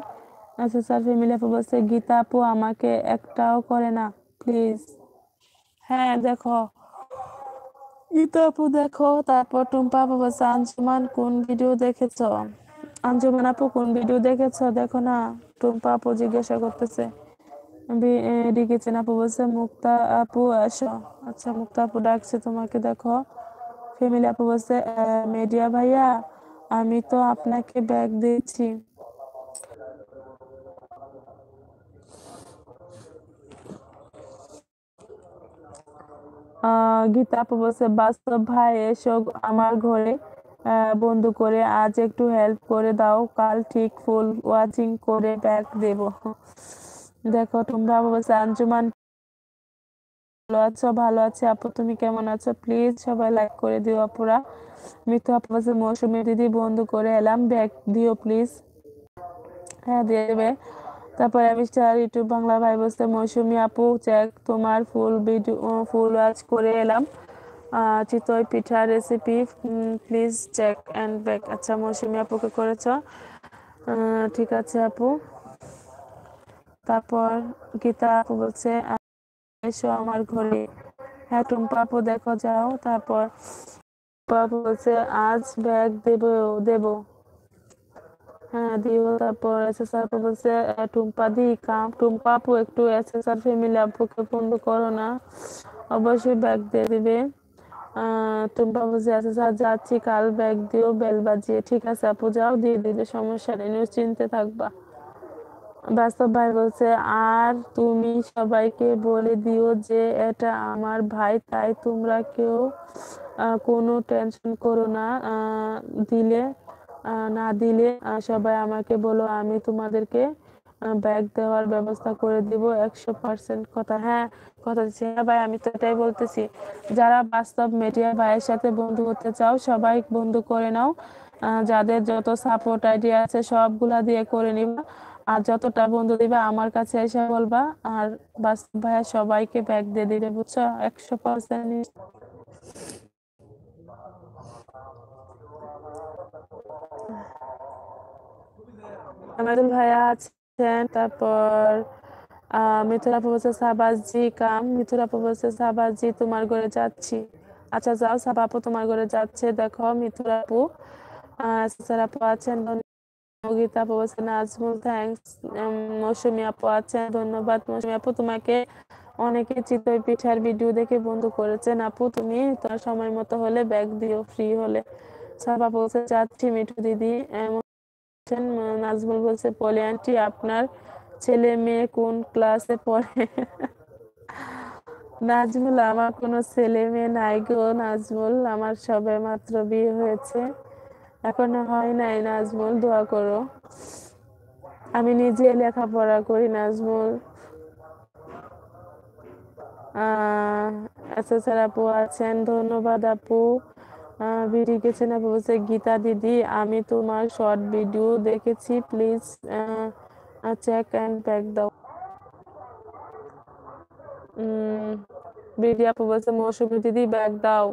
এসএসআ ফ্যামিলি আপু বলছে গীতা আপু আমাকে একটাও করে না প্লিজ হ্যাঁ দেখো গীতা আপু দেখো তারপর টুম্পা আপু বলছে আঞ্জুমান কোন ভিডিও দেখেছো আঞ্জুমান আপু কোন ভিডিও দেখেছো দেখো না জিজ্ঞাসা করতেছে ডেকেছেন আপু বলছে মুক্তা আপু আসো আচ্ছা মুক্তা আপু ডাকছে তোমাকে দেখো ফ্যামিলি আপু বলছে ভাইয়া আমি তো আপনাকে ব্যাগ দিয়েছি গীতা আপু বলছে বাস্তব ভাই এসো আমার ঘরে বন্ধ করে আজ একটু হেল্প করে দাও কাল ঠিক ফুল ওয়াচিং করে ব্যাক দেব দেখো তোমরা আঞ্জুমান ভালো আছো ভালো আছে আপু তুমি কেমন আছো প্লিজ সবাই লাইক করে দিও আপুরা মিথু আপু আছে মৌসুমি দিদি বন্ধ করে এলাম ব্যাক দিও প্লিজ হ্যাঁ দিয়ে দেবে তারপরে আমি স্টার ইউটিউব বাংলা ভাই বসতে মৌসুমি আপু চেক তোমার ফুল ভিডিও ফুল ওয়াচ করে এলাম chitoi pitha recipe please check and back আচ্ছা মৌসুমি আপুকে করেছ ঠিক আছে আপু তারপর গীতা আপু বলছে এসো আমার ঘরে হ্যাঁ টুম্পা আপু দেখো যাও তারপর আপু বলছে আজ ব্যাগ দেব দেব হ্যাঁ দিও তারপর এস আপু বলছে টুম্পা দি কাম টুম্পা আপু একটু এস আর ফ্যামিলি আপুকে ফোন করো না অবশ্যই ব্যাগ দিয়ে দেবে টুম্পা বুঝে আছে স্যার যাচ্ছি কাল ব্যাগ দিও বেল বাজিয়ে ঠিক আছে আপু যাও দিয়ে দিবে সমস্যা নেই নিশ্চিন্তে থাকবা বাস্তব ভাই বলছে আর তুমি সবাইকে বলে দিও যে এটা আমার ভাই তাই তোমরা কেউ কোনো টেনশন করো না দিলে না দিলে সবাই আমাকে বলো আমি তোমাদেরকে ব্যাগ দেওয়ার ব্যবস্থা করে দিব একশো পার্সেন্ট কথা হ্যাঁ কথা দিচ্ছি হ্যাঁ ভাই আমি তো এটাই বলতেছি যারা বাস্তব মিডিয়া ভাইয়ের সাথে বন্ধু করতে চাও সবাই বন্ধু করে নাও যাদের যত সাপোর্ট আইডিয়া আছে সবগুলা দিয়ে করে নিবা আর যতটা বন্ধু দিবে আমার কাছে এসে বলবা আর বাস্তব ভাইয়া সবাইকে ব্যাগ দিয়ে দিবে বুঝছো একশো পার্সেন্ট আমাদের ভাইয়া আছে বলছেন তারপর মিথুন আপু বলছে জি কাম মিথুন আপু বলছে জি তোমার ঘরে যাচ্ছি আচ্ছা যাও সাবা আপু তোমার ঘরে যাচ্ছে দেখো মিথুন আপু আপু আছেন গীতা নাজমুল থ্যাংকস মৌসুমি আপু আছেন ধন্যবাদ মৌসুমি আপু তোমাকে অনেকে চিতই পিঠার ভিডিও দেখে বন্ধু করেছেন আপু তুমি তোমার সময় মতো হলে ব্যাগ দিও ফ্রি হলে সাবা বলছে যাচ্ছি মিঠু দিদি বলছেন নাজমুল বলছে পলি আন্টি আপনার ছেলে মেয়ে কোন ক্লাসে পড়ে নাজমুল আমার কোনো ছেলে মেয়ে নাই গো নাজমুল আমার সবে মাত্র বিয়ে হয়েছে এখনো হয় নাই নাজমুল দোয়া করো আমি নিজে লেখাপড়া করি নাজমুল আচ্ছা স্যার আপু আছেন ধন্যবাদ আপু ভেরিফিকেশন বলছে গীতা দিদি আমি তোমার শর্ট ভিডিও দেখেছি প্লিজ চেক অ্যান্ড ব্যাক দাও বিডি আপু বলছে মৌসুমি দিদি ব্যাগ দাও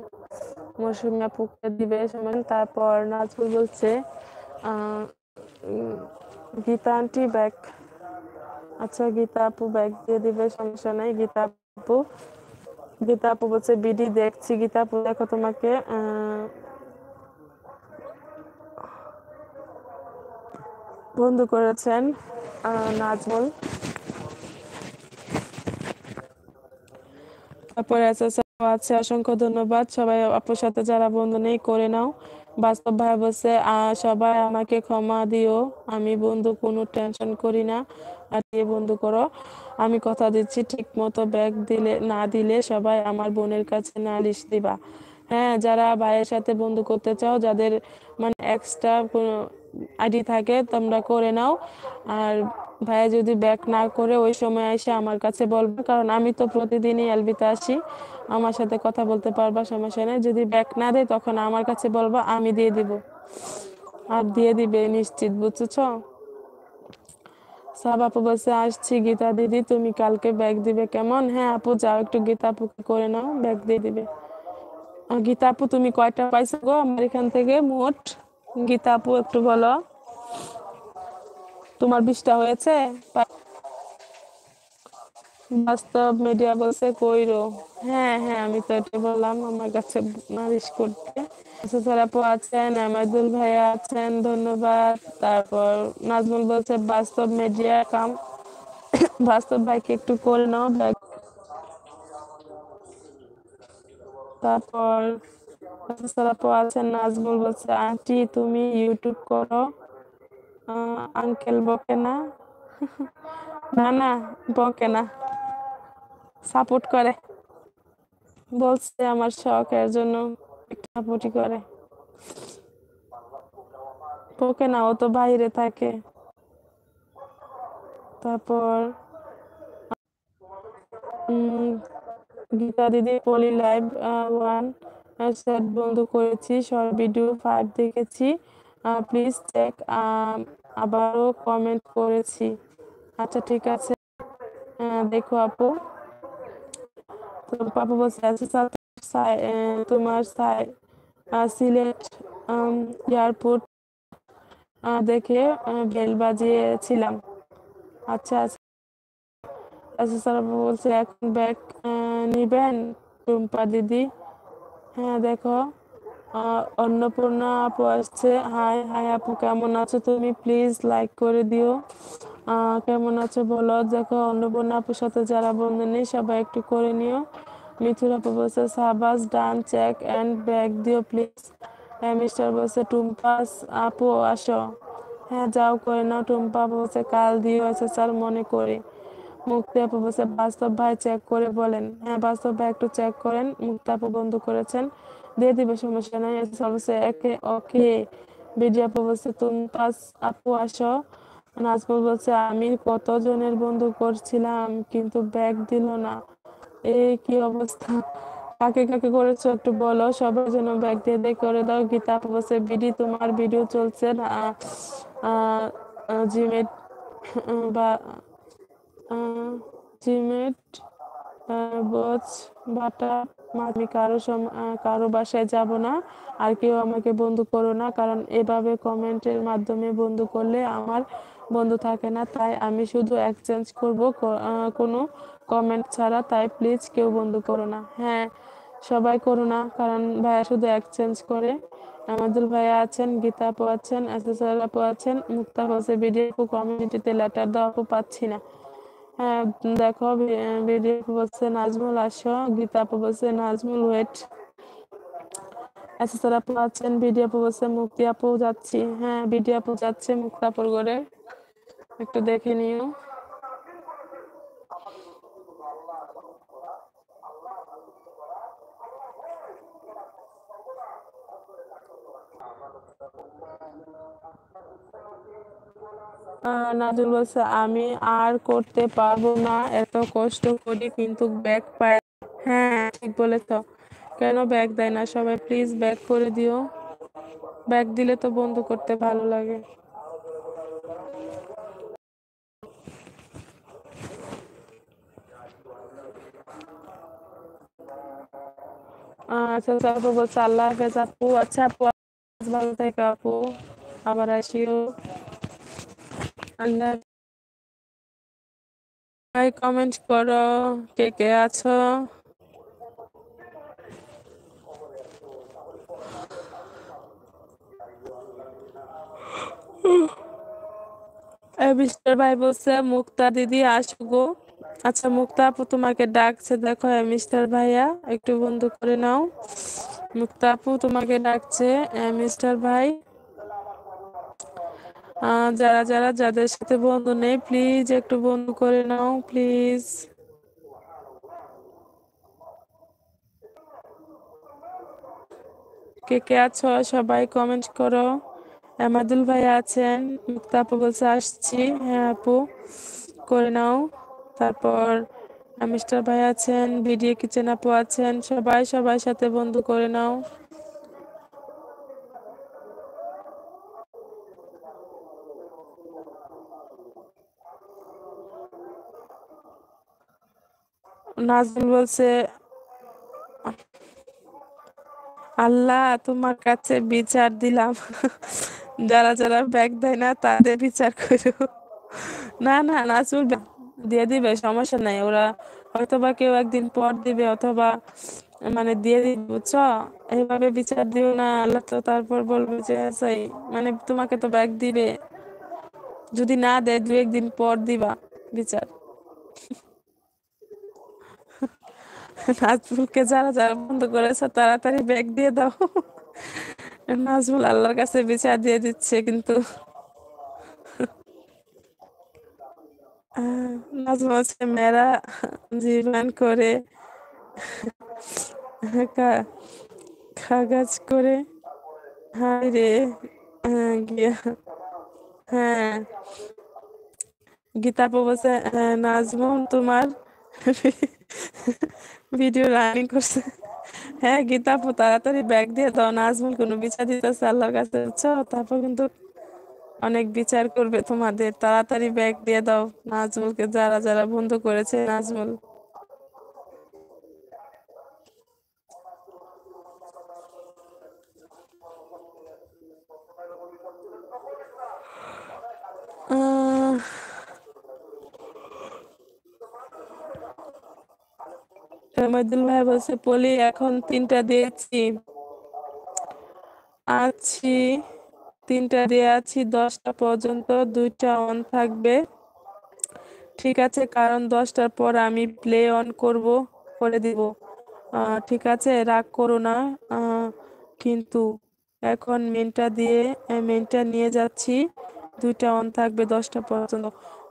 মৌসুমি আপুকে দিবে সমান তারপর নাজবুল বলছে গীতা আন্টি ব্যাগ আচ্ছা গীতা আপু ব্যাগ দিয়ে দিবে সমস্যা নাই গীতা আপু গীতা আপু বলছে বিডি দেখছি গীতা আপু দেখো তোমাকে বন্ধু করেছেন নাজমুল তারপরে আছে আছে অসংখ্য ধন্যবাদ সবাই আপনার সাথে যারা বন্ধু নেই করে নাও বাস্তব ভাই বলছে সবাই আমাকে ক্ষমা দিও আমি বন্ধু কোনো টেনশন করি না আর দিয়ে বন্ধু করো আমি কথা দিচ্ছি ঠিক মতো ব্যাগ দিলে না দিলে সবাই আমার বোনের কাছে নালিশ দিবা হ্যাঁ যারা ভাইয়ের সাথে বন্ধু করতে চাও যাদের মানে এক্সট্রা আইডি থাকে তোমরা করে নাও আর ভাইয়া যদি ব্যাক না করে ওই সময় এসে আমার কাছে বলবে কারণ আমি তো প্রতিদিনই এলবিতে আসি আমার সাথে কথা বলতে পারবা সমস্যা নেই যদি ব্যাক না দেয় তখন আমার কাছে বলবা আমি দিয়ে দিব আর দিয়ে দিবে নিশ্চিত বুঝছো সব আপু বসে আসছি গীতা দিদি তুমি কালকে ব্যাগ দিবে কেমন হ্যাঁ আপু যাও একটু গীতা আপুকে করে নাও ব্যাগ দিয়ে দিবে গীতা আপু তুমি কয়টা পাইছো গো আমার এখান থেকে মোট গীতা আপু একটু বলো তোমার বিষটা হয়েছে বাস্তব মিডিয়া বলছে কইরো হ্যাঁ হ্যাঁ আমি তো এটা বললাম আমার কাছে নারিশ করতে আপু আছেন আমাদুল ভাইয়া আছেন ধন্যবাদ তারপর নাজমুল বলছে বাস্তব মিডিয়া কাম বাস্তব ভাইকে একটু করে নাও তারপর সালাপো আছে নাজমুল বলছে আন্টি তুমি ইউটিউব করো আঙ্কেল বকে না না না বকে না সাপোর্ট করে বলছে আমার শখের জন্য সাপোর্টই করে বকে না ও তো বাইরে থাকে তারপর গীতা দিদি পলি লাইভ ওয়ান চ্যাট বন্ধ করেছি সব ভিডিও ফাইভ দেখেছি প্লিজ চেক আবারও কমেন্ট করেছি আচ্ছা ঠিক আছে দেখো আপু তো বলছে আচ্ছা, তোমার সিলেট এয়ারপোর্ট দেখে বেল বাজিয়েছিলাম আচ্ছা আচ্ছা স্যার আচ্ছা, বলছে এখন ব্যাগ নিবেন টুম্পা দিদি হ্যাঁ দেখো অন্নপূর্ণা আপু আসছে হাই হাই আপু কেমন আছো তুমি প্লিজ লাইক করে দিও কেমন আছো বলো দেখো অন্নপূর্ণা আপুর সাথে যারা বন্ধু নেই সবাই একটু করে নিও মিথুর আপু বলছে সাবাস ডান চেক অ্যান্ড ব্যাক দিও প্লিজ হ্যাঁ মিস্টার বলছে টুম্পাস আপু আসো হ্যাঁ যাও করে নাও টুম্পা বলছে কাল দিও এসে স্যার মনে করে মুক্তিয়াপু বলছে বাস্তব ভাই চেক করে বলেন হ্যাঁ বাস্তব ভাই একটু চেক করেন মুক্তাপু বন্ধ করেছেন দিয়ে দিবে সমস্যা নাই আচ্ছা, বলছে একে ওকে বিডি বিডিয়াপু বলছে তুমি পাঁচ আপু আসো নাজমুল বলছে আমি কতজনের বন্ধু করছিলাম কিন্তু ব্যাগ দিল না এই কি অবস্থা কাকে কাকে করেছ একটু বলো সবার জন্য ব্যাগ দিয়ে দিয়ে করে দাও গীতা আপু বলছে বিডি তোমার ভিডিও চলছে না জিমেট বা জিমেট বচ বাটা আমি কারো কারো বাসায় যাব না আর কেউ আমাকে বন্ধু করো না কারণ এভাবে কমেন্টের মাধ্যমে বন্ধু করলে আমার বন্ধু থাকে না তাই আমি শুধু এক্সচেঞ্জ করব কোনো কমেন্ট ছাড়া তাই প্লিজ কেউ বন্ধু করো না হ্যাঁ সবাই করো না কারণ ভাইয়া শুধু এক্সচেঞ্জ করে আমাদুল ভাইয়া আছেন গীতা আপু আছেন এসএসআর আপু আছেন মুক্তা হোসে ভিডিও কমিউনিটিতে লেটার দেওয়া পাচ্ছি না হ্যাঁ, দেখো বিডিএফ বলছে নাজমুল আসো গীতা বলছে নাজমুল ওয়েট আচ্ছা স্যার আপু আছেন বিডি বলছে মুক্তি আপু যাচ্ছি হ্যাঁ বিডি আপু যাচ্ছে মুক্তাপুর করে একটু দেখে নিও নাজুল বলছে আমি আর করতে পারবো না এত কষ্ট করি কিন্তু ব্যাগ পাই হ্যাঁ ঠিক বলেছ কেন ব্যাগ দেয় না সবাই প্লিজ ব্যাগ করে দিও ব্যাগ দিলে তো বন্ধু করতে ভালো লাগে আচ্ছা, আচ্ছা বলছে আল্লাহ হাফেজ আপু আচ্ছা আপু ভালো থাকে আপু আবার আসিও ভাই কমেন্ট করো কে কে আছো মিস্টার ভাই বলছে মুক্তা দিদি আসবো আচ্ছা মুক্তা আপু তোমাকে ডাকছে দেখো মিস্টার ভাইয়া একটু বন্ধ করে নাও মুক্তা আপু তোমাকে ডাকছে মিস্টার ভাই যারা যারা যাদের সাথে বন্ধু নেই প্লিজ একটু বন্ধু করে নাও প্লিজ কে কে আছো সবাই কমেন্ট করো আমাদুল ভাই আছেন মুক্তা আপু বলছে আসছি হ্যাঁ আপু করে নাও তারপর মিস্টার ভাই আছেন ভিডিও কিচেন আপু আছেন সবাই সবাই সাথে বন্ধু করে নাও নাজিন বলছে আল্লাহ তোমার কাছে বিচার দিলাম যারা যারা ব্যাগ দেয় না তাদের বিচার করো না না নাজমুল দিয়ে দিবে সমস্যা নাই ওরা হয়তোবা কেউ একদিন পর দিবে অথবা মানে দিয়ে দিবে বুঝছ এইভাবে বিচার দিও না আল্লাহ তো তারপর বলবে যে সেই আচ্ছা, মানে তোমাকে তো ব্যাগ দিবে যদি না দেয় দু একদিন পর দিবা বিচার নাজমুলকে যারা যারা বন্ধ করেছে তাড়াতাড়ি ব্যাগ দিয়ে দাও নাজমুল আল্লাহর কাছে বিচার দিয়ে দিচ্ছে কিন্তু নাজমুল হচ্ছে মেয়েরা জীবন করে খাগাজ করে হাই রে হ্যাঁ, গিয়া হ্যাঁ গীতা বলছে হ্যাঁ, নাজমন তোমার ভিডিও রানিং করছে হ্যাঁ গীতা আপু তাড়াতাড়ি ব্যাগ দিয়ে দাও নাজমুল কোনো বিচার দিতেছে আল্লাহর কাছে তারপর কিন্তু অনেক বিচার করবে তোমাদের তাড়াতাড়ি ব্যাগ দিয়ে দাও নাজমুলকে যারা যারা বন্ধু করেছে নাজমুল আহ সামাদুল ভাই বলছে পলি এখন তিনটা দিয়েছি আছি তিনটা দিয়ে আছি দশটা পর্যন্ত দুইটা অন থাকবে ঠিক আছে কারণ দশটার পর আমি প্লে অন করব করে দিব ঠিক আছে রাগ করো না কিন্তু এখন মেনটা দিয়ে মেনটা নিয়ে যাচ্ছি দুইটা অন থাকবে দশটা পর্যন্ত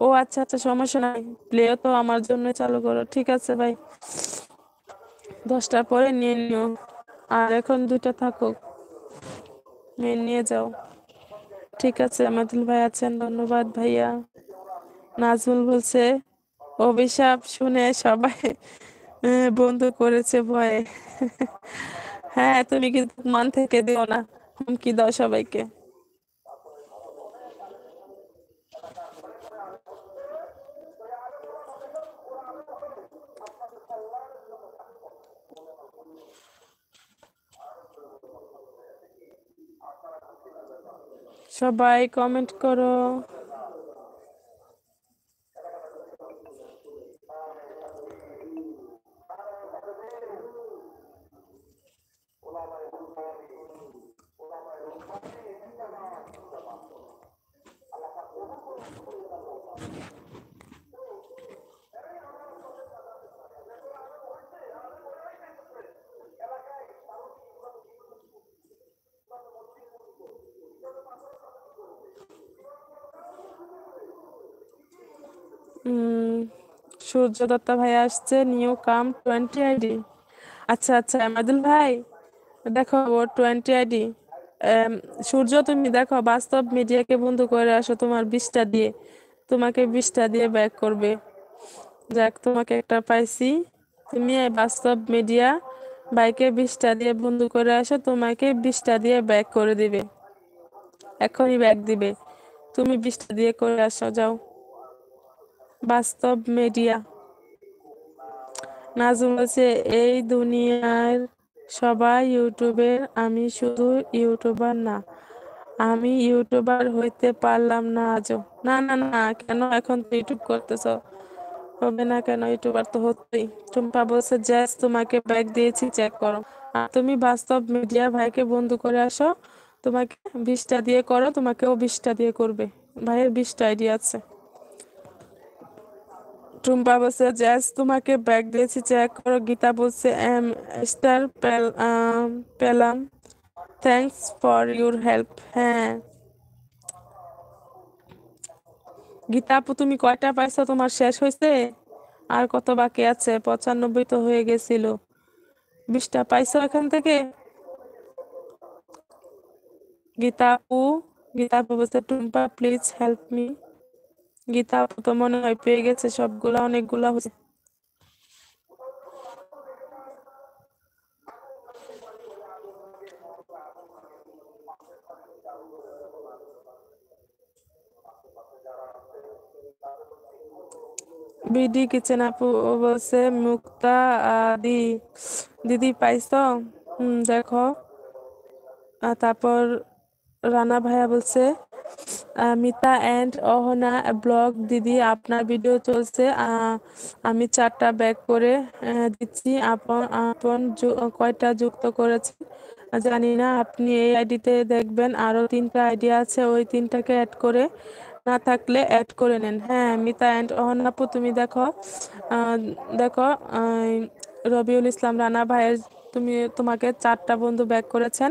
ও আচ্ছা আচ্ছা সমস্যা নাই প্লেও তো আমার জন্য চালু করো ঠিক আছে ভাই দশটার পরে নিয়ে নিও আর এখন দুইটা থাকুক মেয়ে নিয়ে যাও ঠিক আছে আমাদুল ভাই আছেন ধন্যবাদ ভাইয়া নাজমুল বলছে অভিশাপ শুনে সবাই বন্ধ করেছে ভয়ে হ্যাঁ তুমি কিন্তু মান থেকে দিও না হুমকি দাও সবাইকে সবাই কমেন্ট করো সূর্য দত্তা ভাই আসছে নিউ কাম টোয়েন্টি আইডি আচ্ছা আচ্ছা আমাদুল ভাই দেখো ও টোয়েন্টি আইডি সূর্য তুমি দেখো বাস্তব মিডিয়াকে বন্ধ করে আসো তোমার বিশটা দিয়ে তোমাকে বিশটা দিয়ে ব্যাক করবে যাক তোমাকে একটা পাইছি তুমি বাস্তব মিডিয়া বাইকে বিশটা দিয়ে বন্ধু করে আসো তোমাকে বিশটা দিয়ে ব্যাক করে দিবে এখনই ব্যাক দিবে তুমি বিশটা দিয়ে করে আসো যাও বাস্তব মিডিয়া নাজুম বলছে এই দুনিয়ার সবাই ইউটিউবের আমি শুধু ইউটিউবার না আমি ইউটিউবার হইতে পারলাম না আজও না না না কেন এখন তো ইউটিউব করতেছ হবে না কেন ইউটিউবার তো হতোই টুম্পা বলছে জ্যাস তোমাকে ব্যাগ দিয়েছি চেক করো আর তুমি বাস্তব মিডিয়া ভাইকে বন্ধু করে আসো তোমাকে বিশটা দিয়ে করো তোমাকেও বিশটা দিয়ে করবে ভাইয়ের বিশটা আইডিয়া আছে টুম্পা বলছে জ্যাজ তোমাকে ব্যাগ দিয়েছি চেক করো গীতা বলছে এম স্টার পেলাম থ্যাংকস ফর ইউর হেল্প হ্যাঁ গীতা আপু তুমি কয়টা পাইছো তোমার শেষ হয়েছে আর কত বাকি আছে পঁচানব্বই তো হয়ে গেছিল বিশটা পাইছো এখান থেকে গীতা আপু গীতা আপু বলছে Tumpa please help me Gita তো মনে হয় পেয়ে গেছে সবগুলা অনেকগুলা হচ্ছে বিডি কিচেন আপু বলছে মুক্তা আদি দিদি পাইছ দেখো তারপর রানা ভাইয়া বলছে মিতা অ্যান্ড অহনা ব্লগ দিদি আপনার ভিডিও চলছে আমি চারটা ব্যাক করে দিচ্ছি আপন আপন কয়টা যুক্ত করেছি জানি না আপনি এই আইডিতে দেখবেন আরও তিনটা আইডিয়া আছে ওই তিনটাকে অ্যাড করে না থাকলে অ্যাড করে নেন হ্যাঁ মিতা অ্যান্ড অহনাপু তুমি দেখো দেখো রবিউল ইসলাম রানা ভাইয়ের তুমি তোমাকে চারটা বন্ধু ব্যাক করেছেন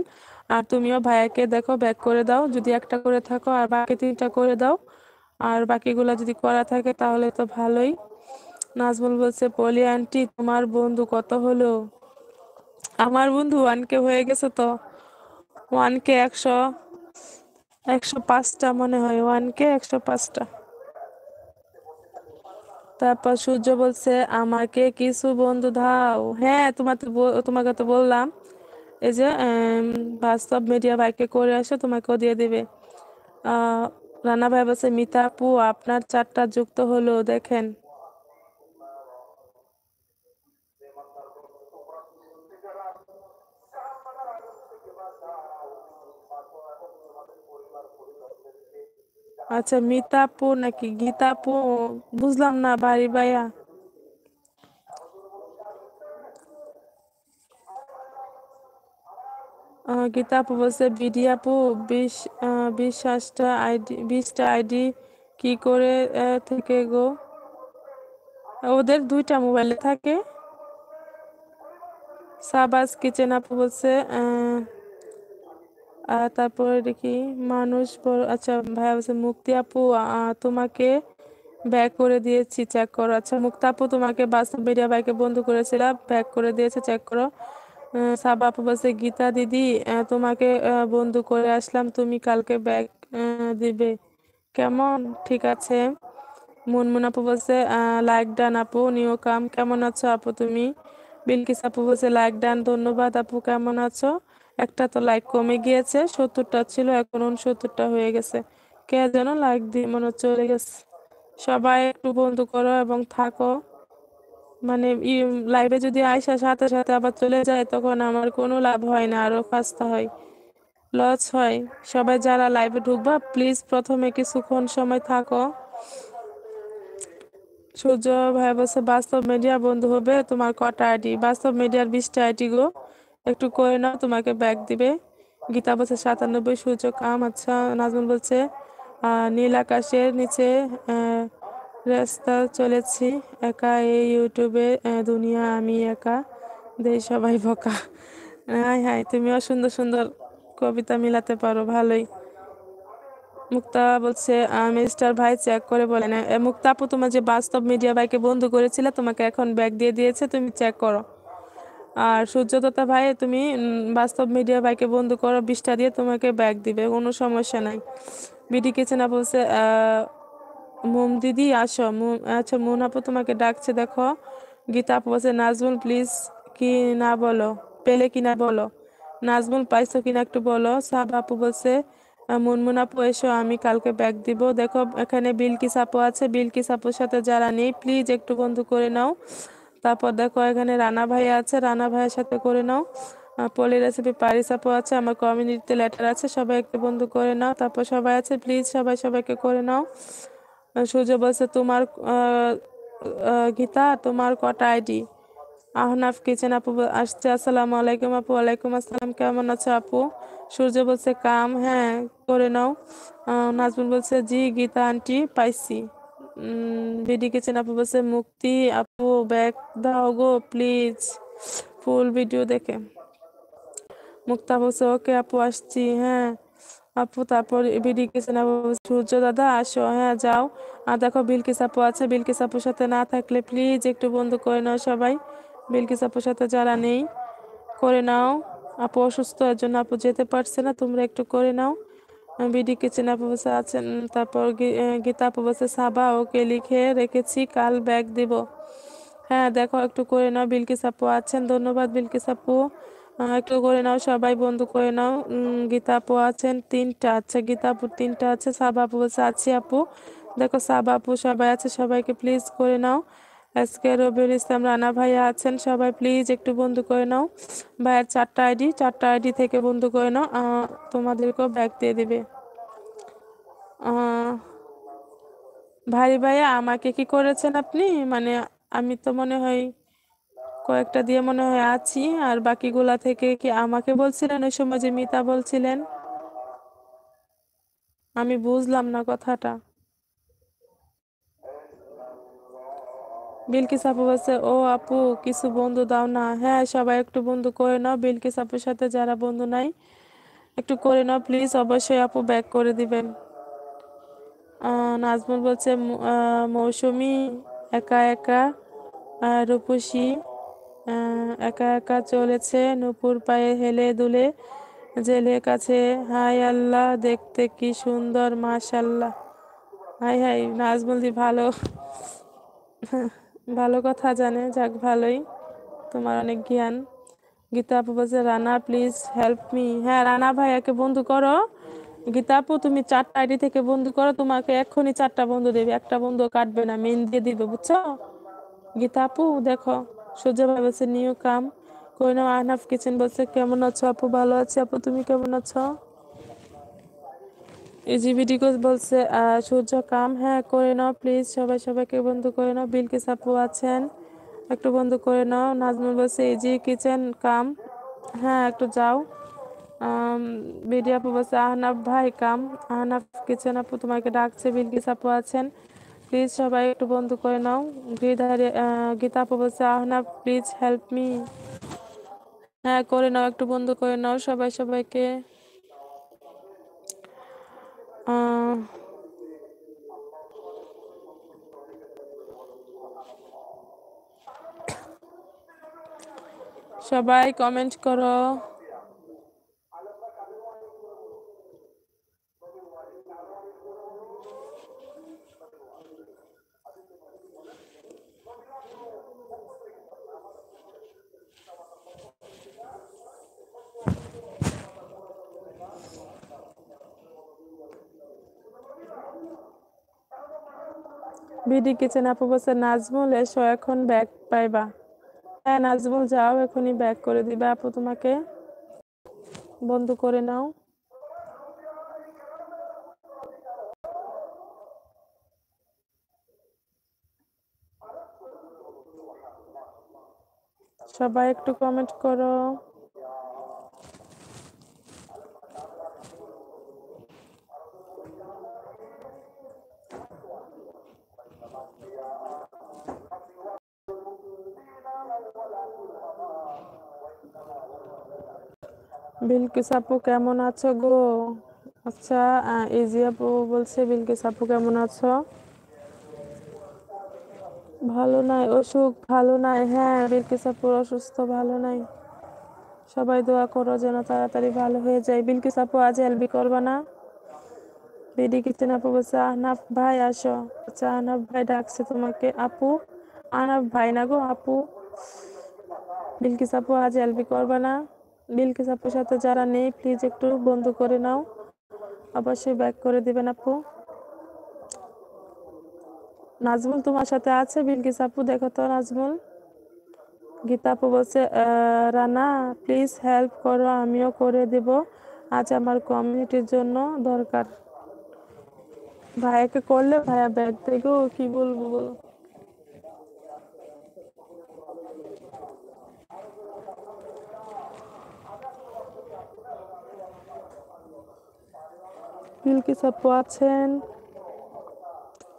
আর তুমিও ভাইয়াকে দেখো ব্যাক করে দাও যদি একটা করে থাকো আর বাকি তিনটা করে দাও আর বাকিগুলো যদি করা থাকে তাহলে তো ভালোই নাজমুল বলছে পলি আন্টি তোমার বন্ধু কত হলো আমার বন্ধু ওয়ানকে হয়ে গেছে তো ওয়ানকে একশো একশো পাঁচটা মনে হয় ওয়ানকে একশো পাঁচটা তারপর সূর্য বলছে আমাকে কিছু বন্ধু দাও হ্যাঁ তোমাকে তোমাকে তো বললাম এই যে বাস্তব মিডিয়া ভাইকে করে আসো তোমাকেও দিয়ে দেবে রানা ভাই বলছে মিতাপু আপনার চারটা যুক্ত হলো দেখেন আচ্ছা মিতাপু নাকি গীতাপু বুঝলাম না বাড়ি ভাইয়া গীতা আপু বলছে বিডি আপু বিশ বিশটা আইডি বিশটা আইডি কি করে থেকে গো ওদের দুইটা মোবাইলে থাকে সাবাস কিচেন আপু বলছে তারপরে দেখি মানুষ আচ্ছা ভাইয়া বলছে মুক্তি আপু তোমাকে ব্যাক করে দিয়েছি চেক করো আচ্ছা মুক্তি আপু তোমাকে বাস মিডিয়া বাইকে বন্ধ করেছিলাম ব্যাক করে দিয়েছে চেক করো সাব আপু বলছে গীতা দিদি তোমাকে বন্ধু করে আসলাম তুমি কালকে ব্যাগ দিবে কেমন ঠিক আছে মুনমুন আপু বলছে লাইক ডান আপু নিউ কাম কেমন আছো আপু তুমি বিলকিস আপু বলছে লাইক ডান ধন্যবাদ আপু কেমন আছো একটা তো লাইক কমে গিয়েছে সত্তরটা ছিল এখন উনসত্তরটা হয়ে গেছে কে যেন লাইক দিয়ে মনে চলে গেছে সবাই একটু বন্ধু করো এবং থাকো মানে লাইভে যদি আয়সা সাথে সাথে আবার চলে যায় তখন আমার কোনো লাভ হয় না আরো খাস্তা হয় লস হয় সবাই যারা লাইভে ঢুকবা প্লিজ প্রথমে কিছুক্ষণ সময় থাকো সূর্য ভাই বলছে বাস্তব মিডিয়া বন্ধু হবে তোমার কটা আইডি বাস্তব মিডিয়ার বিশটা আইডি গো একটু করে নাও তোমাকে ব্যাগ দিবে গীতা বলছে সাতানব্বই সূর্য কাম আচ্ছা নাজমুল বলছে নীল আকাশের নিচে রাস্তা চলেছি একা এই ইউটিউবে দুনিয়া আমি একা দেই সবাই বকা হাই হাই তুমিও সুন্দর সুন্দর কবিতা মিলাতে পারো ভালোই মুক্তা বলছে মিস্টার ভাই চেক করে না মুক্তা আপু তোমার যে বাস্তব মিডিয়া ভাইকে বন্ধু করেছিলে তোমাকে এখন ব্যাগ দিয়ে দিয়েছে তুমি চেক করো আর সূর্যদত্তা ভাই তুমি বাস্তব মিডিয়া ভাইকে বন্ধু করো বিষ্টা দিয়ে তোমাকে ব্যাগ দিবে কোনো সমস্যা নাই বিডি কিচেন আপু বলছে মোম দিদি আসো আচ্ছা মোন আপু তোমাকে ডাকছে দেখো গীতা আপু বলছে নাজমুল প্লিজ কি না বলো পেলে কি না বলো নাজমুল পাইছো কিনা একটু বলো সাহাব আপু বলছে মুনমুন আপু এসো আমি কালকে ব্যাগ দিব দেখো এখানে বিলকি সাপো আছে বিলকি সাপোর সাথে যারা নেই প্লিজ একটু বন্ধু করে নাও তারপর দেখো এখানে রানা ভাই আছে রানা ভাইয়ের সাথে করে নাও পলি রেসিপি পারি সাপো আছে আমার কমিউনিটিতে লেটার আছে সবাই একটু বন্ধু করে নাও তারপর সবাই আছে প্লিজ সবাই সবাইকে করে নাও সূর্য বলছে তোমার গীতা তোমার কটা আইডি আহনাফ কিচেন আপু আসছে আসসালামু আলাইকুম আপু ওয়ালাইকুম আসসালাম কেমন আছো আপু সূর্য বলছে কাম হ্যাঁ করে নাও নাজমুল বলছে জি গীতা আন্টি পাইছি বিডি কিচেন আপু বলছে মুক্তি আপু ব্যাগ দাও গো প্লিজ ফুল ভিডিও দেখে মুক্তা বলছে ওকে আপু আসছি হ্যাঁ আপু তারপর বিলকিস সূর্য দাদা আসো হ্যাঁ যাও আর দেখো বিলকি সাপু আছে বিলকি সাপুর সাথে না থাকলে প্লিজ একটু বন্ধু করে নাও সবাই বিলকি সাপুর সাথে যারা নেই করে নাও আপু অসুস্থ এর জন্য আপু যেতে পারছে না তোমরা একটু করে নাও বিডি কিচেন আপু বসে আছেন তারপর গীতা আপু বসে সাবা ওকে লিখে রেখেছি কাল ব্যাগ দিব হ্যাঁ দেখো একটু করে নাও বিলকি সাপু আছেন ধন্যবাদ বিলকি সাপু একটু করে নাও সবাই বন্ধু করে নাও গীতা আপু আছেন তিনটা আচ্ছা গীতা আপু তিনটা আছে সাবা আপু বলছে আছি আপু দেখো সাবা আপু সবাই আছে সবাইকে প্লিজ করে নাও আজকে রবিউল ইসলাম রানা ভাইয়া আছেন সবাই প্লিজ একটু বন্ধু করে নাও ভাইয়ের চারটা আইডি চারটা আইডি থেকে বন্ধু করে নাও তোমাদেরকেও ব্যাগ দিয়ে দেবে ভাই ভাইয়া আমাকে কি করেছেন আপনি মানে আমি তো মনে হয় কয়েকটা দিয়ে মনে হয় আছি আর বাকিগুলা থেকে কি আমাকে বলছিলেন ওই সময় যে মিতা বলছিলেন আমি বুঝলাম না কথাটা বিলকিস আপু বলছে ও আপু কিছু বন্ধু দাও না হ্যাঁ সবাই একটু বন্ধু করে নাও বিলকিস আপুর সাথে যারা বন্ধু নাই একটু করে নাও প্লিজ অবশ্যই আপু ব্যাক করে দিবেন নাজমুল বলছে মৌসুমি একা একা রূপসী একা একা চলেছে নুপুর পায়ে হেলে দুলে জেলে কাছে হাই আল্লাহ দেখতে কি সুন্দর মাশাল্লাহ হাই হাই নাজ বলদি ভালো ভালো কথা জানে যাক ভালোই তোমার অনেক জ্ঞান গীতা আপু বলছে রানা প্লিজ হেল্প মি হ্যাঁ রানা ভাই একে বন্ধু করো গীতা আপু তুমি চারটা আইডি থেকে বন্ধু করো তোমাকে এক্ষুনি চারটা বন্ধু দেবে একটা বন্ধু কাটবে না মেন দিয়ে দিবে বুঝছো গীতা আপু দেখো সোজা বলছে নিউ কাম কইনাম আহনাফ কিচেন বলছে কেমন আছো আপু ভালো আছি আপু তুমি কেমন আছো ইজিবিডিকোস বলছে সূর্য কাম হ্যাঁ করে নাও প্লিজ সবাই সবাইকে বন্ধু করে নাও বিলকিস আপু আছেন একটু বন্ধু করে নাও নাজমুল বলছে ইজি কিচেন কাম হ্যাঁ একটু যাও বিডি আপু বলছে আহনাফ ভাই কাম আহনাফ কিচেন আপু তোমাকে ডাকছে বিলকিস আপু আছেন প্লিজ সবাই একটু বন্ধু করে নাও গীতা আপু বলছে আহনা প্লিজ হেল্প মি হ্যাঁ করে নাও একটু বন্ধু করে নাও সবাই সবাইকে সবাই কমেন্ট করো বিডি কিচেন আপু বলছে নাজমুল এসো এখন ব্যাগ পাইবা হ্যাঁ নাজমুল যাও এখনই ব্যাগ করে দিবে আপু তোমাকে বন্ধ করে নাও সবাই একটু কমেন্ট করো বিলকিস আপু কেমন আছো গো আচ্ছা ইজি আপু বলছে বিলকিস আপু কেমন আছো ভালো নাই অসুখ ভালো নাই হ্যাঁ বিলকিস আপুর অসুস্থ ভালো নাই সবাই দোয়া করো যেন তাড়াতাড়ি ভালো হয়ে যায় বিলকিস আপু আজ এলবি করবা না বিডি কিচেন আপু বলছে আহনাফ ভাই আসো আচ্ছা আহনাফ ভাই ডাকছে তোমাকে আপু আহনাফ ভাই না গো আপু বিলকিস আপু আজ এলবি করবা না বিলকিস আপুর সাথে যারা নেই প্লিজ একটু বন্ধ করে নাও অবশ্যই ব্যাক করে দিবেন আপু নাজমুল তোমার সাথে আছে বিলকিস আপু দেখো তো নাজমুল গীতা আপু বলছে রানা প্লিজ হেল্প করো আমিও করে দেব আজ আমার কমিউনিটির জন্য দরকার ভাইয়াকে করলে ভাইয়া ব্যাগ দেখো কি বলবো বলো মিল্কি সাপু আছেন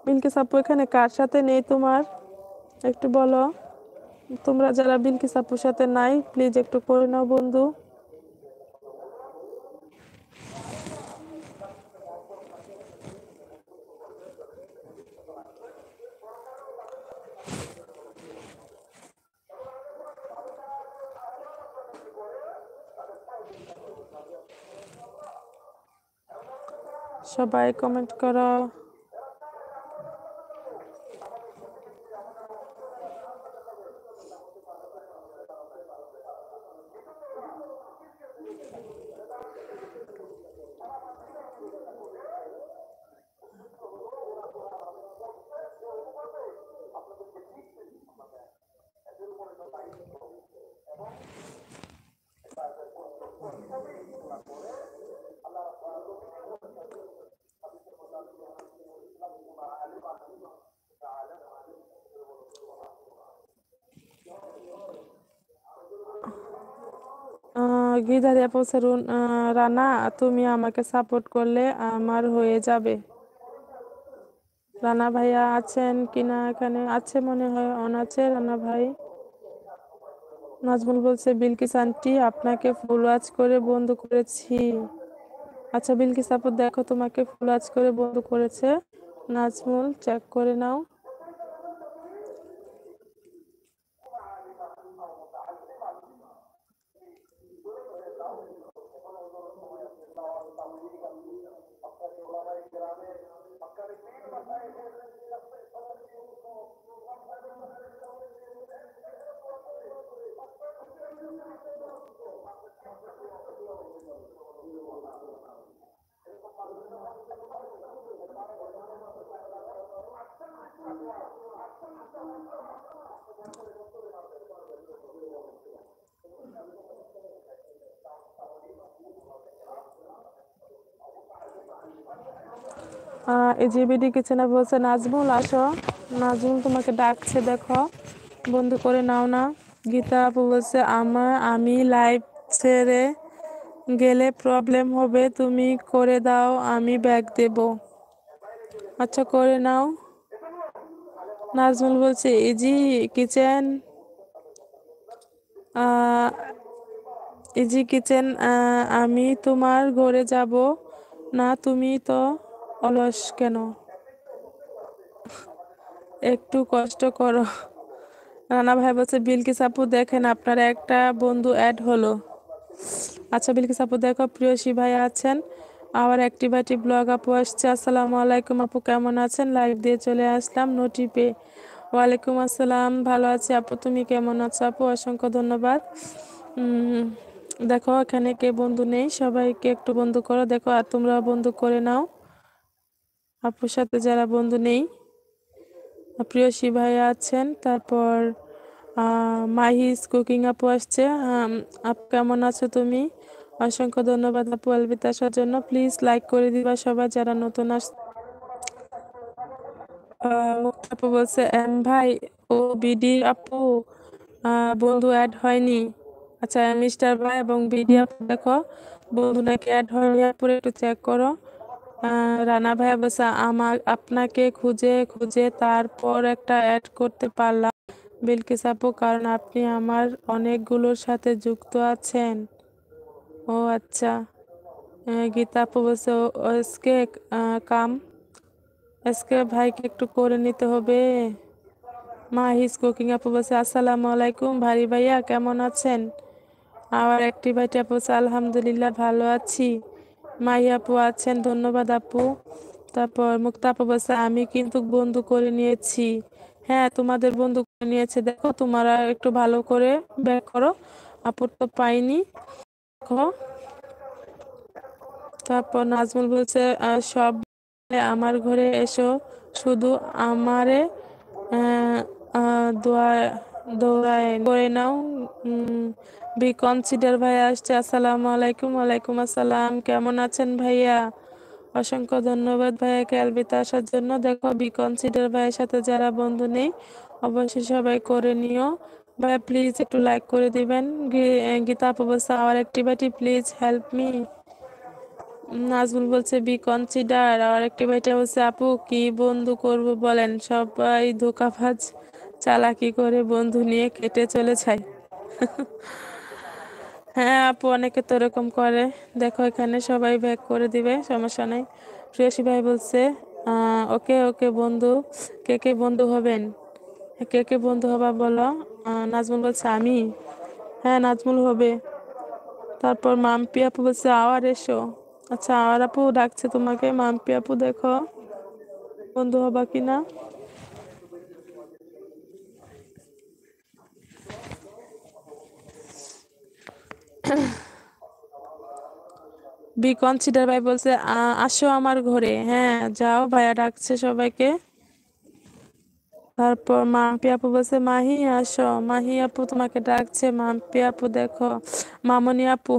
মিল্কি সাপু এখানে কার সাথে নেই তোমার একটু বলো তোমরা যারা বিলকি সাপুর সাথে নাই প্লিজ একটু করে নাও বন্ধু সবাই কমেন্ট করো সুবিধাতে পৌঁছারুন রানা তুমি আমাকে সাপোর্ট করলে আমার হয়ে যাবে রানা ভাইয়া আছেন কিনা এখানে আছে মনে হয় অন আছে রানা ভাই নাজমুল বলছে বিলকিস আন্টি আপনাকে ফুল আজ করে বন্ধ করেছি আচ্ছা বিলকিস আপু দেখো তোমাকে ফুল আজ করে বন্ধ করেছে নাজমুল চেক করে নাও এই যে বিডি কিচেনে বলছে নাজমুল আসো নাজমুল তোমাকে ডাকছে দেখো বন্ধ করে নাও না গীতা আপু বলছে আমার আমি লাইভ ছেড়ে গেলে প্রবলেম হবে তুমি করে দাও আমি ব্যাগ দেব আচ্ছা করে নাও নাজমুল বলছে ইজি কিচেন ইজি কিচেন আমি তোমার ঘরে যাব না তুমি তো অলস কেন একটু কষ্ট করো রানা ভাই বলছে বিলকি সাপু দেখেন আপনার একটা বন্ধু অ্যাড হলো আচ্ছা বিলকি সাপু দেখো প্রিয় ভাই আছেন আবার অ্যাক্টিভিটি ব্লগ আপু আসছে আসসালামু আলাইকুম আপু কেমন আছেন লাইভ দিয়ে চলে আসলাম নোটি পে ওয়ালাইকুম আসসালাম ভালো আছি আপু তুমি কেমন আছো আপু অসংখ্য ধন্যবাদ দেখো এখানে কে বন্ধু নেই সবাইকে একটু বন্ধু করো দেখো আর তোমরা বন্ধু করে নাও আপুর সাথে যারা বন্ধু নেই প্রিয় শি ভাইয়া আছেন তারপর মাহিস কুকিং আপু আসছে আপ কেমন আছো তুমি অসংখ্য ধন্যবাদ আপু আলবিত আসার জন্য প্লিজ লাইক করে দিবা সবাই যারা নতুন আস আপু বলছে এম ভাই ও বিডি আপু বন্ধু অ্যাড হয়নি আচ্ছা মিস্টার ভাই এবং বিডি আপু দেখো বন্ধু নাকি অ্যাড হয়নি আপুর একটু চেক করো রানা ভাইয়া বসে আমার আপনাকে খুঁজে খুঁজে তারপর একটা অ্যাড করতে পারলাম বিলকিস আপু কারণ আপনি আমার অনেকগুলোর সাথে যুক্ত আছেন ও আচ্ছা গীতা আপু বসে এসকে কাম এসকে ভাইকে একটু করে নিতে হবে মা হিজ কুকিং আপু বসে আসসালামু আলাইকুম ভারি ভাইয়া কেমন আছেন আমার ভাইটি আপু আলহামদুলিল্লাহ ভালো আছি মাই আপু আছেন ধন্যবাদ আপু তারপর আপু বলছে আমি কিন্তু বন্ধু করে নিয়েছি হ্যাঁ তোমাদের বন্ধু করে নিয়েছে দেখো তোমরা একটু ভালো করে ব্যাক করো আপুর তো পাইনি দেখো তারপর নাজমুল বলছে সব আমার ঘরে এসো শুধু আমারে দোয়া দোয়ায় করে নাও বি কনসিডার ভাইয়া আসছে আসসালামু আলাইকুম ওয়ালাইকুম আসসালাম কেমন আছেন ভাইয়া অসংখ্য ধন্যবাদ ভাইয়াকে আলবিতে আসার জন্য দেখো বি কনসিডার ভাইয়ের সাথে যারা বন্ধু নেই অবশ্যই সবাই করে নিও ভাইয়া প্লিজ একটু লাইক করে দিবেন গীতা আপু বলছে our activity please help me Nazmul বলছে বি কনসিডার আওয়ার অ্যাক্টিভিটি হচ্ছে আপু কি বন্ধু করব বলেন সবাই ধোকাবাজ চালাকি করে বন্ধু নিয়ে কেটে চলে যায় হ্যাঁ আপু অনেকে তো এরকম করে দেখো এখানে সবাই ব্যাক করে দিবে সমস্যা নাই প্রিয়সী ভাই বলছে ওকে ওকে বন্ধু কে কে বন্ধু হবেন কে কে বন্ধু হবা বলো নাজমুল বলছে আমি হ্যাঁ নাজমুল হবে তারপর মাম্পি আপু বলছে আওয়ার এসো আচ্ছা আওয়ার আপু ডাকছে তোমাকে মাম্পি আপু দেখো বন্ধু হবা কিনা বি কনসিডার ভাই বলছে আসো আমার ঘরে হ্যাঁ যাও ভাইয়া ডাকছে সবাইকে তারপর মাম্পি আপু বলছে মাহি আসো মাহি আপু তোমাকে ডাকছে মাম্পি আপু দেখো মামনি আপু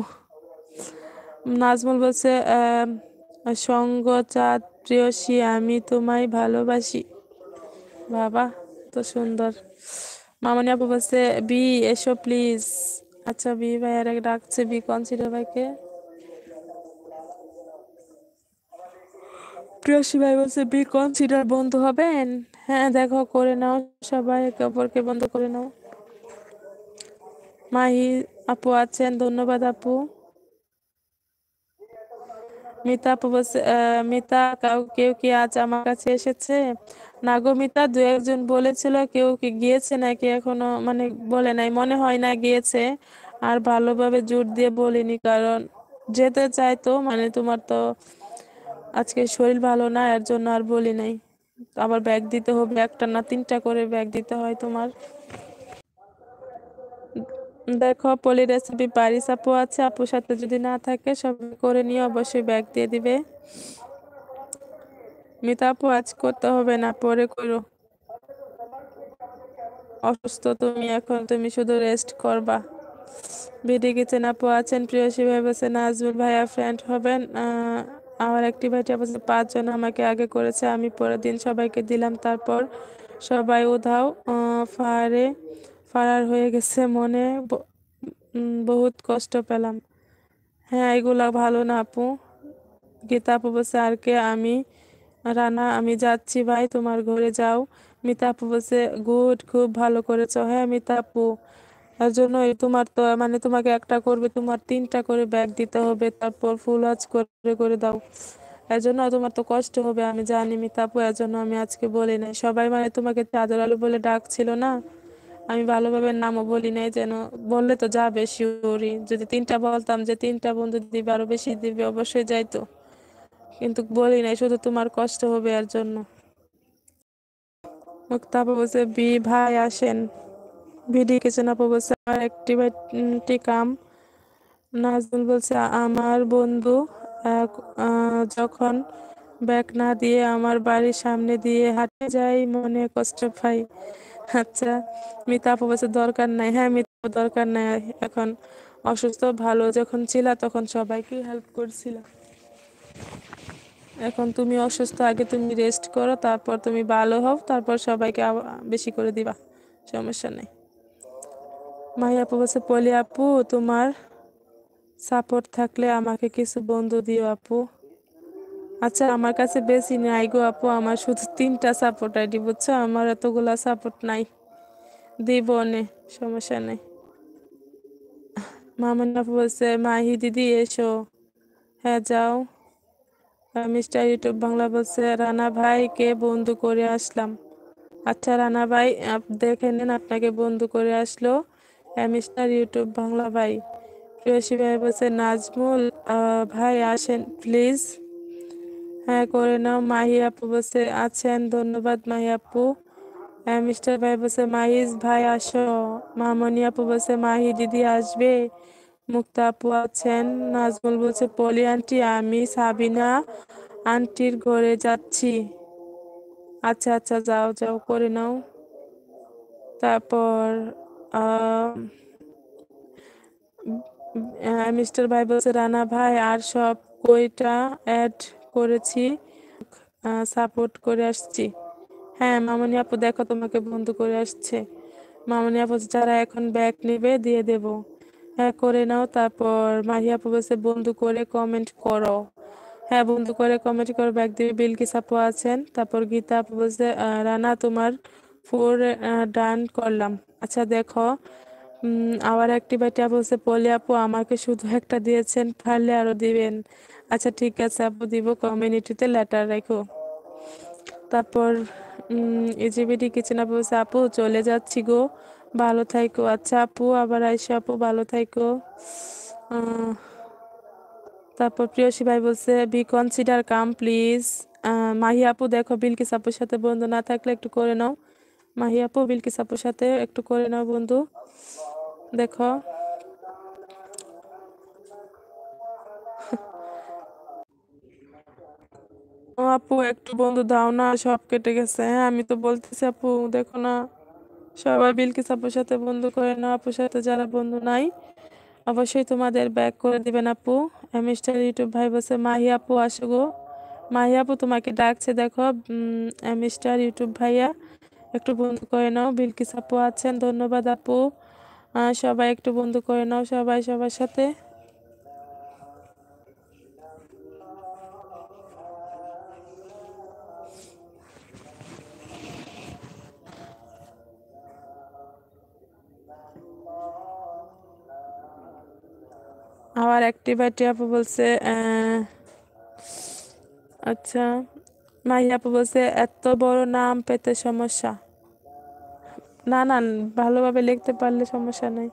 নাজমুল বলছে সঙ্গ চাঁদ প্রিয়সী আমি তোমায় ভালোবাসি বাবা তো সুন্দর মামনি আপু বলছে বি এসো প্লিজ আচ্ছা বি ভাই আর এক ডাকছে বি কনসিডার ভাইকে প্রিয়সী ভাই বলছে বি কনসিডার বন্ধু হবেন হ্যাঁ দেখো করে নাও সবাই একে অপরকে বন্ধ করে নাও মাহি আপু আছেন ধন্যবাদ আপু মিতা মিতা কাউ কেউ কি আজ আমার কাছে এসেছে না গো মিতা দু একজন বলেছিল কেউ কি গিয়েছে নাকি এখনো মানে বলে নাই মনে হয় না গিয়েছে আর ভালোভাবে জোর দিয়ে বলিনি কারণ যেতে চাই তো মানে তোমার তো আজকে শরীর ভালো না এর জন্য আর বলি নাই আবার ব্যাগ দিতে হবে একটা না তিনটা করে ব্যাগ দিতে হয় তোমার দেখো পলি রেসিপি বাড়ি সাপু আছে আপুর সাথে যদি না থাকে সব করে নিয়ে অবশ্যই ব্যাগ দিয়ে দিবে মিতা আপু আজ করতে হবে না পরে করো অসুস্থ তুমি এখন তুমি শুধু রেস্ট করবা ভিডি কিচেন আপু আছেন প্রিয়সী ভাই বলছেন নাজমুল ভাইয়া ফ্রেন্ড হবেন আমার একটি ভাইটি বলছে পাঁচজন আমাকে আগে করেছে আমি পরের দিন সবাইকে দিলাম তারপর সবাই উধাও ফারে ফারার হয়ে গেছে মনে বহুত কষ্ট পেলাম হ্যাঁ এগুলা ভালো না আপু গীতা আপু আর আমি রানা আমি যাচ্ছি ভাই তোমার ঘরে যাও মিতা বসে বলছে গুড খুব ভালো করেছো হ্যাঁ মিতা আপু তার জন্য তোমার তো মানে তোমাকে একটা করবে তোমার তিনটা করে ব্যাগ দিতে হবে তারপর ফুল আজ করে করে দাও এর জন্য তোমার তো কষ্ট হবে আমি জানি মিতাপু এর জন্য আমি আজকে বলি নাই সবাই মানে তোমাকে চাদর আলু বলে ডাকছিল না আমি ভালোভাবে নামও বলি নাই যেন বললে তো যাবে শিওরি যদি তিনটা বলতাম যে তিনটা বন্ধু দিবে আরো বেশি দিবে অবশ্যই যাইতো কিন্তু বলি নাই শুধু তোমার কষ্ট হবে এর জন্য মুক্তাপা বলছে বি ভাই আসেন বিডি কিছু না বলছে আমার একটি কাম নাজমুল বলছে আমার বন্ধু যখন ব্যাগ না দিয়ে আমার বাড়ির সামনে দিয়ে হাঁটে যাই মনে কষ্ট পাই আচ্ছা মিতা আপু বলছে দরকার নাই হ্যাঁ মিতা দরকার নাই এখন অসুস্থ ভালো যখন ছিল তখন সবাইকে হেল্প করছিল এখন তুমি অসুস্থ আগে তুমি রেস্ট করো তারপর তুমি ভালো হও তারপর সবাইকে বেশি করে দিবা সমস্যা নেই মাই আপু বলছে পলি আপু তোমার সাপোর্ট থাকলে আমাকে কিছু বন্ধু দিও আপু আচ্ছা আমার কাছে বেশি নাই গো আপু আমার শুধু তিনটা সাপোর্ট আইডি বুঝছো আমার এতগুলা সাপোর্ট নাই দিব নে সমস্যা নেই মামান আপু বলছে মাহি দিদি এসো হ্যাঁ যাও মিস্টার ইউটিউব বাংলা বলছে রানা ভাইকে বন্ধু করে আসলাম আচ্ছা রানা ভাই দেখে নেন আপনাকে বন্ধু করে আসলো মিস্টার ইউটিউব বাংলা ভাই প্রিয়সী ভাই বলছে নাজমুল ভাই আসেন প্লিজ হ্যাঁ করে নাও মাহি আপু বসে আছেন ধন্যবাদ মাহি আপু হ্যাঁ মিস্টার ভাই বসে মাহিজ ভাই আসো মামনি আপু বসে মাহি দিদি আসবে মুক্তা আপু আছেন নাজমুল বলছে পলি আন্টি আমি সাবিনা আন্টির ঘরে যাচ্ছি আচ্ছা আচ্ছা যাও যাও করে নাও তারপর হ্যাঁ, মিস্টার ভাই বলছে রানা ভাই আর সব কইটা অ্যাড করেছি সাপোর্ট করে আসছি হ্যাঁ মামনি আপু দেখো তোমাকে বন্ধু করে আসছে মামনি আপু যারা এখন ব্যাগ নেবে দিয়ে দেব হ্যাঁ করে নাও তারপর মাহি আপু বলছে বন্ধু করে কমেন্ট করো হ্যাঁ বন্ধু করে কমেন্ট করো ব্যাগ দিবে বিলকিস আপু আছেন তারপর গীতা আপু বলছে রানা তোমার ফোর ডান করলাম আচ্ছা দেখো আবার একটি বাটি আপু বলছে পলি আপু আমাকে শুধু একটা দিয়েছেন পারলে আরো দিবেন আচ্ছা ঠিক আছে আপু দিব কমিউনিটিতে লেটার রেখো তারপর এজিবিডি কিচেন আপু বলছে আপু চলে যাচ্ছি গো ভালো থাইকো আচ্ছা আপু আবার আইসা আপু ভালো থাইকো তারপর প্রিয়সী ভাই বলছে be consider come please Mahi আপু দেখো বিলকি সাপুর সাথে বন্ধু না থাকলে একটু করে নাও মাহি আপু বিলকি সাপুর সাথে একটু করে নাও বন্ধু দেখো আপু একটু বন্ধু দাও না সব কেটে গেছে হ্যাঁ আমি তো বলতেছি আপু দেখো না সবাই বিলকিস আপুর সাথে বন্ধু করে না আপুর সাথে যারা বন্ধু নাই অবশ্যই তোমাদের ব্যাক করে দিবেন আপু এমিস্টার ইউটিউব ভাই বসে মাহি আপু আসো গো মাহি আপু তোমাকে ডাকছে দেখো এমিস্টার ইউটিউব ভাইয়া একটু বন্ধু করে নাও বিলকিস আপু আছেন ধন্যবাদ আপু সবাই একটু বন্ধু করে নাও সবাই সবার সাথে আবার অ্যাক্টিভাইটি আপু বলছে আচ্ছা মাই আপু বলছে এত বড় নাম পেতে সমস্যা না না ভালোভাবে লিখতে পারলে সমস্যা নেই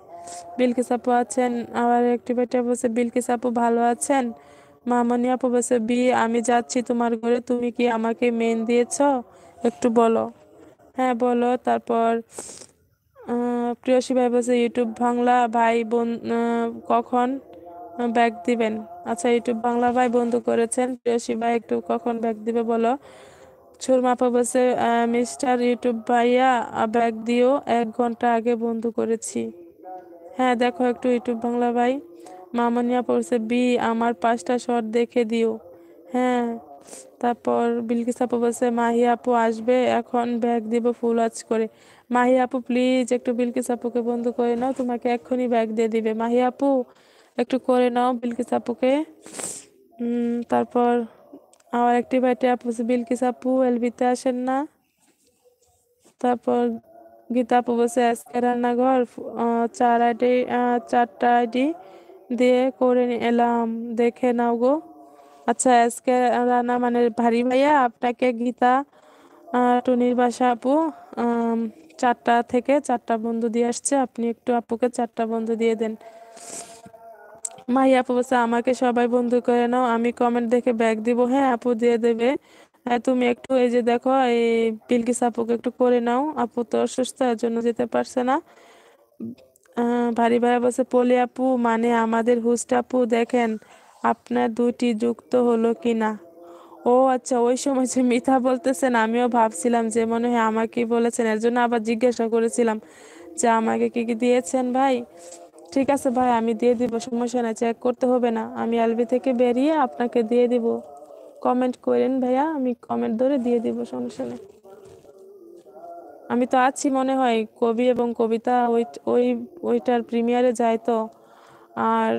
বিলকিস আপু আছেন আবার অ্যাক্টিভাইটি আপু বলছে বিলকিস আপু ভালো আছেন মামনি আপু বলছে বি আমি যাচ্ছি তোমার ঘরে তুমি কি আমাকে মেন দিয়েছ একটু বলো হ্যাঁ বলো তারপর প্রিয়সী ভাই বলছে ইউটিউব বাংলা ভাই বোন কখন ব্যাগ দিবেন আচ্ছা ইউটিউব বাংলা ভাই বন্ধু করেছেন প্রিয়সী ভাই একটু কখন ব্যাগ দিবে বলো সুরমা বসে মিস্টার ইউটিউব ভাইয়া ব্যাগ দিও এক ঘন্টা আগে বন্ধু করেছি হ্যাঁ দেখো একটু ইউটিউব বাংলা ভাই মামনিয়া পড়ছে বি আমার পাঁচটা শট দেখে দিও হ্যাঁ তারপর বিলকিস আপু বলছে মাহি আপু আসবে এখন ব্যাগ দিব ফুল আজ করে মাহি আপু প্লিজ একটু বিলকিস আপুকে বন্ধু করে নাও তোমাকে এক্ষুনি ব্যাগ দিয়ে দিবে মাহি আপু একটু করে নাও বিলকিস আপুকে তারপর আমার একটি ভাইটি আপু বিলকিস আপু এলবিতে আসেন না তারপর গীতা আপু বসে আজকে রান্নাঘর চার আইডি চারটা আইডি দিয়ে করে এলাম দেখে নাও গো আচ্ছা আজকে রান্না মানে ভারী ভাইয়া আপনাকে গীতা টুনির বাসা আপু চারটা থেকে চারটা বন্ধু দিয়ে আসছে আপনি একটু আপুকে চারটা বন্ধু দিয়ে দেন মাই আপু বলছে আমাকে সবাই বন্ধু করে নাও আমি কমেন্ট দেখে ব্যাগ দিব হ্যাঁ আপু দিয়ে দেবে হ্যাঁ তুমি একটু এই যে দেখো এই পিলকি আপুকে একটু করে নাও আপু তো অসুস্থ এর জন্য যেতে পারছে না ভারী ভাইয়া বলছে পলি আপু মানে আমাদের হুস্ট আপু দেখেন আপনার দুটি যুক্ত হলো কি না ও আচ্ছা ওই সময় যে মিথা বলতেছেন আমিও ভাবছিলাম যে মনে হয় আমাকে বলেছেন এর জন্য আবার জিজ্ঞাসা করেছিলাম যে আমাকে কি কি দিয়েছেন ভাই ঠিক আছে ভাই আমি দিয়ে দিব সমস্যা না চেক করতে হবে না আমি এলবি থেকে বেরিয়ে আপনাকে দিয়ে দিব কমেন্ট করেন ভাইয়া আমি কমেন্ট ধরে দিয়ে দিব সমস্যা নেই আমি তো আছি মনে হয় কবি এবং কবিতা ওই ওই ওইটার প্রিমিয়ারে যায় তো আর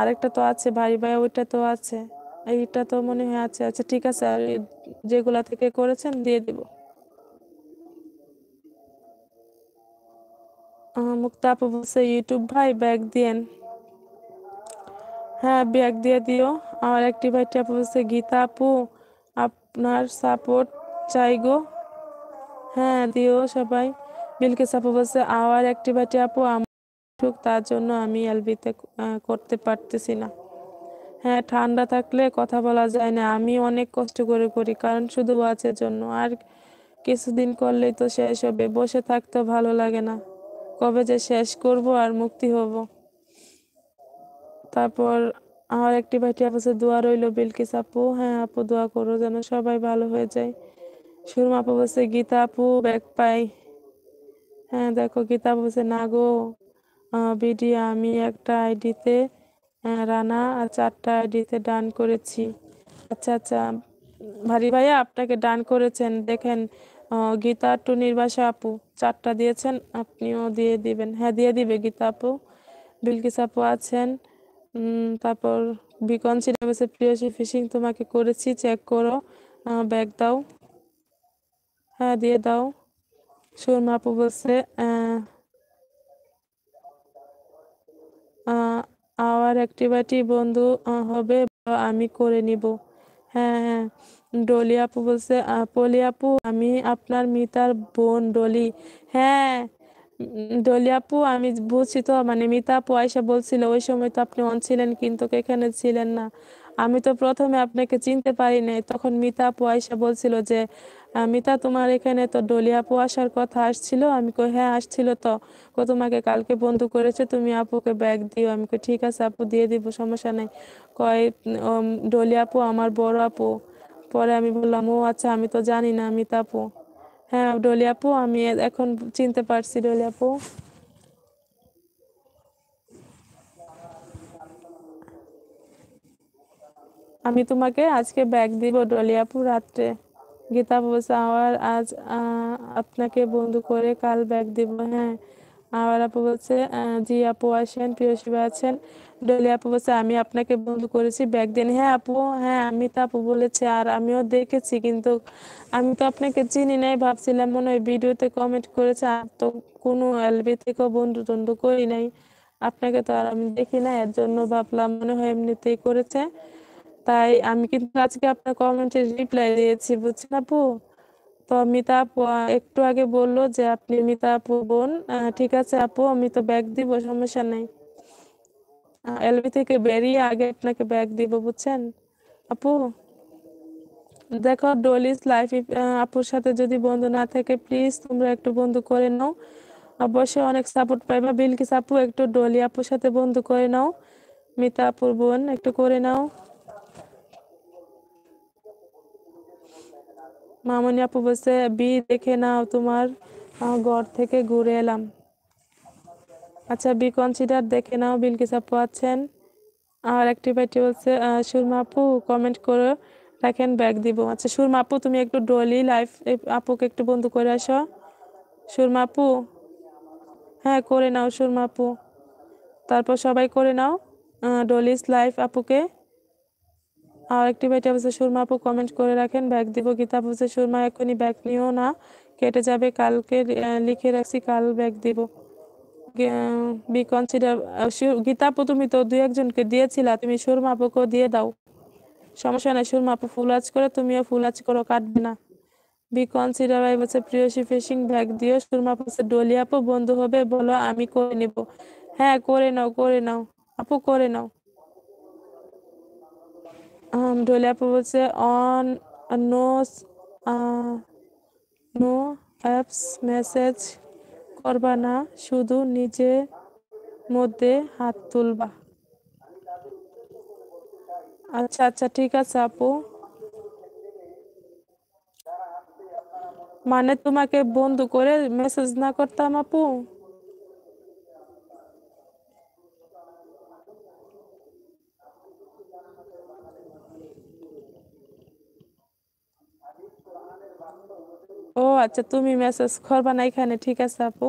আরেকটা তো আছে ভাই ভাই ওইটা তো আছে এইটা তো মনে হয় আছে আচ্ছা ঠিক আছে আর যেগুলা থেকে করেছেন দিয়ে দিব আপু বলছে ইউটিউব ভাই ব্যাগ দিয়েন হ্যাঁ ব্যাগ দিয়ে দিও আমার একটি ভাই টাপু বলছে গীতা আপু আপনার সাপোর্ট চাই গো হ্যাঁ দিও সবাই মিলকে সাপু বলছে আওয়ার একটি ভাই আপু আমার তার জন্য আমি এলবিতে করতে পারতেছি না হ্যাঁ ঠান্ডা থাকলে কথা বলা যায় না আমি অনেক কষ্ট করে করি কারণ শুধু আছে জন্য আর কিছুদিন করলেই তো শেষ হবে বসে থাকতে ভালো লাগে না কবে যে শেষ করব আর মুক্তি হব তারপর আমার একটি ভাইটি আপুসে দোয়া রইল বিলকিস আপু হ্যাঁ আপু দোয়া করো যেন সবাই ভালো হয়ে যায় সুরমা আপু বলছে গীতা আপু ব্যাগ পাই হ্যাঁ দেখো গীতা বলছে না গো বিডি আমি একটা আইডিতে রানা আর চারটা আইডিতে ডান করেছি আচ্ছা আচ্ছা ভারী ভাইয়া আপনাকে ডান করেছেন দেখেন গীতা টু নির্বাসা আপু চারটা দিয়েছেন আপনিও দিয়ে দিবেন হ্যাঁ দিয়ে দিবে গীতা আপু বিলকিস আপু আছেন তারপর বিকন সিলেবাসে প্রিয়সী ফিশিং তোমাকে করেছি চেক করো ব্যাগ দাও হ্যাঁ দিয়ে দাও সুরমা আপু বলছে আওয়ার অ্যাক্টিভিটি বন্ধু হবে আমি করে নিব হ্যাঁ হ্যাঁ ডলি আপু বলছে পলি আপু আমি আপনার মিতার বোন ডলি হ্যাঁ ডলি আপু আমি বুঝছি তো মানে মিতা পয়সা বলছিল ওই সময় তো আপনি অন ছিলেন কিন্তু এখানে ছিলেন না আমি তো প্রথমে আপনাকে চিনতে পারি নাই তখন মিতা পয়সা বলছিল যে মিতা তোমার এখানে তো ডলি আপু আসার কথা আসছিল আমি কই হ্যাঁ আসছিল তো কো তোমাকে কালকে বন্ধু করেছে তুমি আপুকে ব্যাগ দিও আমি কই ঠিক আছে আপু দিয়ে দিব সমস্যা নাই কয় ডলি আপু আমার বড় আপু পরে আমি বললাম ও আচ্ছা আমি তো জানি না আমি তাপু হ্যাঁ ডলিয়াপু আমি এখন চিনতে পারছি ডলিয়াপু আমি তোমাকে আজকে ব্যাগ দিব ডলিয়াপু রাত্রে গীতা বলছে আবার আজ আপনাকে বন্ধু করে কাল ব্যাগ দিব হ্যাঁ আবার আপু বলছে জি আপু আসেন প্রিয়সী আছেন ডলি আপু বলছে আমি আপনাকে বন্ধু করেছি ব্যাগ দিন হ্যাঁ আপু হ্যাঁ আমি তো আপু বলেছি আর আমিও দেখেছি কিন্তু আমি তো আপনাকে চিনি নাই ভাবছিলাম মনে হয় ভিডিওতে কমেন্ট করেছে আর তো কোনো এলবি থেকেও বন্ধু টন্ধু করি নাই আপনাকে তো আর আমি দেখি না এর জন্য ভাবলাম মনে হয় এমনিতেই করেছে তাই আমি কিন্তু আজকে আপনার কমেন্টে রিপ্লাই দিয়েছি বুঝছেন আপু তো মিতা আপু একটু আগে বললো যে আপনি মিতা আপু বোন ঠিক আছে আপু আমি তো ব্যাগ দিব সমস্যা নাই এলবি থেকে বেরিয়ে আগে আপনাকে ব্যাগ দিব বুঝছেন আপু দেখো ডলিস লাইফ আপুর সাথে যদি বন্ধু না থাকে প্লিজ তোমরা একটু বন্ধু করে নাও অবশ্যই অনেক সাপোর্ট পাইবা বিলকিস আপু একটু ডলি আপুর সাথে বন্ধু করে নাও মিতা আপুর বোন একটু করে নাও মামনি আপু বলছে বি দেখে নাও তোমার ঘর থেকে ঘুরে এলাম আচ্ছা বি কনসিডার দেখে নাও বিলকিস আপু আছেন আর একটি ভাইটি বলছে সুরমা আপু কমেন্ট করে রাখেন ব্যাগ দিব আচ্ছা সুরমা আপু তুমি একটু ডলি লাইফ আপুকে একটু বন্ধু করে আসো সুরমা আপু হ্যাঁ করে নাও সুরমা আপু তারপর সবাই করে নাও ডলিস লাইফ আপুকে আর একটি ভাইটি বলছে সুরমা আপু কমেন্ট করে রাখেন ব্যাগ দিব গীতা বলছে সুরমা এখনই ব্যাগ নিও না কেটে যাবে কালকে লিখে রাখছি কাল ব্যাগ দিব বি কনসিডার গীতা তুমি তো দুই একজনকে দিয়েছিলা তুমি সুরমাপুকেও দিয়ে দাও সমস্যা নাই সুরমাপু ফুল আজ করে তুমিও ফুল আজ করো কাটবে না বি কনসিডার আই বলছে প্রিয়সী ফিশিং ব্যাগ দিও সুরমাপু ডলিয়াপু বন্ধু হবে বলো আমি করে নিব হ্যাঁ করে নাও করে নাও আপু করে নাও ডলিয়াপু বলছে on no no apps message করবা না শুধু নিজের মধ্যে হাত তুলবা আচ্ছা আচ্ছা ঠিক আছে আপু মানে তোমাকে বন্ধ করে মেসেজ না করতাম আপু ও আচ্ছা তুমি মেসেজ করবা না এখানে ঠিক আছে আপু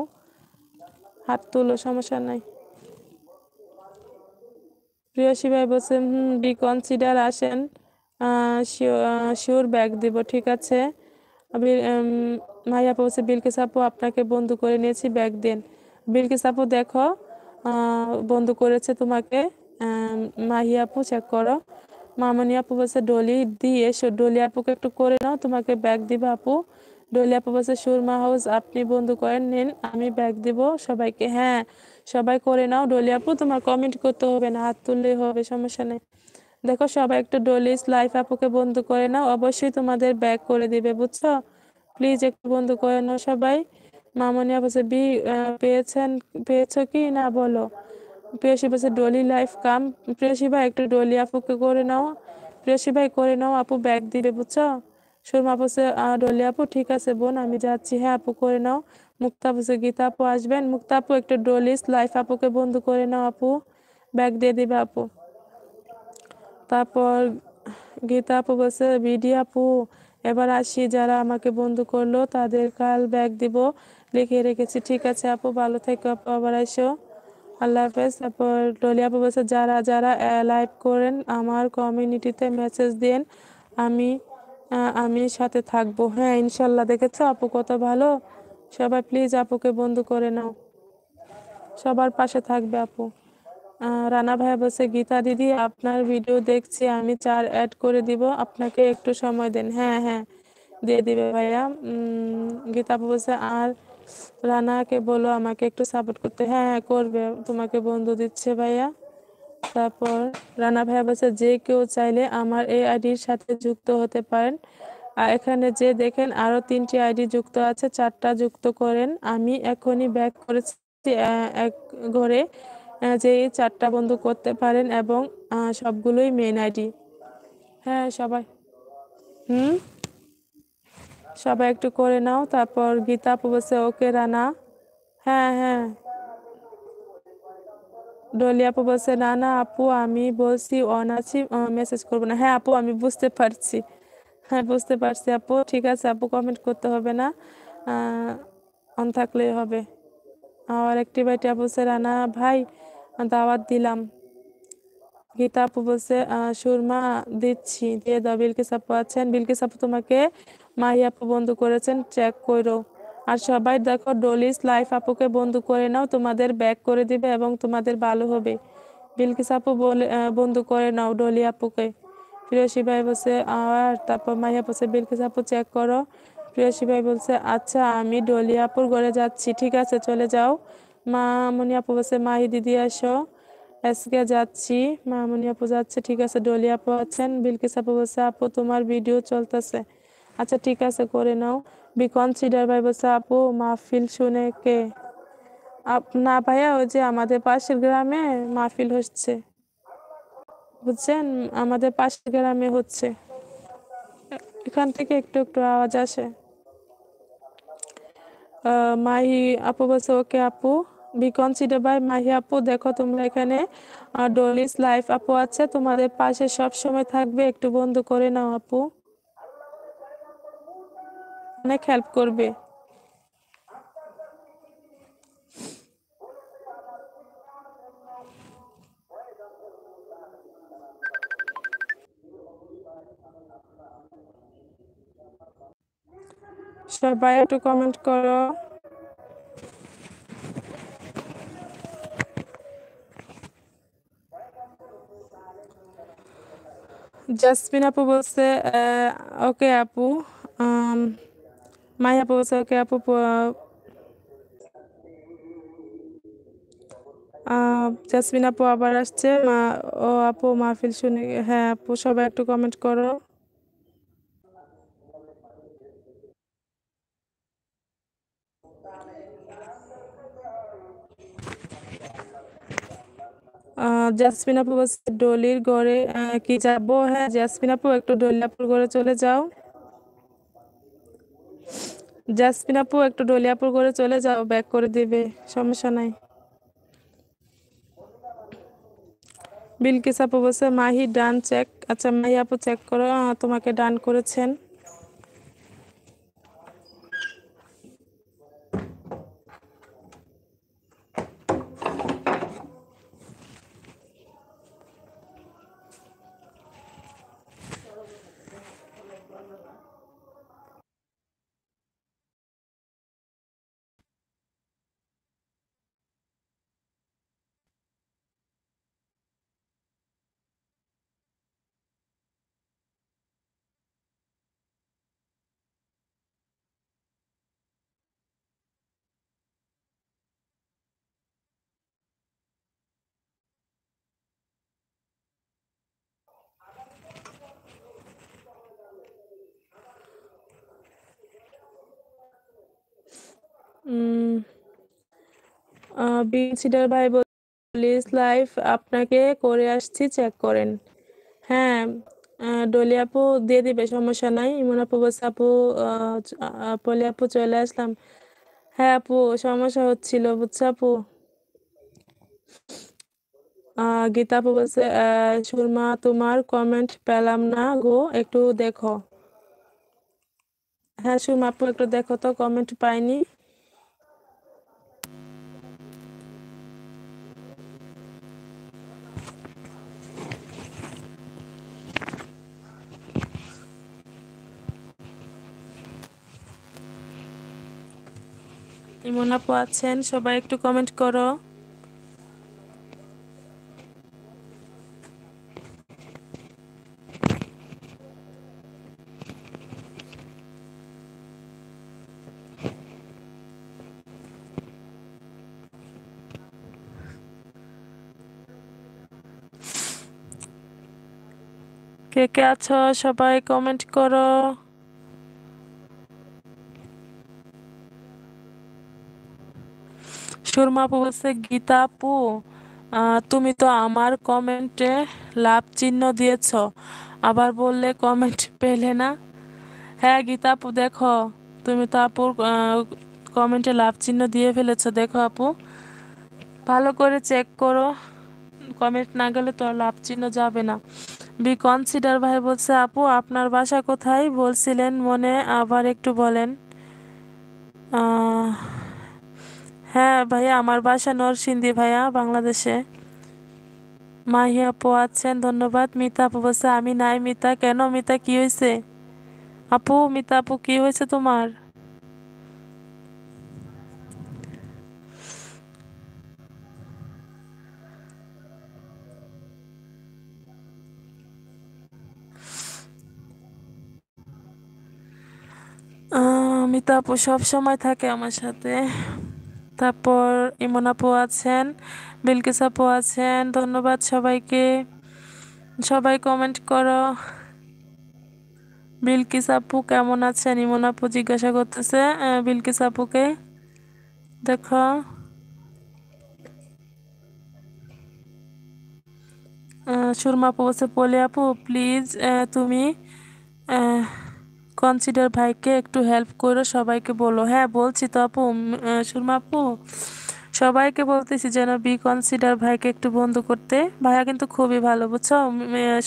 হাত তুলো সমস্যা নাই প্রিয়সী ভাই বলছে হুম বি কনসিডার আসেন শিওর ব্যাগ দিব ঠিক আছে মাইয়া বলছে বিলকিস আপু আপনাকে বন্ধু করে নিয়েছি ব্যাগ দেন বিলকিস আপু দেখো বন্ধু করেছে তোমাকে মাহি আপু চেক করো মামনি আপু বলছে ডলি দিয়ে ডলি আপুকে একটু করে নাও তোমাকে ব্যাগ দিবে আপু ডলিয়া বলছে সুরমা হাউস আপনি বন্ধু করেন নিন আমি ব্যাগ দেব সবাইকে হ্যাঁ সবাই করে নাও ডলিয়াপু তোমার কমেন্ট করতে হবে না হাত তুললেই হবে সমস্যা নেই দেখো সবাই একটু ডলিস লাইফ আপুকে বন্ধু করে নাও অবশ্যই তোমাদের ব্যাগ করে দিবে বুঝছো প্লিজ একটু বন্ধু করে নাও সবাই মামনি বলছে বি পেয়েছেন পেয়েছো কি না বলো প্রিয়সী বলছে ডলি লাইফ কাম প্রিয়সী ভাই একটু ডলি আপুকে করে নাও প্রিয়সী ভাই করে নাও আপু ব্যাগ দিবে বুঝছো সুরমা বসে ডলি আপু ঠিক আছে বোন আমি যাচ্ছি হ্যাঁ আপু করে নাও মুক্তা আপুসে গীতা আপু আসবেন মুক্তা আপু একটা ডলিস লাইফ আপুকে বন্ধু করে নাও আপু ব্যাগ দিয়ে দিবে আপু তারপর গীতা আপু বলছে বিডি আপু এবার আসি যারা আমাকে বন্ধু করলো তাদের কাল ব্যাগ দিব লিখে রেখেছি ঠিক আছে আপু ভালো থেকে আপু আবার আসো আল্লাহ হাফেজ তারপর ডলি আপু বলছে যারা যারা লাইভ করেন আমার কমিউনিটিতে মেসেজ দেন আমি আমি সাথে থাকবো হ্যাঁ ইনশাল্লাহ দেখেছো আপু কত ভালো সবাই প্লিজ আপুকে বন্ধু করে নাও সবার পাশে থাকবে আপু রানা ভাইয়া বলছে গীতা দিদি আপনার ভিডিও দেখছি আমি চার অ্যাড করে দিব আপনাকে একটু সময় দেন হ্যাঁ হ্যাঁ দিয়ে দিবে ভাইয়া গীতা আপু বলছে আর রানাকে বলো আমাকে একটু সাপোর্ট করতে হ্যাঁ, হ্যাঁ করবে তোমাকে বন্ধু দিচ্ছে ভাইয়া তারপর রানা ভাইয়া বলছে যে কেউ চাইলে আমার এই আইডির সাথে যুক্ত হতে পারেন আর এখানে যে দেখেন আরো তিনটি আইডি যুক্ত আছে চারটা যুক্ত করেন আমি এখনই ব্যাক করেছি এক ঘরে যে চারটা বন্ধু করতে পারেন এবং সবগুলোই মেন আইডি হ্যাঁ সবাই হুম সবাই একটু করে নাও তারপর গীতা বলছে ওকে রানা হ্যাঁ হ্যাঁ ডলিয়া আপু বলছে না না আপু আমি বলছি অন আছি মেসেজ করবো না হ্যাঁ আপু আমি বুঝতে পারছি হ্যাঁ বুঝতে পারছি আপু ঠিক আছে আপু কমেন্ট করতে হবে না অন থাকলেই হবে আর একটি বাইটি আপু বলছে রানা ভাই দাওয়াত দিলাম গীতা আপু বলছে সুরমা দিচ্ছি দিয়ে দাও বিলকিস আপু আছেন বিলকিস আপু তোমাকে মাহি আপু বন্ধু করেছেন চেক করো আর সবাই দেখো ডলিস লাইফ আপুকে বন্ধু করে নাও তোমাদের ব্যাক করে দিবে এবং তোমাদের ভালো হবে বিলকিস আপু বলে বন্ধু করে নাও ডলি আপুকে প্রিয়সী ভাই বলছে আর তারপর মাইয়া বলছে বিলকিস আপু চেক করো প্রিয়সী ভাই বলছে আচ্ছা আমি ডলি আপুর ঘরে যাচ্ছি ঠিক আছে চলে যাও মা মনি আপু বলছে মাহি দিদি আসো আজকে যাচ্ছি মনি আপু যাচ্ছে ঠিক আছে ডলি আপু আছেন বিলকিস আপু বলছে আপু তোমার ভিডিও চলতেছে আচ্ছা ঠিক আছে করে নাও বি কনসিডার ভাই বলছে আপু মাহফিল শুনে কে না ভাইয়া ওই যে আমাদের পাশের গ্রামে মাহফিল হচ্ছে বুঝছেন আমাদের পাশের গ্রামে হচ্ছে এখান থেকে একটু একটু আওয়াজ আসে মাহি আপু বলছে ওকে আপু বি কনসিডার বাই মাহি আপু দেখো তোমরা এখানে ডোলিস লাইফ আপু আছে তোমাদের পাশে সব সময় থাকবে একটু বন্ধ করে নাও আপু অনেক হেল্প করবে সবাই একটু কমেন্ট করো জাসমিন আপু বলছে ওকে আপু Maya Bosa, Keapopua, জাসমিন আপু আবার আসছে মা ও আপু মাহফিল শুনে হ্যাঁ আপু সবাই একটু কমেন্ট করো জাসমিন আপু বলছে ডলির ঘরে কি যাবো হ্যাঁ জাসমিন আপু একটু ডলিয়াপুর গড়ে চলে যাও জাসমিন আপু একটু ডলিয়াপুর করে চলে যাও ব্যাক করে দিবে সমস্যা নাই বিলকিস আপু বলছে মাহি ডান চেক আচ্ছা মাহি আপু চেক করো তোমাকে ডান করেছেন সিডার ভাই পুলিশ লাইফ আপনাকে করে আসছি চেক করেন হ্যাঁ ডলি আপু দিয়ে দিবে সমস্যা নাই ইমন আপু বসে আপু পলি আপু চলে আসলাম হ্যাঁ আপু সমস্যা হচ্ছিল বুঝছে আপু গীতা আপু বলছে সুরমা তোমার কমেন্ট পেলাম না গো একটু দেখো হ্যাঁ সুরমা আপু একটু দেখো তো কমেন্ট পাইনি কেমন আপু আছেন সবাই একটু কমেন্ট করো কে কে আছো সবাই কমেন্ট করো সুরমা আপু বলছে গীতা আপু তুমি তো আমার কমেন্টে লাভ চিহ্ন দিয়েছ আবার বললে কমেন্ট পেলে না হ্যাঁ গীতা আপু দেখো তুমি তো আপুর কমেন্টে লাভ চিহ্ন দিয়ে ফেলেছ দেখো আপু ভালো করে চেক করো কমেন্ট না গেলে তো লাভ চিহ্ন যাবে না বি কনসিডার ভাই বলছে আপু আপনার বাসা কোথায় বলছিলেন মনে আবার একটু বলেন হ্যাঁ ভাইয়া আমার বাসা নরসিন্দি ভাইয়া বাংলাদেশে মাহিয়া আপু আছেন ধন্যবাদ মিতা আপু বলছে আমি নাই মিতা কেন মিতা কি হয়েছে আপু মিতা আপু কি হয়েছে তোমার মিতা আপু সব সময় থাকে আমার সাথে তারপর ইমন আপু আছেন বিলকিস আপু আছেন ধন্যবাদ সবাইকে সবাই কমেন্ট করো বিলকিস আপু কেমন আছেন ইমন আপু জিজ্ঞাসা করতেছে বিলকিস আপুকে দেখো সুরমা আপু বলছে পলি আপু প্লিজ তুমি কনসিডার ভাইকে একটু হেল্প করো সবাইকে বলো হ্যাঁ বলছি তো আপু সুরমা আপু সবাইকে বলতেছি যেন বি কনসিডার ভাইকে একটু বন্ধ করতে ভাইয়া কিন্তু খুবই ভালো বুঝছো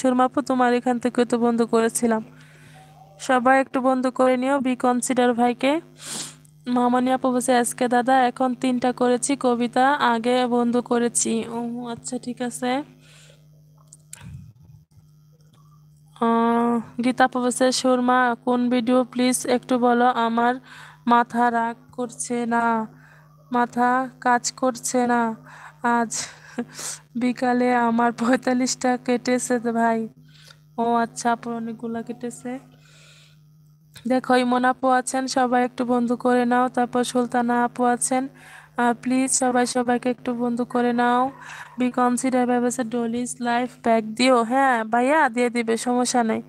সুরমাপু তোমার এখান থেকে তো বন্ধ করেছিলাম সবাই একটু বন্ধ করে নিও বি কনসিডার ভাইকে মামানি আপু বসে আজকে দাদা এখন তিনটা করেছি কবিতা আগে বন্ধ করেছি ও আচ্ছা ঠিক আছে গীতা প্রফেসর শর্মা কোন ভিডিও প্লিজ একটু বলো আমার মাথা রাগ করছে না মাথা কাজ করছে না আজ বিকালে আমার পঁয়তাল্লিশটা কেটেছে ভাই ও আচ্ছা আপনার অনেকগুলো কেটেছে দেখো ইমন আপু আছেন সবাই একটু বন্ধু করে নাও তারপর সুলতানা আপু আছেন প্লিজ সবাই সবাইকে একটু বন্ধু করে নাও বি কনসিডার ব্যাপার ডলিস লাইফ ব্যাগ দিও হ্যাঁ ভাইয়া দিয়ে দিবে সমস্যা নেই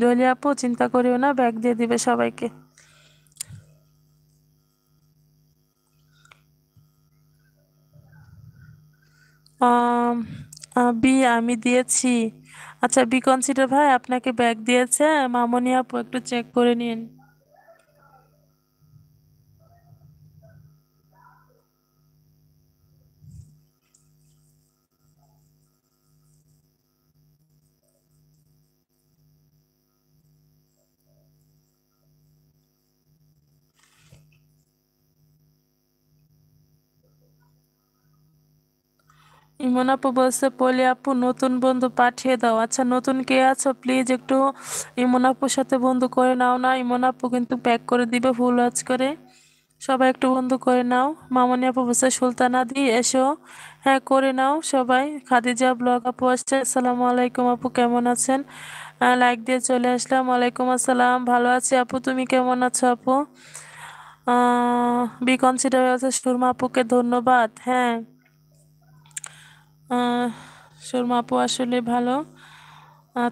ডলি আপু চিন্তা করিও না ব্যাগ দিয়ে দিবে সবাইকে বি আমি দিয়েছি আচ্ছা বি কনসিডার ভাই আপনাকে ব্যাগ দিয়েছে মামনি আপু একটু চেক করে নিন ইমন আপু বলছে পলি আপু নতুন বন্ধু পাঠিয়ে দাও আচ্ছা নতুন কে আছো প্লিজ একটু ইমন আপুর সাথে বন্ধু করে নাও না ইমন আপু কিন্তু প্যাক করে দিবে ফুল ওয়াচ করে সবাই একটু বন্ধু করে নাও মামনি আপু বলছে সুলতানা দি এসো হ্যাঁ করে নাও সবাই খাদিজা ব্লগ আপু আসছে আসসালামু আলাইকুম আপু কেমন আছেন লাইক দিয়ে চলে আসলাম ওয়ালাইকুম আসসালাম ভালো আছি আপু তুমি কেমন আছো আপু বি কনসিডার আছে সুরমা আপুকে ধন্যবাদ হ্যাঁ সুরমা আপু আসলে ভালো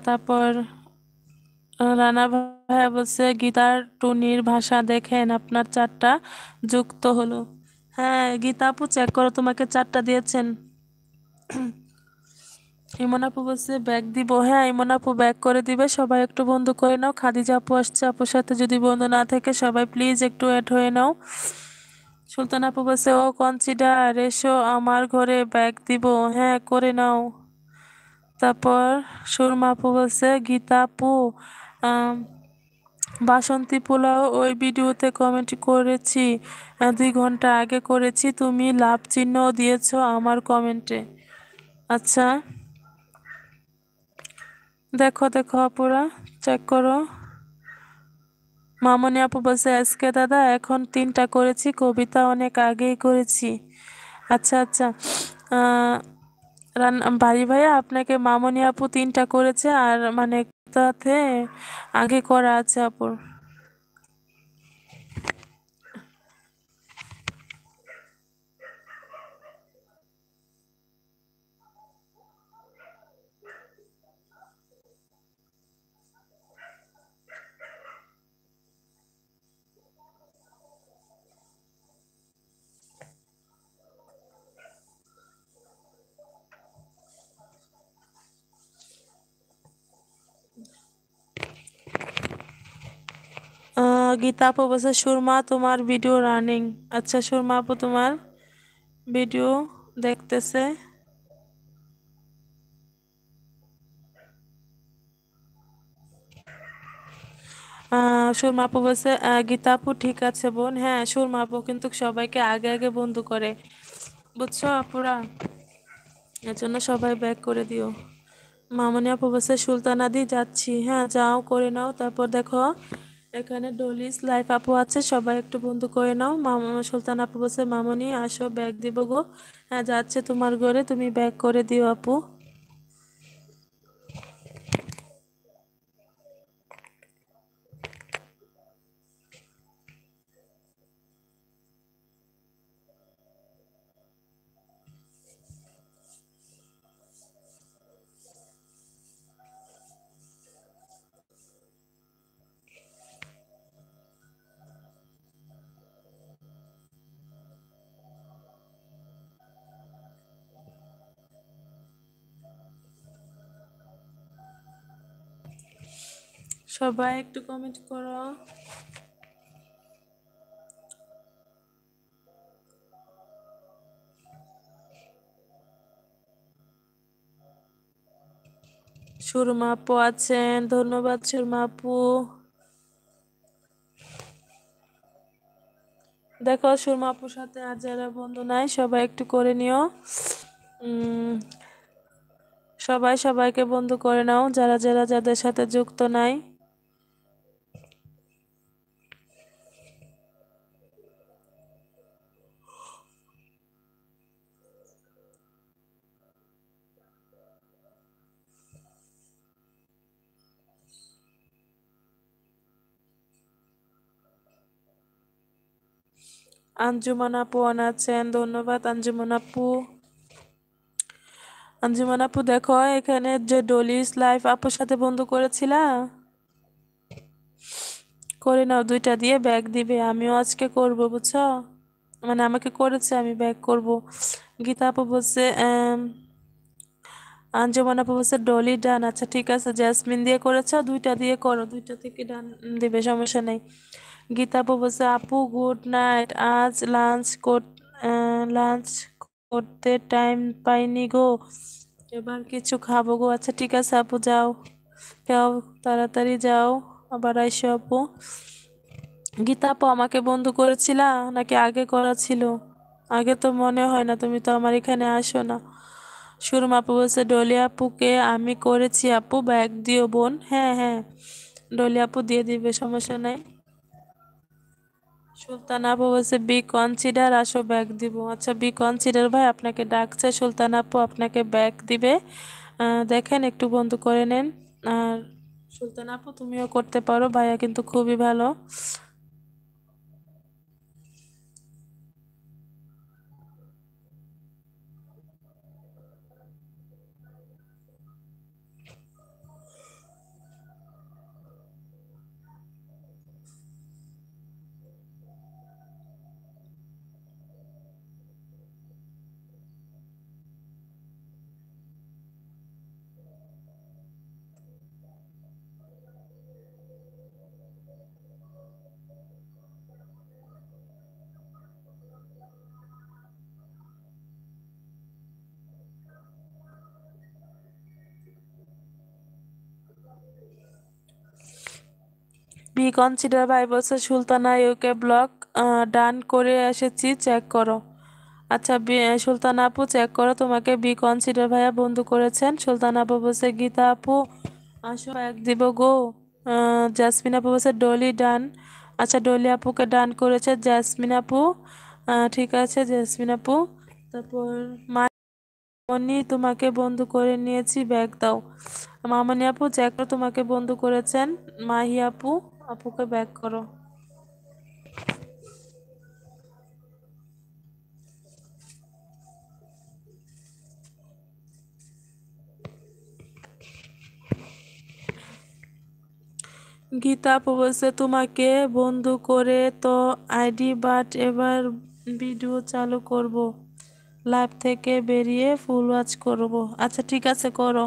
তারপর রানা ভাইয়া বলছে গীতার টুনির ভাষা দেখেন আপনার চারটা যুক্ত হলো হ্যাঁ গীতা আপু চেক করো তোমাকে চারটা দিয়েছেন ইমন আপু বলছে ব্যাগ দিব হ্যাঁ ইমন আপু ব্যাগ করে দিবে সবাই একটু বন্ধু করে নাও খাদিজা আপু আসছে আপুর সাথে যদি বন্ধু না থাকে সবাই প্লিজ একটু অ্যাড হয়ে নাও সুলতান আপু বলছে ও কনসিডার রেশো আমার ঘরে ব্যাগ দিব হ্যাঁ করে নাও তারপর সুরমা আপু বলছে গীতা আপু বাসন্তী পোলাও ওই ভিডিওতে কমেন্ট করেছি দুই ঘন্টা আগে করেছি তুমি লাভ চিহ্ন দিয়েছ আমার কমেন্টে আচ্ছা দেখো দেখো আপুরা চেক করো মামনি আপু বলছে আজকে দাদা এখন তিনটা করেছি কবিতা অনেক আগেই করেছি আচ্ছা আচ্ছা রান্না বাড়ি ভাইয়া আপনাকে মামনি আপু তিনটা করেছে আর মানে তাতে আগে করা আছে আপুর গীতা আপু বলছে সুরমা তোমার ভিডিও রানিং আচ্ছা সুরমা আপু তোমার ভিডিও দেখতেছে সুরমা আপু বলছে গীতা আপু ঠিক আছে বোন হ্যাঁ সুরমা আপু কিন্তু সবাইকে আগে আগে বন্ধু করে বুঝছো আপুরা এর জন্য সবাই ব্যাক করে দিও মামনি আপু বলছে সুলতানাদি যাচ্ছি হ্যাঁ যাও করে নাও তারপর দেখো এখানে ডলিস লাইফ আপু আছে সবাই একটু বন্ধু করে নাও মামা সুলতান আপু বলছে মামনি আসো ব্যাগ দিব গো হ্যাঁ যাচ্ছে তোমার ঘরে তুমি ব্যাগ করে দিও আপু সবাই একটু কমেন্ট করো সুরমা আপু আছেন ধন্যবাদ সুরমা আপু দেখো সুরমা আপুর সাথে আর যারা বন্ধু নাই সবাই একটু করে নিও সবাই সবাইকে বন্ধু করে নাও যারা যারা যাদের সাথে যুক্ত নাই আঞ্জুমান আপু আছেন ধন্যবাদ আঞ্জুমান আপু আঞ্জুমান আপু দেখো এখানে যে ডলিস লাইফ আপুর সাথে বন্ধু করেছিলা করে নাও দুইটা দিয়ে ব্যাগ দিবে আমিও আজকে করব বুঝছো মানে আমাকে করেছে আমি ব্যাগ করব গীতা আপু বলছে আঞ্জুমান আপু বলছে ডলি ডান আচ্ছা ঠিক আছে জ্যাসমিন দিয়ে করেছ দুইটা দিয়ে করো দুইটা থেকে ডান দিবে সমস্যা নেই গীতাপু বলছে আপু গুড নাইট আজ লাঞ্চ কর লাঞ্চ করতে টাইম পাইনি গো এবার কিছু খাবো গো আচ্ছা ঠিক আছে আপু যাও কেউ তাড়াতাড়ি যাও আবার আইসো আপু গীতা আপু আমাকে বন্ধু করেছিলা নাকি আগে করা ছিল আগে তো মনে হয় না তুমি তো আমার এখানে আসো না সুরমা আপু বলছে ডলি আপুকে আমি করেছি আপু ব্যাগ দিও বোন হ্যাঁ হ্যাঁ ডলি আপু দিয়ে দিবে সমস্যা নাই সুলতান আপু বলছে বি কনসিডার আসো ব্যাক দিব আচ্ছা বি কনসিডার ভাই আপনাকে ডাকছে সুলতান আপু আপনাকে ব্যাক দিবে দেখেন একটু বন্ধ করে নেন আর সুলতান আপু তুমিও করতে পারো ভাইয়া কিন্তু খুবই ভালো রিকনসিডার বলছে সুলতানা ইউকে ব্লক ডান করে এসেছি চেক করো আচ্ছা বি সুলতানা আপু চেক করো তোমাকে বি কনসিডার ভাইয়া বন্ধু করেছেন সুলতান আপু বলছে গীতা আপু আসো এক দিব গো জাসমিন আপু বলছে ডলি ডান আচ্ছা ডলি আপুকে ডান করেছে জাসমিন আপু ঠিক আছে জাসমিন আপু তারপর মামনি তোমাকে বন্ধু করে নিয়েছি ব্যাগ দাও মামনি আপু চেক করো তোমাকে বন্ধু করেছেন মাহি আপু আপুকে ব্যাক করো গীতা আপু বলছে তোমাকে বন্ধু করে তো আইডি বাট এবার ভিডিও চালু করব লাইভ থেকে বেরিয়ে ফুল ওয়াচ করব আচ্ছা ঠিক আছে করো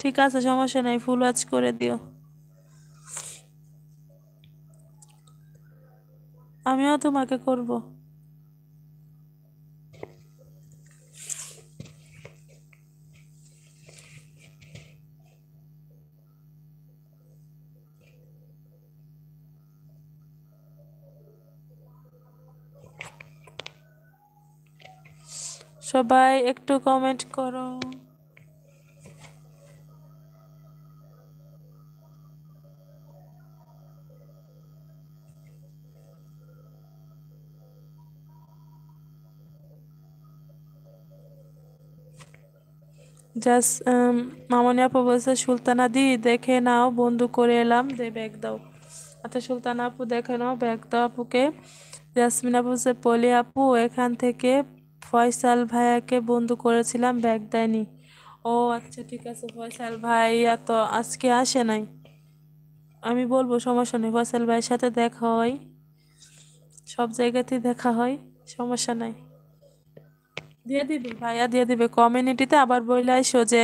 ঠিক আছে সমস্যা নাই ফুল ওয়াচ করে দিও আমিও তোমাকে করব সবাই একটু কমেন্ট করো জাস মামনি আপু বলছে সুলতানা দি দেখে নাও বন্ধু করে এলাম দে ব্যাগ দাও আচ্ছা সুলতানা আপু দেখে নাও ব্যাগ দাও আপুকে জাসমিন আপু বলছে পলি আপু এখান থেকে ফয়সাল ভাইয়াকে বন্ধু করেছিলাম ব্যাগ দেয়নি ও আচ্ছা ঠিক আছে ফয়সাল ভাইয়া তো আজকে আসে নাই আমি বলবো সমস্যা নেই ফয়সাল ভাইয়ের সাথে দেখা হয় সব জায়গাতেই দেখা হয় সমস্যা নাই দিয়ে দিবে ভাইয়া দিয়ে দিবে কমিউনিটিতে আবার বইলে আইসো যে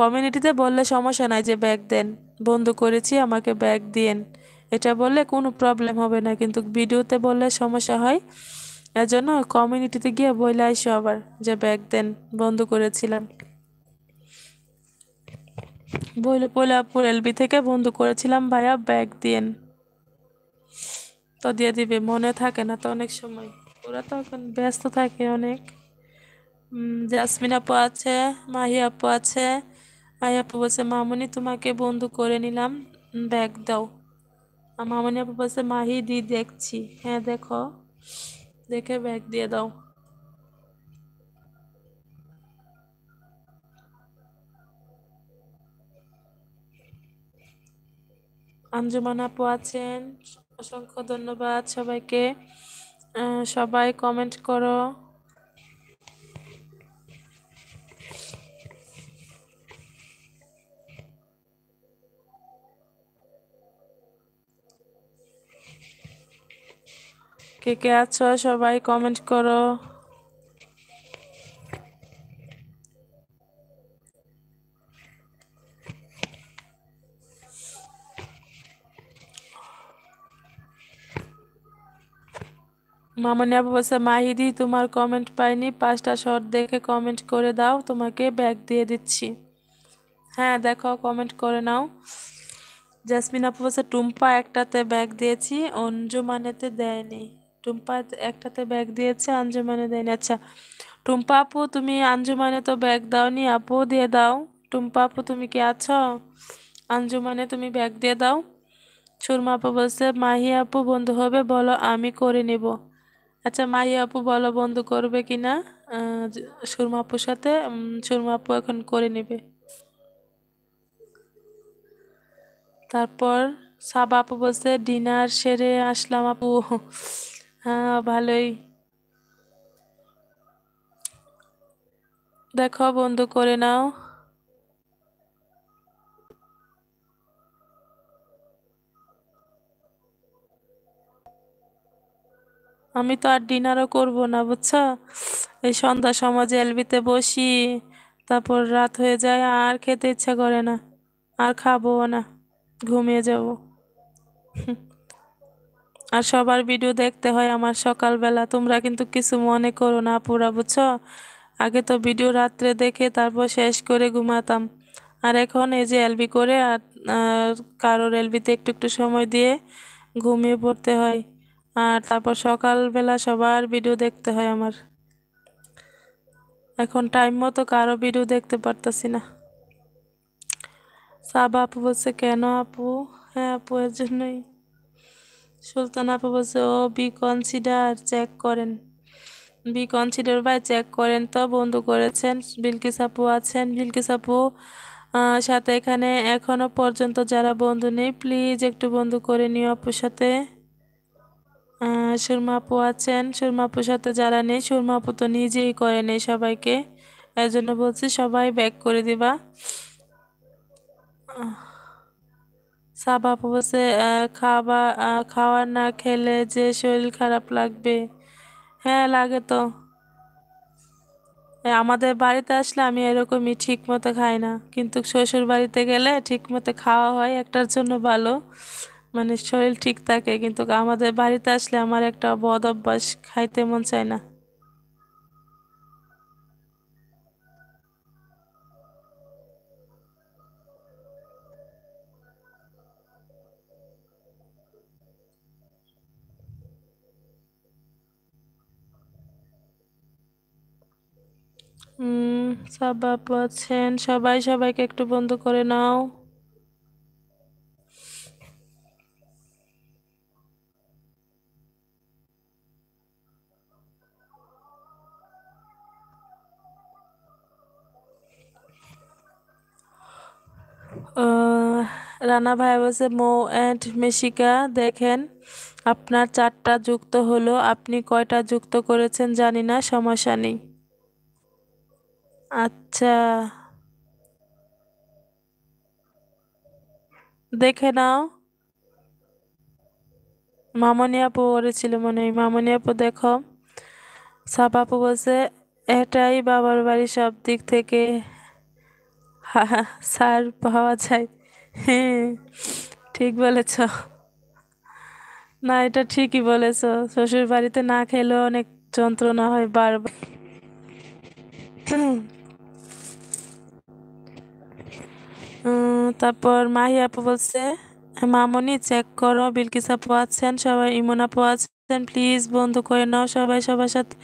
কমিউনিটিতে বললে সমস্যা নাই যে ব্যাগ দেন বন্ধ করেছি আমাকে ব্যাগ দিয়েন এটা বললে কোনো প্রবলেম হবে না কিন্তু ভিডিওতে বললে সমস্যা হয় এর জন্য কমিউনিটিতে গিয়ে বইলে আইসো আবার যে ব্যাগ দেন বন্ধ করেছিলাম বইলে পোলাপুর এলবি থেকে বন্ধ করেছিলাম ভাইয়া ব্যাগ দিয়েন তো দিয়ে দিবে মনে থাকে না তো অনেক সময় ওরা তো এখন ব্যস্ত থাকে অনেক জাসমিন আপু আছে মাহি আপু আছে মাহি আপু বলছে মামনি তোমাকে বন্ধু করে নিলাম ব্যাগ দাও মামনি আপু বলছে মাহি দি দেখছি হ্যাঁ দেখো দেখে ব্যাগ দিয়ে দাও আঞ্জুমান আপু আছেন অসংখ্য ধন্যবাদ সবাইকে সবাই কমেন্ট করো কে কে আছো সবাই কমেন্ট করো মামনি আপু বলছে মাহিদি তোমার কমেন্ট পাইনি পাঁচটা শর্ট দেখে কমেন্ট করে দাও তোমাকে ব্যাগ দিয়ে দিচ্ছি হ্যাঁ দেখো কমেন্ট করে নাও জাসমিন আপু বলছে টুম্পা একটাতে ব্যাগ দিয়েছি মানেতে দেয়নি টুম্পা একটাতে ব্যাগ দিয়েছে আঞ্জুমানে দেয়নি আচ্ছা টুম্পা আপু তুমি আঞ্জুমানে তো ব্যাগ দাওনি আপু দিয়ে দাও টুম্পা আপু তুমি কি আছো আঞ্জুমানে তুমি ব্যাগ দিয়ে দাও সুরমা আপু বলছে মাহি আপু বন্ধু হবে বলো আমি করে নেব আচ্ছা মাহি আপু বলো বন্ধু করবে কি না সুরমা আপুর সাথে সুরমা আপু এখন করে নেবে তারপর সাবা আপু বলছে ডিনার সেরে আসলাম আপু হ্যাঁ ভালোই দেখো বন্ধু করে নাও আমি তো আর ডিনারও করব না বুঝছো এই সন্ধ্যা সমাজে এলবিতে বসি তারপর রাত হয়ে যায় আর খেতে ইচ্ছা করে না আর খাবো না ঘুমিয়ে যাবো আর সবার ভিডিও দেখতে হয় আমার সকালবেলা তোমরা কিন্তু কিছু মনে করো না পুরা বুঝছো আগে তো ভিডিও রাত্রে দেখে তারপর শেষ করে ঘুমাতাম আর এখন এই যে এলবি করে আর কারোর এলবিতে একটু একটু সময় দিয়ে ঘুমিয়ে পড়তে হয় আর তারপর সকালবেলা সবার ভিডিও দেখতে হয় আমার এখন টাইম মতো কারো ভিডিও দেখতে পারতাছি না সাবা আপু বলছে কেন আপু হ্যাঁ আপু এর জন্যই সুলতান আপু বলছে ও বি কনসিডার চেক করেন বি কনসিডার ভাই চেক করেন তো বন্ধু করেছেন বিলকিস আপু আছেন বিলকিস আপু সাথে এখানে এখনো পর্যন্ত যারা বন্ধু নেই প্লিজ একটু বন্ধু করে নিও আপুর সাথে সুরমা আপু আছেন সুরমা আপুর সাথে যারা নেই সুরমা আপু তো নিজেই করে নেই সবাইকে এজন্য জন্য বলছি সবাই ব্যাক করে দিবা সাবা বসে খাওয়া খাওয়া না খেলে যে শরীর খারাপ লাগবে হ্যাঁ লাগে তো আমাদের বাড়িতে আসলে আমি এরকমই ঠিক মতো খাই না কিন্তু শ্বশুর বাড়িতে গেলে ঠিক মতো খাওয়া হয় একটার জন্য ভালো মানে শরীর ঠিক থাকে কিন্তু আমাদের বাড়িতে আসলে আমার একটা বদ অভ্যাস খাইতে মন চায় না হুম আপু আছেন সবাই সবাইকে একটু বন্ধ করে নাও রানা ভাই বলছে মো অ্যান্ড মেশিকা দেখেন আপনার চারটা যুক্ত হলো আপনি কয়টা যুক্ত করেছেন জানি না সমস্যা নেই আচ্ছা দেখে নাও মামনি আপু করেছিল মনে হয় মামনি আপু দেখো সাপ আপু বলছে এটাই বাবার বাড়ি সব দিক থেকে সার পাওয়া যায় হ্যাঁ ঠিক বলেছ না এটা ঠিকই বলেছ শ্বশুর বাড়িতে না খেলেও অনেক যন্ত্রণা হয় বারবার তারপর মাহি আপু বলছে মামনি চেক করো বিলকিস আপু আছেন সবাই ইমন আপু আছেন প্লিজ বন্ধ করে নাও সবাই সবার সাথে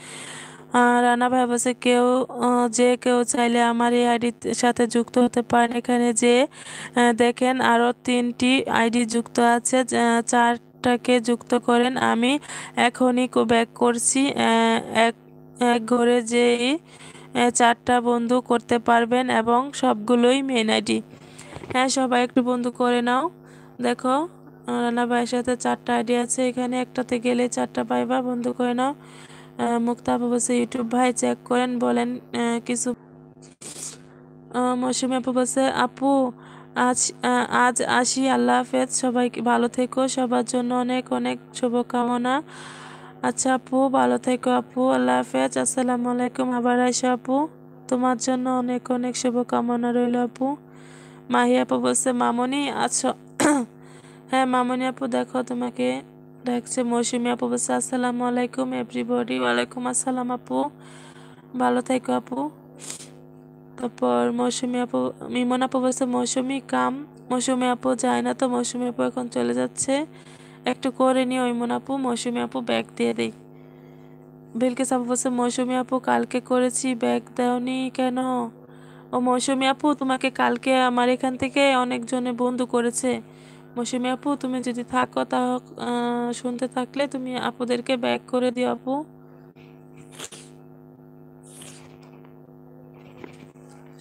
রানা ভাই বলছে কেউ যে কেউ চাইলে আমার এই আইডির সাথে যুক্ত হতে পারেন এখানে যে দেখেন আরও তিনটি আইডি যুক্ত আছে চারটাকে যুক্ত করেন আমি এখনই ব্যাক করছি এক এক ঘরে যেই চারটা বন্ধু করতে পারবেন এবং সবগুলোই মেন আইডি হ্যাঁ সবাই একটু বন্ধু করে নাও দেখো রানা ভাইয়ের সাথে চারটা আইডি আছে এখানে একটাতে গেলে চারটা পাইবা বন্ধু করে নাও মুক্তাপ বসে ইউটিউব ভাই চেক করেন বলেন কিছু মৌসুমি আপু বসে আপু আজ আজ আসি আল্লাহ হাফেজ সবাই ভালো থেকো সবার জন্য অনেক অনেক শুভকামনা আচ্ছা আপু ভালো থেকো আপু আল্লাহ হাফেজ আসসালামু আলাইকুম আবার আইসা আপু তোমার জন্য অনেক অনেক শুভকামনা রইল আপু মাহি আপু বলছে মামনি আছো হ্যাঁ মামনি আপু দেখো তোমাকে ডাকছে মৌসুমি আপু বলছে আসসালামু আলাইকুম এভরিবডি ওয়ালাইকুম আসসালাম আপু ভালো থাকো আপু তারপর মৌসুমি আপু মিমন আপু বলছে মৌসুমি কাম মৌসুমি আপু যায় না তো মৌসুমি আপু এখন চলে যাচ্ছে একটু করে নিয়ে ওই আপু মৌসুমি আপু ব্যাগ দিয়ে দিই বিলকেস আপু বলছে মৌসুমি আপু কালকে করেছি ব্যাগ দেওনি কেন ও মৌসুমি আপু তোমাকে কালকে আমার এখান থেকে অনেকজনে বন্ধু করেছে মৌসুমি আপু তুমি যদি থাকো তা শুনতে থাকলে তুমি আপুদেরকে ব্যাক করে দিও আপু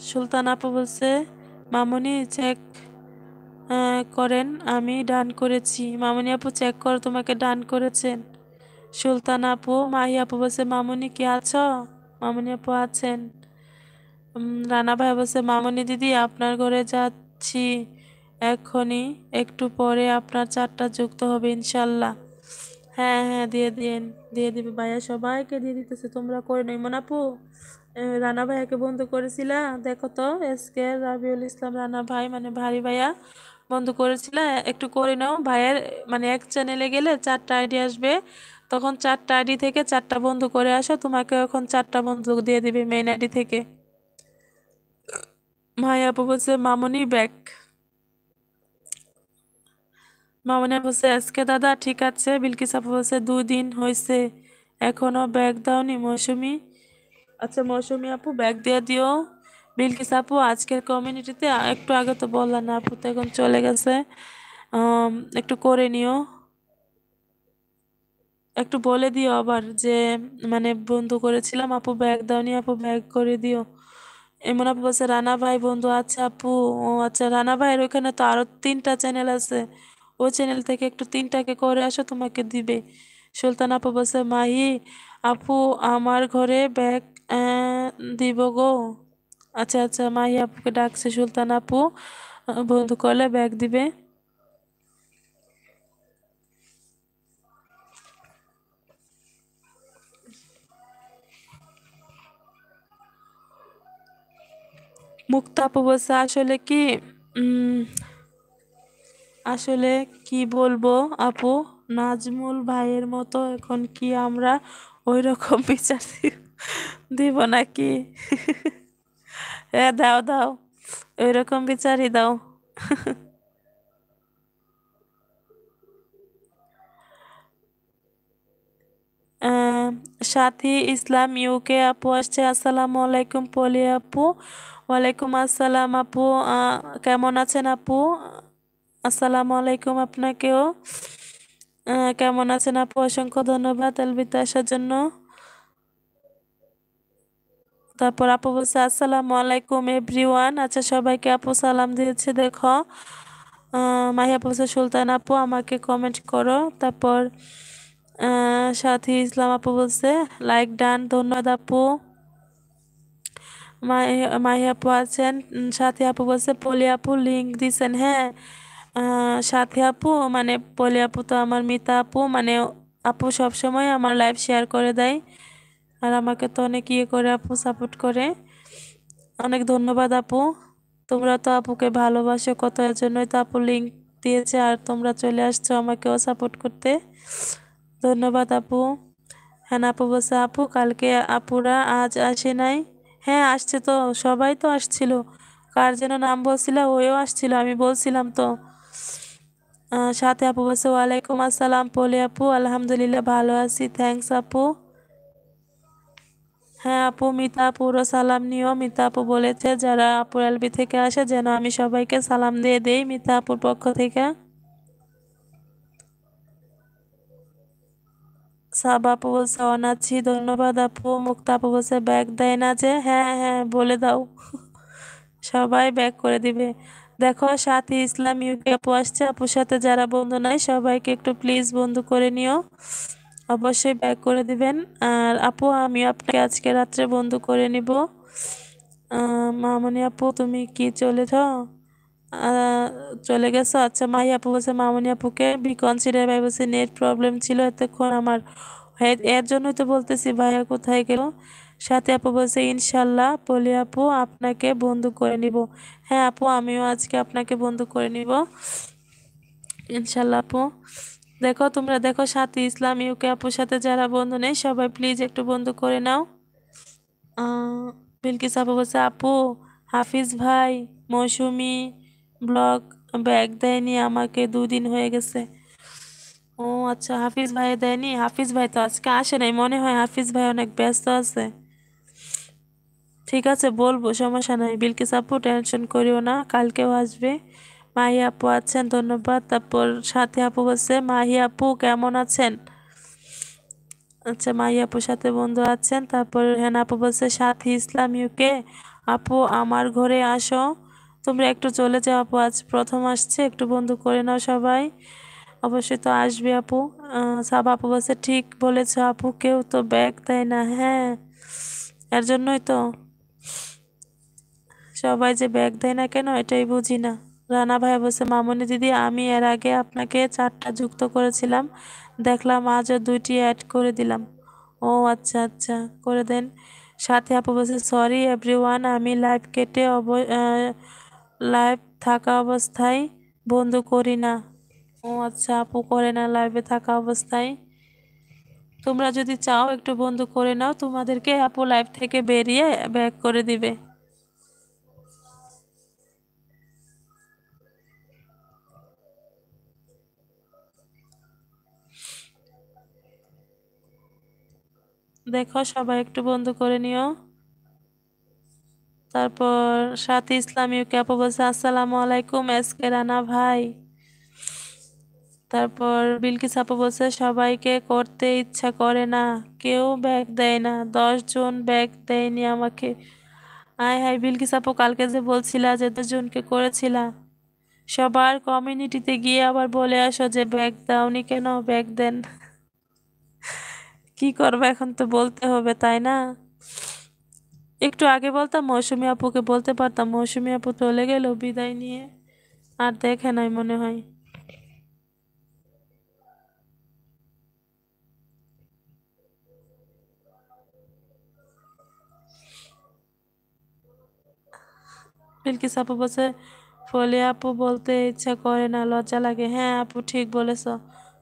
সুলতান আপু বলছে মামনি চেক করেন আমি ডান করেছি মামনি আপু চেক কর তোমাকে ডান করেছেন সুলতান আপু মাহি আপু বলছে মামনি কি আছো মামনি আপু আছেন রানা ভাই বলছে মামনি দিদি আপনার ঘরে যাচ্ছি এক্ষুনি একটু পরে আপনার চারটা যুক্ত হবে ইনশাল্লাহ হ্যাঁ হ্যাঁ দিয়ে দিন দিয়ে দিবে ভাইয়া সবাইকে দিয়ে দিতেছে তোমরা করে নেই মনাপু রানা ভাইয়াকে বন্ধ করেছিলা দেখো তো এসকে রাবিউল ইসলাম রানা ভাই মানে ভারী ভাইয়া বন্ধ করেছিলা একটু করে নাও ভাইয়ের মানে এক চ্যানেলে গেলে চারটা আইডি আসবে তখন চারটা আইডি থেকে চারটা বন্ধু করে আসো তোমাকে এখন চারটা বন্ধু দিয়ে দিবে মেইন আইডি থেকে মাই আপু বলছে মামনি ব্যাক মামনি আপু বলছে আজকে দাদা ঠিক আছে বিলকিস আপু বলছে দুদিন হয়েছে এখনো ব্যাগ দাওনি মৌসুমি আচ্ছা মৌসুমি আপু ব্যাগ দিয়ে দিও বিলকিস আপু আজকের কমিউনিটিতে একটু আগে তো বললাম না আপু তো এখন চলে গেছে একটু করে নিও একটু বলে দিও আবার যে মানে বন্ধু করেছিলাম আপু ব্যাগ দাওনি আপু ব্যাগ করে দিও এমন আপু বলছে রানা ভাই বন্ধু আচ্ছা আপু ও আচ্ছা রানা ভাইয়ের ওইখানে তো আরও তিনটা চ্যানেল আছে ওই চ্যানেল থেকে একটু তিনটাকে করে আসো তোমাকে দিবে সুলতান আপু বলছে মাহি আপু আমার ঘরে ব্যাগ দিব গো আচ্ছা আচ্ছা মাহি আপুকে ডাকছে সুলতান আপু বন্ধু কলে ব্যাগ দিবে মুক্তা আপু আসলে কি আসলে কি বলবো আপু নাজমুল ভাইয়ের মতো এখন কি আমরা ওই রকম বিচার দিব নাকি হ্যাঁ দাও দাও ওই রকম বিচারই দাও সাথী ইসলাম ইউকে আপু আসছে আসসালামু আলাইকুম পলি আপু ওয়ালাইকুম আসসালাম আপু কেমন আছেন আপু আসসালামু আলাইকুম আপনাকেও কেমন আছেন আপু অসংখ্য ধন্যবাদ এলবিতে আসার জন্য তারপর আপু বলছে আসসালামু আলাইকুম এভরিওয়ান আচ্ছা সবাইকে আপু সালাম দিয়েছে দেখো মাহিয়া বলছে সুলতান আপু আমাকে কমেন্ট করো তারপর সাথী ইসলাম আপু বলছে লাইক ডান ধন্যবাদ আপু মাহি আপু আছেন সাথে আপু বলছে পলি আপু লিঙ্ক দিছেন হ্যাঁ সাথী আপু মানে পলি আপু তো আমার মিতা আপু মানে আপু সবসময় আমার লাইভ শেয়ার করে দেয় আর আমাকে তো অনেক ইয়ে করে আপু সাপোর্ট করে অনেক ধন্যবাদ আপু তোমরা তো আপুকে ভালোবাসো কত এর জন্যই তো আপু লিঙ্ক দিয়েছে আর তোমরা চলে আসছো আমাকেও সাপোর্ট করতে ধন্যবাদ আপু হ্যাঁ আপু বসে আপু কালকে আপুরা আজ আসে নাই হ্যাঁ আসছে তো সবাই তো আসছিল কার যেন নাম বলছিল ওইও আসছিল আমি বলছিলাম তো সাথে আপু বলছে ওয়ালাইকুম আসসালাম পলি আপু আলহামদুলিল্লাহ ভালো আছি থ্যাংকস আপু হ্যাঁ আপু মিতা আপুরও সালাম নিও মিতা আপু বলেছে যারা আপুর এলবি থেকে আসে যেন আমি সবাইকে সালাম দিয়ে দেই মিতা আপুর পক্ষ থেকে সাব আপু বলছে অনাচ্ছি ধন্যবাদ আপু মুক্তা আপু বলছে ব্যাগ দেয় না যে হ্যাঁ হ্যাঁ বলে দাও সবাই ব্যাগ করে দিবে দেখো সাথী ইসলাম ইউকে আপু আসছে আপুর সাথে যারা বন্ধু নাই সবাইকে একটু প্লিজ বন্ধু করে নিও অবশ্যই ব্যাক করে দিবেন আর আপু আমি আপনাকে আজকে রাত্রে বন্ধু করে নিব মামনি আপু তুমি কি চলে যাও চলে গেছো আচ্ছা মাই আপু বলছে মামনি আপুকে বি কনসিডার ভাই বলছে নেট প্রবলেম ছিল এতক্ষণ আমার এর জন্যই তো বলতেছি ভাইয়া কোথায় গেল সাথে আপু বলছে ইনশাল্লাহ বলি আপু আপনাকে বন্ধু করে নিব হ্যাঁ আপু আমিও আজকে আপনাকে বন্ধু করে নিব ইনশাল্লাহ আপু দেখো তোমরা দেখো সাথে ইসলাম ইউকে আপুর সাথে যারা বন্ধু নেই সবাই প্লিজ একটু বন্ধু করে নাও বিলকিস আপু বলছে আপু হাফিজ ভাই মৌসুমি ব্লগ ব্যাগ দেয়নি আমাকে দুদিন হয়ে গেছে ও আচ্ছা হাফিজ ভাই দেয়নি হাফিজ ভাই তো আজকে আসে নাই মনে হয় হাফিজ ভাই অনেক ব্যস্ত আছে ঠিক আছে বলবো সমস্যা নাই বিলকিস আপু টেনশন করিও না কালকেও আসবে মাহি আপু আছেন ধন্যবাদ তারপর সাথী আপু আছে মাহি আপু কেমন আছেন আচ্ছা মাহি আপুর সাথে বন্ধু আছেন তারপর হেন আপু বলছে সাথী ইসলাম ইউকে আপু আমার ঘরে আসো তোমরা একটু চলে যাও আপু আজ প্রথম আসছে একটু বন্ধু করে নাও সবাই অবশ্যই তো আসবে আপু সব আপু বলছে ঠিক বলেছ আপু কেউ তো ব্যাগ দেয় না হ্যাঁ এর জন্যই তো সবাই যে ব্যাগ দেয় না কেন এটাই বুঝি না রানা ভাই বলছে মামনি দিদি আমি এর আগে আপনাকে চারটা যুক্ত করেছিলাম দেখলাম আজও দুইটি অ্যাড করে দিলাম ও আচ্ছা আচ্ছা করে দেন সাথে আপু বলছে সরি এভরি আমি লাইভ কেটে অব লাইভ থাকা অবস্থায় বন্ধ করি না ও আচ্ছা আপু করে না লাইভে থাকা অবস্থায় তোমরা যদি চাও একটু বন্ধ করে নাও তোমাদেরকে আপু লাইভ থেকে বেরিয়ে ব্যাক করে দিবে দেখো সবাই একটু বন্ধ করে নিও তারপর সাথে ইসলামী ক্যাপো বলছে আসসালামু আলাইকুম এসকে রানা ভাই তারপর বিলকিস আপু বলছে সবাইকে করতে ইচ্ছা করে না কেউ ব্যাগ দেয় না দশ জন ব্যাগ দেয়নি আমাকে আয় হাই বিলকিস আপু কালকে যে বলছিলা যে দুজনকে করেছিলা সবার কমিউনিটিতে গিয়ে আবার বলে আসো যে ব্যাগ দাওনি কেন ব্যাগ দেন কি করবো এখন তো বলতে হবে তাই না একটু আগে বলতাম মৌসুমি আপুকে বলতে পারতাম মৌসুমি আপু চলে গেল বিদায় নিয়ে আর দেখে নাই মনে হয় বিলকিস আপু বলছে ফলে আপু বলতে ইচ্ছা করে না লজ্জা লাগে হ্যাঁ আপু ঠিক বলেছ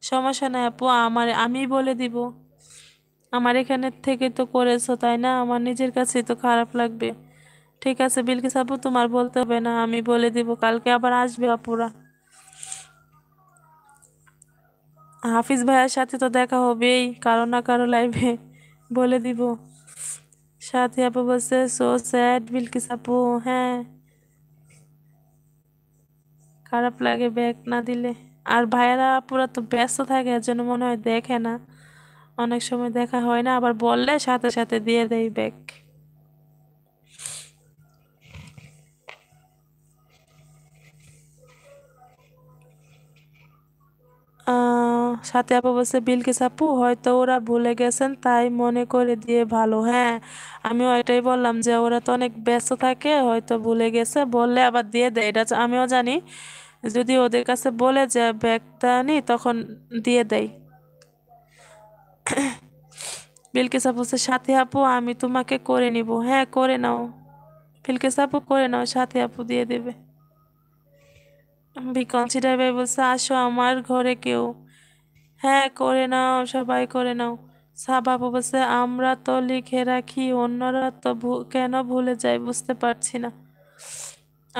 সমস্যা নাই আপু আমার আমি বলে দিব আমার এখানের থেকে তো করেছো তাই না আমার নিজের কাছে তো খারাপ লাগবে ঠিক আছে বিলকিস সাপু তোমার বলতে হবে না আমি বলে দিব কালকে আবার আসবে আপুরা হাফিজ ভাইয়ার সাথে তো দেখা হবেই কারো না কারো লাইভে বলে দিব সাথে আপু বলছে সো স্যাড বিলকিস সাপু হ্যাঁ খারাপ লাগে ব্যাগ না দিলে আর ভাইয়ারা আপুরা তো ব্যস্ত থাকে এর জন্য মনে হয় দেখে না অনেক সময় দেখা হয় না আবার বললে সাথে সাথে দিয়ে দেয় ব্যাগ সাথে আপু বলছে বিলকিস আপু হয়তো ওরা ভুলে গেছেন তাই মনে করে দিয়ে ভালো হ্যাঁ আমিও এটাই বললাম যে ওরা তো অনেক ব্যস্ত থাকে হয়তো ভুলে গেছে বললে আবার দিয়ে দেয় এটা আমিও জানি যদি ওদের কাছে বলে যে ব্যাগটা নি তখন দিয়ে দেয় বিলকিস আপু বলছে সাথী আপু আমি তোমাকে করে নিব হ্যাঁ করে নাও বিলকিস আপু করে নাও সাথে আপু দিয়ে দেবে বিকনসিডার ভাই বলছে আসো আমার ঘরে কেউ হ্যাঁ করে নাও সবাই করে নাও সাবা আপু বলছে আমরা তো লিখে রাখি অন্যরা তো কেন ভুলে যায় বুঝতে পারছি না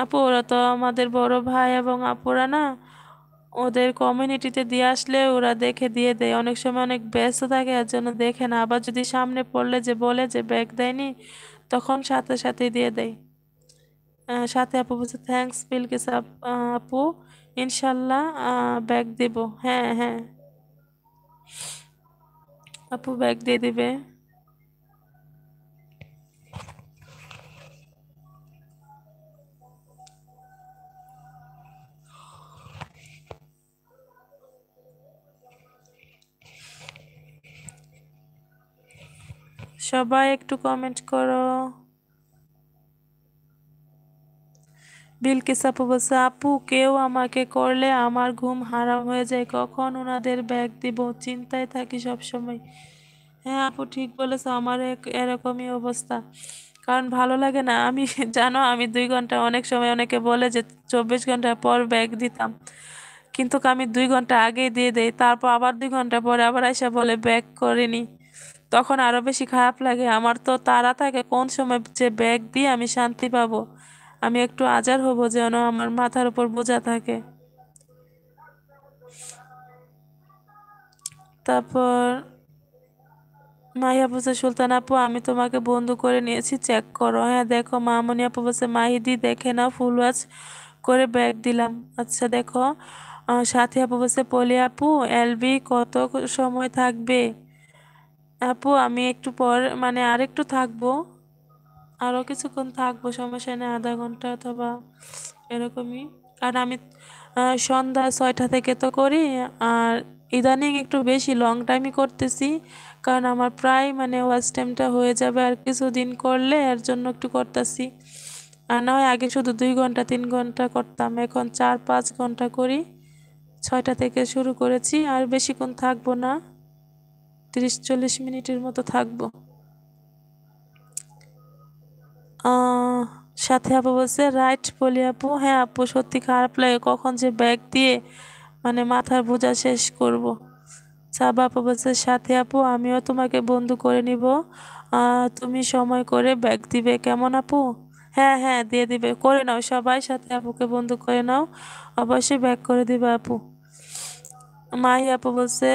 আপু ওরা তো আমাদের বড় ভাই এবং আপুরা না ওদের কমিউনিটিতে দিয়ে আসলে ওরা দেখে দিয়ে দেয় অনেক সময় অনেক ব্যস্ত থাকে এর জন্য দেখে না আবার যদি সামনে পড়লে যে বলে যে ব্যাগ দেয়নি তখন সাথে সাথে দিয়ে দেয় সাথে আপু বলছে থ্যাংকস বিলকিস আপু ইনশাল্লাহ ব্যাগ দেব হ্যাঁ হ্যাঁ আপু ব্যাগ দিয়ে দেবে সবাই একটু কমেন্ট করো বিলকিস আপু বলছে আপু কেউ আমাকে করলে আমার ঘুম হারাম হয়ে যায় কখন ওনাদের ব্যাগ দিব চিন্তায় থাকি সব সময় হ্যাঁ আপু ঠিক বলেছো আমার এরকমই অবস্থা কারণ ভালো লাগে না আমি জানো আমি দুই ঘন্টা অনেক সময় অনেকে বলে যে চব্বিশ ঘন্টা পর ব্যাগ দিতাম কিন্তু আমি দুই ঘন্টা আগেই দিয়ে দিই তারপর আবার দুই ঘন্টা পরে আবার এসে বলে ব্যাগ করিনি তখন আরও বেশি খারাপ লাগে আমার তো তারা থাকে কোন সময় যে ব্যাগ দিয়ে আমি শান্তি পাব আমি একটু আজার হব যেন আমার মাথার উপর বোঝা থাকে তারপর মাহি আপু সুলতান আপু আমি তোমাকে বন্ধু করে নিয়েছি চেক করো হ্যাঁ দেখো মামনি আপু বলছে মাহিদি দেখে নাও ফুল ওয়াচ করে ব্যাগ দিলাম আচ্ছা দেখো সাথী আপু বলছে পলি আপু এলবি কত সময় থাকবে আপু আমি একটু পর মানে আর একটু থাকবো আরও কিছুক্ষণ থাকবো সমস্যা নেই আধা ঘন্টা অথবা এরকমই কারণ আমি সন্ধ্যা ছয়টা থেকে তো করি আর ইদানিং একটু বেশি লং টাইমই করতেছি কারণ আমার প্রায় মানে ওয়াচ টাইমটা হয়ে যাবে আর কিছুদিন করলে এর জন্য একটু করতেছি আর না হয় আগে শুধু দুই ঘন্টা তিন ঘন্টা করতাম এখন চার পাঁচ ঘন্টা করি ছয়টা থেকে শুরু করেছি আর বেশিক্ষণ থাকবো না তিরিশ চল্লিশ মিনিটের মতো থাকব সাথে আপু বলছে রাইট বলি আপু হ্যাঁ আপু সত্যি খারাপ লাগে কখন যে ব্যাগ দিয়ে মানে মাথার বোঝা শেষ করব। সাবা আপু বলছে সাথে আপু আমিও তোমাকে বন্ধু করে নিব তুমি সময় করে ব্যাগ দিবে কেমন আপু হ্যাঁ হ্যাঁ দিয়ে দিবে করে নাও সবাই সাথে আপুকে বন্ধু করে নাও অবশ্যই ব্যাক করে দিবে আপু মাই আপু বলছে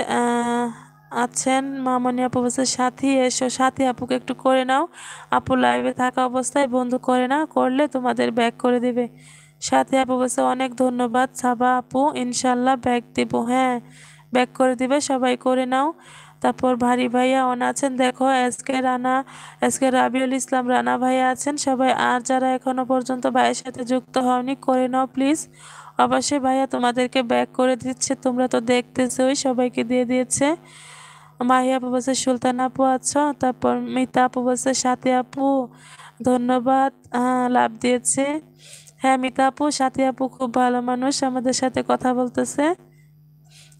আছেন মামনি আপু বলছে সাথী এসো সাথী আপুকে একটু করে নাও আপু লাইভে থাকা অবস্থায় বন্ধু করে না করলে তোমাদের ব্যাক করে দিবে সাথী আপু বলছে অনেক ধন্যবাদ সাবা আপু ইনশাল্লাহ ব্যাক দেব হ্যাঁ ব্যাক করে দিবে সবাই করে নাও তারপর ভারী ভাইয়া অন আছেন দেখো এসকে রানা এসকে রাবিউল ইসলাম রানা ভাইয়া আছেন সবাই আর যারা এখনও পর্যন্ত ভাইয়ের সাথে যুক্ত হওনি করে নাও প্লিজ অবশ্যই ভাইয়া তোমাদেরকে ব্যাক করে দিচ্ছে তোমরা তো দেখতেছোই সবাইকে দিয়ে দিয়েছে মাহি আপু বলছে সুলতান আপু আছো তারপর মিতা আপু বলছে সাথী আপু ধন্যবাদ লাভ দিয়েছে হ্যাঁ মিতা আপু সাথী আপু খুব ভালো মানুষ আমাদের সাথে কথা বলতেছে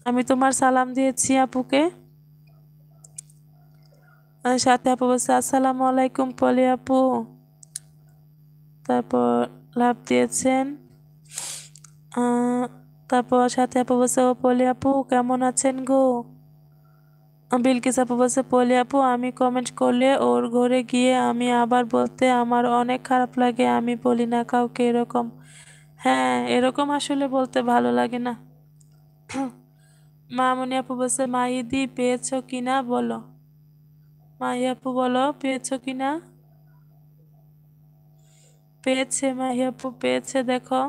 আমি তোমার সালাম দিয়েছি আপুকে সাথে আপু বলছে আসসালামু আলাইকুম পলি আপু তারপর লাভ দিয়েছেন তারপর সাথে আপু বলছে ও পলি আপু কেমন আছেন গো বিলকিস আপু বলছে পলি আপু আমি কমেন্ট করলে ওর ঘরে গিয়ে আমি আবার বলতে আমার অনেক খারাপ লাগে আমি বলি না কাউকে এরকম হ্যাঁ এরকম আসলে বলতে ভালো লাগে না মামনি আপু বলছে মাইদি পেয়েছ কি না বলো মাহি আপু বলো পেয়েছ কি না পেয়েছে মাহি আপু পেয়েছে দেখো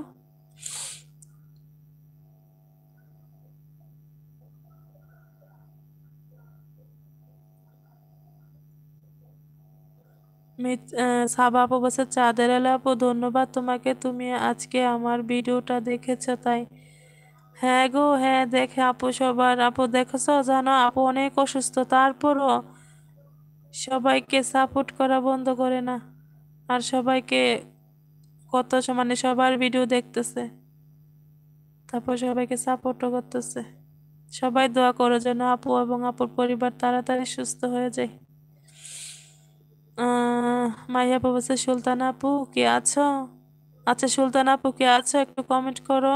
সাবা আপু চাঁদের আলা আপু ধন্যবাদ তোমাকে তুমি আজকে আমার ভিডিওটা দেখেছো তাই হ্যাঁ গো হ্যাঁ দেখে আপু সবার আপু দেখেছ জানো আপু অনেক অসুস্থ তারপরও সবাইকে সাপোর্ট করা বন্ধ করে না আর সবাইকে কত মানে সবার ভিডিও দেখতেছে তারপর সবাইকে সাপোর্টও করতেছে সবাই দোয়া করো যেন আপু এবং আপুর পরিবার তাড়াতাড়ি সুস্থ হয়ে যায় মাইয়া আপু বলছে সুলতান আপু কে আছো আচ্ছা সুলতানা আপু কে আছো একটু কমেন্ট করো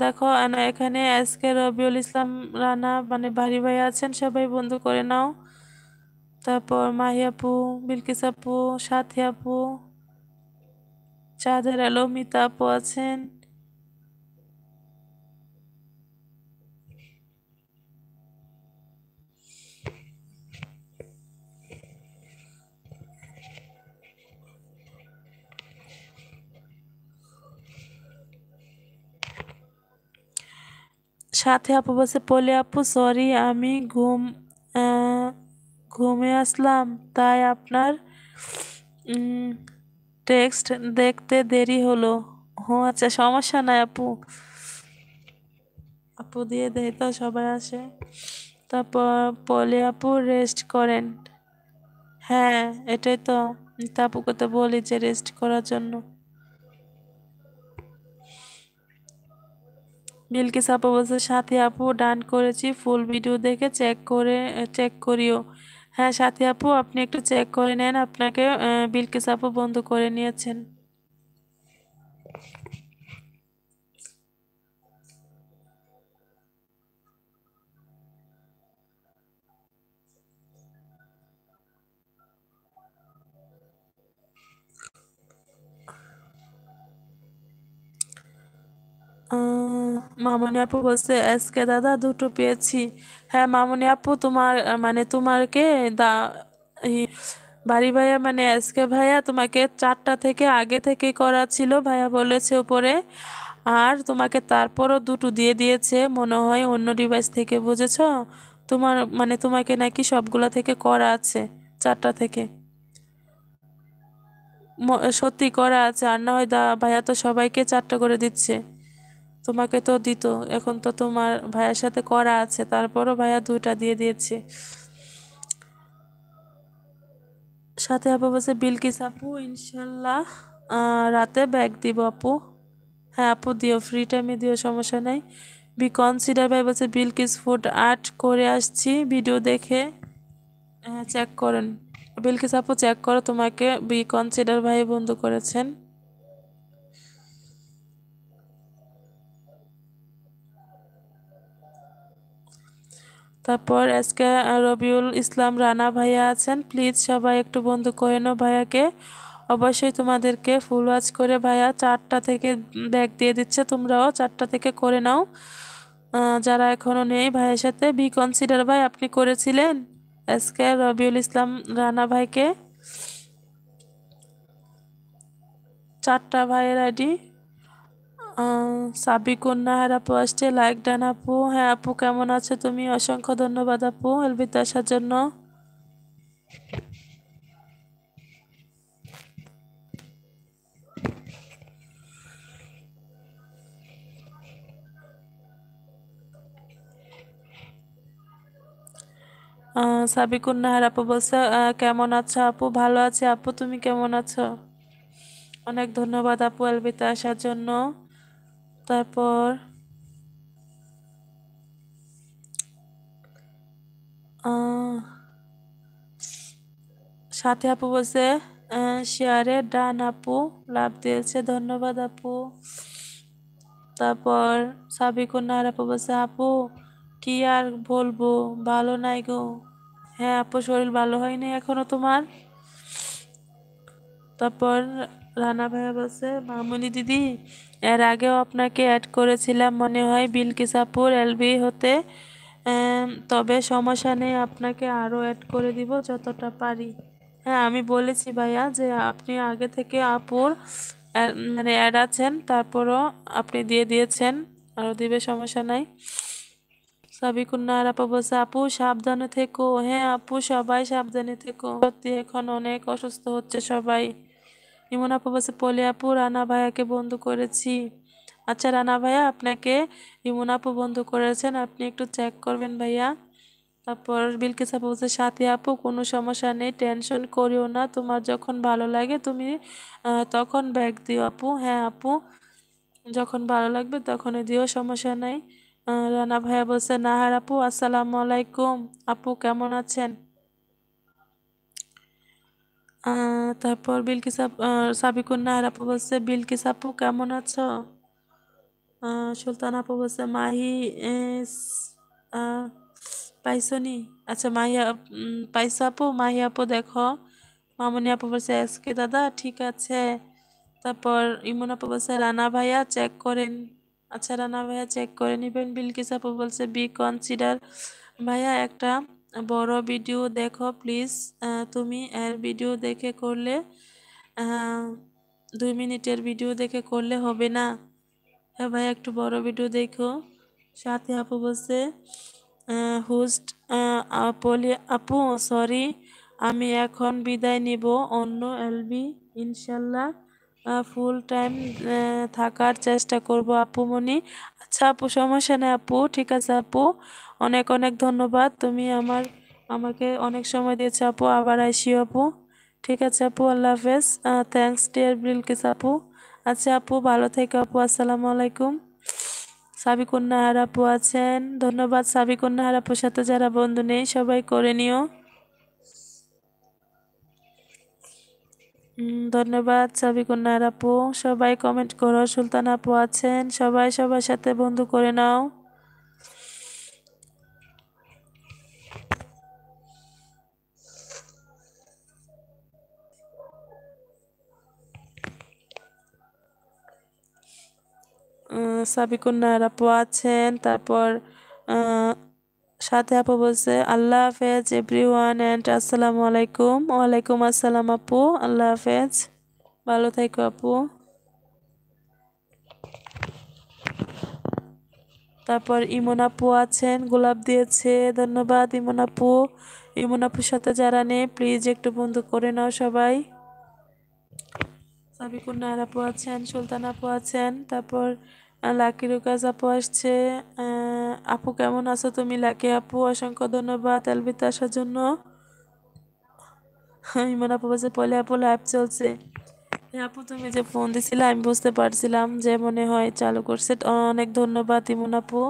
দেখো এখানে আজকে রবিউল ইসলাম রানা মানে ভারী ভাই আছেন সবাই বন্ধু করে নাও তারপর মাহিয়াপু বিলকিস আপু সাথী আপু চাঁদের আলো মিতা আপু আছেন সাথে আপু বসে পলি আপু সরি আমি ঘুম ঘুমে আসলাম তাই আপনার টেক্সট দেখতে দেরি হলো হো আচ্ছা সমস্যা নাই আপু আপু দিয়ে দেয় তো সবাই আসে তারপর পলি আপু রেস্ট করেন হ্যাঁ এটাই তো তাপুকে তো বলি যে রেস্ট করার জন্য বিলকিস আপু বলছে সাথী আপু ডান করেছি ফুল ভিডিও দেখে চেক করে চেক করিও হ্যাঁ সাথী আপু আপনি একটু চেক করে নেন আপনাকে বিলকিস আপু বন্ধ করে নিয়েছেন মামনি আপু বলছে আজকে দাদা দুটো পেয়েছি হ্যাঁ মামনি আপু তোমার মানে তোমারকে দা বাড়ি ভাইয়া মানে আজকে ভাইয়া তোমাকে চারটা থেকে আগে থেকে করা ছিল ভাইয়া বলেছে উপরে আর তোমাকে তারপরও দুটো দিয়ে দিয়েছে মনে হয় অন্য ডিভাইস থেকে বুঝেছ তোমার মানে তোমাকে নাকি সবগুলা থেকে করা আছে চারটা থেকে সত্যি করা আছে আর না হয় দা ভাইয়া তো সবাইকে চারটা করে দিচ্ছে তোমাকে তো দিত এখন তো তোমার ভাইয়ের সাথে করা আছে তারপরও ভাইয়া দুইটা দিয়ে দিয়েছে সাথে আপু বলছে বিলকিস আপু ইনশাল্লাহ রাতে ব্যাগ দিব আপু হ্যাঁ আপু দিও ফ্রি টাইমে দিও সমস্যা নাই বি কনসিডার ভাই বলছে বিলকিস ফুড আর্ট করে আসছি ভিডিও দেখে হ্যাঁ চেক করেন বিলকিস আপু চেক করো তোমাকে বি কনসিডার ভাই বন্ধু করেছেন তারপর আজকে রবিউল ইসলাম রানা ভাইয়া আছেন প্লিজ সবাই একটু বন্ধু করে নাও ভাইয়াকে অবশ্যই তোমাদেরকে ফুল ওয়াচ করে ভাইয়া চারটা থেকে ব্যাগ দিয়ে দিচ্ছে তোমরাও চারটা থেকে করে নাও যারা এখনও নেই ভাইয়ের সাথে বি কনসিডার ভাই আপনি করেছিলেন আজকে রবিউল ইসলাম রানা ভাইকে চারটা ভাইয়ের আইডি সাবিকুন্না হ্যাঁ আপু আসছে লাইক ডান আপু হ্যাঁ আপু কেমন আছে তুমি অসংখ্য ধন্যবাদ আপু এলবিতে আসার জন্য সাবিকুন হ্যাঁ আপু বলছে কেমন আছো আপু ভালো আছে আপু তুমি কেমন আছো অনেক ধন্যবাদ আপু এলবিতে আসার জন্য তারপর সাথে আপু বলছে শেয়ারে ডান আপু লাভ দিয়েছে ধন্যবাদ আপু তারপর সাবিকুন্নার আপু বলছে আপু কি আর বলবো ভালো নাই গো হ্যাঁ আপু শরীর ভালো হয়নি এখনো তোমার তারপর রানা ভাইয়া বলছে মামুনি দিদি এর আগেও আপনাকে অ্যাড করেছিলাম মনে হয় বিলকিসাপুর এলবি হতে তবে সমস্যা নেই আপনাকে আরও অ্যাড করে দিব যতটা পারি হ্যাঁ আমি বলেছি ভাইয়া যে আপনি আগে থেকে আপুর মানে অ্যাড আছেন তারপরও আপনি দিয়ে দিয়েছেন আরও দিবে সমস্যা নাই সাবিকুন্না আপা বলছে আপু সাবধানে থেকো হ্যাঁ আপু সবাই সাবধানে থেকো সত্যি এখন অনেক অসুস্থ হচ্ছে সবাই ইমন আপু বলছে পলি আপু রানা ভাইয়াকে বন্ধু করেছি আচ্ছা রানা ভাইয়া আপনাকে ইমন আপু বন্ধু করেছেন আপনি একটু চেক করবেন ভাইয়া তারপর বিলকিস আপু বলছে সাথী আপু কোনো সমস্যা নেই টেনশন করিও না তোমার যখন ভালো লাগে তুমি তখন ব্যাগ দিও আপু হ্যাঁ আপু যখন ভালো লাগবে তখনই দিও সমস্যা নেই রানা ভাইয়া বলছে নাহার আপু আসসালামু আলাইকুম আপু কেমন আছেন তারপর বিলকিস সাবিকুন্না আর আপু বলছে বিলকিস আপু কেমন আছো সুলতান আপু বলছে মাহি নি আচ্ছা মাহি পাইসো আপু মাহি আপু দেখো মামনি আপু বলছে কে দাদা ঠিক আছে তারপর ইমন আপু বলছে রানা ভাইয়া চেক করেন আচ্ছা রানা ভাইয়া চেক করে নেবেন বিলকিস আপু বলছে বি কনসিডার ভাইয়া একটা বড় ভিডিও দেখো প্লিজ তুমি এর ভিডিও দেখে করলে দুই মিনিটের ভিডিও দেখে করলে হবে না হ্যাঁ ভাই একটু বড় ভিডিও দেখো সাথে আপু বলছে হুস্ট আপলি আপু সরি আমি এখন বিদায় নিব অন্য এলবি ইনশাল্লাহ ফুল টাইম থাকার চেষ্টা করব মনি আচ্ছা আপু সমস্যা নেই আপু ঠিক আছে আপু অনেক অনেক ধন্যবাদ তুমি আমার আমাকে অনেক সময় দিয়েছো আপু আবার আইসি আপু ঠিক আছে আপু আল্লাহ হাফেজ থ্যাংকস ডিয়ার বিলকিস আপু আচ্ছা আপু ভালো থেকে আপু আসসালামু আলাইকুম সাবিকুন্না হার আপু আছেন ধন্যবাদ সাবিকন্যা হার আপুর সাথে যারা বন্ধু নেই সবাই করে নিও ধন্যবাদ কন্যার আপু সবাই কমেন্ট করো সুলতান আপু আছেন সবাই সবার সাথে বন্ধু করে নাও সাবিকুন্নার আপু আছেন তারপর সাথে আপু বলছে আল্লাহ হাফেজ এভরি ওয়ান অ্যান্ড আসসালামু আলাইকুম ওয়ালাইকুম আসসালাম আপু আল্লাহ হাফেজ ভালো থাকো আপু তারপর ইমন আপু আছেন গোলাপ দিয়েছে ধন্যবাদ ইমন আপু ইমন আপুর সাথে যারা নেই প্লিজ একটু বন্ধু করে নাও সবাই সাবিকুন্নার আপু আছেন সুলতান আপু আছেন তারপর লাকিরুকাজ আপু আসছে আপু কেমন আছো তুমি লাকে আপু অসংখ্য ধন্যবাদ এলবিতে আসার জন্য ইমন আপু বলছে পয়লা আপু লাইভ চলছে হ্যাঁ আপু তুমি যে ফোন দিছিলে আমি বুঝতে পারছিলাম যে মনে হয় চালু করছে অনেক ধন্যবাদ ইমন আপু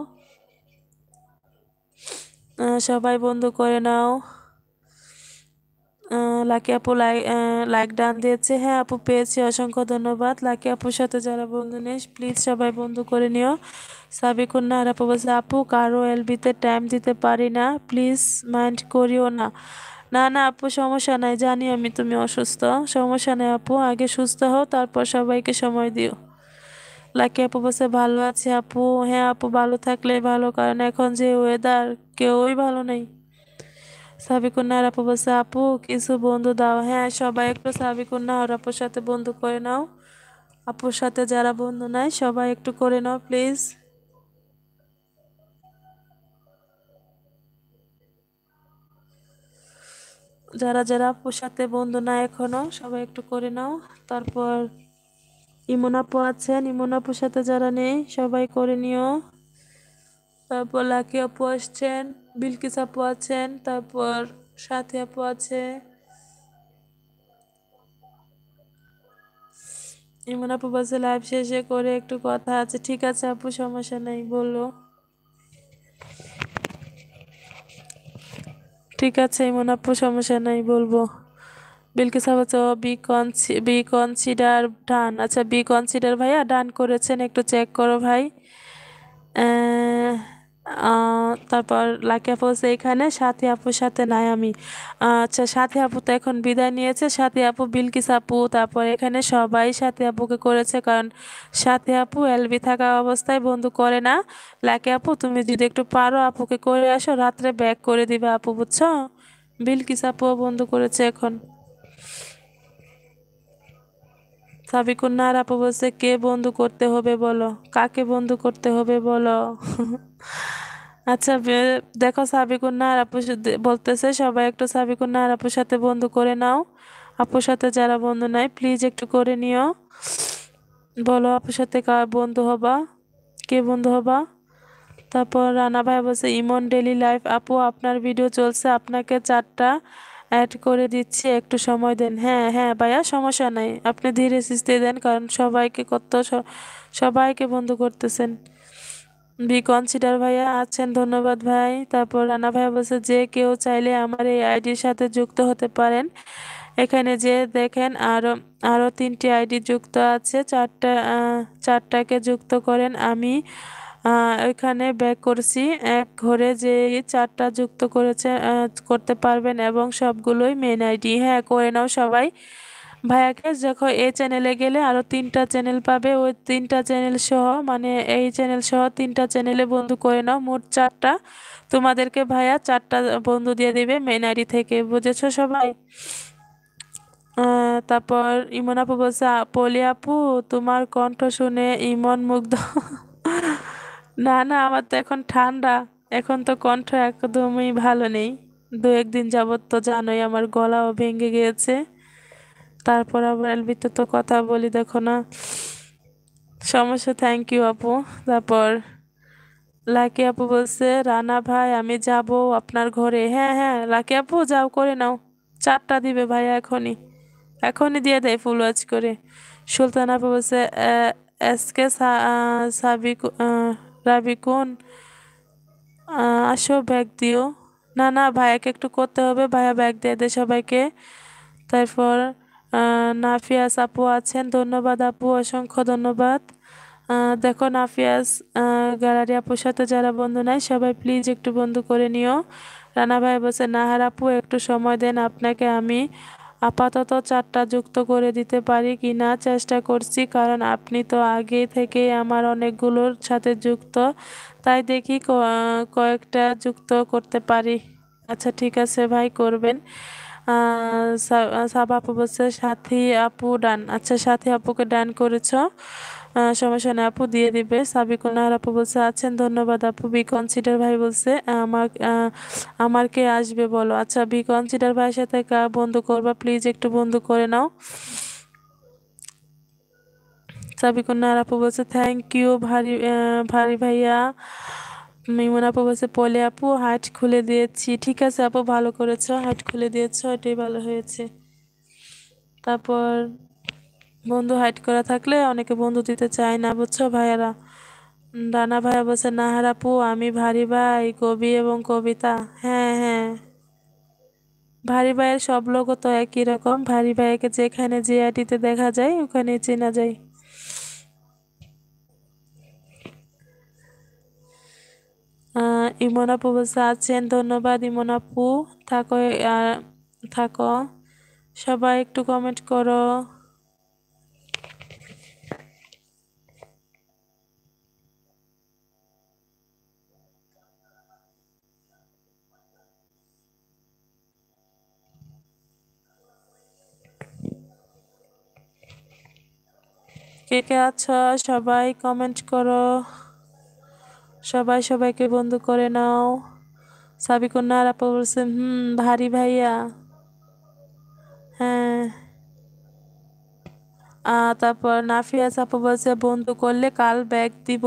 সবাই বন্ধু করে নাও লাকি আপু লাইক লাইক ডান দিয়েছে হ্যাঁ আপু পেয়েছি অসংখ্য ধন্যবাদ লাকি আপুর সাথে যারা বন্ধু নেই প্লিজ সবাই বন্ধু করে নিও সাবিকুন্না আর আপু বলছে আপু কারো এলবিতে টাইম দিতে পারি না প্লিজ মাইন্ড করিও না না না আপু সমস্যা নাই জানি আমি তুমি অসুস্থ সমস্যা নাই আপু আগে সুস্থ হও তারপর সবাইকে সময় দিও লাকি আপু বসে ভালো আছে আপু হ্যাঁ আপু ভালো থাকলে ভালো কারণ এখন যে ওয়েদার কেউই ভালো নেই সাবিকুন্না আর আপু বলছে আপু কিছু বন্ধু দাও হ্যাঁ সবাই একটু সাবিকুন্না আর আপুর সাথে বন্ধু করে নাও আপুর সাথে যারা বন্ধু নাই সবাই একটু করে নাও প্লিজ যারা যারা আপুর সাথে বন্ধু নাই এখনো সবাই একটু করে নাও তারপর ইমন আপু আছেন ইমন আপুর সাথে যারা নেই সবাই করে নিও তারপর লাকি আপু আসছেন বিলকিস আপু আছেন তারপর সাথে আপু আছে ইমন আপু বলছে লাইভ শেষে করে একটু কথা আছে ঠিক আছে আপু সমস্যা নেই বললো ঠিক আছে ইমন আপু সমস্যা নেই বলবো বিলকিস আপু ও বি কনসি বি কনসিডার ডান আচ্ছা বি কনসিডার ভাইয়া ডান করেছেন একটু চেক করো ভাই তারপর লাকি আপু হচ্ছে এখানে সাথী আপুর সাথে নাই আমি আচ্ছা সাথী আপু তো এখন বিদায় নিয়েছে সাথী আপু বিলকিস আপু তারপর এখানে সবাই সাথী আপুকে করেছে কারণ সাথী আপু এলবি থাকা অবস্থায় বন্ধু করে না লাকি আপু তুমি যদি একটু পারো আপুকে করে আসো রাত্রে ব্যাক করে দিবে আপু বুঝছো বিলকিস আপুও বন্ধু করেছে এখন সাবিকুন্নার আপু বলছে কে বন্ধু করতে হবে বলো কাকে বন্ধু করতে হবে বলো আচ্ছা দেখো সাবিকুন্নার আপু বলতেছে সবাই একটু সাবিকুন্নার আপুর সাথে বন্ধু করে নাও আপুর সাথে যারা বন্ধু নাই প্লিজ একটু করে নিও বলো আপুর সাথে কার বন্ধু হবা কে বন্ধু হবা তারপর রানা ভাই বলছে ইমন ডেলি লাইফ আপু আপনার ভিডিও চলছে আপনাকে চারটা অ্যাড করে দিচ্ছি একটু সময় দেন হ্যাঁ হ্যাঁ ভাইয়া সমস্যা নাই আপনি ধীরে সিস্তে দেন কারণ সবাইকে কত সবাইকে বন্ধ করতেছেন বি কনসিডার ভাইয়া আছেন ধন্যবাদ ভাই তারপর রানা ভাইয়া বলছে যে কেউ চাইলে আমার এই আইডির সাথে যুক্ত হতে পারেন এখানে যে দেখেন আরও আরও তিনটি আইডি যুক্ত আছে চারটা চারটাকে যুক্ত করেন আমি এখানে ব্যাক করছি এক ঘরে যে চারটা যুক্ত করেছে করতে পারবেন এবং সবগুলোই মেন আইডি হ্যাঁ করে নাও সবাই ভাইয়াকে দেখো এই চ্যানেলে গেলে আরও তিনটা চ্যানেল পাবে ওই তিনটা চ্যানেল সহ মানে এই চ্যানেল সহ তিনটা চ্যানেলে বন্ধু করে নাও মোট চারটা তোমাদেরকে ভাইয়া চারটা বন্ধু দিয়ে দেবে মেন আইডি থেকে বুঝেছো সবাই তারপর ইমন আপু বলছে পলি আপু তোমার কণ্ঠ শুনে ইমন মুগ্ধ না না আমার তো এখন ঠান্ডা এখন তো কণ্ঠ একদমই ভালো নেই দু একদিন যাবৎ তো জানোই আমার গলাও ভেঙে গিয়েছে তারপর আবার এলবিতে তো কথা বলি দেখো না সমস্যা থ্যাংক ইউ আপু তারপর লাকি আপু বলছে রানা ভাই আমি যাব আপনার ঘরে হ্যাঁ হ্যাঁ লাকি আপু যাও করে নাও চারটা দিবে ভাই এখনই এখনই দিয়ে দেয় ফুল ওয়াচ করে সুলতান আপু বলছে এসকে সাবিক রাবি কোন আসো ব্যাগ দিও না না ভাইয়াকে একটু করতে হবে ভাইয়া ব্যাগ দিয়ে দে সবাইকে তারপর নাফিয়াস আপু আছেন ধন্যবাদ আপু অসংখ্য ধন্যবাদ দেখো নাফিয়াস গ্যালারি আপুর সাথে যারা বন্ধু নাই সবাই প্লিজ একটু বন্ধু করে নিও রানা ভাই বসে নাহার আপু একটু সময় দেন আপনাকে আমি আপাতত চারটা যুক্ত করে দিতে পারি কি না চেষ্টা করছি কারণ আপনি তো আগে থেকে আমার অনেকগুলোর সাথে যুক্ত তাই দেখি কয়েকটা যুক্ত করতে পারি আচ্ছা ঠিক আছে ভাই করবেন সাবা আপু বলছে সাথী আপু ডান আচ্ছা সাথী আপুকে ডান করেছ সমস্যা নেই আপু দিয়ে দিবে সাবিকুল নাহার আপু বলছে আছেন আচ্ছা, ধন্যবাদ আপু বি কনসিডার ভাই বলছে আমার আমার কে আসবে বলো আচ্ছা বি কনসিডার ভাইয়ের সাথে বন্ধু করবা প্লিজ একটু বন্ধু করে নাও সাবিকুন্নার আপু বলছে থ্যাংক ইউ ভারি ভারি ভাইয়া মিমন আপু বলছে পলে আপু হাট খুলে দিয়েছি ঠিক আছে আপু ভালো করেছ হাট খুলে দিয়েছ এটাই ভালো হয়েছে তারপর বন্ধু হাইট করা থাকলে অনেকে বন্ধু দিতে চায় না বুঝছো ভাইয়ারা রানা ভাইয়া বলছে না হারাপু আমি ভারী ভাই কবি এবং কবিতা হ্যাঁ হ্যাঁ ভারী ভাইয়ের সব লোকও তো একই রকম ভারী ভাইয়াকে যেখানে জিআইটিতে দেখা যায় ওখানে চেনা যায় ইমন আপু বলছে আছেন ধন্যবাদ ইমন আপু থাকো থাকো সবাই একটু কমেন্ট করো কে কে আছো সবাই কমেন্ট করো সবাই সবাইকে বন্ধু করে নাও সাবিকন্যা আপা বলছে হুম ভারী ভাইয়া হ্যাঁ তারপর নাফিয়াজ আপু বলছে বন্ধু করলে কাল ব্যাগ দিব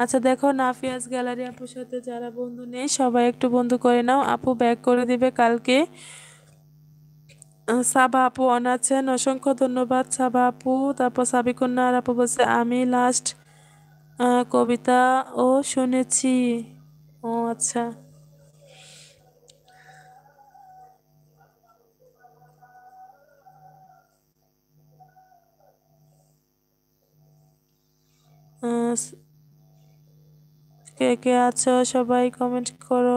আচ্ছা দেখো নাফিয়াজ গ্যালারি আপুর সাথে যারা বন্ধু নেই সবাই একটু বন্ধু করে নাও আপু ব্যাগ করে দিবে কালকে সাবা আপু অন আছেন অসংখ্য ধন্যবাদ সাবা আপু তারপর আর আপু বলছে আমি লাস্ট কবিতা ও শুনেছি ও আচ্ছা কে কে আছো সবাই কমেন্ট করো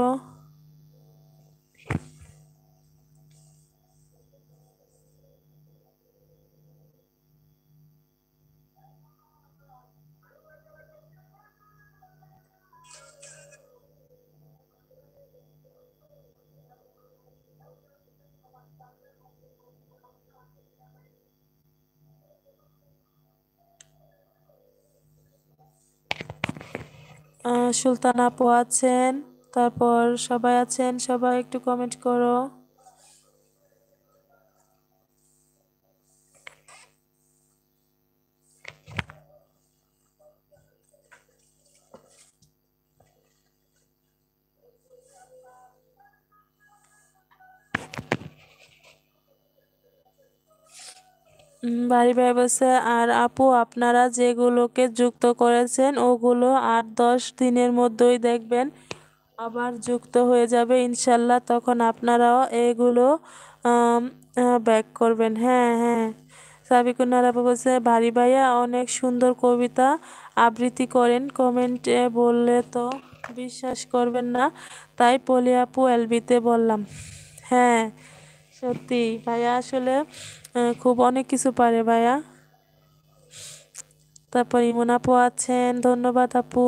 সুলতানা আপু আছেন তারপর সবাই আছেন সবাই একটু কমেন্ট করো বাড়ি ব্যবসা আর আপু আপনারা যেগুলোকে যুক্ত করেছেন ওগুলো আট দশ দিনের মধ্যেই দেখবেন আবার যুক্ত হয়ে যাবে ইনশাল্লাহ তখন আপনারাও এগুলো ব্যাক করবেন হ্যাঁ হ্যাঁ সাবিকুন্নার আপু বলছে ভারী ভাইয়া অনেক সুন্দর কবিতা আবৃত্তি করেন কমেন্টে বললে তো বিশ্বাস করবেন না তাই পলি আপু এলবিতে বললাম হ্যাঁ সত্যি ভাইয়া আসলে হ্যাঁ, খুব অনেক কিছু পারে ভাইয়া তারপর ইমন আপু আছেন ধন্যবাদ আপু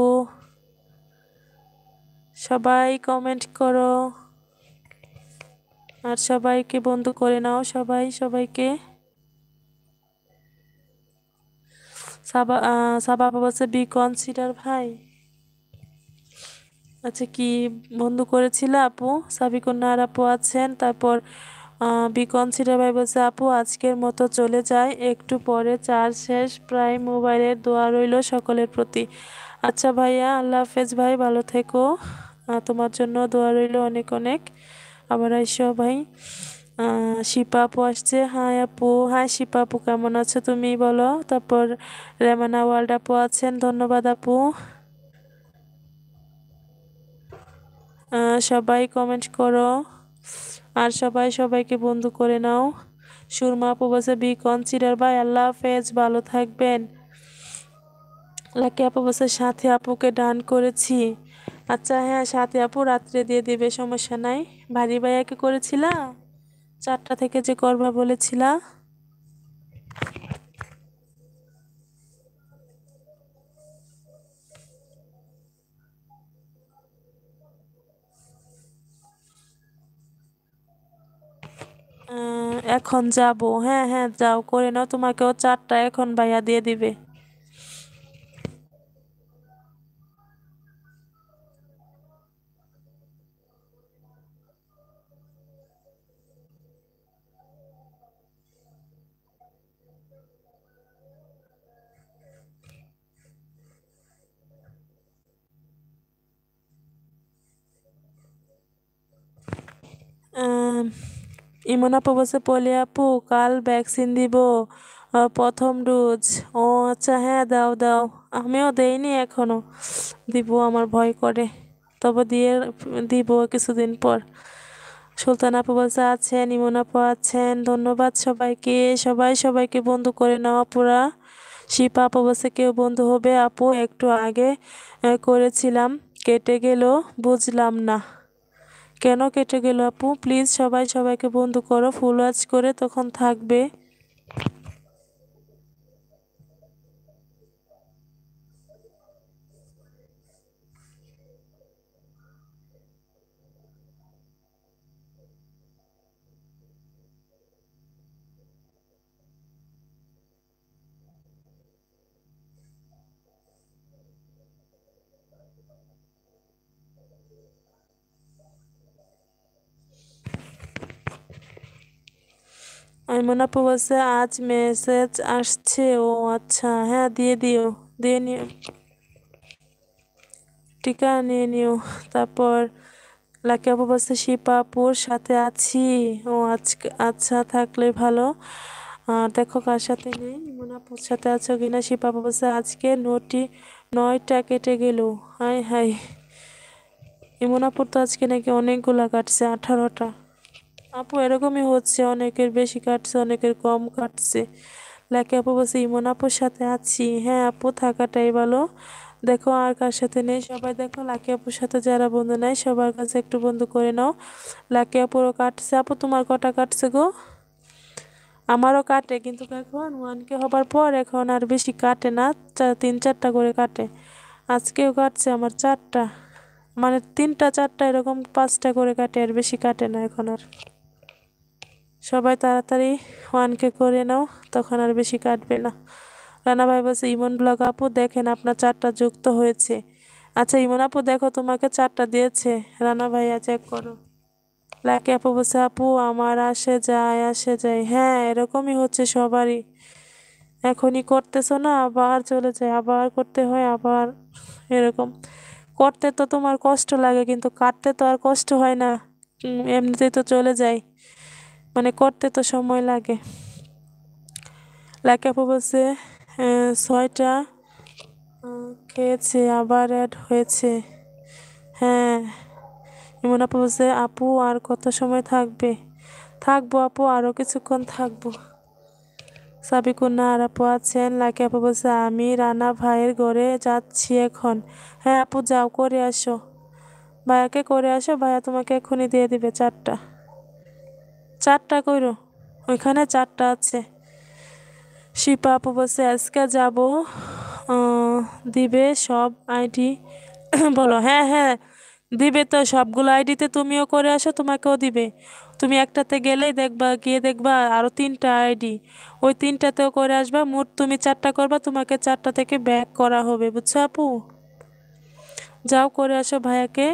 সবাই কমেন্ট করো আর সবাইকে বন্ধু করে নাও সবাই সবাইকে সাবা সাবা বাবাসে বি কনসিডার ভাই আচ্ছা কি বন্ধু করেছিল আপু আর আপু আছেন তারপর বি কনসিডার ভাই বলছে আপু আজকের মতো চলে যায় একটু পরে চার্জ শেষ প্রায় মোবাইলের দোয়া রইল সকলের প্রতি আচ্ছা ভাইয়া আল্লাহ হাফেজ ভাই ভালো থেকো তোমার জন্য দোয়া রইল অনেক অনেক আবার আইসো ভাই শিপা আপু আসছে হ্যাঁ আপু হ্যাঁ শিপা আপু কেমন আছো তুমি বলো তারপর রেমানা ওয়ার্ল্ড আপু আছেন ধন্যবাদ আপু সবাই কমেন্ট করো আর সবাই সবাইকে বন্ধু করে নাও সুরমা বসে বি কনসিডার বাই আল্লাহ হাফেজ ভালো থাকবেন লাকি আপুবাসের সাথে আপুকে ডান করেছি আচ্ছা হ্যাঁ সাথে আপু রাত্রে দিয়ে দেবে সমস্যা নাই ভারী ভাইয়াকে করেছিলা চারটা থেকে যে করবা বলেছিলা এখন যাব হ্যাঁ হ্যাঁ যাও করে নাও তোমাকেও চারটা এখন ভাইয়া দিয়ে দিবে Um... ইমিউনোপ্রবেশে পলি আপু কাল ভ্যাকসিন দিব প্রথম ডোজ ও আচ্ছা হ্যাঁ দাও দাও আমিও দেইনি এখনও দিব আমার ভয় করে তবে দিয়ে দিব কিছুদিন পর সুলতান আপু বলছে আছেন ইমন আপু আছেন ধন্যবাদ সবাইকে সবাই সবাইকে বন্ধু করে নাও আপুরা শিপা আপু বলছে কেউ বন্ধু হবে আপু একটু আগে করেছিলাম কেটে গেল বুঝলাম না কেন কেটে গেল আপু প্লিজ সবাই সবাইকে বন্ধু করো ফুল ওয়াচ করে তখন থাকবে আমি মনে বলছে আজ মেসেজ আসছে ও আচ্ছা হ্যাঁ দিয়ে দিও দিয়ে নিও টিকা নিয়ে নিও তারপর লাকি আপু বলছে শিপাপুর সাথে আছি ও আজ আচ্ছা থাকলে ভালো আর দেখো কার সাথে নেই মোনাপুর সাথে আছো কিনা শিপাপু বলছে আজকে নটি নয়টা কেটে গেল হাই হাই ইমনাপুর তো আজকে নাকি অনেকগুলা কাটছে আঠারোটা আপু এরকমই হচ্ছে অনেকের বেশি কাটছে অনেকের কম কাটছে লাকি আপু বলছে ইমন আপুর সাথে আছি হ্যাঁ আপু থাকাটাই ভালো দেখো আর কার সাথে নেই সবাই দেখো লাকি আপুর সাথে যারা বন্ধু নেয় সবার কাছে একটু বন্ধু করে নাও লাকি আপুরও কাটছে আপু তোমার কটা কাটছে গো আমারও কাটে কিন্তু এখন ওয়ানকে হবার পর এখন আর বেশি কাটে না তিন চারটা করে কাটে আজকেও কাটছে আমার চারটা মানে তিনটা চারটা এরকম পাঁচটা করে কাটে আর বেশি কাটে না এখন আর সবাই তাড়াতাড়ি ওয়ানকে করে নাও তখন আর বেশি কাটবে না রানা ভাই বলছে ইমন ব্লগ আপু দেখেন আপনার চারটা যুক্ত হয়েছে আচ্ছা ইমন আপু দেখো তোমাকে চারটা দিয়েছে রানা ভাইয়া আচ্ছা, চেক করো লাকি আপু বলছে আপু আমার আসে যায় আসে যায় হ্যাঁ এরকমই হচ্ছে সবারই এখনই করতেছো না আবার চলে যায় আবার করতে হয় আবার এরকম করতে তো তোমার কষ্ট লাগে কিন্তু কাটতে তো আর কষ্ট হয় না এমনিতেই তো চলে যায় মানে করতে তো সময় লাগে লাইক আপু বলছে ছয়টা খেয়েছে আবার অ্যাড হয়েছে হ্যাঁ ইমন আপু বলছে আপু আর কত সময় থাকবে থাকবো আপু আরও কিছুক্ষণ থাকবো সাবিকুন্না আর আপু আছেন লাকি আপু বলছে আমি রানা ভাইয়ের ঘরে যাচ্ছি এখন হ্যাঁ আপু যাও করে আসো ভাইয়াকে করে আসো ভাইয়া তোমাকে এখনই দিয়ে দিবে চারটা চারটা কইরো ওইখানে চারটা আছে শিপা আপু বলছে আজকে যাব দিবে সব আইডি বলো হ্যাঁ হ্যাঁ দিবে তো সবগুলো আইডিতে তুমিও করে আসো তোমাকেও দিবে তুমি একটাতে গেলেই দেখবা গিয়ে দেখবা আরও তিনটা আইডি ওই তিনটাতেও করে আসবা মোট তুমি চারটা করবা তোমাকে চারটা থেকে ব্যাক করা হবে বুঝছো আপু যাও করে আসো ভাইয়াকে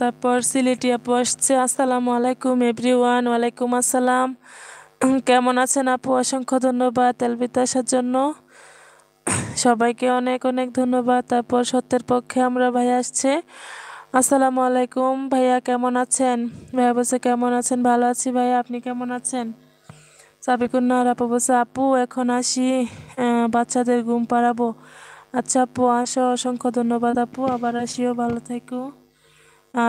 তারপর সিলেটিয়া আপু আসছে আসসালামু আলাইকুম এভরিওয়ান ওয়ালাইকুম আসসালাম কেমন আছেন আপু অসংখ্য ধন্যবাদ এলবিতে আসার জন্য সবাইকে অনেক অনেক ধন্যবাদ তারপর সত্যের পক্ষে আমরা ভাই আসছে আসসালামু আলাইকুম ভাইয়া কেমন আছেন ভাইয়া বসে কেমন আছেন ভালো আছি ভাইয়া আপনি কেমন আছেন সাবিকুন্নার আপু বসে আপু এখন আসি বাচ্চাদের ঘুম পাড়াবো আচ্ছা আপু আসো অসংখ্য ধন্যবাদ আপু আবার আসিও ভালো থেকো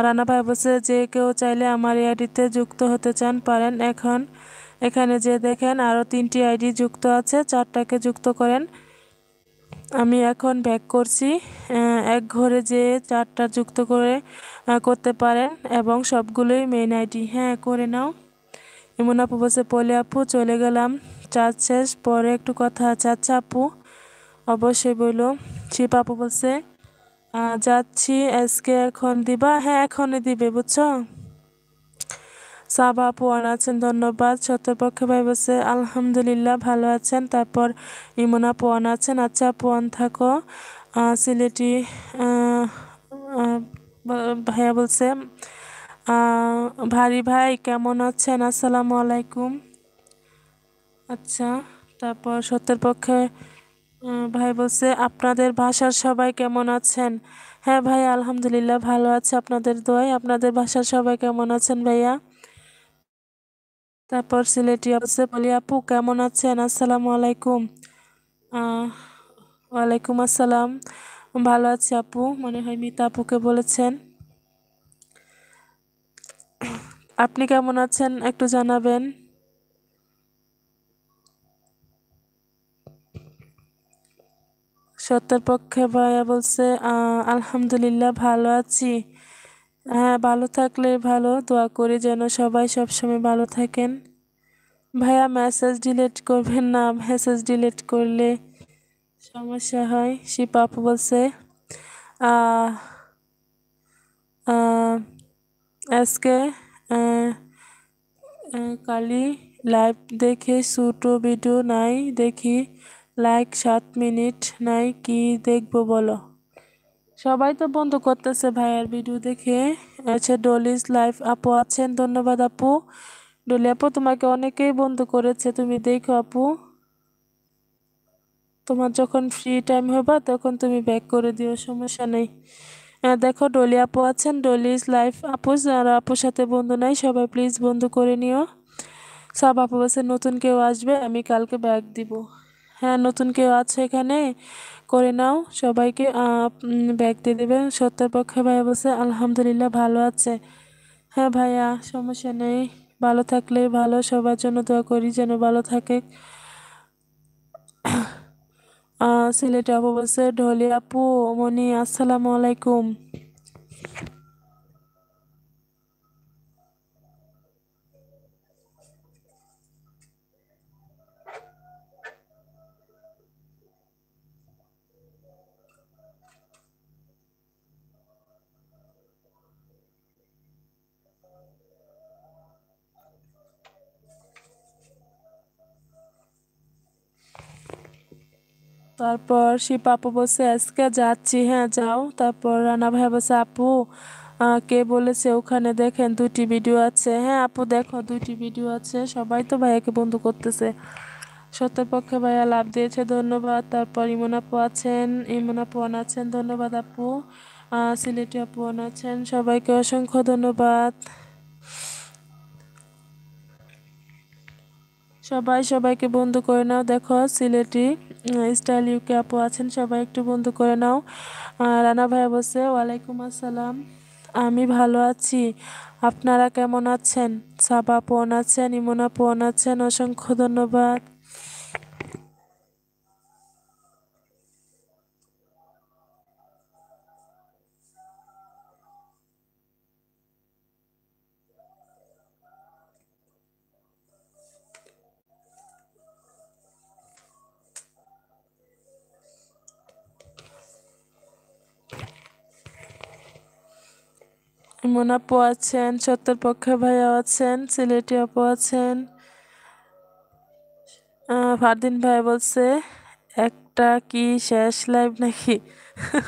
রানা ভাই বলছে যে কেউ চাইলে আমার এই আইডিতে যুক্ত হতে চান পারেন এখন এখানে যে দেখেন আরও তিনটি আইডি যুক্ত আছে চারটাকে যুক্ত করেন আমি এখন ব্যাক করছি এক ঘরে যে চারটা যুক্ত করে করতে পারেন এবং সবগুলোই মেইন আইডি হ্যাঁ করে নাও এমন আপু বসে পলে আপু চলে গেলাম চার্জ শেষ পরে একটু কথা আছে আচ্ছা আপু অবশ্যই বলল শিপ আপু বলছে যাচ্ছি আজকে এখন দিবা হ্যাঁ এখনই দিবে বুঝছো সাবা পোয়ান আছেন ধন্যবাদ শতপক্ষে ভাই বসে আলহামদুলিল্লাহ ভালো আছেন তারপর ইমোনা পোয়ান আছেন আচ্ছা পোয়ান থাকো সিলেটি ভাইয়া বলছে ভারী ভাই কেমন আছেন আসসালামু আলাইকুম আচ্ছা তারপর সত্যের পক্ষে ভাই বলছে আপনাদের ভাষার সবাই কেমন আছেন হ্যাঁ ভাই আলহামদুলিল্লাহ ভালো আছে আপনাদের দোয় আপনাদের ভাষার সবাই কেমন আছেন ভাইয়া তারপর সিলেটি আছে বলি আপু কেমন আছেন আসসালামু আলাইকুম ওয়ালাইকুম আসসালাম ভালো আছি আপু মনে হয় মিতা আপুকে বলেছেন আপনি কেমন আছেন একটু জানাবেন সত্যের পক্ষে ভাইয়া বলছে আলহামদুলিল্লাহ ভালো আছি হ্যাঁ ভালো থাকলে ভালো দোয়া করি যেন সবাই সবসময় ভালো থাকেন ভাইয়া মেসেজ ডিলেট করবেন না মেসেজ ডিলেট করলে সমস্যা হয় শিপাপু বলছে আজকে কালি লাইভ দেখে ছোটো ভিডিও নাই দেখি লাইক সাত মিনিট নাই কি দেখবো বলো সবাই তো বন্ধ করতেছে ভাইয়ার ভিডিও দেখে আচ্ছা ডলিস লাইফ আপু আছেন ধন্যবাদ আপু ডলি আপু তোমাকে অনেকেই বন্ধ করেছে তুমি দেখো আপু তোমার যখন ফ্রি টাইম হবা তখন তুমি ব্যাক করে দিও সমস্যা নেই দেখো ডলি আপু আছেন ডলিস লাইফ আপু আর আপুর সাথে বন্ধু নাই সবাই প্লিজ বন্ধু করে নিও সব আপু বাসের নতুন কেউ আসবে আমি কালকে ব্যাক দিব হ্যাঁ নতুন কেউ আছে এখানে করে নাও সবাইকে ব্যাগ দিয়ে দেবে সত্যের পক্ষে ভাইয়া বলছে আলহামদুলিল্লাহ ভালো আছে হ্যাঁ ভাইয়া সমস্যা নেই ভালো থাকলে ভালো সবার জন্য দোয়া করি যেন ভালো থাকে সিলেটে আপু বলছে ঢলি আপু মনি আসসালামু আলাইকুম তারপর শিব আপু বলছে আজকে যাচ্ছি হ্যাঁ যাও তারপর রানা ভাই বলছে আপু কে বলেছে ওখানে দেখেন দুটি ভিডিও আছে হ্যাঁ আপু দেখো দুটি ভিডিও আছে সবাই তো ভাইয়াকে বন্ধু করতেছে সত্যের পক্ষে ভাইয়া লাভ দিয়েছে ধন্যবাদ তারপর ইমন আপু আছেন ইমন আপু আছেন ধন্যবাদ আপু সিলেটি আপু আছেন সবাইকে অসংখ্য ধন্যবাদ সবাই সবাইকে বন্ধু করে নাও দেখো সিলেটি স্টাইল ইউকে আপু আছেন সবাই একটু বন্ধু করে নাও রানা ভাই বসে ওয়ালাইকুম আসসালাম আমি ভালো আছি আপনারা কেমন আছেন সাবা পোন আছেন ইমনা পোন আছেন অসংখ্য ধন্যবাদ ইমন আপু আছেন সত্তরপক্ষা ভাইয়া আছেন সিলেটি আপু আছেন ফারদিন ভাই বলছে একটা কি শেষ লাইভ নাকি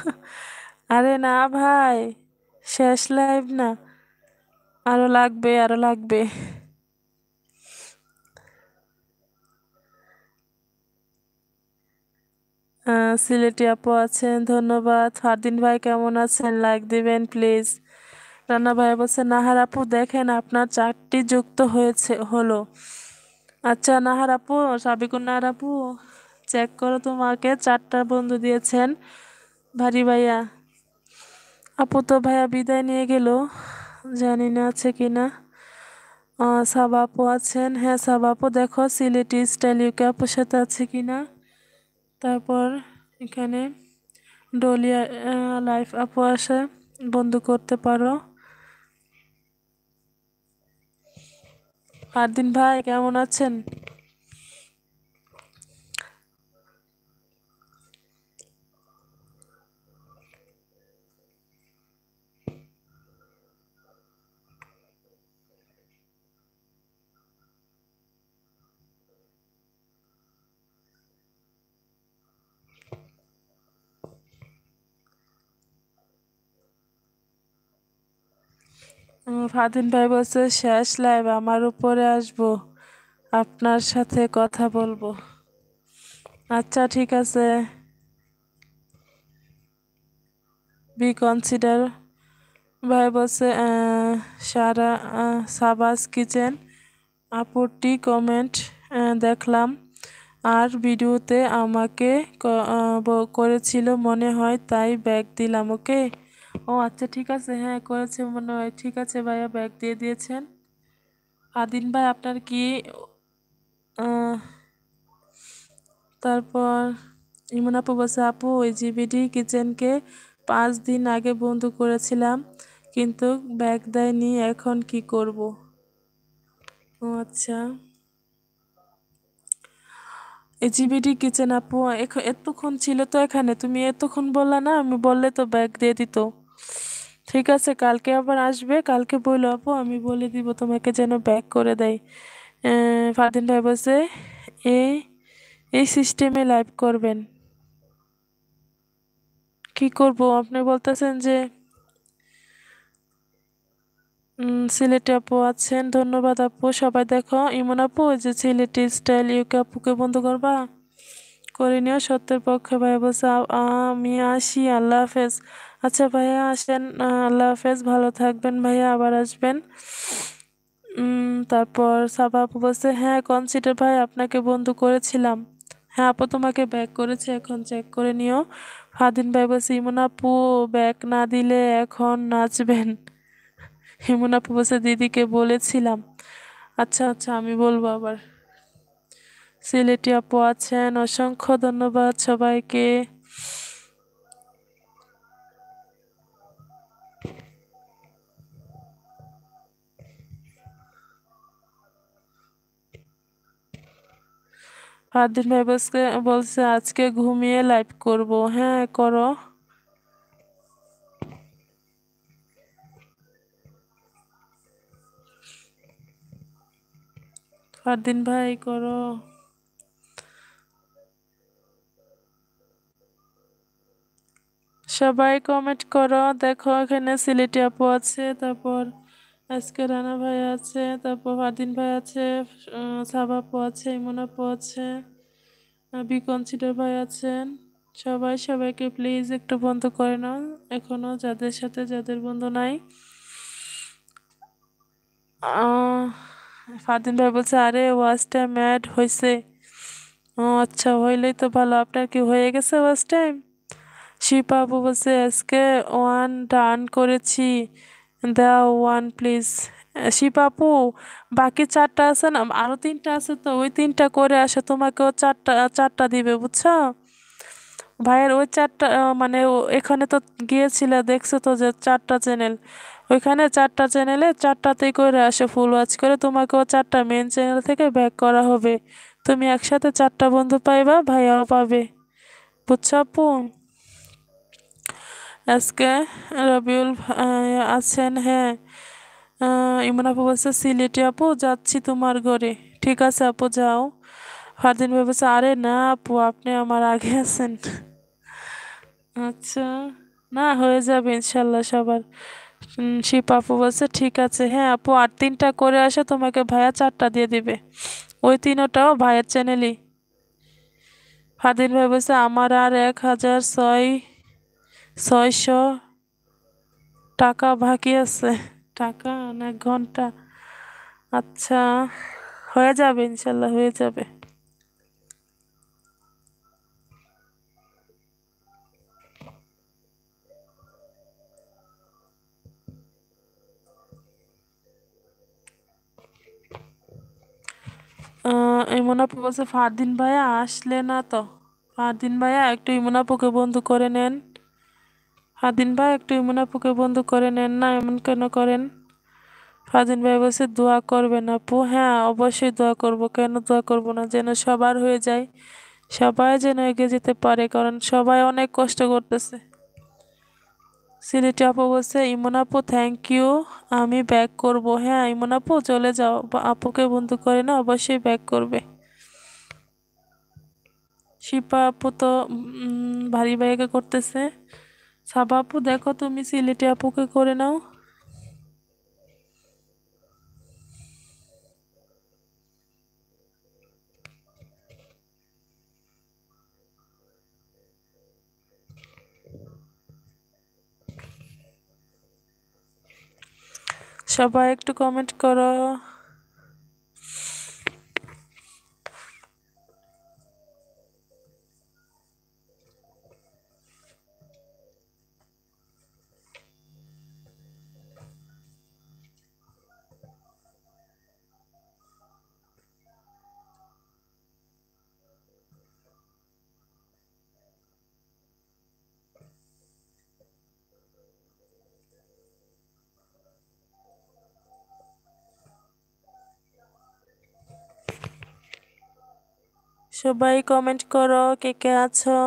আরে না ভাই শেষ লাইভ না আরও লাগবে আরও লাগবে সিলেটি আপু আছেন ধন্যবাদ ফারদিন ভাই কেমন আছেন লাইক দিবেন প্লিজ রান্না ভাই বলছে নাহার আপু দেখেন আপনার চারটি যুক্ত হয়েছে হলো আচ্ছা নাহার আপু সাবিকুন নাহার আপু চেক করো তোমাকে চারটা বন্ধু দিয়েছেন ভারী ভাইয়া আপু তো ভাইয়া বিদায় নিয়ে গেল জানি না আছে কি না সাবাপু আছেন হ্যাঁ সাবাপু দেখো সিলেটি স্টাইল ইউকে আপুর সাথে আছে কি না তারপর এখানে ডলিয়া লাইফ আপু আসে বন্ধু করতে পারো পারদিন ভাই কেমন আছেন ফাদিন ভাই বলছে শেষ লাইভ আমার উপরে আসব আপনার সাথে কথা বলবো আচ্ছা ঠিক আছে বি কনসিডার ভাই বলছে সারা সাবাস কিচেন আপুরটি কমেন্ট দেখলাম আর ভিডিওতে আমাকে করেছিল মনে হয় তাই ব্যাগ দিলাম ওকে ও আচ্ছা ঠিক আছে হ্যাঁ করেছে মনে হয় ঠিক আছে ভাইয়া ব্যাগ দিয়ে দিয়েছেন আদিন ভাই আপনার কি তারপর ইমন আপু বলছে আপু ওই জিবিডি কিচেনকে পাঁচ দিন আগে বন্ধ করেছিলাম কিন্তু ব্যাগ দেয়নি এখন কি করব ও আচ্ছা এই জিবিডি কিচেন আপু এতক্ষণ ছিল তো এখানে তুমি এতক্ষণ বললা না আমি বললে তো ব্যাগ দিয়ে দিত ঠিক আছে কালকে আবার আসবে কালকে বলো আপু আমি বলে দিব তোমাকে যেন ব্যাক করে দেয় ফারদিন ভাই বলছে এই এই সিস্টেমে লাইভ করবেন কি করব আপনি বলতেছেন যে সিলেটে আপু আছেন ধন্যবাদ আপু সবাই দেখো ইমন আপু যে সিলেটি স্টাইল ইউকে আপুকে বন্ধ করবা করে নিও সত্যের পক্ষে ভাই বলছে আমি আসি আল্লাহ হাফেজ আচ্ছা ভাইয়া আসেন আল্লাহ হাফেজ ভালো থাকবেন ভাইয়া আবার আসবেন তারপর সাবা আপু বলছে হ্যাঁ কনসিডার ভাই আপনাকে বন্ধু করেছিলাম হ্যাঁ আপু তোমাকে ব্যাক করেছে এখন চেক করে নিও ফাদিন ভাই বলছে ইমন আপু ব্যাক না দিলে এখন নাচবেন হিমুন আপু বলছে দিদিকে বলেছিলাম আচ্ছা আচ্ছা আমি বলবো আবার সিলেটি আপু আছেন অসংখ্য ধন্যবাদ সবাইকে ফারদিন ভাই বসকে বলছে আজকে ঘুমিয়ে লাইভ করব হ্যাঁ করো ফারদিন ভাই করো সবাই কমেন্ট করো দেখো এখানে সিলেটি আপু আছে তারপর আজকে রানা ভাই আছে তারপর ফারদিন ভাই আছে সাবাপু আছে ইমনাপু আছে বিকনসিডার ভাই আছেন সবাই সবাইকে প্লিজ একটু বন্ধ করে নাও এখনও যাদের সাথে যাদের বন্ধু নাই ফারদিন ভাই বলছে আরে ওয়াশ টাইম অ্যাড হয়েছে ও আচ্ছা হইলেই তো ভালো আপনার কি হয়ে গেছে ওয়াশ টাইম শিপাবু বলছে আজকে ওয়ান ডান করেছি দাও ওয়ান প্লিজ শিবাপু বাকি চারটা আছে না আরও তিনটা আছে তো ওই তিনটা করে আসে তোমাকেও চারটা চারটা দিবে বুঝছো ভাইয়ের ওই চারটা মানে এখানে তো গিয়েছিলে দেখছো তো যে চারটা চ্যানেল ওইখানে চারটা চ্যানেলে চারটাতেই করে আসে ফুল ওয়াচ করে তোমাকেও চারটা মেন চ্যানেল থেকে ব্যাক করা হবে তুমি একসাথে চারটা বন্ধু পাইবা ভাইয়াও পাবে বুঝছো আপু আজকে রবিউল আছেন হ্যাঁ ইমন আপু বলছে সিলেটে আপু যাচ্ছি তোমার ঘরে ঠিক আছে আপু যাও ফারদিন ভাই বলছে আরে না আপু আপনি আমার আগে আছেন আচ্ছা না হয়ে যাবে ইনশাল্লাহ সবার শিপ আপু বলছে ঠিক আছে হ্যাঁ আপু আর তিনটা করে আসে তোমাকে ভাইয়া চারটা দিয়ে দিবে ওই তিনটাও ভাইয়ের চ্যানেলই ফারদিন ভাই বলছে আমার আর এক হাজার ছয় ছয়শো টাকা বাকি আছে টাকা না ঘন্টা আচ্ছা হয়ে যাবে ইনশাল্লাহ হয়ে যাবে ইমনাপু বলছে ফারদিন ভাইয়া আসলে না তো ফারদিন ভাইয়া একটু ইমনাপুকে বন্ধু করে নেন ফাদিন ভাই একটু ইমুনাপুকে বন্ধু করে নেন না এমন কেন করেন ফাদিন ভাই বলছে দোয়া করবেন আপু হ্যাঁ অবশ্যই দোয়া করব কেন দোয়া করব না যেন সবার হয়ে যায় সবাই যেন এগিয়ে যেতে পারে কারণ সবাই অনেক কষ্ট করতেছে সিলেটি আপু বলছে ইমন আপু থ্যাংক ইউ আমি ব্যাক করব হ্যাঁ ইমন আপু চলে যাও আপুকে বন্ধু করে না অবশ্যই ব্যাক করবে শিপা আপু তো ভারী ভাইকে করতেছে সাবাপু দেখো তুমি সিলেটে আপুকে করে নাও সবাই একটু কমেন্ট করো সবাই কমেন্ট করো কে কে আছো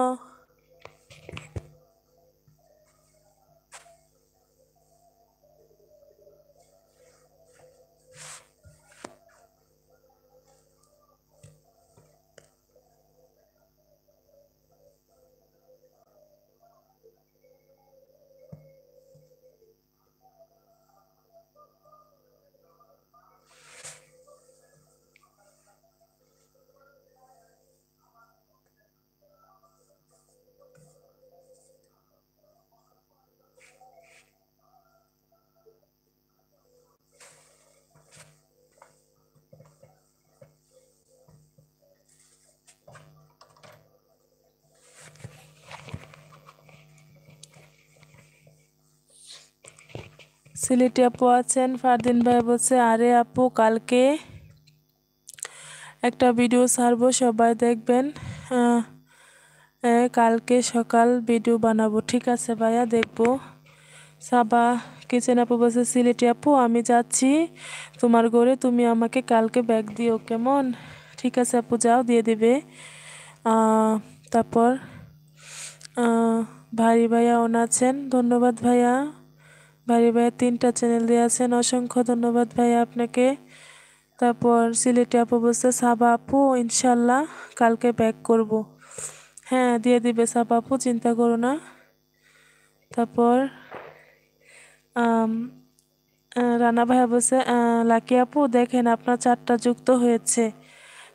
সিলেটি আপু আছেন ফারদিন ভাই বলছে আরে আপু কালকে একটা ভিডিও ছাড়বো সবাই দেখবেন কালকে সকাল ভিডিও বানাবো ঠিক আছে ভাইয়া দেখবো সাবা কিচেন আপু বলছে সিলেটি আপু আমি যাচ্ছি তোমার ঘরে তুমি আমাকে কালকে ব্যাগ দিও কেমন ঠিক আছে আপু যাও দিয়ে দেবে তারপর ভারী ভাইয়া ওন আছেন ধন্যবাদ ভাইয়া ভাই ভাইয়ের তিনটা চ্যানেল দিয়ে আছেন অসংখ্য ধন্যবাদ ভাই আপনাকে তারপর সিলেটি আপু বলছে সাবা আপু ইনশাল্লাহ কালকে ব্যাক করব। হ্যাঁ দিয়ে দিবে সাবা আপু চিন্তা করো না তারপর রানা ভাইয়া বলছে লাকি আপু দেখেন আপনার চারটা যুক্ত হয়েছে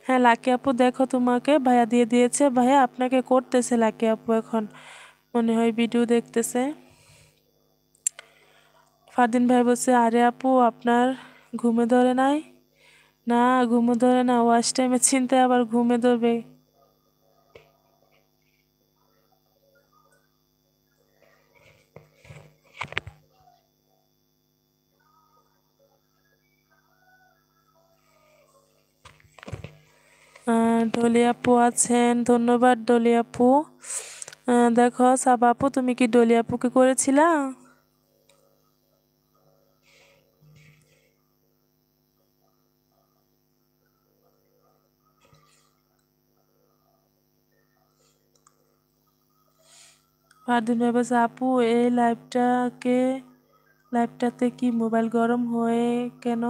হ্যাঁ লাকি আপু দেখো তোমাকে ভাইয়া দিয়ে দিয়েছে ভাইয়া আপনাকে করতেছে লাকি আপু এখন মনে হয় ভিডিও দেখতেছে ফারদিন ভাই বলছে আরে আপু আপনার ঘুমে ধরে নাই না ঘুমে ধরে না ওয়াশ টাইমে চিনতে আবার ঘুমে ধরবে ডলিয়াপু আছেন ধন্যবাদ ডলিয়াপু দেখো সাবাপু তুমি কি ডলিয়াপুকে করেছিলা ফারদিন বলছে আপু এই লাইভটাকে লাইভটাতে কি মোবাইল গরম হয়ে কেন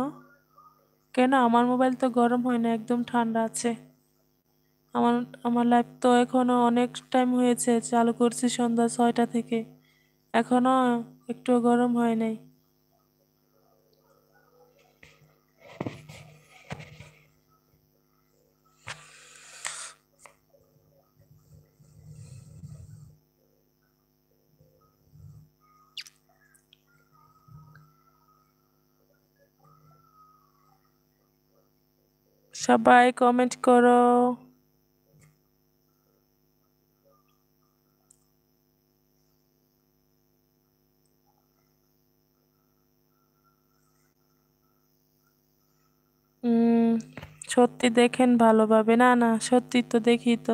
কেন আমার মোবাইল তো গরম হয় না একদম ঠান্ডা আছে আমার আমার লাইভ তো এখনও অনেক টাইম হয়েছে চালু করছি সন্ধ্যা ছয়টা থেকে এখনও একটু গরম হয় নাই সবাই কমেন্ট করো সত্যি দেখেন ভালোভাবে না না সত্যি তো দেখি তো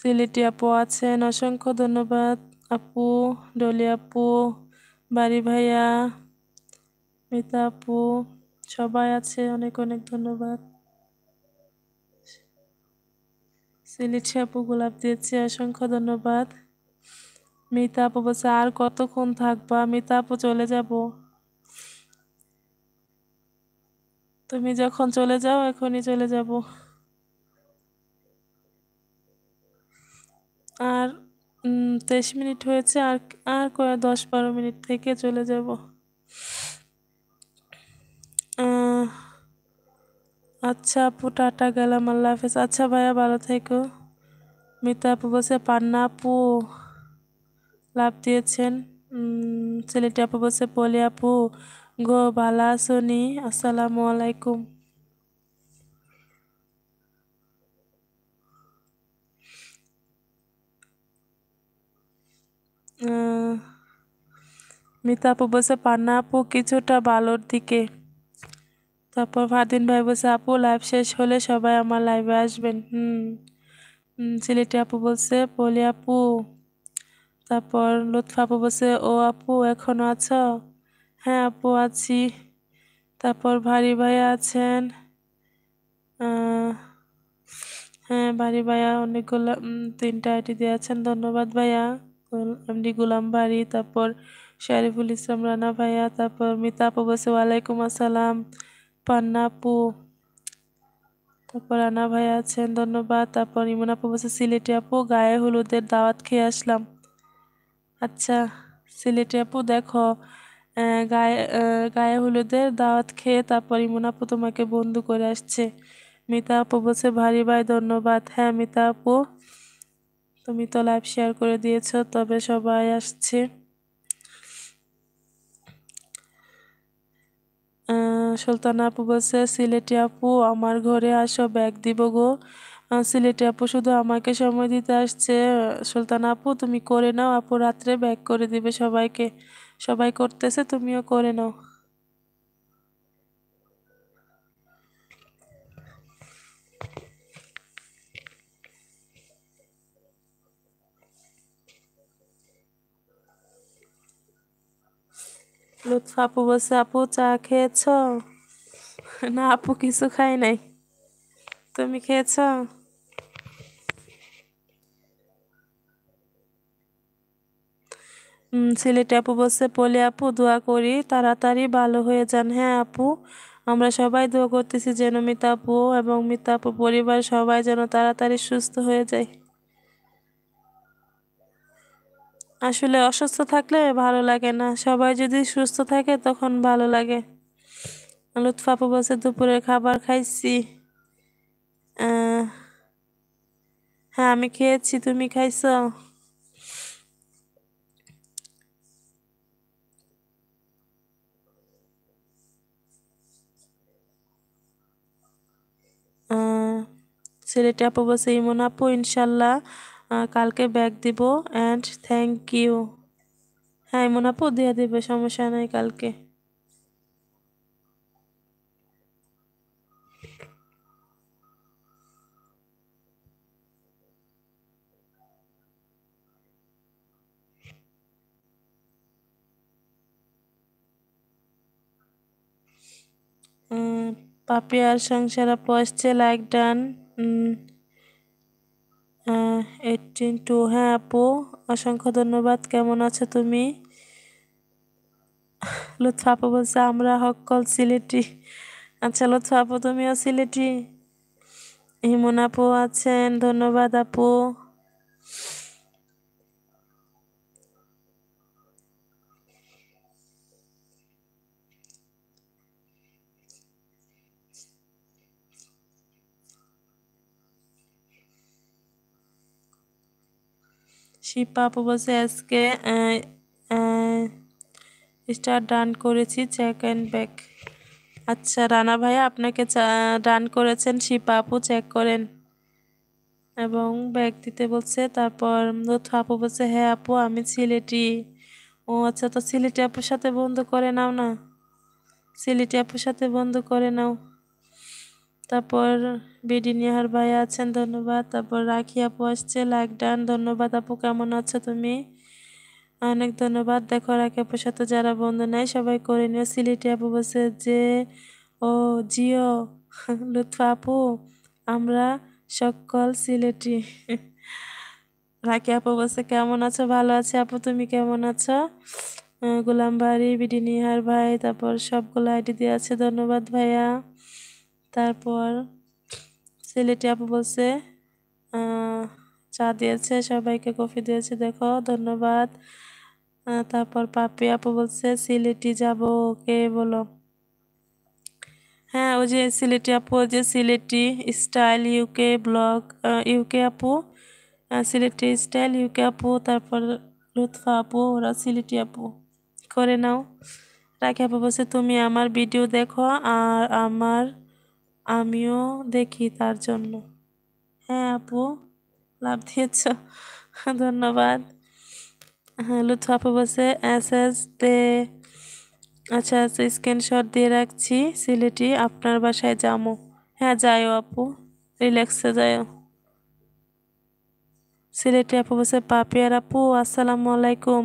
সিলেটি আপু আছেন অসংখ্য ধন্যবাদ আপু ডলি আপু বাড়ি ভাইয়া মিতা আপু সবাই আছে অনেক অনেক ধন্যবাদ সিলেটে আপু গোলাপ দিয়েছে অসংখ্য ধন্যবাদ মিতা আপু বলছে আর কতক্ষণ থাকবা মিতা আপু চলে যাব তুমি যখন চলে যাও এখনই চলে যাব আর তেইশ মিনিট হয়েছে আর আর কয়েক দশ বারো মিনিট থেকে চলে যাব আচ্ছা আপু টাটা গেলাম আল্লাহ হাফেজ আচ্ছা ভাইয়া ভালো থেকো মিতা আপু বলছে পান্না আপু লাভ দিয়েছেন ছেলেটি আপু বলছে পলি আপু গো ভালো আসো নি আসসালামু আলাইকুম মিতা আপু বলছে পান্না আপু কিছুটা ভালোর দিকে তারপর ফারদিন ভাই বলছে আপু লাইভ শেষ হলে সবাই আমার লাইভে আসবেন হুম সিলেটি আপু বলছে বলি আপু তারপর লুৎফা আপু বলছে ও আপু এখনও আছো হ্যাঁ আপু আছি তারপর ভারী ভাইয়া আছেন হ্যাঁ ভারী ভাইয়া অনেকগুলো তিনটা আইটি দিয়ে আছেন ধন্যবাদ ভাইয়া এমডি গুলাম ভারী তারপর শারিফুল ইসলাম রানা ভাইয়া তারপর মিতা আপু বলছে ওয়ালাইকুম আসসালাম পান্না আপু তারপর আনা ভাই আছেন ধন্যবাদ তারপর ইমন আপু বলছে সিলেটে আপু গায়ে হলুদের দাওয়াত খেয়ে আসলাম আচ্ছা সিলেটে আপু দেখো গায়ে গায়ে হলুদের দাওয়াত খেয়ে তারপর ইমন আপু তোমাকে বন্ধু করে আসছে মিতা আপু বলছে ভারী ভাই ধন্যবাদ হ্যাঁ মিতা আপু তুমি তো লাইভ শেয়ার করে দিয়েছ তবে সবাই আসছে সুলতানা আপু বলছে সিলেটি আপু আমার ঘরে আসো ব্যাগ দিব গো সিলেটি আপু শুধু আমাকে সময় দিতে আসছে সুলতানা আপু তুমি করে নাও আপু রাত্রে ব্যাগ করে দিবে সবাইকে সবাই করতেছে তুমিও করে নাও লুৎফা আপু বসে আপু চা খেয়েছ না আপু কিছু খাই নাই তুমি খেয়েছ সিলেটে আপু বসে পলি আপু দোয়া করি তাড়াতাড়ি ভালো হয়ে যান হ্যাঁ আপু আমরা সবাই দোয়া করতেছি যেন মিতা এবং মিতাপু পরিবার সবাই যেন তাড়াতাড়ি সুস্থ হয়ে যায় আসলে অসুস্থ থাকলে ভালো লাগে না সবাই যদি সুস্থ থাকে তখন ভালো লাগে লুৎফাপু বলছে দুপুরের খাবার খাইছি হ্যাঁ আমি খেয়েছি তুমি খাইছ ছেলেটি আপু বলছে ইমন আপু ইনশাল্লাহ কালকে ব্যাগ দিব অ্যান্ড থ্যাংক ইউ হ্যাঁ এমন আপু দিয়ে দেবে সমস্যা নাই কালকে পাপিয়ার সংসারা পয়সছে লাইক ডান হ্যাঁ, এইটিন টু হ্যাঁ আপু অসংখ্য ধন্যবাদ কেমন আছো তুমি লুৎফা আপু বলছে আমরা হকল সিলেটি আচ্ছা লুৎফা আপু তুমিও সিলেটি হিমন আপু আছেন ধন্যবাদ আপু শিপা আপু বলছে আজকে স্টার ডান করেছি চেক অ্যান্ড ব্যাক আচ্ছা রানা ভাইয়া আপনাকে ডান করেছেন শিপা আপু চেক করেন এবং ব্যাগ দিতে বলছে তারপর লুৎফা আপু বলছে হ্যাঁ আপু আমি সিলেটি ও আচ্ছা তো সিলেটি আপুর সাথে বন্ধ করে নাও না সিলেটি আপুর সাথে বন্ধ করে নাও তারপর বিডি নিহার ভাই আছেন ধন্যবাদ তারপর রাখি আপু আসছে লাকডান ধন্যবাদ আপু কেমন আছো তুমি অনেক ধন্যবাদ দেখো রাখি আপুর সাথে যারা বন্ধু নেয় সবাই করে নিও সিলেটি আপু বসে যে ও জিও লুৎফা আপু আমরা সকল সিলেটি রাখি আপু বলছে কেমন আছো ভালো আছে আপু তুমি কেমন আছো গোলাম বাড়ি বিডি নিহার ভাই তারপর সবগুলো আইডি দিয়ে আছে ধন্যবাদ ভাইয়া তারপর ছেলেটি আপু বলছে চা দিয়েছে সবাইকে কফি দিয়েছে দেখো ধন্যবাদ তারপর পাপি আপু বলছে সিলেটি যাব ওকে বলো হ্যাঁ ওই যে সিলেটি আপু যে Sylheti style UK vlog UK আপু সিলেটি স্টাইল ইউকে আপু তারপর লুৎফা আপু ওরা সিলেটি আপু করে নাও রাখি আপু বলছে তুমি আমার ভিডিও দেখো আর আমার আমিও দেখি তার জন্য হ্যাঁ আপু লাভ দিয়েছ ধন্যবাদ হ্যাঁ লুথু আপু বসে এস এস দে আচ্ছা আচ্ছা স্ক্রিনশট দিয়ে রাখছি সিলেটি আপনার বাসায় যামো হ্যাঁ যাইও আপু রিল্যাক্সে যাইও সিলেটি আপু বসে পাপিয়ার আপু আসসালামু আলাইকুম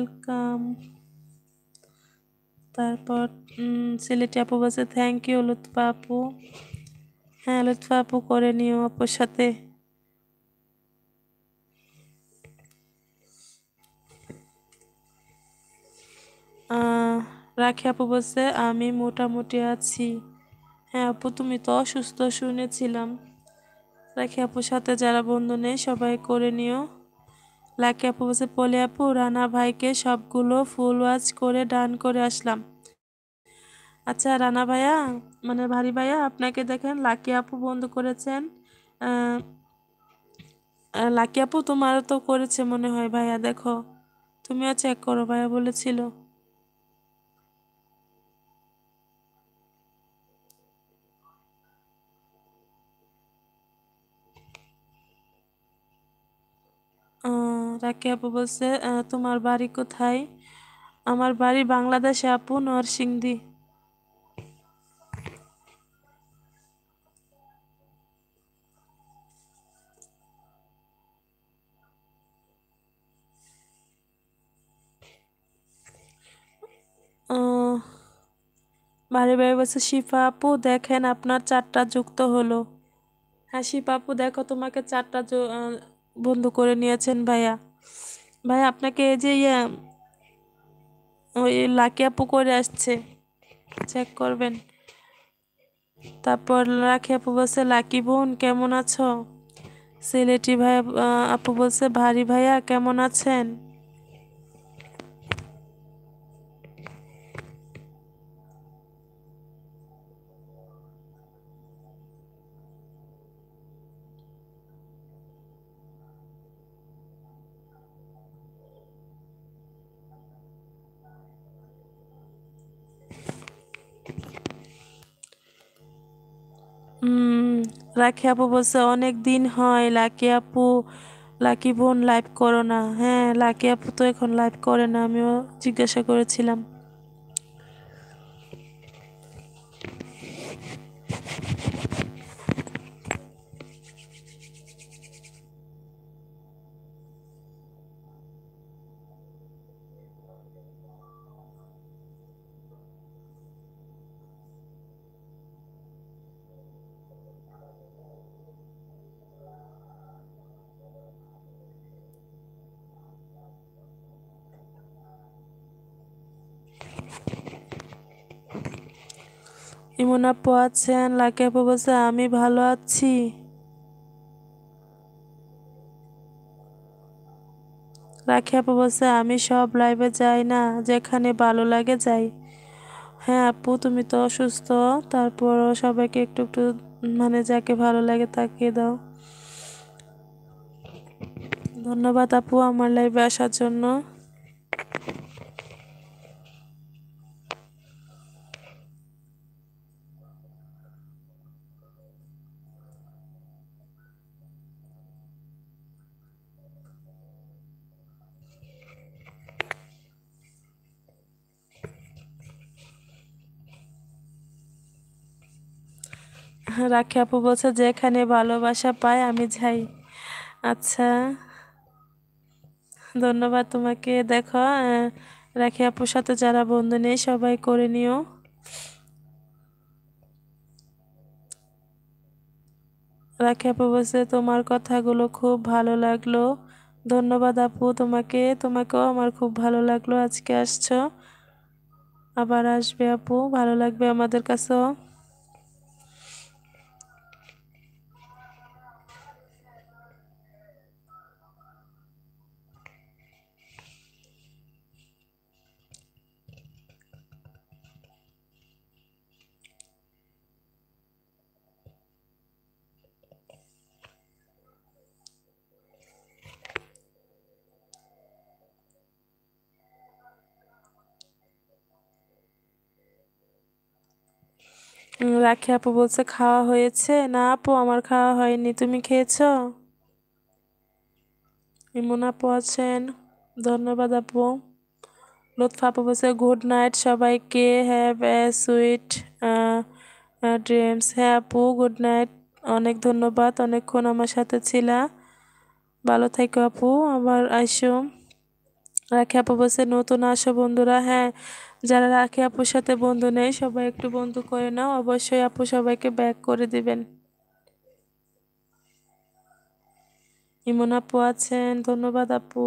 ওয়েলকাম তারপর সিলেটি আপু বলছে থ্যাংক ইউ লুৎফা আপু হ্যাঁ লুৎফা আপু করে নিও আপুর সাথে রাখি আপু বলছে আমি মোটামুটি আছি হ্যাঁ আপু তুমি তো অসুস্থ শুনেছিলাম রাখি আপুর সাথে যারা বন্ধু নেই সবাই করে নিও লাকি আপু বলছে পলি আপু রানা ভাইকে সবগুলো ফুল ওয়াচ করে ডান করে আসলাম আচ্ছা রানা ভাইয়া মানে ভারী ভাইয়া আপনাকে দেখেন লাকি আপু বন্ধ করেছেন লাকি আপু তোমারও তো করেছে মনে হয় ভাইয়া দেখো তুমিও চেক করো ভাইয়া বলেছিল uh. রাকি আপু বলছে তোমার বাড়ি কোথায় আমার বাড়ি বাংলাদেশে আপু নরসিংদি বাড়ি বাড়ি বলছে শিফা আপু দেখেন আপনার চারটা যুক্ত হলো হ্যাঁ শিফা আপু দেখো তোমাকে চারটা বন্ধ করে নিয়েছেন ভাইয়া ভাই আপনাকে যে ইয়া ওই লাকি আপু করে আসছে চেক করবেন তারপর রাখি আপু বলছে লাকি বোন কেমন আছো সিলেটি ভাই আপু বলছে ভারী ভাইয়া কেমন আছেন রাখি আপু বলছে অনেক দিন হয় লাকি আপু লাকি বোন লাইভ করো না হ্যাঁ লাকি আপু তো এখন লাইভ করে না আমিও জিজ্ঞাসা করেছিলাম ইমন আপু আছেন লাকি আপু বলছে আমি ভালো আছি রাখি আপু বলছে আমি সব লাইভে যাই না যেখানে ভালো লাগে যাই হ্যাঁ আপু তুমি তো অসুস্থ তারপরও সবাইকে একটু একটু মানে যাকে ভালো লাগে তাকে দাও ধন্যবাদ আপু আমার লাইভে আসার জন্য রাখি আপু বলছে যেখানে ভালোবাসা পায় আমি যাই আচ্ছা ধন্যবাদ তোমাকে দেখো রাখি আপুর সাথে যারা বন্ধু নেই সবাই করে নিও রাখি আপু বলছে তোমার কথাগুলো খুব ভালো লাগলো ধন্যবাদ আপু তোমাকে তোমাকেও আমার খুব ভালো লাগলো আজকে আসছো আবার আসবে আপু ভালো লাগবে আমাদের কাছেও রাখি আপু বলছে খাওয়া হয়েছে না আপু আমার খাওয়া হয়নি তুমি খেয়েছ ইমন আপু আছেন ধন্যবাদ আপু লোৎফা আপু বলছে গুড নাইট সবাইকে হ্যাভ এ সুইট ড্রিমস হ্যাঁ আপু গুড নাইট অনেক ধন্যবাদ অনেকক্ষণ আমার সাথে ছিলা ভালো থাকো আপু আবার আইসো রাখি আপু বলছে নতুন আসো বন্ধুরা হ্যাঁ যারা রাখি আপুর সাথে বন্ধু নেই সবাই একটু বন্ধু করে নাও অবশ্যই আপু সবাইকে ব্যাক করে দিবেন ইমন আপু আছেন ধন্যবাদ আপু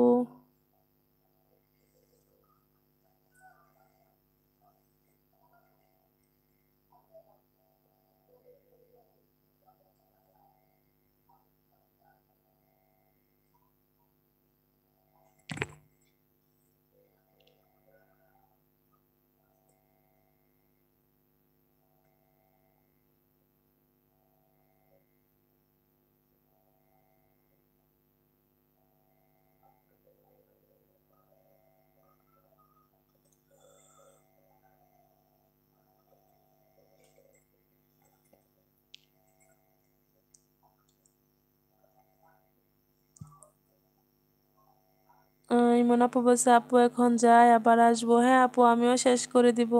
ইমন আপু বলছে আপু এখন যাই আবার আসবো হ্যাঁ আপু আমিও শেষ করে দিব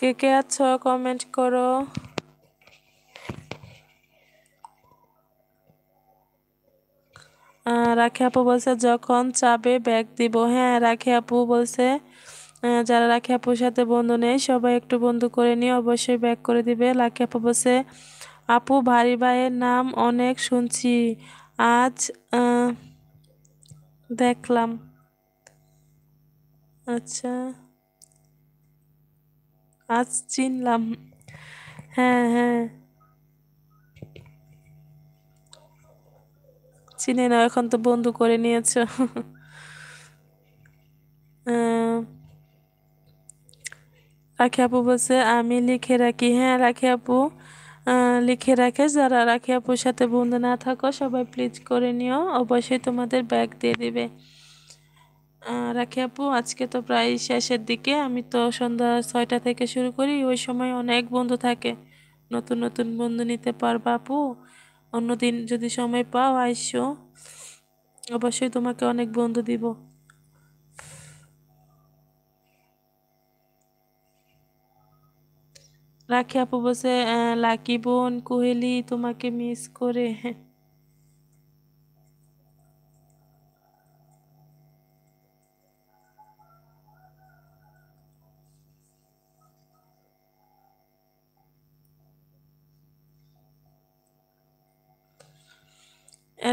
কে কে আছ কমেন্ট করো রাখি আপু বলছে যখন চাবে ব্যাগ দিব হ্যাঁ রাখি আপু বলছে যারা রাখি আপুর সাথে বন্ধু নেই সবাই একটু বন্ধু করে নিয়ে অবশ্যই ব্যাক করে দিবে রাখি আপু বসে আপু ভারী ভাইয়ের নাম অনেক শুনছি আজ দেখলাম আচ্ছা আজ চিনলাম হ্যাঁ হ্যাঁ চিনে না এখন তো বন্ধু করে নিয়েছ রাখি আপু বলছে আমি লিখে রাখি হ্যাঁ রাখি আপু লিখে রাখে যারা রাখি আপুর সাথে বন্ধু না থাকো সবাই প্লিজ করে নিও অবশ্যই তোমাদের ব্যাগ দিয়ে দিবে রাখি আপু আজকে তো প্রায় শেষের দিকে আমি তো সন্ধ্যা ছয়টা থেকে শুরু করি ওই সময় অনেক বন্ধু থাকে নতুন নতুন বন্ধু নিতে পারবা আপু অন্যদিন যদি সময় পাও আইসো অবশ্যই তোমাকে অনেক বন্ধু দিব রাখি আপু বসে লাকি বোন কোহেলি তোমাকে মিস করে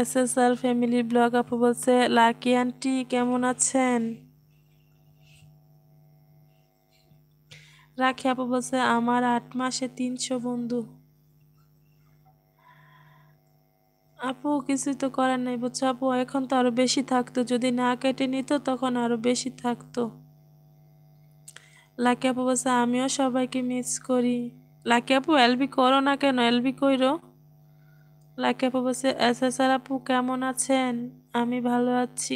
S S R family vlog আপু বলছে লাকি আন্টি কেমন আছেন রাখি আপু বলছে আমার আট মাসে তিনশো বন্ধু আপু কিছু তো করার নাই বলছে আপু এখন তো আরও বেশি থাকতো যদি না কেটে নিত তখন আরও বেশি থাকতো লাকি আপু বলছে আমিও সবাইকে মিস করি লাকি আপু এলবি করো না কেন এলবি কইরো লাকি আপু বলছে এস এস আর আপু কেমন আছেন আমি ভালো আছি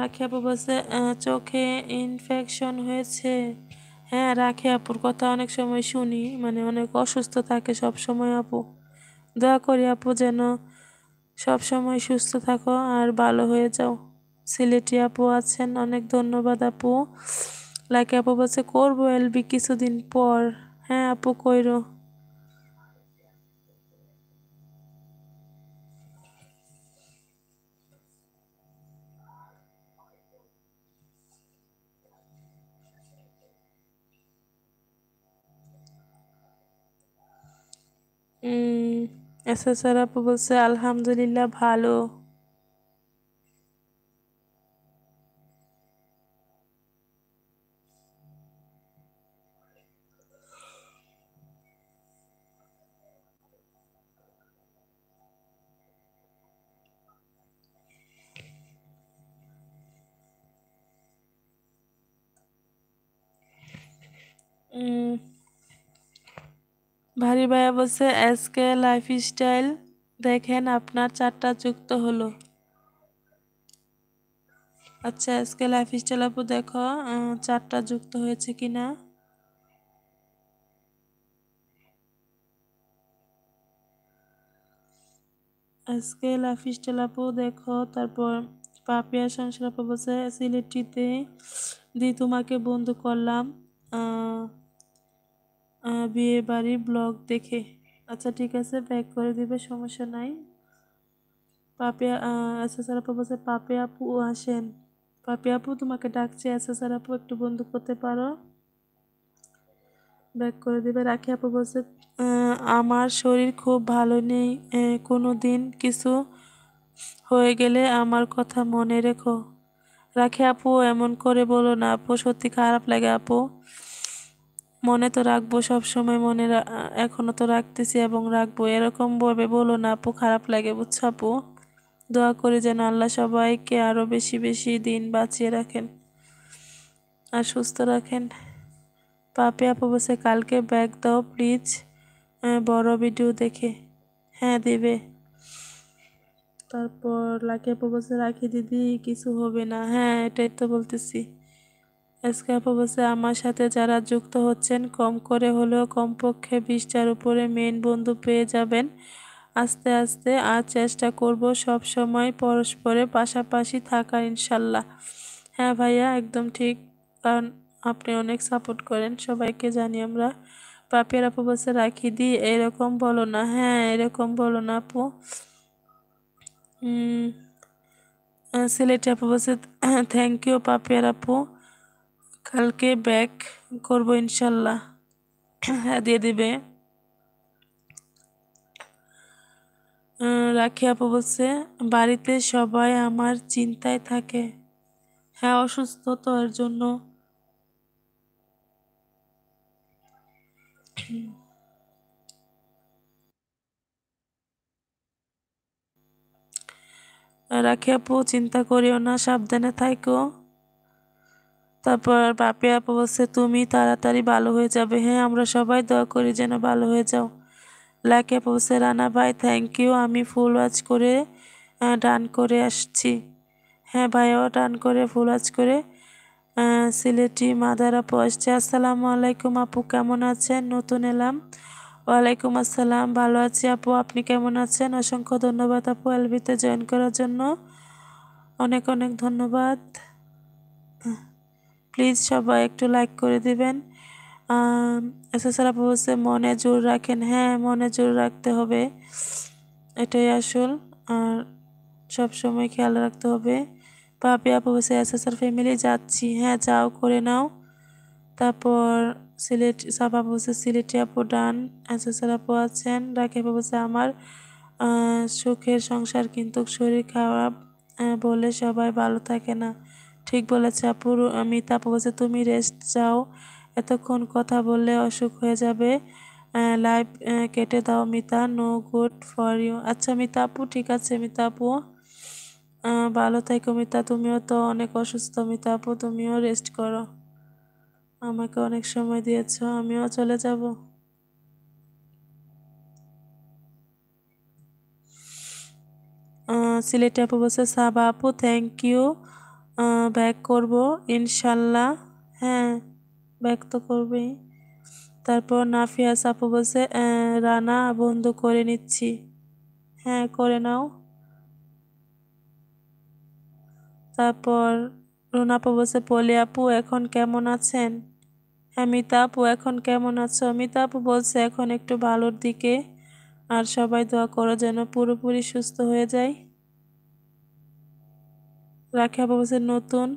রাখি আপু বলছে চোখে ইনফেকশন হয়েছে হ্যাঁ রাখি আপুর কথা অনেক সময় শুনি মানে অনেক অসুস্থ থাকে সব সময় আপু দয়া করি আপু যেন সব সময় সুস্থ থাকো আর ভালো হয়ে যাও সিলেটি আপু আছেন অনেক ধন্যবাদ আপু লাইকে আপু বলছে করবো এলবি কিছুদিন পর হ্যাঁ আপু কইরো এসএসআর আপু বলছে আলহামদুলিল্লাহ ভালো Mm. ভারি ভাইয়া বলছে এসকে লাইফস্টাইল দেখেন আপনার চারটা যুক্ত হলো আচ্ছা লাইফ স্টাইল আপু দেখো চারটা যুক্ত হয়েছে কিনা আজকে স্টাইল আপু দেখো তারপর পাপিয়া সংসার আপু বলছে সিলেটিতে দি তোমাকে বন্ধু করলাম বিয়ে বাড়ির ব্লগ দেখে আচ্ছা ঠিক আছে ব্যাক করে দিবে সমস্যা নাই পাপে আচ্ছা স্যার আপু বলছে পাপে আপু আসেন পাপে আপু তোমাকে ডাকছে আচ্ছা স্যার আপু একটু বন্ধু করতে পারো ব্যাক করে দিবে রাখি আপু বলছে আমার শরীর খুব ভালো নেই কোনো দিন কিছু হয়ে গেলে আমার কথা মনে রেখো রাখি আপু এমন করে বলো না আপু সত্যি খারাপ লাগে আপু মনে তো রাখবো সবসময় মনে এখনও তো রাখতেছি এবং রাখবো এরকম ভাবে বলো না আপু খারাপ লাগে বুঝছো আপু দোয়া করি যেন আল্লাহ সবাইকে আরও বেশি বেশি দিন বাঁচিয়ে রাখেন আর সুস্থ রাখেন পাপে আপু বসে কালকে ব্যাগ দাও প্লিজ বড় ভিডিও দেখে হ্যাঁ দেবে তারপর লাকি আপু বসে রাখি দিদি কিছু হবে না হ্যাঁ এটাই তো বলতেছি আজকে প্রবাসে আমার সাথে যারা যুক্ত হচ্ছেন কম করে হলেও কমপক্ষে বিশটার উপরে মেন বন্ধু পেয়ে যাবেন আস্তে আস্তে আর চেষ্টা করব সব সময় পরস্পরের পাশাপাশি থাকার ইনশাল্লাহ হ্যাঁ ভাইয়া একদম ঠিক কারণ আপনি অনেক সাপোর্ট করেন সবাইকে জানি আমরা পাপের আপু বসে রাখি দিই এরকম বলো না হ্যাঁ এরকম বলো না আপু সিলেটি আপু বসে থ্যাংক ইউ পাপের আপু কালকে ব্যাক করব ইনশাল্লাহ হ্যাঁ দিয়ে দেবে রাখি আপু বলছে বাড়িতে সবাই আমার চিন্তায় থাকে হ্যাঁ অসুস্থ তো এর জন্য রাখি আপু চিন্তা করিও না সাবধানে থাকো তারপর বাপে আপ বলছে তুমি তাড়াতাড়ি ভালো হয়ে যাবে হ্যাঁ আমরা সবাই দয়া করি যেন ভালো হয়ে যাও লাকি আপ বলছে রানা ভাই থ্যাংক ইউ আমি ফুল ওয়াচ করে ডান করে আসছি হ্যাঁ ভাইও ডান করে ফুল ওয়াচ করে সিলেটি মাদার আপু আসছে আসসালামু আলাইকুম আপু কেমন আছেন নতুন এলাম ওয়ালাইকুম আসসালাম ভালো আছি আপু আপনি কেমন আছেন অসংখ্য ধন্যবাদ আপু এলবিতে জয়েন করার জন্য অনেক অনেক ধন্যবাদ প্লিজ সবাই একটু লাইক করে দিবেন এসএসআর আপু বলছে মনে জোর রাখেন হ্যাঁ মনে জোর রাখতে হবে এটাই আসল আর সব সময় খেয়াল রাখতে হবে পাপি আপু বলছে এসএসআর ফ্যামিলি যাচ্ছি হ্যাঁ যাও করে নাও তারপর সিলেট সাপা বলছে সিলেটি আপু ডান এসএসআর আপু আছেন রাকিব আপু বলছে আমার সুখের সংসার কিন্তু শরীর খারাপ বলে সবাই ভালো থাকে না ঠিক বলেছে আপু আমি তাপু বলছে তুমি রেস্ট চাও এতক্ষণ কথা বললে অসুখ হয়ে যাবে লাইভ কেটে দাও Mita no good for you আচ্ছা মিতা আপু ঠিক আছে মিতা আপু ভালো থাকো মিতা তুমিও তো অনেক অসুস্থ মিতা আপু তুমিও রেস্ট করো আমাকে অনেক সময় দিয়েছ আমিও চলে যাব সিলেটে আপু বলছে সাবা আপু থ্যাংক ইউ ব্যাক করব ইনশাল্লাহ হ্যাঁ ব্যাক তো করবেই তারপর নাফিয়া সাপু বসে রানা বন্ধ করে নিচ্ছি হ্যাঁ করে নাও তারপর রুনাপু বসে পলি আপু এখন কেমন আছেন হ্যাঁ আপু এখন কেমন আছো মিতা আপু বলছে এখন একটু ভালোর দিকে আর সবাই দোয়া করো যেন পুরোপুরি সুস্থ হয়ে যায় রাখে আপা বলছে নতুন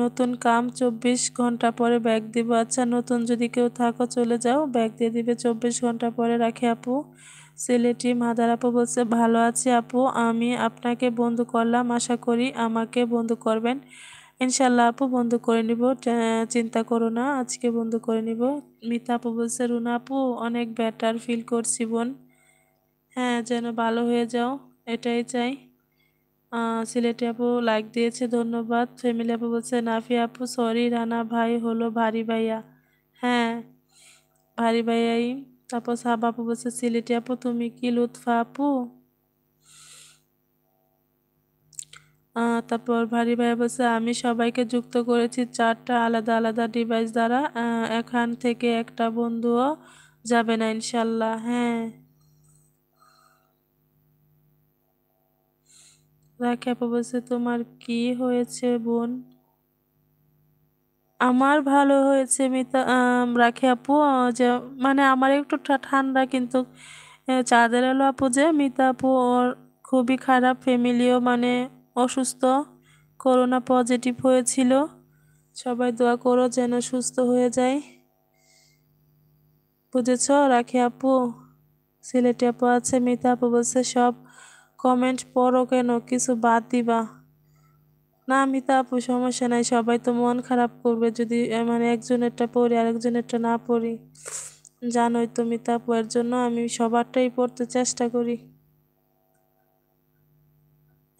নতুন কাম চব্বিশ ঘন্টা পরে ব্যাগ দিব আচ্ছা নতুন যদি কেউ থাকো চলে যাও ব্যাগ দিয়ে দিবে চব্বিশ ঘন্টা পরে রাখি আপু ছেলেটি মাদার আপু বলছে ভালো আছি আপু আমি আপনাকে বন্ধু করলাম আশা করি আমাকে বন্ধু করবেন ইনশাল্লাহ আপু বন্ধু করে নিব চিন্তা করো না আজকে বন্ধু করে নিব মিতা আপু বলছে রুনা আপু অনেক বেটার ফিল করছি বোন হ্যাঁ যেন ভালো হয়ে যাও এটাই চাই সিলেটে আপু লাইক দিয়েছে ধন্যবাদ ফ্যামিলি আপু বলছে নাফি আপু সরি রানা ভাই হলো ভারী ভাইয়া হ্যাঁ ভারী ভাইয়াই তারপর সাহাব আপু বলছে সিলেটে আপু তুমি কি লুৎফা আপু তারপর ভারী ভাইয়া বলছে আমি সবাইকে যুক্ত করেছি চারটা আলাদা আলাদা ডিভাইস দ্বারা এখান থেকে একটা বন্ধুও যাবে না ইনশাল্লাহ হ্যাঁ রাখাপা বলছে তোমার কি হয়েছে বোন আমার ভালো হয়েছে মিতা রাখে আপু যে মানে আমার একটু ঠান্ডা কিন্তু চাঁদের আলো আপু যে মিতা আপু ওর খুবই খারাপ ফ্যামিলিও মানে অসুস্থ করোনা পজিটিভ হয়েছিল সবাই দোয়া করো যেন সুস্থ হয়ে যায় বুঝেছ রাখে আপু সিলেটি আপু আছে মিতা আপু বলছে সব কমেন্ট পড়ো কেন কিছু বাদ দিবা না মিতা আপু সমস্যা নাই সবাই তো মন খারাপ করবে যদি মানে একজনেরটা পড়ি আরেকজনেরটা না পড়ি জানোই তো মিতা এর জন্য আমি সবারটাই পড়তে চেষ্টা করি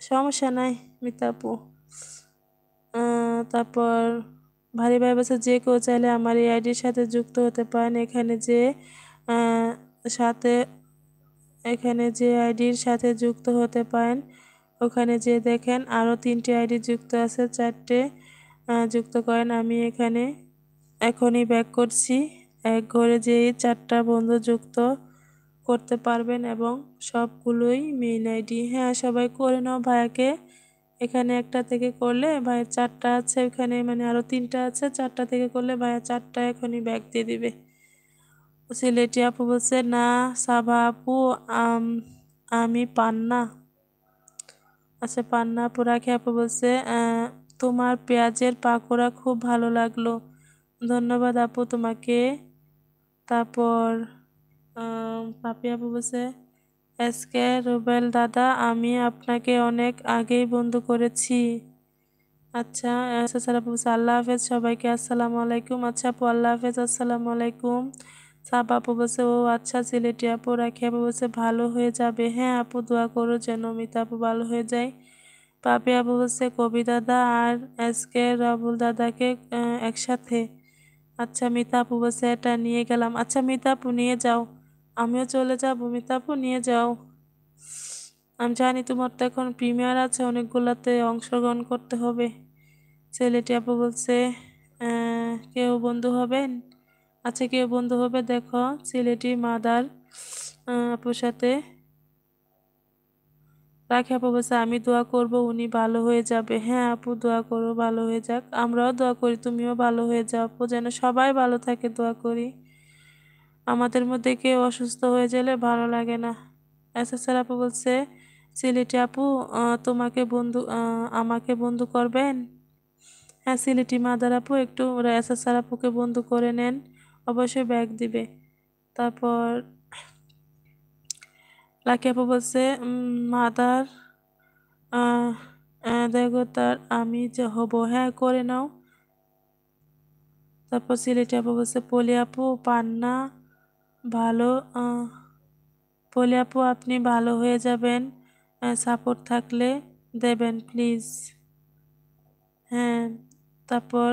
সমস্যা নাই মিতাপু তারপর ভারী ভাই বাসা যে কেউ চাইলে আমার এই আইডির সাথে যুক্ত হতে পারেন এখানে যে সাথে এখানে যে আইডির সাথে যুক্ত হতে পারেন ওখানে যে দেখেন আরও তিনটি আইডি যুক্ত আছে চারটে যুক্ত করেন আমি এখানে এখনই ব্যাক করছি এক ঘরে যে চারটা বন্ধু যুক্ত করতে পারবেন এবং সবগুলোই মেইন আইডি হ্যাঁ সবাই করে নাও ভাইয়াকে এখানে একটা থেকে করলে ভাইয়ের চারটা আছে ওখানে মানে আরও তিনটা আছে চারটা থেকে করলে ভাইয়া চারটা এখনই ব্যাক দিয়ে দিবে ছেলেটি আপু বলছে না সাবা আপু আমি পান্না আচ্ছা পান্না আপু খেয়া আপু বলছে তোমার পেঁয়াজের পাকোড়া খুব ভালো লাগলো ধন্যবাদ আপু তোমাকে তারপর পাপি আপু বলছে এসকে রুবেল দাদা আমি আপনাকে অনেক আগেই বন্ধু করেছি আচ্ছা আচ্ছা স্যার আচ্ছা, আপু আল্লাহ হাফেজ সবাইকে আসসালামু আলাইকুম আচ্ছা আপু আল্লাহ হাফেজ আসসালামু আলাইকুম সাপ আপু বলছে ও আচ্ছা ছেলেটি আপু রাখি আপু বলছে ভালো হয়ে যাবে হ্যাঁ আপু দোয়া করো যেন অমিতা আপু ভালো হয়ে যায় পাপি আপু বলছে কবি দাদা আর এস কে রাবুল দাদাকে একসাথে আচ্ছা মিতা আপু বলছে এটা নিয়ে গেলাম আচ্ছা মিতা আপু নিয়ে যাও আমিও চলে যাবো মিতা আপু নিয়ে যাও আমি জানি তোমার তো এখন প্রিমিয়ার আছে অনেকগুলোতে অংশগ্রহণ করতে হবে ছেলেটি আপু বলছে কেউ বন্ধু হবেন আছে কেউ বন্ধু হবে দেখো ছেলেটি মাদার আপুর সাথে রাখি আপু বলছে আমি দোয়া করব উনি ভালো হয়ে যাবে হ্যাঁ আপু দোয়া করো ভালো হয়ে যাক আমরাও দোয়া করি তুমিও ভালো হয়ে যাও আপু যেন সবাই ভালো থাকে দোয়া করি আমাদের মধ্যে কেউ অসুস্থ হয়ে গেলে ভালো লাগে না এস এস আপু বলছে সিলেটি আপু তোমাকে বন্ধু আমাকে বন্ধু করবেন হ্যাঁ সিলেটি মাদার আপু একটু এস এস আপুকে বন্ধু করে নেন অবশ্যই ব্যাগ দিবে তারপর লাকি আপু বলছে মাদার দেখো তার আমি যে হব হ্যাঁ করে নাও তারপর সিলেটি আপু বলছে পলি আপু পান্না ভালো পলি আপু আপনি ভালো হয়ে যাবেন সাপোর্ট থাকলে দেবেন প্লিজ হ্যাঁ তারপর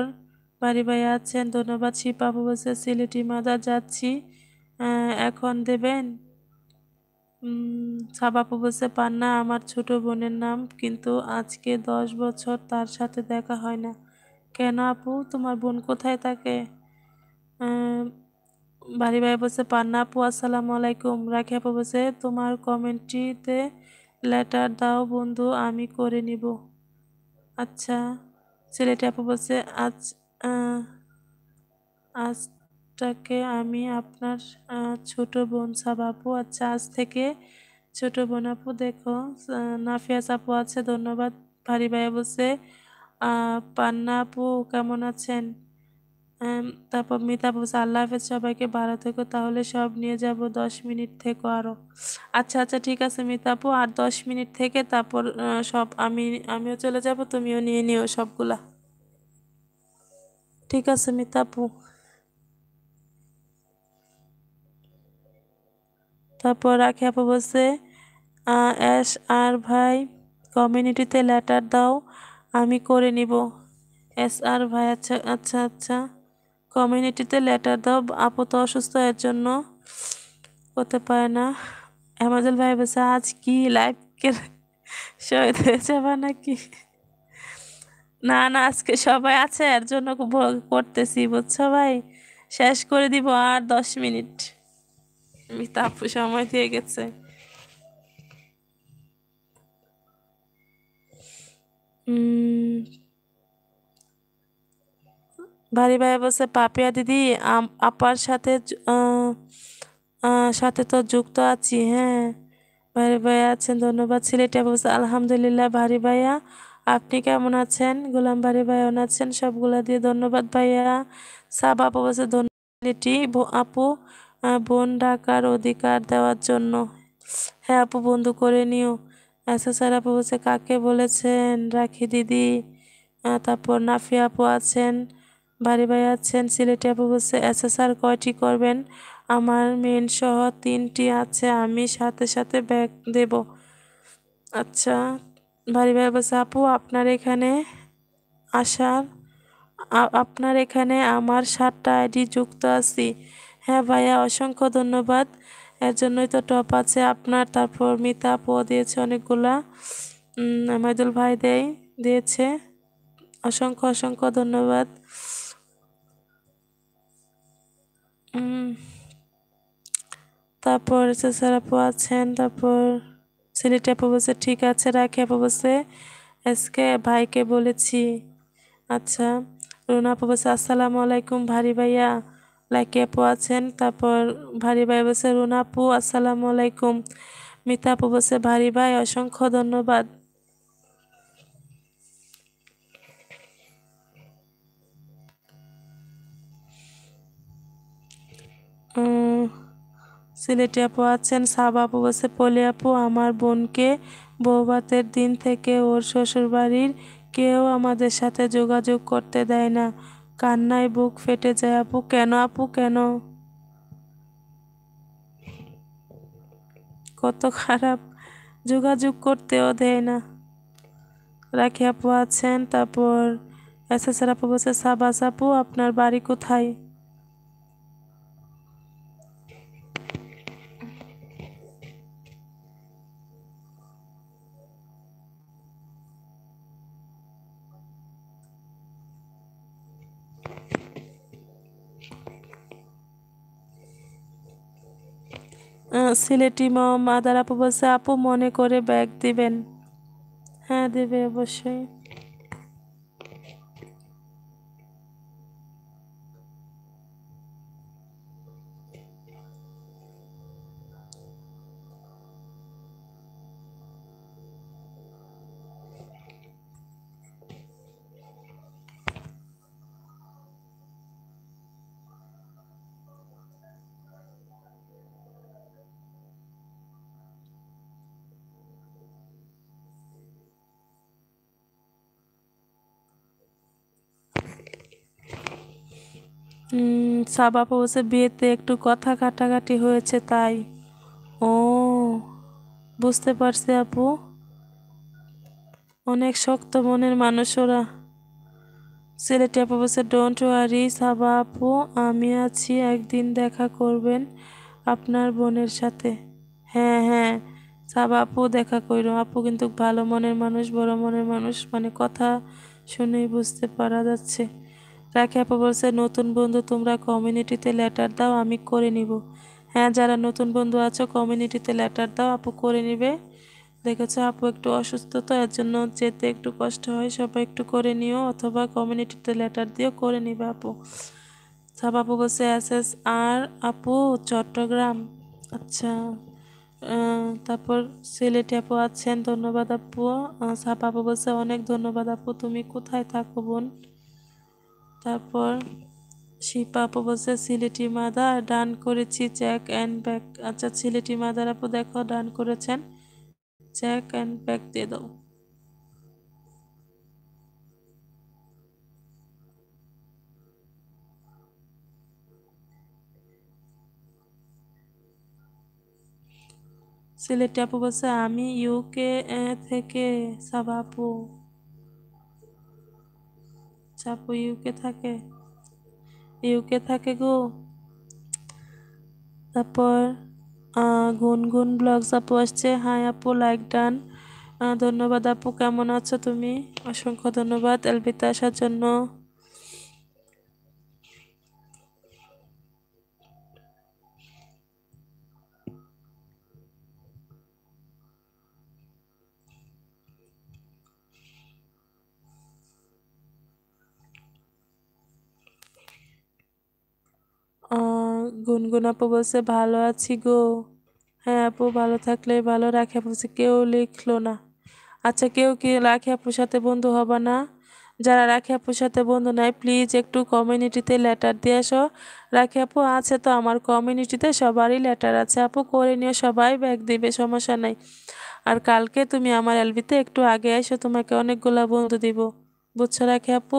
বাড়ি ভাই আছেন ধন্যবাদ শিপাপু বলছে সিলেটি মাদার যাচ্ছি এখন দেবেন সাবাপু বলছে পান্না আমার ছোট বোনের নাম কিন্তু আজকে দশ বছর তার সাথে দেখা হয় না কেন আপু তোমার বোন কোথায় থাকে বাড়ি ভাই বলছে পান্না আপু আসসালামু আলাইকুম রাখি আপু বলছে তোমার কমেন্টটিতে লেটার দাও বন্ধু আমি করে নিব আচ্ছা ছেলেটি আপু বলছে আজ আজটাকে আমি আপনার ছোট বোন সাবাপু আচ্ছা আজ থেকে ছোট বোন আপু দেখো নাফিয়া আপু আছে ধন্যবাদ ভারী ভাই বসে পান্না আপু কেমন আছেন তারপর মিতা বলছে আল্লাহ হাফেজ সবাইকে ভালো থেকো তাহলে সব নিয়ে যাব দশ মিনিট থেকো আরও আচ্ছা আচ্ছা ঠিক আছে মিতা আপু আর দশ মিনিট থেকে তারপর সব আমি আমিও চলে যাব তুমিও নিয়ে নিও সবগুলা ঠিক আছে মিতাপু তারপর রাখি আপু বলছে অ্যাশ আর ভাই কমিউনিটিতে লেটার দাও আমি করে নিব এস আর ভাই আচ্ছা আচ্ছা আচ্ছা কমিউনিটিতে লেটার দাও আপু তো অসুস্থ এর জন্য করতে পারে না হেমাজল ভাই বলছে আজ কি লাইভ শহীদ হয়ে যাবা নাকি না না আজকে সবাই আছে এর জন্য ভোগ করতেছি বুঝছো ভাই শেষ করে দিব আর দশ মিনিট মিতা সময় দিয়ে গেছে ভারী ভাই বলছে পাপিয়া দিদি আপার সাথে সাথে তো যুক্ত আছি হ্যাঁ ভারী ভাইয়া আছেন ধন্যবাদ সিলেটে বলছে আলহামদুলিল্লাহ ভারী ভাইয়া আপনি কেমন আছেন গোলাম ভাই ভাইয়ান আছেন সবগুলা দিয়ে ধন্যবাদ ভাইয়া সাব আপু বসে ধন্যবাদ আপু বোন ডাকার অধিকার দেওয়ার জন্য হ্যাঁ আপু বন্ধু করে নিও আচ্ছা স্যার আপু বলছে কাকে বলেছেন রাখি দিদি তারপর নাফি আপু আছেন বাড়ি ভাই আছেন সিলেটি আপু বলছে আচ্ছা স্যার কয়টি করবেন আমার মেন সহ তিনটি আছে আমি সাথে সাথে ব্যাগ দেব আচ্ছা ভাই ভাই বলছে আপু আপনার এখানে আসার আপনার এখানে আমার সাতটা আইডি যুক্ত আছি হ্যাঁ ভাইয়া অসংখ্য ধন্যবাদ এর জন্যই তো টপ আছে আপনার তারপর মিতা পো দিয়েছে অনেকগুলা আমাদুল ভাই দেয় দিয়েছে অসংখ্য অসংখ্য ধন্যবাদ তারপর স্যার আপু আছেন তারপর ছেলেটা আপু বলছে ঠিক আছে রাখে আপু বলছে আজকে ভাইকে বলেছি আচ্ছা রুনা আপু বলছে আসসালামু আলাইকুম ভারী ভাইয়া লাইকে আপু আছেন তারপর ভারী ভাই বলছে রুনা আপু আসসালামু আলাইকুম মিতা আপু বলছে ভারী ভাই অসংখ্য ধন্যবাদ Mm. সিলেটি আপু আছেন সাব আপু বসে পলি আপু আমার বোনকে বৌভাতের দিন থেকে ওর শ্বশুরবাড়ির কেউ আমাদের সাথে যোগাযোগ করতে দেয় না কান্নায় বুক ফেটে যায় আপু কেন আপু কেন কত খারাপ যোগাযোগ করতেও দেয় না রাখি আপু আছেন তারপর এস এস আপু বসে সাবাস আপু আপনার বাড়ি কোথায় সিলেটি মাদার আপু বলছে আপু মনে করে ব্যাগ দিবেন হ্যাঁ দেবে অবশ্যই সাবা বসে বিয়েতে একটু কথা কাটাকাটি হয়েছে তাই ও বুঝতে পারছি আপু অনেক শক্ত মনের মানুষ ওরা ছেলেটি আপু বলছে ডোন্ট ওয়ারি সাবা আপু আমি আছি একদিন দেখা করবেন আপনার বোনের সাথে হ্যাঁ হ্যাঁ সাবা আপু দেখা করো আপু কিন্তু ভালো মনের মানুষ বড় মনের মানুষ মানে কথা শুনেই বুঝতে পারা যাচ্ছে রাখি আপু বলছে নতুন বন্ধু তোমরা কমিউনিটিতে লেটার দাও আমি করে নিব হ্যাঁ যারা নতুন বন্ধু আছো কমিউনিটিতে লেটার দাও আপু করে নিবে দেখেছো আপু একটু অসুস্থ তো এর জন্য যেতে একটু কষ্ট হয় সবাই একটু করে নিও অথবা কমিউনিটিতে লেটার দিও করে নিবে আপু সব আপু বলছে এস এস আর আপু চট্টগ্রাম আচ্ছা তারপর সিলেটে আপু আছেন ধন্যবাদ আপু সাপ আপু বলছে অনেক ধন্যবাদ আপু তুমি কোথায় থাকো বোন তারপর শিপা আপু বলছে সিলেটি মাদা ডান করেছি চেক অ্যান্ড ব্যাক আচ্ছা সিলেটি মাদার আপু দেখো ডান করেছেন চেক অ্যান্ড ব্যাক দিয়ে দাও সিলেটি আপু বলছে আমি ইউকে থেকে সাবা আপু আপু ইউকে থাকে ইউকে থাকে গো তারপর গুনগুন ব্লগস আপু আসছে হাই আপু লাইক ডান ধন্যবাদ আপু কেমন আছো তুমি অসংখ্য ধন্যবাদ এলবিতে আসার জন্য গুনগুন আপু বলছে ভালো আছি গো হ্যাঁ আপু ভালো থাকলে ভালো রাখে আপু বলছে কেউ লিখলো না আচ্ছা কেউ কি রাখে আপুর সাথে বন্ধু হবা না যারা রাখে আপুর সাথে বন্ধু নাই প্লিজ একটু কমিউনিটিতে লেটার দিয়ে এসো রাখে আপু আছে তো আমার কমিউনিটিতে সবারই লেটার আছে আপু করে নিও সবাই ব্যাগ দিবে সমস্যা নাই আর কালকে তুমি আমার এলবিতে একটু আগে এসো তোমাকে অনেকগুলা বন্ধু দিব বুঝছো রাখে আপু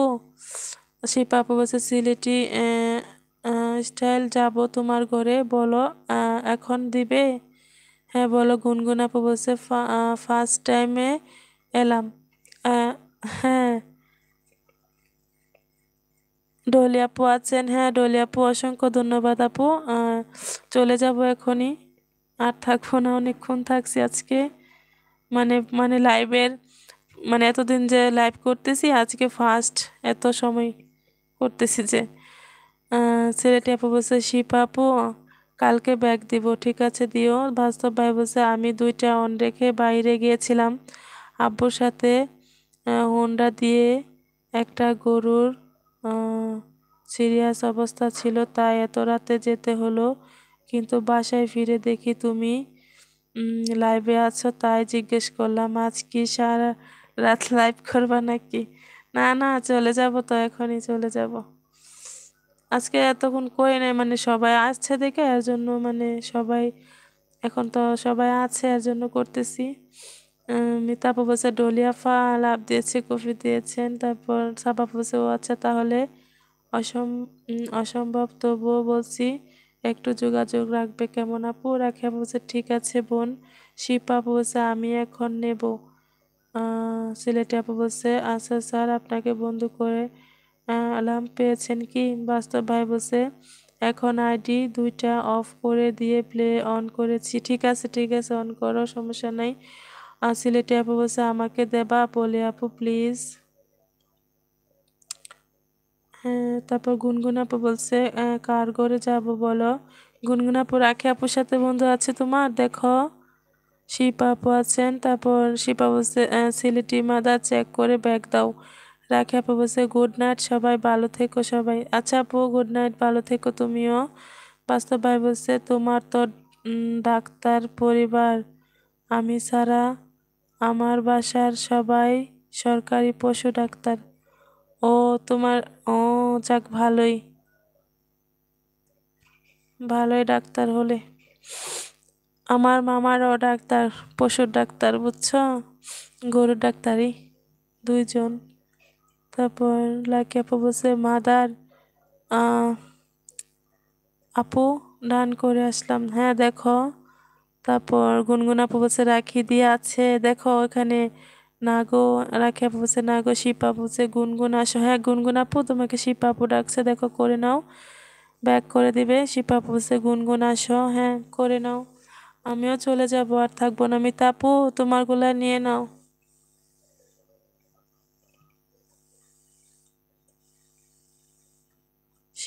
শিপা আপু বলছে সিলেটি স্টাইল যাব তোমার ঘরে বলো এখন দিবে হ্যাঁ বলো গুনগুন আপু বলছে ফার্স্ট টাইমে এলাম হ্যাঁ ডলি আপু আছেন হ্যাঁ ডলি আপু অসংখ্য ধন্যবাদ আপু চলে যাব এখনই আর থাকবো না অনেকক্ষণ থাকছি আজকে মানে মানে লাইভের মানে এতদিন যে লাইভ করতেছি আজকে ফার্স্ট এত সময় করতেছি যে ছেলেটি আপু বলছে শিপ আপু কালকে ব্যাগ দিব ঠিক আছে দিও বাস্তব ভাই বলছে আমি দুইটা অন রেখে বাইরে গিয়েছিলাম আব্বুর সাথে হোন্ডা দিয়ে একটা গরুর সিরিয়াস অবস্থা ছিল তাই এত রাতে যেতে হলো কিন্তু বাসায় ফিরে দেখি তুমি লাইভে আছো তাই জিজ্ঞেস করলাম আজ কি সারা রাত লাইভ করবা নাকি না না চলে যাব তো এখনই চলে যাব আজকে এতক্ষণ করি নাই মানে সবাই আসছে দেখে এর জন্য মানে সবাই এখন তো সবাই আছে এর জন্য করতেছি মিতাপু বলছে ডলিয়াফা লাভ দিয়েছে কফি দিয়েছেন তারপর সাপাপু বসে ও আচ্ছা তাহলে অসম অসম্ভব তবুও বলছি একটু যোগাযোগ রাখবে কেমন আপু রাখে বলছে ঠিক আছে বোন শিপা আপু বলছে আমি এখন নেব সিলেটে আপু বলছে আচ্ছা স্যার আপনাকে বন্ধু করে অ্যালার্ম পেয়েছেন কি বাস্তবভাই বসে এখন আইডি দুইটা অফ করে দিয়ে প্লে অন করেছি ঠিক আছে ঠিক আছে অন করো সমস্যা নাই সিলেটে আপু বসে আমাকে দেবা বলে আপু প্লিজ হ্যাঁ তারপর গুনগুন আপু বলছে কার ঘরে যাব বলো গুনগুন আপু রাখি আপুর সাথে বন্ধু আছে তোমার দেখো শিপা আপু আছেন তারপর শিপা বলছে সিলেটি মাদা চেক করে ব্যাগ দাও রাখে আপু বলছে গুড নাইট সবাই ভালো থেকো সবাই আচ্ছা আপু গুড নাইট ভালো থেকো তুমিও বাস্তব ভাই বলছে তোমার তো ডাক্তার পরিবার আমি ছাড়া আমার বাসার সবাই সরকারি পশু ডাক্তার ও তোমার ও যাক ভালোই ভালোই ডাক্তার হলে আমার মামারও ডাক্তার পশুর ডাক্তার বুঝছ গরুর ডাক্তারই দুইজন তারপর লাকি আপু বলছে মাদার আপু ডান করে আসলাম হ্যাঁ দেখো তারপর গুনগুন আপু বলছে রাখি দিয়ে আছে দেখো ওখানে নাগো রাখি আপু বলছে নাগো শিপা বলছে গুনগুন আসো হ্যাঁ গুনগুন আপু তোমাকে শিপাপু আপু ডাকছে দেখো করে নাও ব্যাক করে দিবে শিপাপু আপু বলছে গুনগুন আসো হ্যাঁ করে নাও আমিও চলে যাব আর থাকবো না মিতাপু আপু তোমারগুলা নিয়ে নাও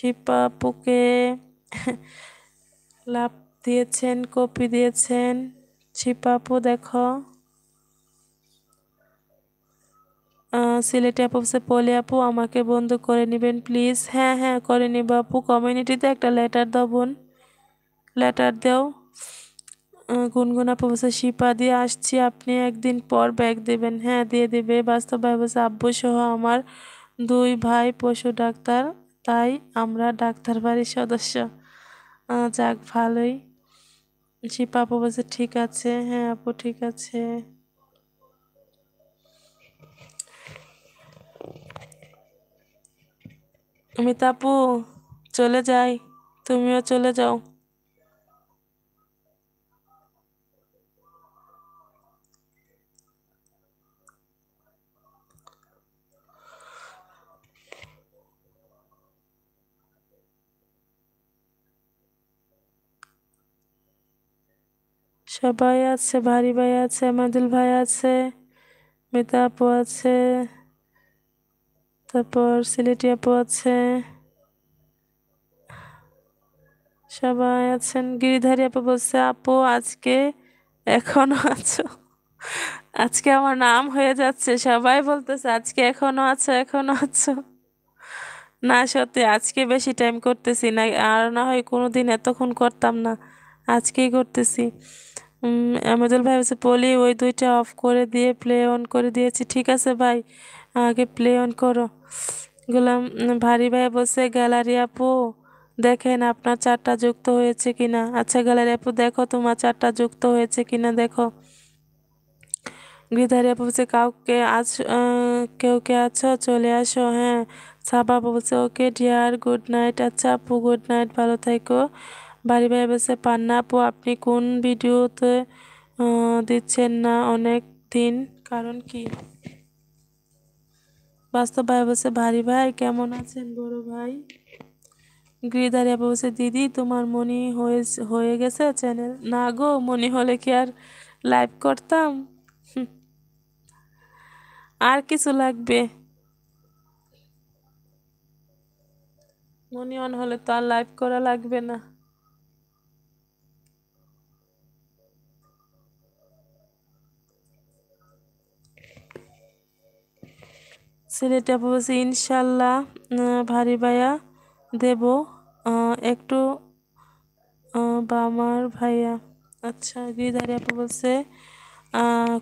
শিপা পুকে লাভ দিয়েছেন কপি দিয়েছেন শিপাপু দেখো সিলেটে আপু পলি আপু আমাকে বন্ধু করে নেবেন প্লিজ হ্যাঁ হ্যাঁ করে নেব আপু কমিউনিটিতে একটা লেটার দেবন লেটার দেও গুনগুন আপু বসে শিপা দিয়ে আসছি আপনি একদিন পর ব্যাগ দেবেন হ্যাঁ দিয়ে দেবে বাস্তব বসে আব্বু সহ আমার দুই ভাই পশু ডাক্তার তাই আমরা ডাক্তার বাড়ির সদস্য যাক ভালোই শিপা আপু বলছে ঠিক আছে হ্যাঁ আপু ঠিক আছে অমিতাপু চলে যাই তুমিও চলে যাও সবাই আছে ভারী ভাই আছে মাদুল ভাই আছে মেতা আপু আছে তারপর সিলেটি আপু আছে সবাই আছেন গিরিধারী আপু বলছে আপু আজকে এখনো আছো আজকে আমার নাম হয়ে যাচ্ছে সবাই বলতেছে আজকে এখনো আছো এখনো আছো না সত্যি আজকে বেশি টাইম করতেছি না আর না হয় কোনো দিন এতক্ষণ করতাম না আজকেই করতেছি আমাদের ভাই হচ্ছে বলি ওই দুইটা অফ করে দিয়ে প্লে অন করে দিয়েছি ঠিক আছে ভাই আগে প্লে অন করো গোলাম ভারী ভাই বসে গ্যালারি আপু দেখেন আপনার চারটা যুক্ত হয়েছে কিনা আচ্ছা গ্যালারি আপু দেখো তোমার চারটা যুক্ত হয়েছে কিনা দেখো আপু বলছে কাউকে আজ কেউ কে আছো চলে আসো হ্যাঁ সাবা বলছে ওকে ডিয়ার গুড নাইট আচ্ছা আপু গুড নাইট ভালো থাকো বাড়ি বাড়ি বসে না আপু আপনি কোন ভিডিওতে দিচ্ছেন না অনেক দিন কারণ কি বাস্তব ভাই বসে ভারী ভাই কেমন আছেন বড় ভাই গিরিধারী আপু বসে দিদি তোমার মনি হয়ে হয়ে গেছে চ্যানেল না গো মনি হলে কি আর লাইভ করতাম আর কিছু লাগবে মনি অন হলে তো আর লাইভ করা লাগবে না ছেলেটা বলছে ইনশাল্লাহ ভারী ভাইয়া দেব একটু বামার ভাইয়া আচ্ছা গিদারি আপু বলছে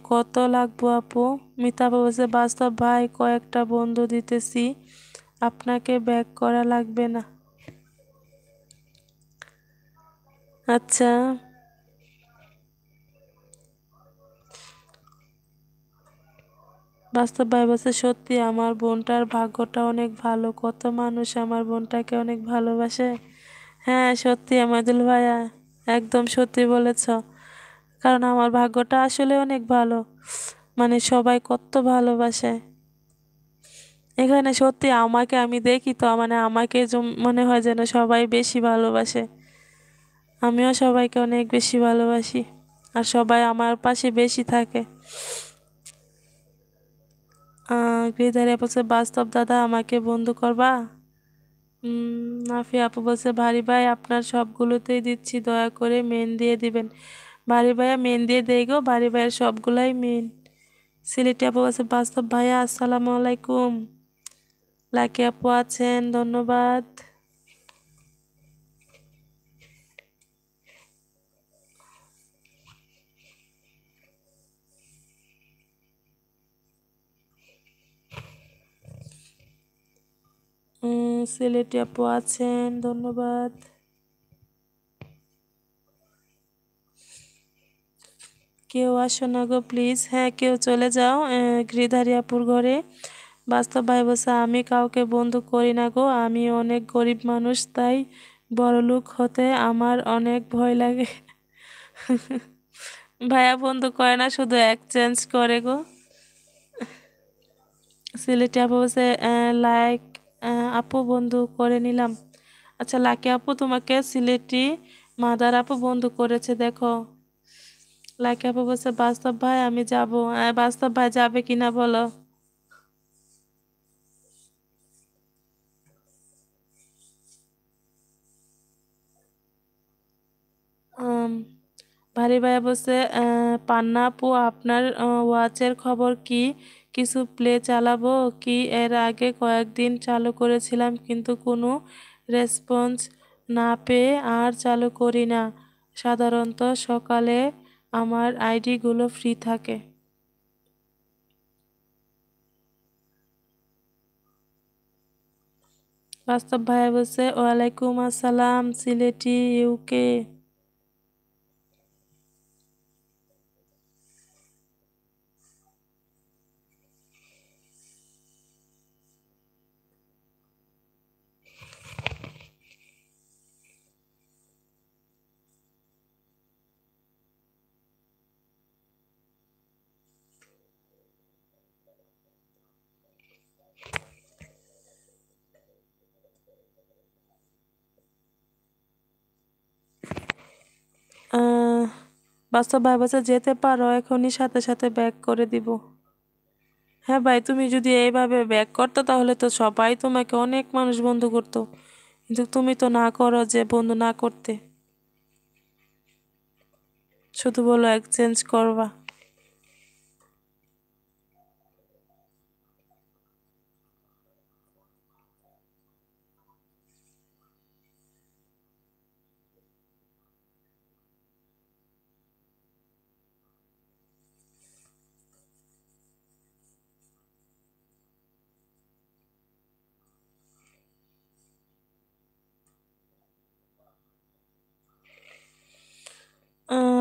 কত লাগবো আপু মিতা বলছে বাস্তব ভাই কয়েকটা বন্ধু দিতেছি আপনাকে ব্যাক করা লাগবে না আচ্ছা বাস্তবায় বলছে সত্যি আমার বোনটার ভাগ্যটা অনেক ভালো কত মানুষ আমার বোনটাকে অনেক ভালোবাসে হ্যাঁ সত্যি আমাদুল ভাইয়া একদম সত্যি বলেছ কারণ আমার ভাগ্যটা আসলে অনেক ভালো মানে সবাই কত ভালোবাসে এখানে সত্যি আমাকে আমি দেখি তো মানে আমাকে মনে হয় যেন সবাই বেশি ভালোবাসে আমিও সবাইকে অনেক বেশি ভালোবাসি আর সবাই আমার পাশে বেশি থাকে গ্রিদারি বলছে বাস্তব দাদা আমাকে বন্ধু করবা নাফি আপু বলছে ভারী ভাই আপনার সবগুলোতেই দিচ্ছি দয়া করে মেন দিয়ে দিবেন ভারী ভাইয়া মেন দিয়ে দেয় গো ভারী ভাইয়ের সবগুলাই মেন সিলেটি আপু বলছে বাস্তব ভাইয়া আসসালামু আলাইকুম লাকি আপু আছেন ধন্যবাদ সিলেটি আপু আছেন ধন্যবাদ কেউ আসো না গো প্লিজ হ্যাঁ কেউ চলে যাও ঘৃধারি আপুর ঘরে বাস্তব ভাই বসে আমি কাউকে বন্ধু করি না গো আমি অনেক গরিব মানুষ তাই বড়লোক হতে আমার অনেক ভয় লাগে ভাইয়া বন্ধু করে না শুধু এক চেঞ্জ করে গো সিলেটি আপু বসে লাইক আপু বন্ধু করে নিলাম আচ্ছা লাকি আপু তোমাকে সিলেটি মাদার আপু বন্ধু করেছে দেখো লাকি আপু বলছে বাস্তব ভাই আমি যাব বাস্তব ভাই যাবে কিনা বলো ভারী ভাইয়া বলছে পান্না আপু আপনার ওয়াচের খবর কি কিছু প্লে চালাবো কি এর আগে কয়েকদিন চালু করেছিলাম কিন্তু কোনো রেসপন্স না পেয়ে আর চালু করি না সাধারণত সকালে আমার আইডিগুলো ফ্রি থাকে বাস্তব ভাইয়া বলছে ওয়ালাইকুম আসসালাম সিলেটি ইউকে বাস্তব ভাই বাসে যেতে পারো এখনই সাথে সাথে ব্যাক করে দিব হ্যাঁ ভাই তুমি যদি এইভাবে ব্যাক করতো তাহলে তো সবাই তোমাকে অনেক মানুষ বন্ধু করতো কিন্তু তুমি তো না করো যে বন্ধু না করতে শুধু বলো এক্সচেঞ্জ করবা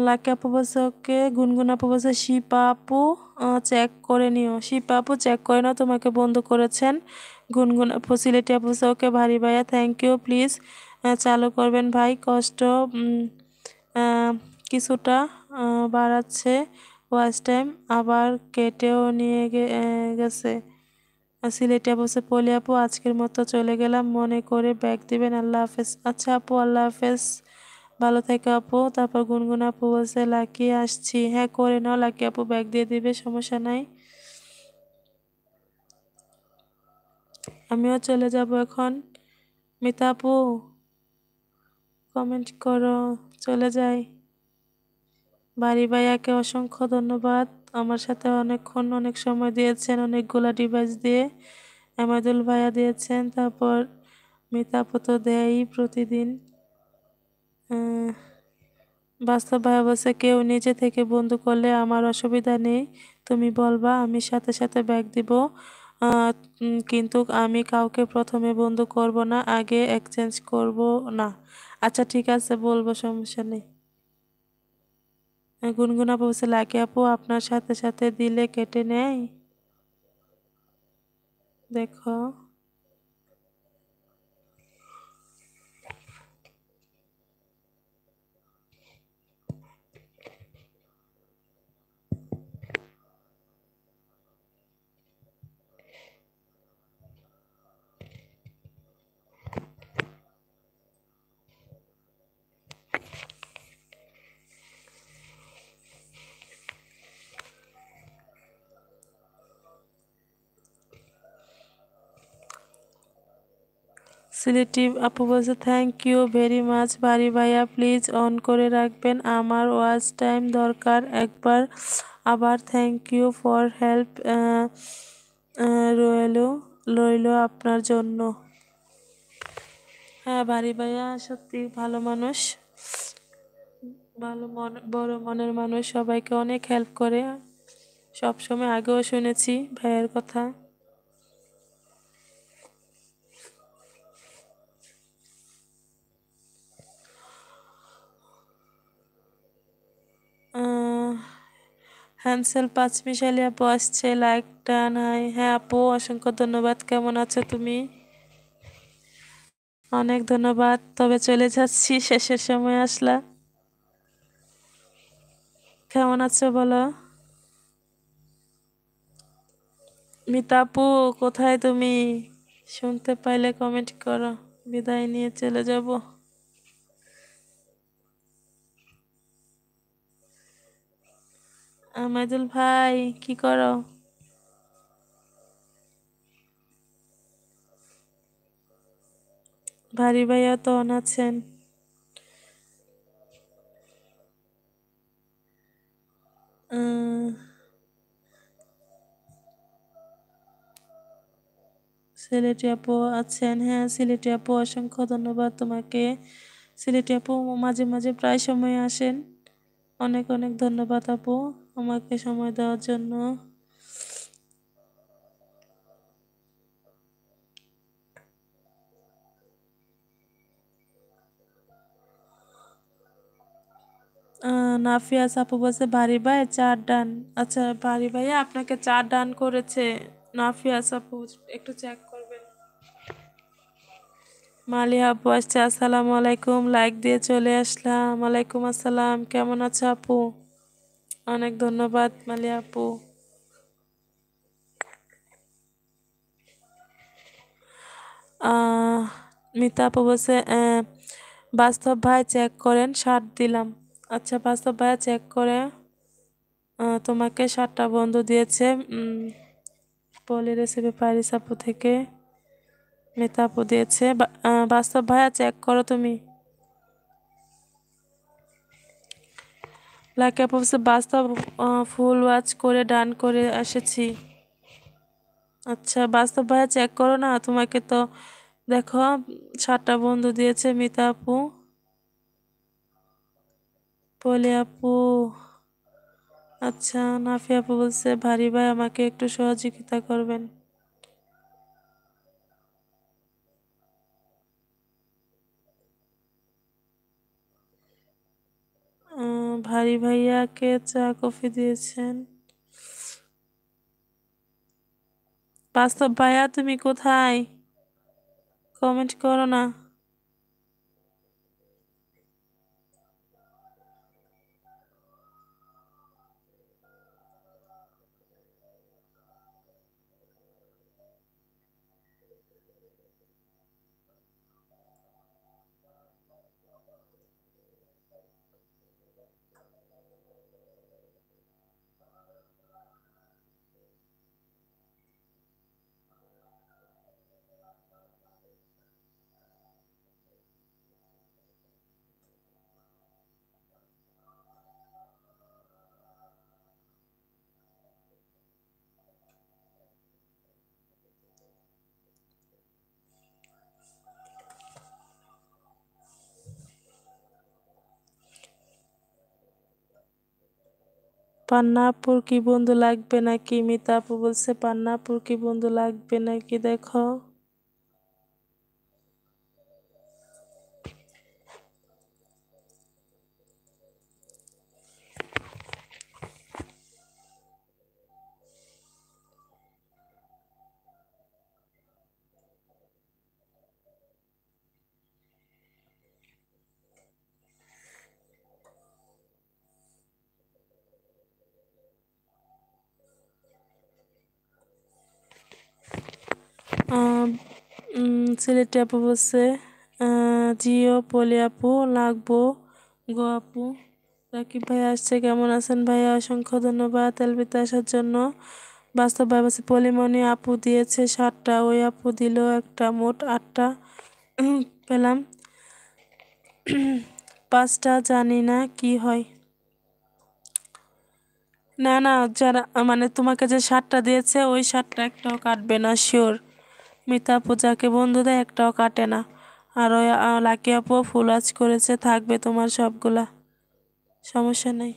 লাকি অপবাসকে গুনগুন অপবাসে শিপাপু চেক করে নিও শিপাপু চেক করে নাও তোমাকে বন্ধ করেছেন গুনগুন আপু অপবাসকে ভারী ভাইয়া থ্যাংক ইউ প্লিজ চালু করবেন ভাই কষ্ট কিছুটা বাড়াচ্ছে ওয়াচ টাইম আবার কেটেও নিয়ে গেছে সিলেটি বসে পলি আপু আজকের মতো চলে গেলাম মনে করে ব্যাগ দিবেন আল্লাহ হাফেজ আচ্ছা আপু আল্লাহ হাফেজ ভালো থাকে আপু তারপর গুনগুন আপু বলছে লাকি আসছি হ্যাঁ করে নাও লাকি আপু ব্যাগ দিয়ে দিবে সমস্যা নাই আমিও চলে যাব এখন মিতা আপু কমেন্ট করো চলে যাই বাড়ি ভাইয়াকে অসংখ্য ধন্যবাদ আমার সাথে অনেকক্ষণ অনেক সময় দিয়েছেন অনেকগুলো ডিভাইস দিয়ে আমাদুল ভাইয়া দিয়েছেন তারপর মিতা তো দেয়ই প্রতিদিন বাস্তব ভাবাচ্ছে কেউ নিজে থেকে বন্ধু করলে আমার অসুবিধা নেই তুমি বলবা আমি সাথে সাথে ব্যাগ দিব কিন্তু আমি কাউকে প্রথমে বন্ধু করব না আগে এক্সচেঞ্জ করব না আচ্ছা ঠিক আছে বলবো সমস্যা নেই গুনগুনা বলছে লাগে আপু আপনার সাথে সাথে দিলে কেটে নেয় দেখো ফেসিলিটি আপু বলছে থ্যাংক ইউ ভেরি মাচ ভারি ভাইয়া প্লিজ অন করে রাখবেন আমার ওয়াচ টাইম দরকার একবার আবার থ্যাংক ইউ ফর হেল্প রইল রইল আপনার জন্য হ্যাঁ ভারি ভাইয়া সত্যি ভালো মানুষ ভালো মন বড় মনের মানুষ সবাইকে অনেক হেল্প করে সবসময় আগেও শুনেছি ভাইয়ের কথা হ্যান্সেল পাঁচমিশালি আপু আসছে লাইক টান হাই হ্যাঁ আপু অসংখ্য ধন্যবাদ কেমন আছো তুমি অনেক ধন্যবাদ তবে চলে যাচ্ছি শেষের সময় আসলা কেমন আছো বলো মিতাপু কোথায় তুমি শুনতে পাইলে কমেন্ট করো বিদায় নিয়ে চলে যাবো আমাদুল ভাই কি করো ভারী ভাইয়া তো অনাছেন আছেন সিলেটি আপু আছেন হ্যাঁ সিলেটি আপু অসংখ্য ধন্যবাদ তোমাকে সিলেটি আপু মাঝে মাঝে প্রায় সময় আসেন অনেক অনেক ধন্যবাদ আপু আমাকে সময় দেওয়ার জন্য নাফিয়া সাপু বলছে বাড়ি ভাই চার ডান আচ্ছা বাড়ি ভাইয়া আপনাকে চার ডান করেছে নাফিয়া সাপু একটু চেক করবেন মালিয়া আপু আসছে আসসালামু আলাইকুম লাইক দিয়ে চলে আসলাম আলাইকুম আসসালাম কেমন আছে আপু অনেক ধন্যবাদ মালিয়া আপু মিতা আপু বলছে বাস্তব ভাই চেক করেন শার্ট দিলাম আচ্ছা বাস্তব ভাই চেক করে তোমাকে শার্টটা বন্ধু দিয়েছে পলি রেসিপি প্যারিস আপু থেকে মিতা আপু দিয়েছে বাস্তব ভাইয়া চেক করো তুমি লাইক অ্যাপসে বাস্তা ফুল ওয়াচ করে ডান করে এসেছি আচ্ছা বাস্তব ভাইয়া চেক করো না তোমাকে তো দেখো সাতটা বন্ধু দিয়েছে মিতা আপু পলি আপু আচ্ছা নাফি আপু বলছে ভারী ভাই আমাকে একটু সহযোগিতা করবেন ভারী ভাইয়াকে চা কফি দিয়েছেন বাস্তব ভাইয়া তুমি কোথায় কমেন্ট করো না পান্নাপুর কি বন্ধু লাগবে নাকি মিতা আপু বলছে পান্নাপুর কি বন্ধু লাগবে নাকি দেখো সিলেটে আপু বলছে জিও পলি আপু লাগবো গো আপু রাকিব ভাই আসছে কেমন আছেন ভাইয়া অসংখ্য ধন্যবাদ এলবিতে আসার জন্য বাস্তবভাবে আছে পলিমনি আপু দিয়েছে সাতটা ওই আপু দিল একটা মোট আটটা পেলাম পাঁচটা জানি না কি হয় না না যারা মানে তোমাকে যে সারটা দিয়েছে ওই সারটা একটাও কাটবে না শিওর মিতা পূজাকে বন্ধুদের একটাও কাটে না আর ওই লাকি আপু ফুল আজ করেছে থাকবে তোমার সবগুলা সমস্যা নেই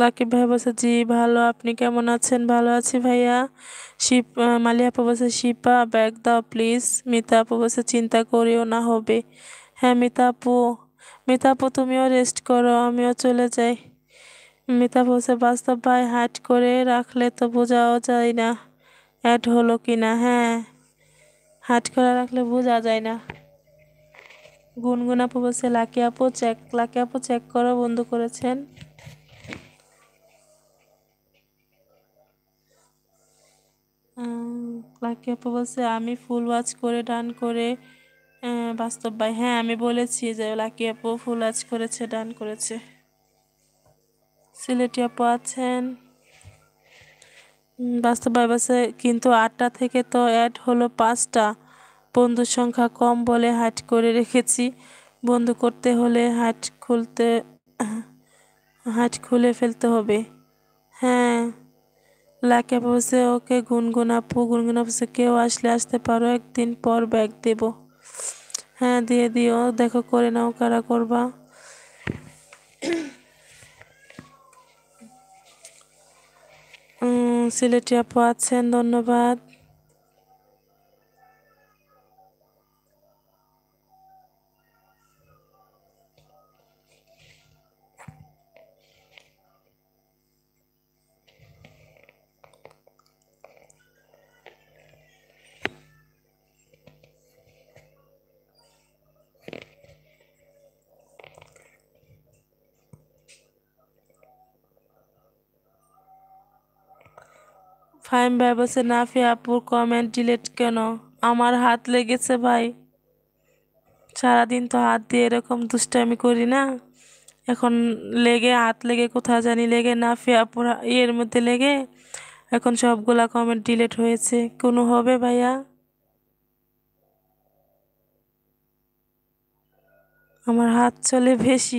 লাকিব ভাই বলছে জি ভালো আপনি কেমন আছেন ভালো আছি ভাইয়া শিপ মালিয়া আপু বলছে শিপা ব্যাগ দাও প্লিজ মিতা আপু বলছে চিন্তা করিও না হবে হ্যাঁ মিতা আপু মিতা আপু তুমিও রেস্ট করো আমিও চলে যাই মিতা বলছে বাস্তব ভাই হাট করে রাখলে তো বোঝাও যায় না অ্যাড হলো কি না হ্যাঁ হাট করে রাখলে বোঝা যায় না গুনগুন আপু বলছে লাকি আপু চেক লাকি আপু চেক করো বন্ধু করেছেন লাকি আপু বলছে আমি ফুল ওয়াচ করে ডান করে বাস্তব ভাই হ্যাঁ আমি বলেছি যে লাকি আপু ফুল ওয়াচ করেছে ডান করেছে সিলেটি আপু আছেন বাস্তব ভাই বলছে কিন্তু আটটা থেকে তো অ্যাড হলো পাঁচটা বন্ধুর সংখ্যা কম বলে হাট করে রেখেছি বন্ধ করতে হলে হাট খুলতে হাট খুলে ফেলতে হবে হ্যাঁ লাকে বসে ওকে গুনগুনাপু আপসে কেউ আসলে আসতে পারো একদিন পর ব্যাগ দেব হ্যাঁ দিয়ে দিও দেখো করে নাও কারা করবা সিলেটি আপু আছেন ধন্যবাদ ফাইম ভেবেছে নাফি আপুর কমেন্ট ডিলেট কেন আমার হাত লেগেছে ভাই সারাদিন তো হাত দিয়ে এরকম দুষ্টামি করি না এখন লেগে হাত লেগে কোথাও জানি লেগে নাফি আপুর ইয়ের মধ্যে লেগে এখন সবগুলা কমেন্ট ডিলেট হয়েছে কোনো হবে ভাইয়া আমার হাত চলে বেশি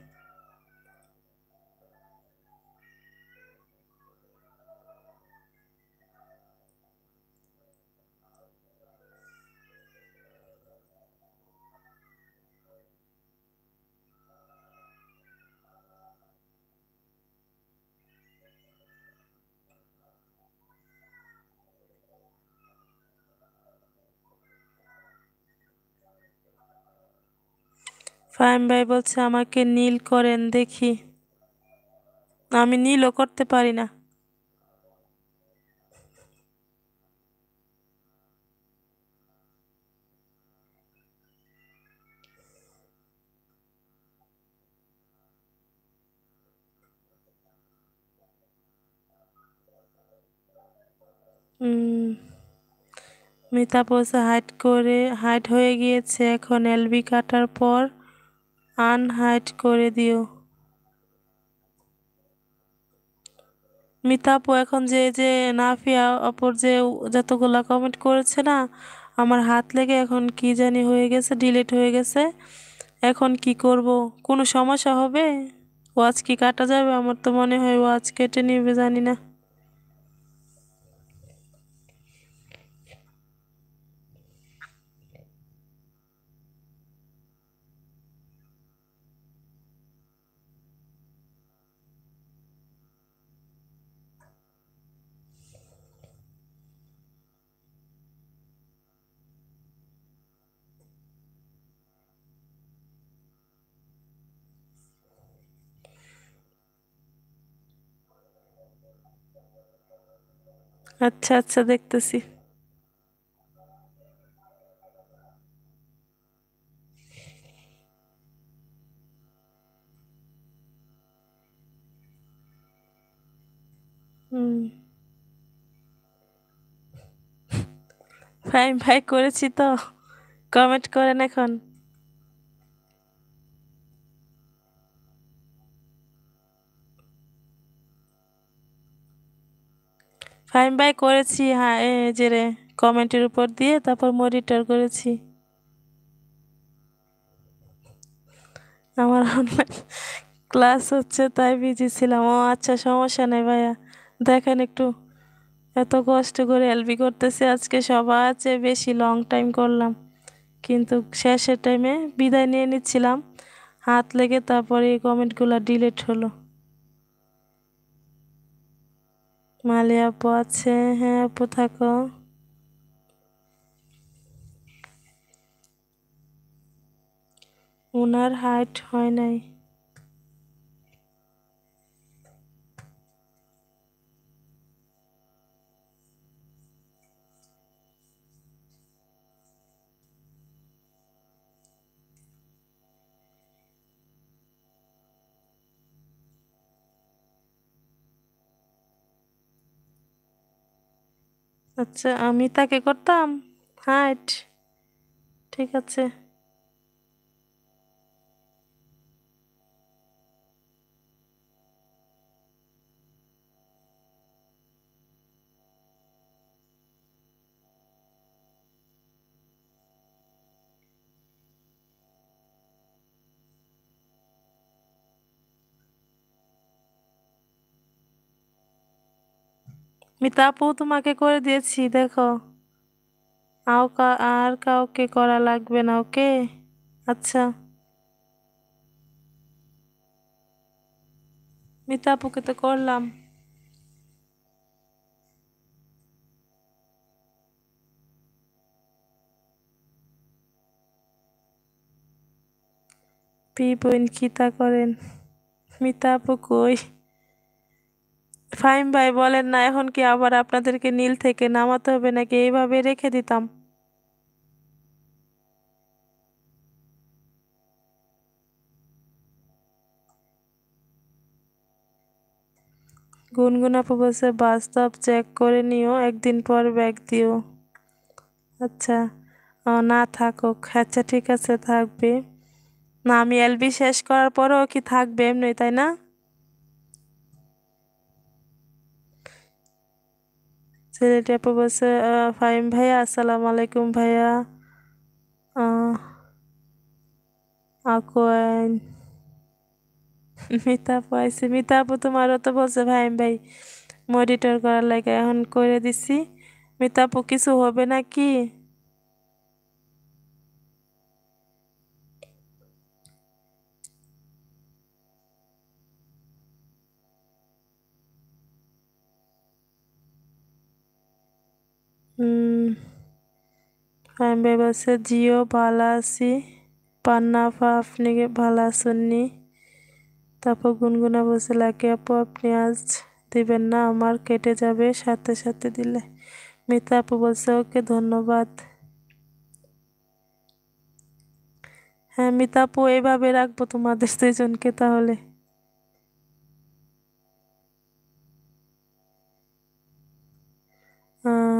ফাহিম ভাই বলছে আমাকে নীল করেন দেখি আমি নীলও করতে পারি না মিতা বলছে হাইট করে হাইট হয়ে গিয়েছে এখন এলবি কাটার পর আনহাইড করে দিও মিতাপু এখন যে যে নাফিয়া অপর যে যতগুলা কমেন্ট করেছে না আমার হাত লেগে এখন কি জানি হয়ে গেছে ডিলিট হয়ে গেছে এখন কি করব কোনো সমস্যা হবে ওয়াচ কি কাটা যাবে আমার তো মনে হয় ওয়াচ কেটে নিবে জানি না আচ্ছা আচ্ছা দেখতেছি হুম ভাই ভাই করেছি তো কমেন্ট করেন এখন ফাইন বাই করেছি হ্যাঁ এ যে রে কমেন্টের উপর দিয়ে তারপর মডিটার করেছি আমার অনলাইন ক্লাস হচ্ছে তাই বিজি ছিলাম ও আচ্ছা সমস্যা নেই ভাইয়া দেখেন একটু এত কষ্ট করে এলবি করতেছে আজকে সবার চেয়ে বেশি লং টাইম করলাম কিন্তু শেষের টাইমে বিদায় নিয়ে নিচ্ছিলাম হাত লেগে তারপরে এই কমেন্টগুলো ডিলিট হলো মালে আপু আছে হ্যাঁ আপু থাকো ওনার হাইট হয় নাই আচ্ছা আমি তাকে করতাম হাইট ঠিক আছে মিতাপু তোমাকে করে দিয়েছি দেখো আও আর কাউকে করা লাগবে না ওকে আচ্ছা মিতাপুকে তো করলাম পি বোন তা করেন মিতাপু কই ফাহিম ভাই বলেন না এখন কি আবার আপনাদেরকে নীল থেকে নামাতে হবে নাকি এইভাবে রেখে দিতাম গুনগুনাপু বলছে বাস্তব চেক করে নিও একদিন পর ব্যাগ দিও আচ্ছা না থাকুক আচ্ছা ঠিক আছে থাকবে না আমি এলবি শেষ করার পরেও কি থাকবে এমনি তাই না সিলেটি আপু বলছে ফাইম ভাইয়া আসসালামু আলাইকুম ভাইয়া আকোয়ান মিতা আপু আইসি মিতা আপু তোমারও তো বলছে ভাইম ভাই মডিটর করার লাগে এখন করে দিছি মিতা আপু কিছু হবে নাকি వ్యవస్థ జియో బాలాసి পান্না আপা আপনাকে ভালো আসেননি তারপর গুনগুনা বসে লাগে আপু আপনি আজ দিবেন না আমার কেটে যাবে সাথে সাথে দিলে মিতা আপু বলছে ওকে ধন্যবাদ হ্যাঁ মিতা আপু এভাবে রাখবো তোমাদের দুজনকে তাহলে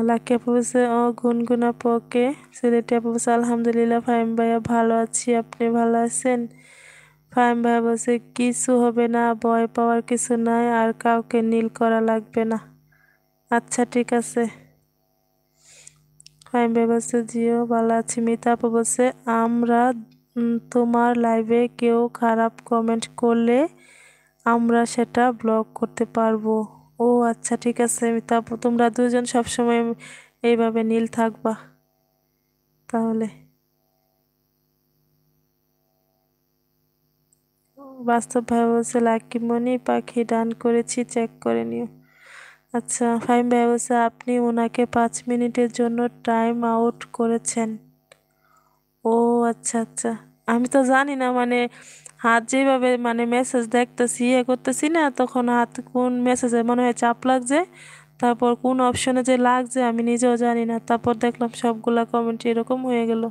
লাকি আপু বলছে ও গুনগুন আপু ওকে সিলেটি আপু বলছে আলহামদুলিল্লাহ ফাহিম ভাইয়া ভালো আছি আপনি ভালো আছেন ফাহিম ভাইয়া বলছে কিছু হবে না ভয় পাওয়ার কিছু নাই আর কাউকে নীল করা লাগবে না আচ্ছা ঠিক আছে ফাহিম ভাই বলছে জিও ভালো আছি মিতা আপু বলছে আমরা তোমার লাইভে কেউ খারাপ কমেন্ট করলে আমরা সেটা ব্লক করতে পারবো ও আচ্ছা ঠিক আছে তারপর তোমরা দুজন সবসময় এইভাবে নীল থাকবা তাহলে বাস্তবভাবে বলছে লাকি মনি পাখি ডান করেছি চেক করে নিও আচ্ছা ফাইম ভাই বলছে আপনি ওনাকে পাঁচ মিনিটের জন্য টাইম আউট করেছেন ও আচ্ছা আচ্ছা আমি তো জানি না মানে হাত যেভাবে মানে মেসেজ দেখতেছি ইয়ে করতেছি না তখন হাত কোন মেসেজে মনে হয় চাপ লাগছে তারপর কোন অপশনে যে লাগছে আমি নিজেও জানি না তারপর দেখলাম সবগুলা কমেন্ট এরকম হয়ে গেল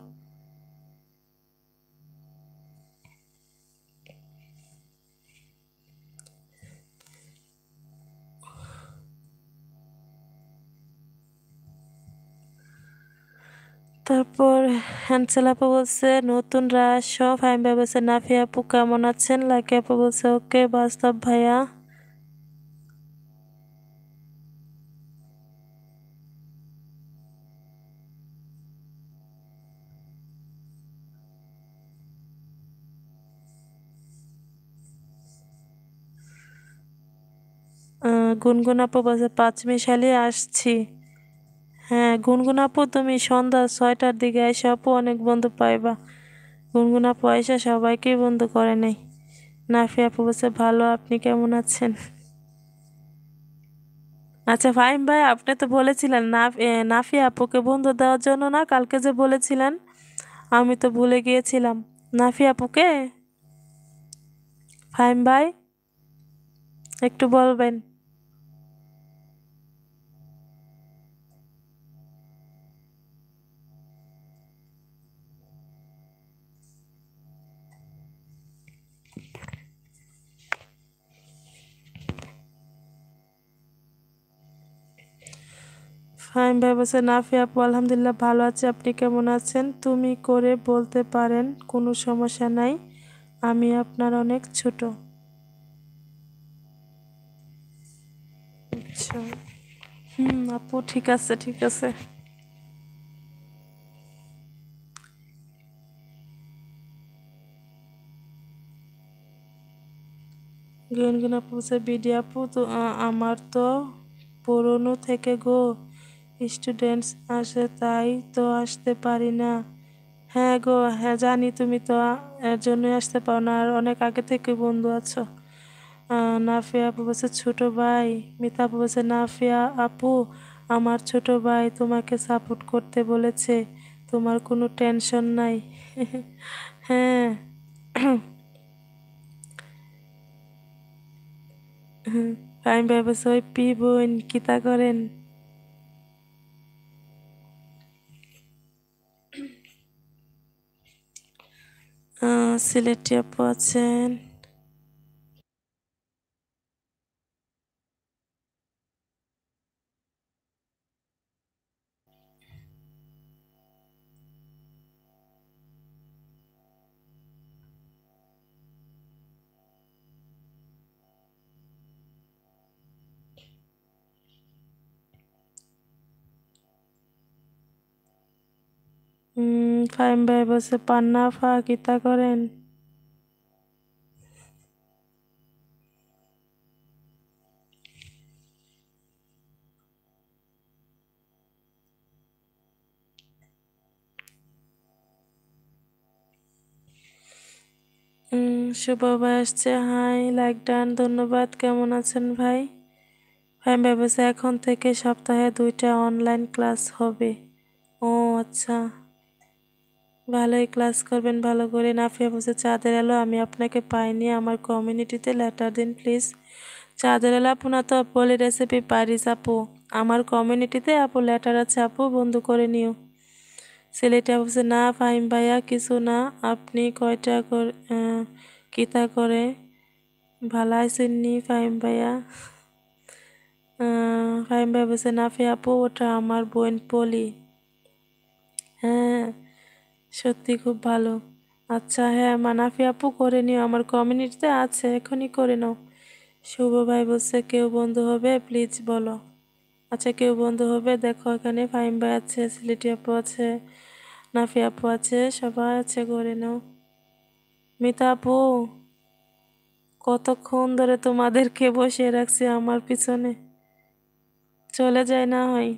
তারপর হ্যান্সেল আপু বলছে নতুন রাস সব হাইমবা বলছে নাফি আপু কেমন আছেন লাকি আপু বলছে ওকে বাস্তব ভাইয়া গুনগুন আপু বলছে পাঁচ মিশালি আসছি হ্যাঁ গুনগুন আপু তুমি সন্ধ্যা ছয়টার দিকে এসে আপু অনেক বন্ধু পাইবা গুনগুনা পয়সা সবাইকেই বন্ধু করে নেই নাফি আপু বলছে ভালো আপনি কেমন আছেন আচ্ছা ফাইম ভাই আপনি তো বলেছিলেন নাফি আপুকে বন্ধু দেওয়ার জন্য না কালকে যে বলেছিলেন আমি তো ভুলে গিয়েছিলাম নাফি আপুকে ফাইম ভাই একটু বলবেন ফাইম ভাই বলছেন নাফি আপু আলহামদুলিল্লাহ ভালো আছে আপনি কেমন আছেন তুমি করে বলতে পারেন কোনো সমস্যা নাই আমি আপনার অনেক ছোট আচ্ছা হুম আপু ঠিক আছে ঠিক আছে গেন আপু বলছে বিডি আপু তো আমার তো পুরনো থেকে গো স্টুডেন্টস আসে তাই তো আসতে পারি না হ্যাঁ গো হ্যাঁ জানি তুমি তো এর জন্যই আসতে পারো না আর অনেক আগে থেকে বন্ধু আছো নাফিয়া আপু বলছে ছোটো ভাই মিতা আপু বলছে নাফিয়া আপু আমার ছোট ভাই তোমাকে সাপোর্ট করতে বলেছে তোমার কোনো টেনশন নাই হ্যাঁ আমি হ্যাঁ, ভাই বলছে ওই পি বোন কিতা করেন সিলেটি আপু আছেন ফাইম ভাই বসে পান্না ফা কিতা করেন শুভ ভাই আসছে হাই লাইক ডান ধন্যবাদ কেমন আছেন ভাই ভাই ভাই বসে এখন থেকে সপ্তাহে দুইটা অনলাইন ক্লাস হবে ও আচ্ছা ভালোই ক্লাস করবেন ভালো করে নাফিয়া বসে চাঁদের আলো আমি আপনাকে পাইনি আমার কমিউনিটিতে লেটার দিন প্লিজ চাঁদের আলো আপু না তো বলি রেসিপি পারিস আপু আমার কমিউনিটিতে আপু লেটার আছে আপু বন্ধ করে নিও ছেলেটা বলছে না ফাইম ভাইয়া কিছু না আপনি কয়টা করে কিতা করে ভালাইছেননি ফাইম ভাইয়া ফাইম ভাই বলছে নাফি আপু ওটা আমার বোন পলি হ্যাঁ সত্যি খুব ভালো আচ্ছা হ্যাঁ মানাফি আপু করে নিও আমার কমিউনিটিতে আছে এখনই করে নাও শুভ ভাই বলছে কেউ বন্ধু হবে প্লিজ বলো আচ্ছা কেউ বন্ধু হবে দেখো এখানে ফাইম ভাই আছে সিলেটি আপু আছে নাফি আপু আছে সবাই আছে করে নাও মিতা আপু কতক্ষণ ধরে তোমাদেরকে বসিয়ে রাখছি আমার পিছনে চলে যায় না হয়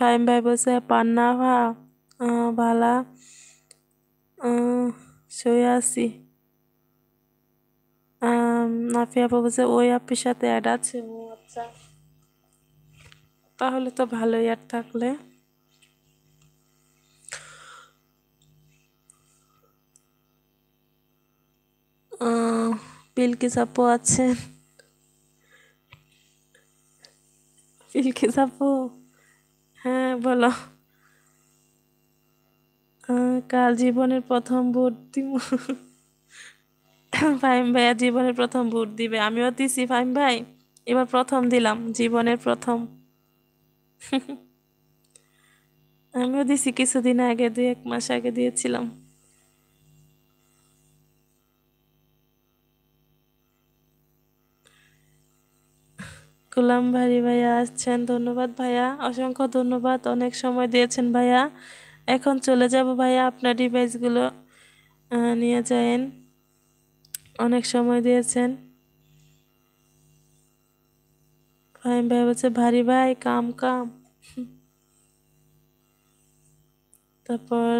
কায়েম ভাই বলছে পান্না ভা ভালা শুয়ে আসি নাফিয়া বাবু বলছে ওই আপির সাথে অ্যাড আছে ও আচ্ছা তাহলে তো ভালোই অ্যাড থাকলে পিলকি আপু আছেন পিলকি আপু হ্যাঁ বলো কাল জীবনের প্রথম ভোট দিব ফাহিম ভাইয়া জীবনের প্রথম ভোট দিবে আমিও দিছি ফাহিম ভাই এবার প্রথম দিলাম জীবনের প্রথম আমিও দিছি কিছুদিন আগে দুই এক মাস আগে দিয়েছিলাম গুলাম ভারি ভাইয়া আসছেন ধন্যবাদ ভাইয়া অসংখ্য ধন্যবাদ অনেক সময় দিয়েছেন ভাইয়া এখন চলে যাব ভাইয়া আপনার ডিভাইসগুলো নিয়ে যায়েন অনেক সময় দিয়েছেন ফাইম ভাই বলছে ভারি ভাই কাম কাম তারপর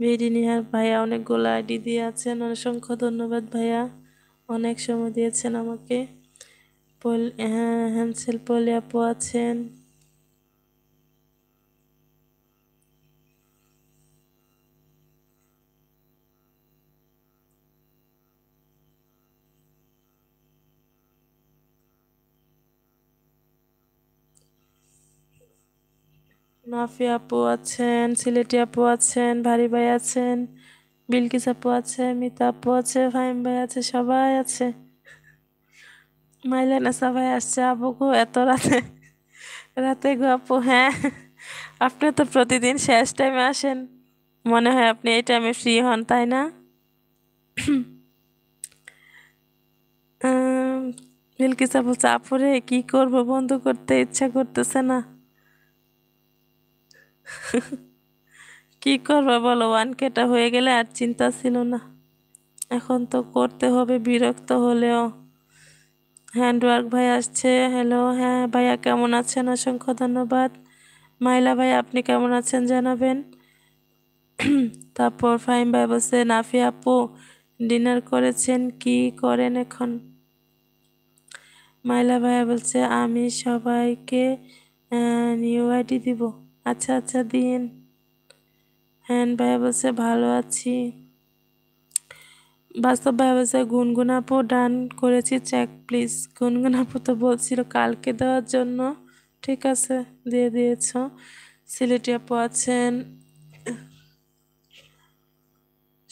বেডি নিহার ভাইয়া অনেকগুলো আইডি দিয়ে আছেন অসংখ্য ধন্যবাদ ভাইয়া অনেক সময় দিয়েছেন আমাকে পল হ্যাঁ হ্যান্সেল পলি আপু আছেন নাফি আপু আছেন সিলেটি আপু আছেন ভারি ভাই আছেন বিলকিস আপু আছে মিতা আপু আছে ভাইম ভাই আছে সবাই আছে না সবাই আসছে আবুকু এত রাতে রাতে গপু হ্যাঁ আপনি তো প্রতিদিন শেষ টাইমে আসেন মনে হয় আপনি এই টাইমে ফ্রি হন তাই না মিল্কি বলছে আপুরে কি করব বন্ধ করতে ইচ্ছা করতেছে না কি করবো বলো ওয়ান কেটা হয়ে গেলে আর চিন্তা ছিল না এখন তো করতে হবে বিরক্ত হলেও হ্যান্ডওয়ার্ক ভাই আসছে হ্যালো হ্যাঁ ভাইয়া কেমন আছেন অসংখ্য ধন্যবাদ মাইলা ভাই আপনি কেমন আছেন জানাবেন তারপর ফাইম ভাই বলছে নাফি আপু ডিনার করেছেন কি করেন এখন মাইলা ভাইয়া বলছে আমি সবাইকে নিউ আইডি দিব আচ্ছা আচ্ছা দিন হ্যান ভাইয়া বলছে ভালো আছি বাস্তব ব্যবসায় গুনগুনাপো ডান করেছি চেক প্লিজ গুনগুনাপো তো বলছিল কালকে দেওয়ার জন্য ঠিক আছে দিয়ে দিয়েছ সিলেটি আপু আছেন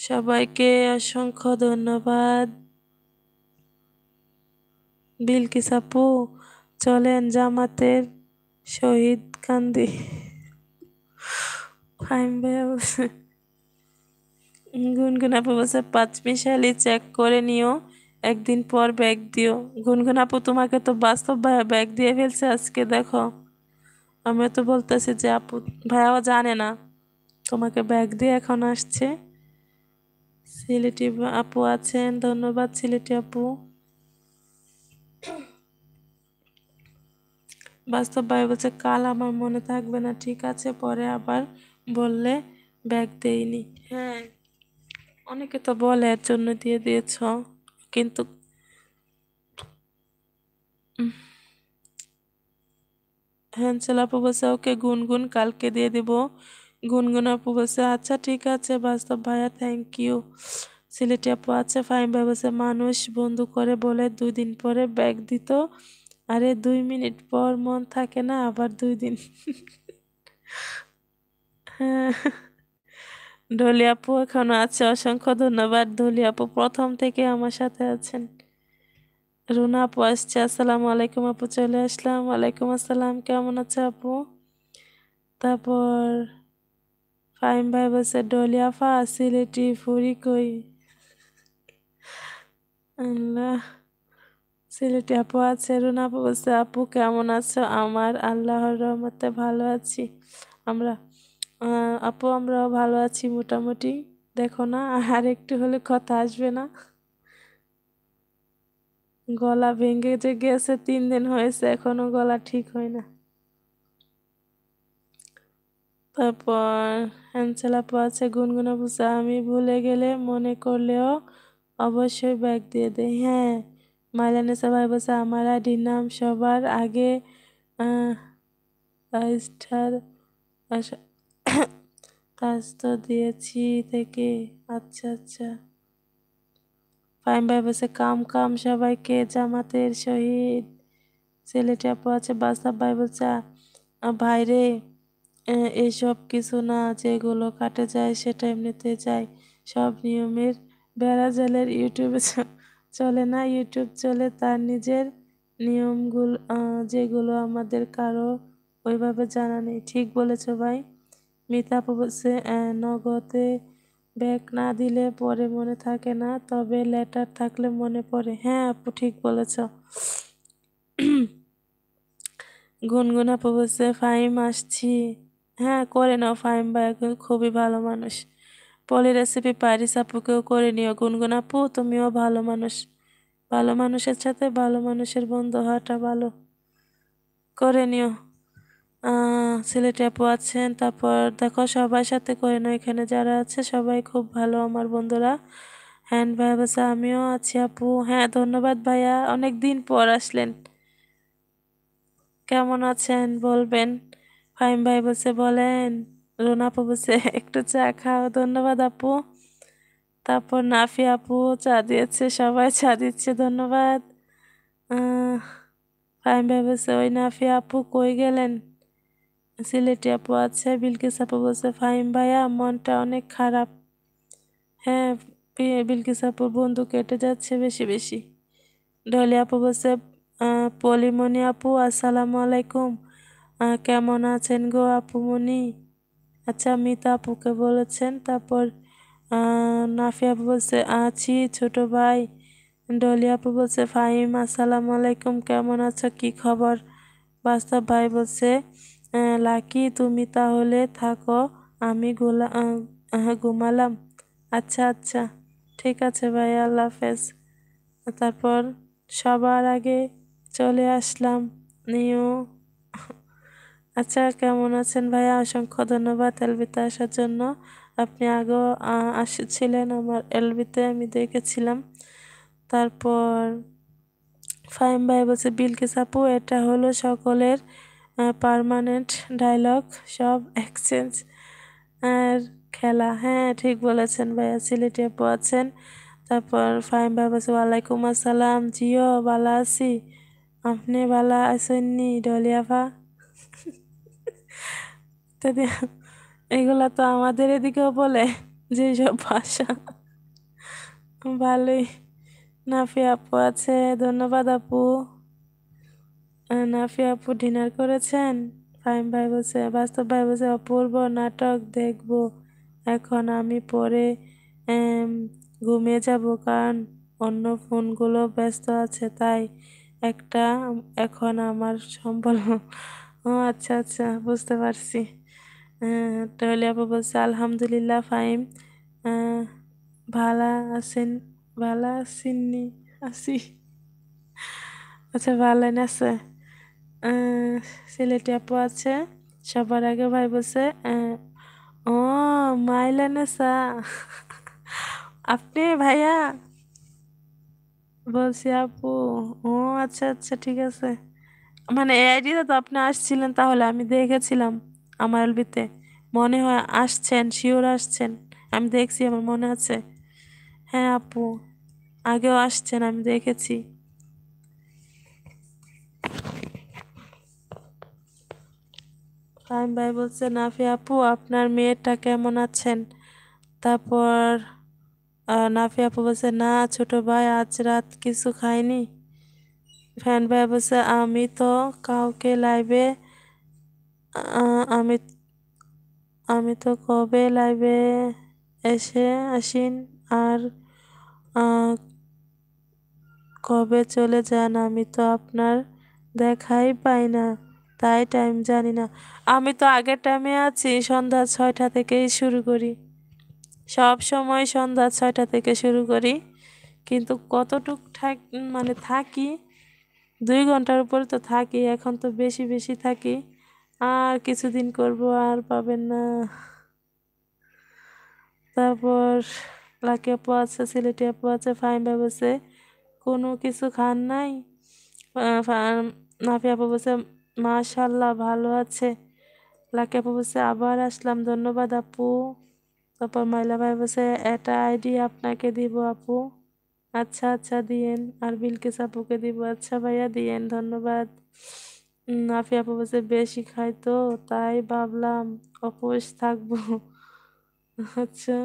সবাইকে অসংখ্য ধন্যবাদ বিলকিসাপু চলেন জামাতের শহীদ কান্দি ফাইম ভাই আপু বলছে পাঁচ মিশালি চেক করে নিও একদিন পর ব্যাগ দিও গুনগুন আপু তোমাকে তো বাস্তব ব্যাগ দিয়ে ফেলছে আজকে দেখো আমি তো বলতেছি যে আপু ভাইয়াও জানে না তোমাকে ব্যাগ দিয়ে এখন আসছে সিলেটি আপু আছেন ধন্যবাদ সিলেটি আপু বাস্তব ভাই বলছে কাল আমার মনে থাকবে না ঠিক আছে পরে আবার বললে ব্যাগ দেয়নি হ্যাঁ অনেকে তো বলে এর জন্য দিয়ে দিয়েছ কিন্তু হ্যান্সেল আপু বলছে ওকে গুনগুন কালকে দিয়ে দিব গুনগুন আপু বলছে আচ্ছা ঠিক আছে বাস্তব ভাইয়া থ্যাংক ইউ সিলেটি আপু আছে আচ্ছা, ফাইন ভাই বলছে মানুষ বন্ধু করে বলে দুই দিন পরে ব্যাগ দিত আরে দুই মিনিট পর মন থাকে না আবার দুই দিন হ্যাঁ ঢলি আপু এখনো আছে অসংখ্য ধন্যবাদ ঢলি আপু প্রথম থেকে আমার সাথে আছেন রুনা আপু আসছে আসসালামু আলাইকুম আপু চলে আসলাম ওয়ালাইকুম আসসালাম কেমন আছে আপু তারপর ফাইম ভাই বসে ডলি আফা সিলেটি ফুরি কই আল্লাহ সিলেটি আপু আছে রুনা আপু বলছে আপু কেমন আছো আমার আল্লাহর রহমতে ভালো আছি আমরা আপু আমরা ভালো আছি মোটামুটি দেখো না আর একটু হলে কথা আসবে না গলা ভেঙে যে গেছে তিন দিন হয়েছে এখনো গলা ঠিক হয় না তারপর হ্যান্সেল আপু আছে গুনগুন আপু আমি ভুলে গেলে মনে করলেও অবশ্যই ব্যাগ দিয়ে দেয় হ্যাঁ মাইলানে সবাই বসে আমার আইডির নাম সবার আগে স্টার কাজ তো দিয়েছি থেকে আচ্ছা আচ্ছা ফাইম ভাই বলছে কাম কাম সবাইকে জামাতের শহীদ ছেলেটা আপু আছে বাসাব ভাই বলছে ভাই রে এসব কিছু না যেগুলো কাটে যায় সেটা এমনিতে যায় সব নিয়মের বেড়া জালের ইউটিউবে চলে না ইউটিউব চলে তার নিজের নিয়মগুলো যেগুলো আমাদের কারো ওইভাবে জানা নেই ঠিক বলেছো ভাই মিতা বলছে নগদে ব্যাগ না দিলে পরে মনে থাকে না তবে লেটার থাকলে মনে পড়ে হ্যাঁ আপু ঠিক বলেছ গুনগুন আপু বলছে ফাইম আসছি হ্যাঁ করে নাও ফাইম ভাই খুবই ভালো মানুষ পলি রেসিপি পারিস আপুকেও করে নিও গুনগুন আপু তুমিও ভালো মানুষ ভালো মানুষের সাথে ভালো মানুষের বন্ধু হওয়াটা ভালো করে নিও আপু আছেন তারপর দেখো সবার সাথে করে নাও এখানে যারা আছে সবাই খুব ভালো আমার বন্ধুরা হ্যান্ড ভাই বাসা আমিও আছি আপু হ্যাঁ ধন্যবাদ ভাইয়া অনেক দিন পর আসলেন কেমন আছেন বলবেন ফাইম ভাই বসে বলেন রোনা আপু বসে একটু চা খাও ধন্যবাদ আপু তারপর নাফি আপু চা দিয়েছে সবাই চা দিচ্ছে ধন্যবাদ ফাইম ভাই বসে ওই নাফি আপু কই গেলেন সিলেটে আপু আছে বিলকিস আপু বলছে ফাইম ভাইয়া মনটা অনেক খারাপ হ্যাঁ বিলকিস আপুর বন্ধু কেটে যাচ্ছে বেশি বেশি ডলি আপু বলছে পলিমণি আপু আসসালামু আলাইকুম কেমন আছেন গো আপুমণি আচ্ছা মিতা আপুকে বলেছেন তারপর নাফি আপু বলছে আছি ছোট ভাই ডলি আপু বলছে ফাহিম আসসালামু আলাইকুম কেমন আছো কি খবর বাস্তব ভাই বলছে লাকি তুমি তাহলে থাকো আমি গোলা ঘুমালাম আচ্ছা আচ্ছা ঠিক আছে ভাই আল্লাহ হাফেজ তারপর সবার আগে চলে আসলাম নিউ আচ্ছা কেমন আছেন ভাইয়া অসংখ্য ধন্যবাদ এলবিতে আসার জন্য আপনি আগেও আসছিলেন আমার এলবিতে আমি দেখেছিলাম তারপর ফাইম ভাই বলছে বিলকিস আপু এটা হলো সকলের পারমানেন্ট ডায়লগ সব এক্সচেঞ্জ আর খেলা হ্যাঁ ঠিক বলেছেন ভাইয়া সিলেটে আপু আছেন তারপর ফাইম ভাই বলছে ওয়ালাইকুম আসসালাম জিও বালা আছি আপনি বালা আসেননি ডলিয়াফা ইত্যাদি এগুলা তো আমাদের এদিকেও বলে যেসব ভাষা ভালোই নাফি আপু আছে ধন্যবাদ আপু নাফিয়া আপু ডিনার করেছেন ফাইম ভাই বলছে বাস্তব ভাই বলছে অপূর্ব নাটক দেখব এখন আমি পরে ঘুমিয়ে যাব কারণ অন্য ফোনগুলো ব্যস্ত আছে তাই একটা এখন আমার সম্বল ও আচ্ছা আচ্ছা বুঝতে পারছি হ্যাঁ, তাহলে আপু বলছে আলহামদুলিল্লাহ ফাইম ভালা আছেন ভালা আসেননি আসি আচ্ছা ভালো আছে সিলেটি আপু আছে সবার আগে ভাই বলছে ও মাইলানেসা আপনি ভাইয়া বলছি আপু ও আচ্ছা আচ্ছা ঠিক আছে মানে এই আইডিটা তো আপনি আসছিলেন তাহলে আমি দেখেছিলাম আমার এলবিতে মনে হয় আসছেন শিওর আসছেন আমি দেখছি আমার মনে আছে হ্যাঁ আপু আগেও আসছেন আমি দেখেছি তামিম ভাই বলছে নাফি আপু আপনার মেয়েটা কেমন আছেন তারপর নাফি আপু বলছে না ছোট ভাই আজ রাত কিছু খাইনি ফ্যান ভাই বলছে আমি তো কাউকে লাইবে আমি আমি তো কবে লাইবে এসে আসিন আর কবে চলে যান আমি তো আপনার দেখাই পাই না তাই টাইম জানি না আমি তো আগের টাইমে আছি সন্ধ্যা ছয়টা থেকেই শুরু করি সব সময় সন্ধ্যা ছয়টা থেকে শুরু করি কিন্তু কতটুক থাক মানে থাকি দুই ঘন্টার উপরে তো থাকি এখন তো বেশি বেশি থাকি আর কিছুদিন করব আর পাবেন না তারপর লাকি আপু আছে সিলেটি আপু আছে ফাইন বাবু কোনো কিছু খান নাই নাফি আপু বলছে মাশাল্লাহ ভালো আছে লাকি আপু বলছে আবার আসলাম ধন্যবাদ আপু তারপর মাইলা ভাই বলছে এটা আইডি আপনাকে দিব আপু আচ্ছা আচ্ছা দিয়েন আর বিলকে আপুকে দিব আচ্ছা ভাইয়া দিয়েন ধন্যবাদ আফি আপু বলছে বেশি খাই তো তাই ভাবলাম অপোষ থাকবো আচ্ছা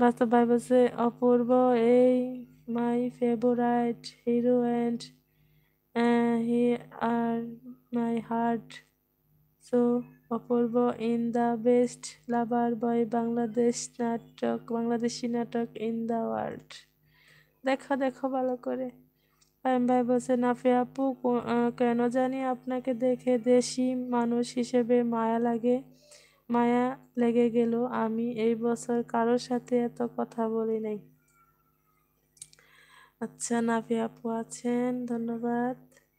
বাস্তব ভাই বলছে অপূর্ব এই my favourite hero and he are my heart so Apurba in the best lover boy Bangladesh নাটক বাংলাদেশি নাটক ইন দ্য ওয়ার্ল্ড দেখো দেখো ভালো করে আয়ম ভাই বলছে নাফি আপু কেন জানি আপনাকে দেখে দেশি মানুষ হিসেবে মায়া লাগে মায়া লেগে গেল আমি এই বছর কারোর সাথে এত কথা বলি নাই আচ্ছা নাফি আপু আছেন ধন্যবাদ ফার্ম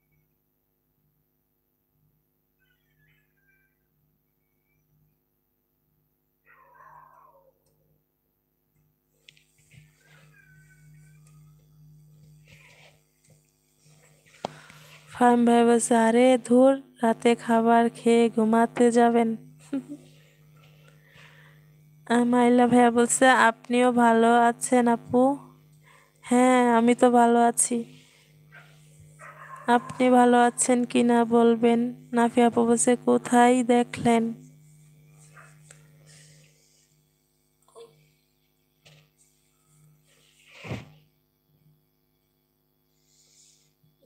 ভাই বলছে আরে ধুর রাতে খাবার খেয়ে ঘুমাতে যাবেন মাইলা ভাইয়া বলছে আপনিও ভালো আছেন আপু হ্যাঁ আমি তো ভালো আছি আপনি ভালো আছেন কি না বলবেন নাফিয়া বলছে কোথায় দেখলেন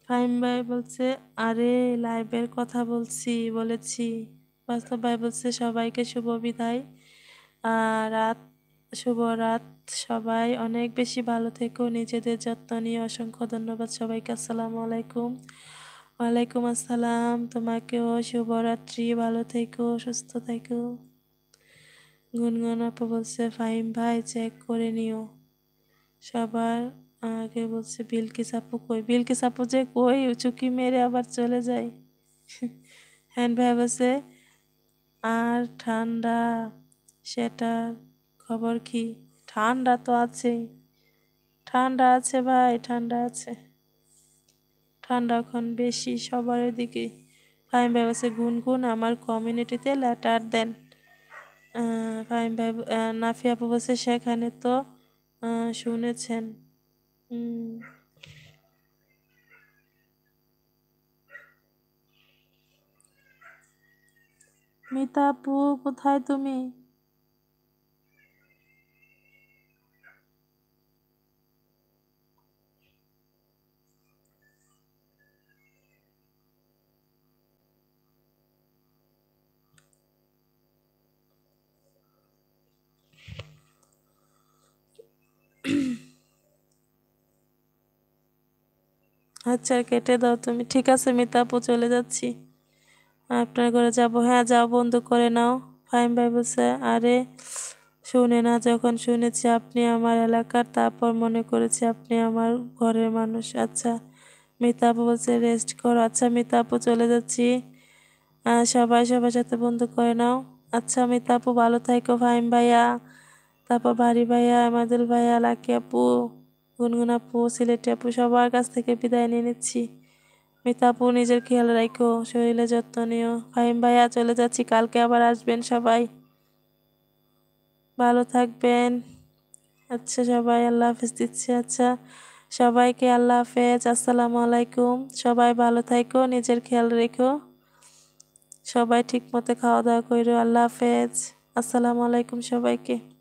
ফাহিম ভাই বলছে আরে লাইভের কথা বলছি বলেছি বাস্তব ভাই বলছে সবাইকে শুভ বিদায় রাত শুভরাত সবাই অনেক বেশি ভালো থেকো নিজেদের যত্ন নিয়ে অসংখ্য ধন্যবাদ সবাইকে আসসালামু আলাইকুম ওয়ালাইকুম আসসালাম তোমাকেও শুভরাত্রি ভালো থেকো সুস্থ থেকো গুনগুন আপু বলছে ফাইম ভাই চেক করে নিও সবার আগে বলছে বিলকি সাপু কই বিলকি সাপু যে কই চুকি মেরে আবার চলে যায় হ্যান্ড ভাই বলছে আর ঠান্ডা সেটা খবর কি ঠান্ডা তো আছেই ঠান্ডা আছে ভাই ঠান্ডা আছে ঠান্ডা এখন বেশি সবার দিকে ফাইম ভাই বলছে গুনগুন আমার কমিউনিটিতে লেটার দেন ফাইম ভাই নাফি আপু বলছে সেখানে তো শুনেছেন মিতা আপু কোথায় তুমি আচ্ছা কেটে দাও তুমি ঠিক আছে মিতা চলে যাচ্ছি আপনার ঘরে যাব হ্যাঁ যাও বন্ধু করে নাও ফাইম ভাই বলছে আরে শুনে না যখন শুনেছি আপনি আমার এলাকার তারপর মনে করেছি আপনি আমার ঘরের মানুষ আচ্ছা মিতাপু বলছে রেস্ট করো আচ্ছা মিতাপু চলে যাচ্ছি সবাই সবার সাথে বন্ধু করে নাও আচ্ছা মিতাপু ভালো থাকো ফাইম ভাইয়া তারপর ভারী ভাইয়া আমাদের ভাইয়া লাকি আপু গুনগুনা আপু সিলেটি আপু সবার কাছ থেকে বিদায় নিয়ে নিচ্ছি মিতা আপু নিজের খেয়াল রাখো শরীরে যত্ন নিও ফাহিম ভাইয়া চলে যাচ্ছি কালকে আবার আসবেন সবাই ভালো থাকবেন আচ্ছা সবাই আল্লাহ হাফেজ দিচ্ছি আচ্ছা সবাইকে আল্লাহ হাফেজ আসসালামু আলাইকুম সবাই ভালো থাকো নিজের খেয়াল রেখো সবাই ঠিক মতো খাওয়া দাওয়া করো আল্লাহ হাফেজ আসসালামু আলাইকুম সবাইকে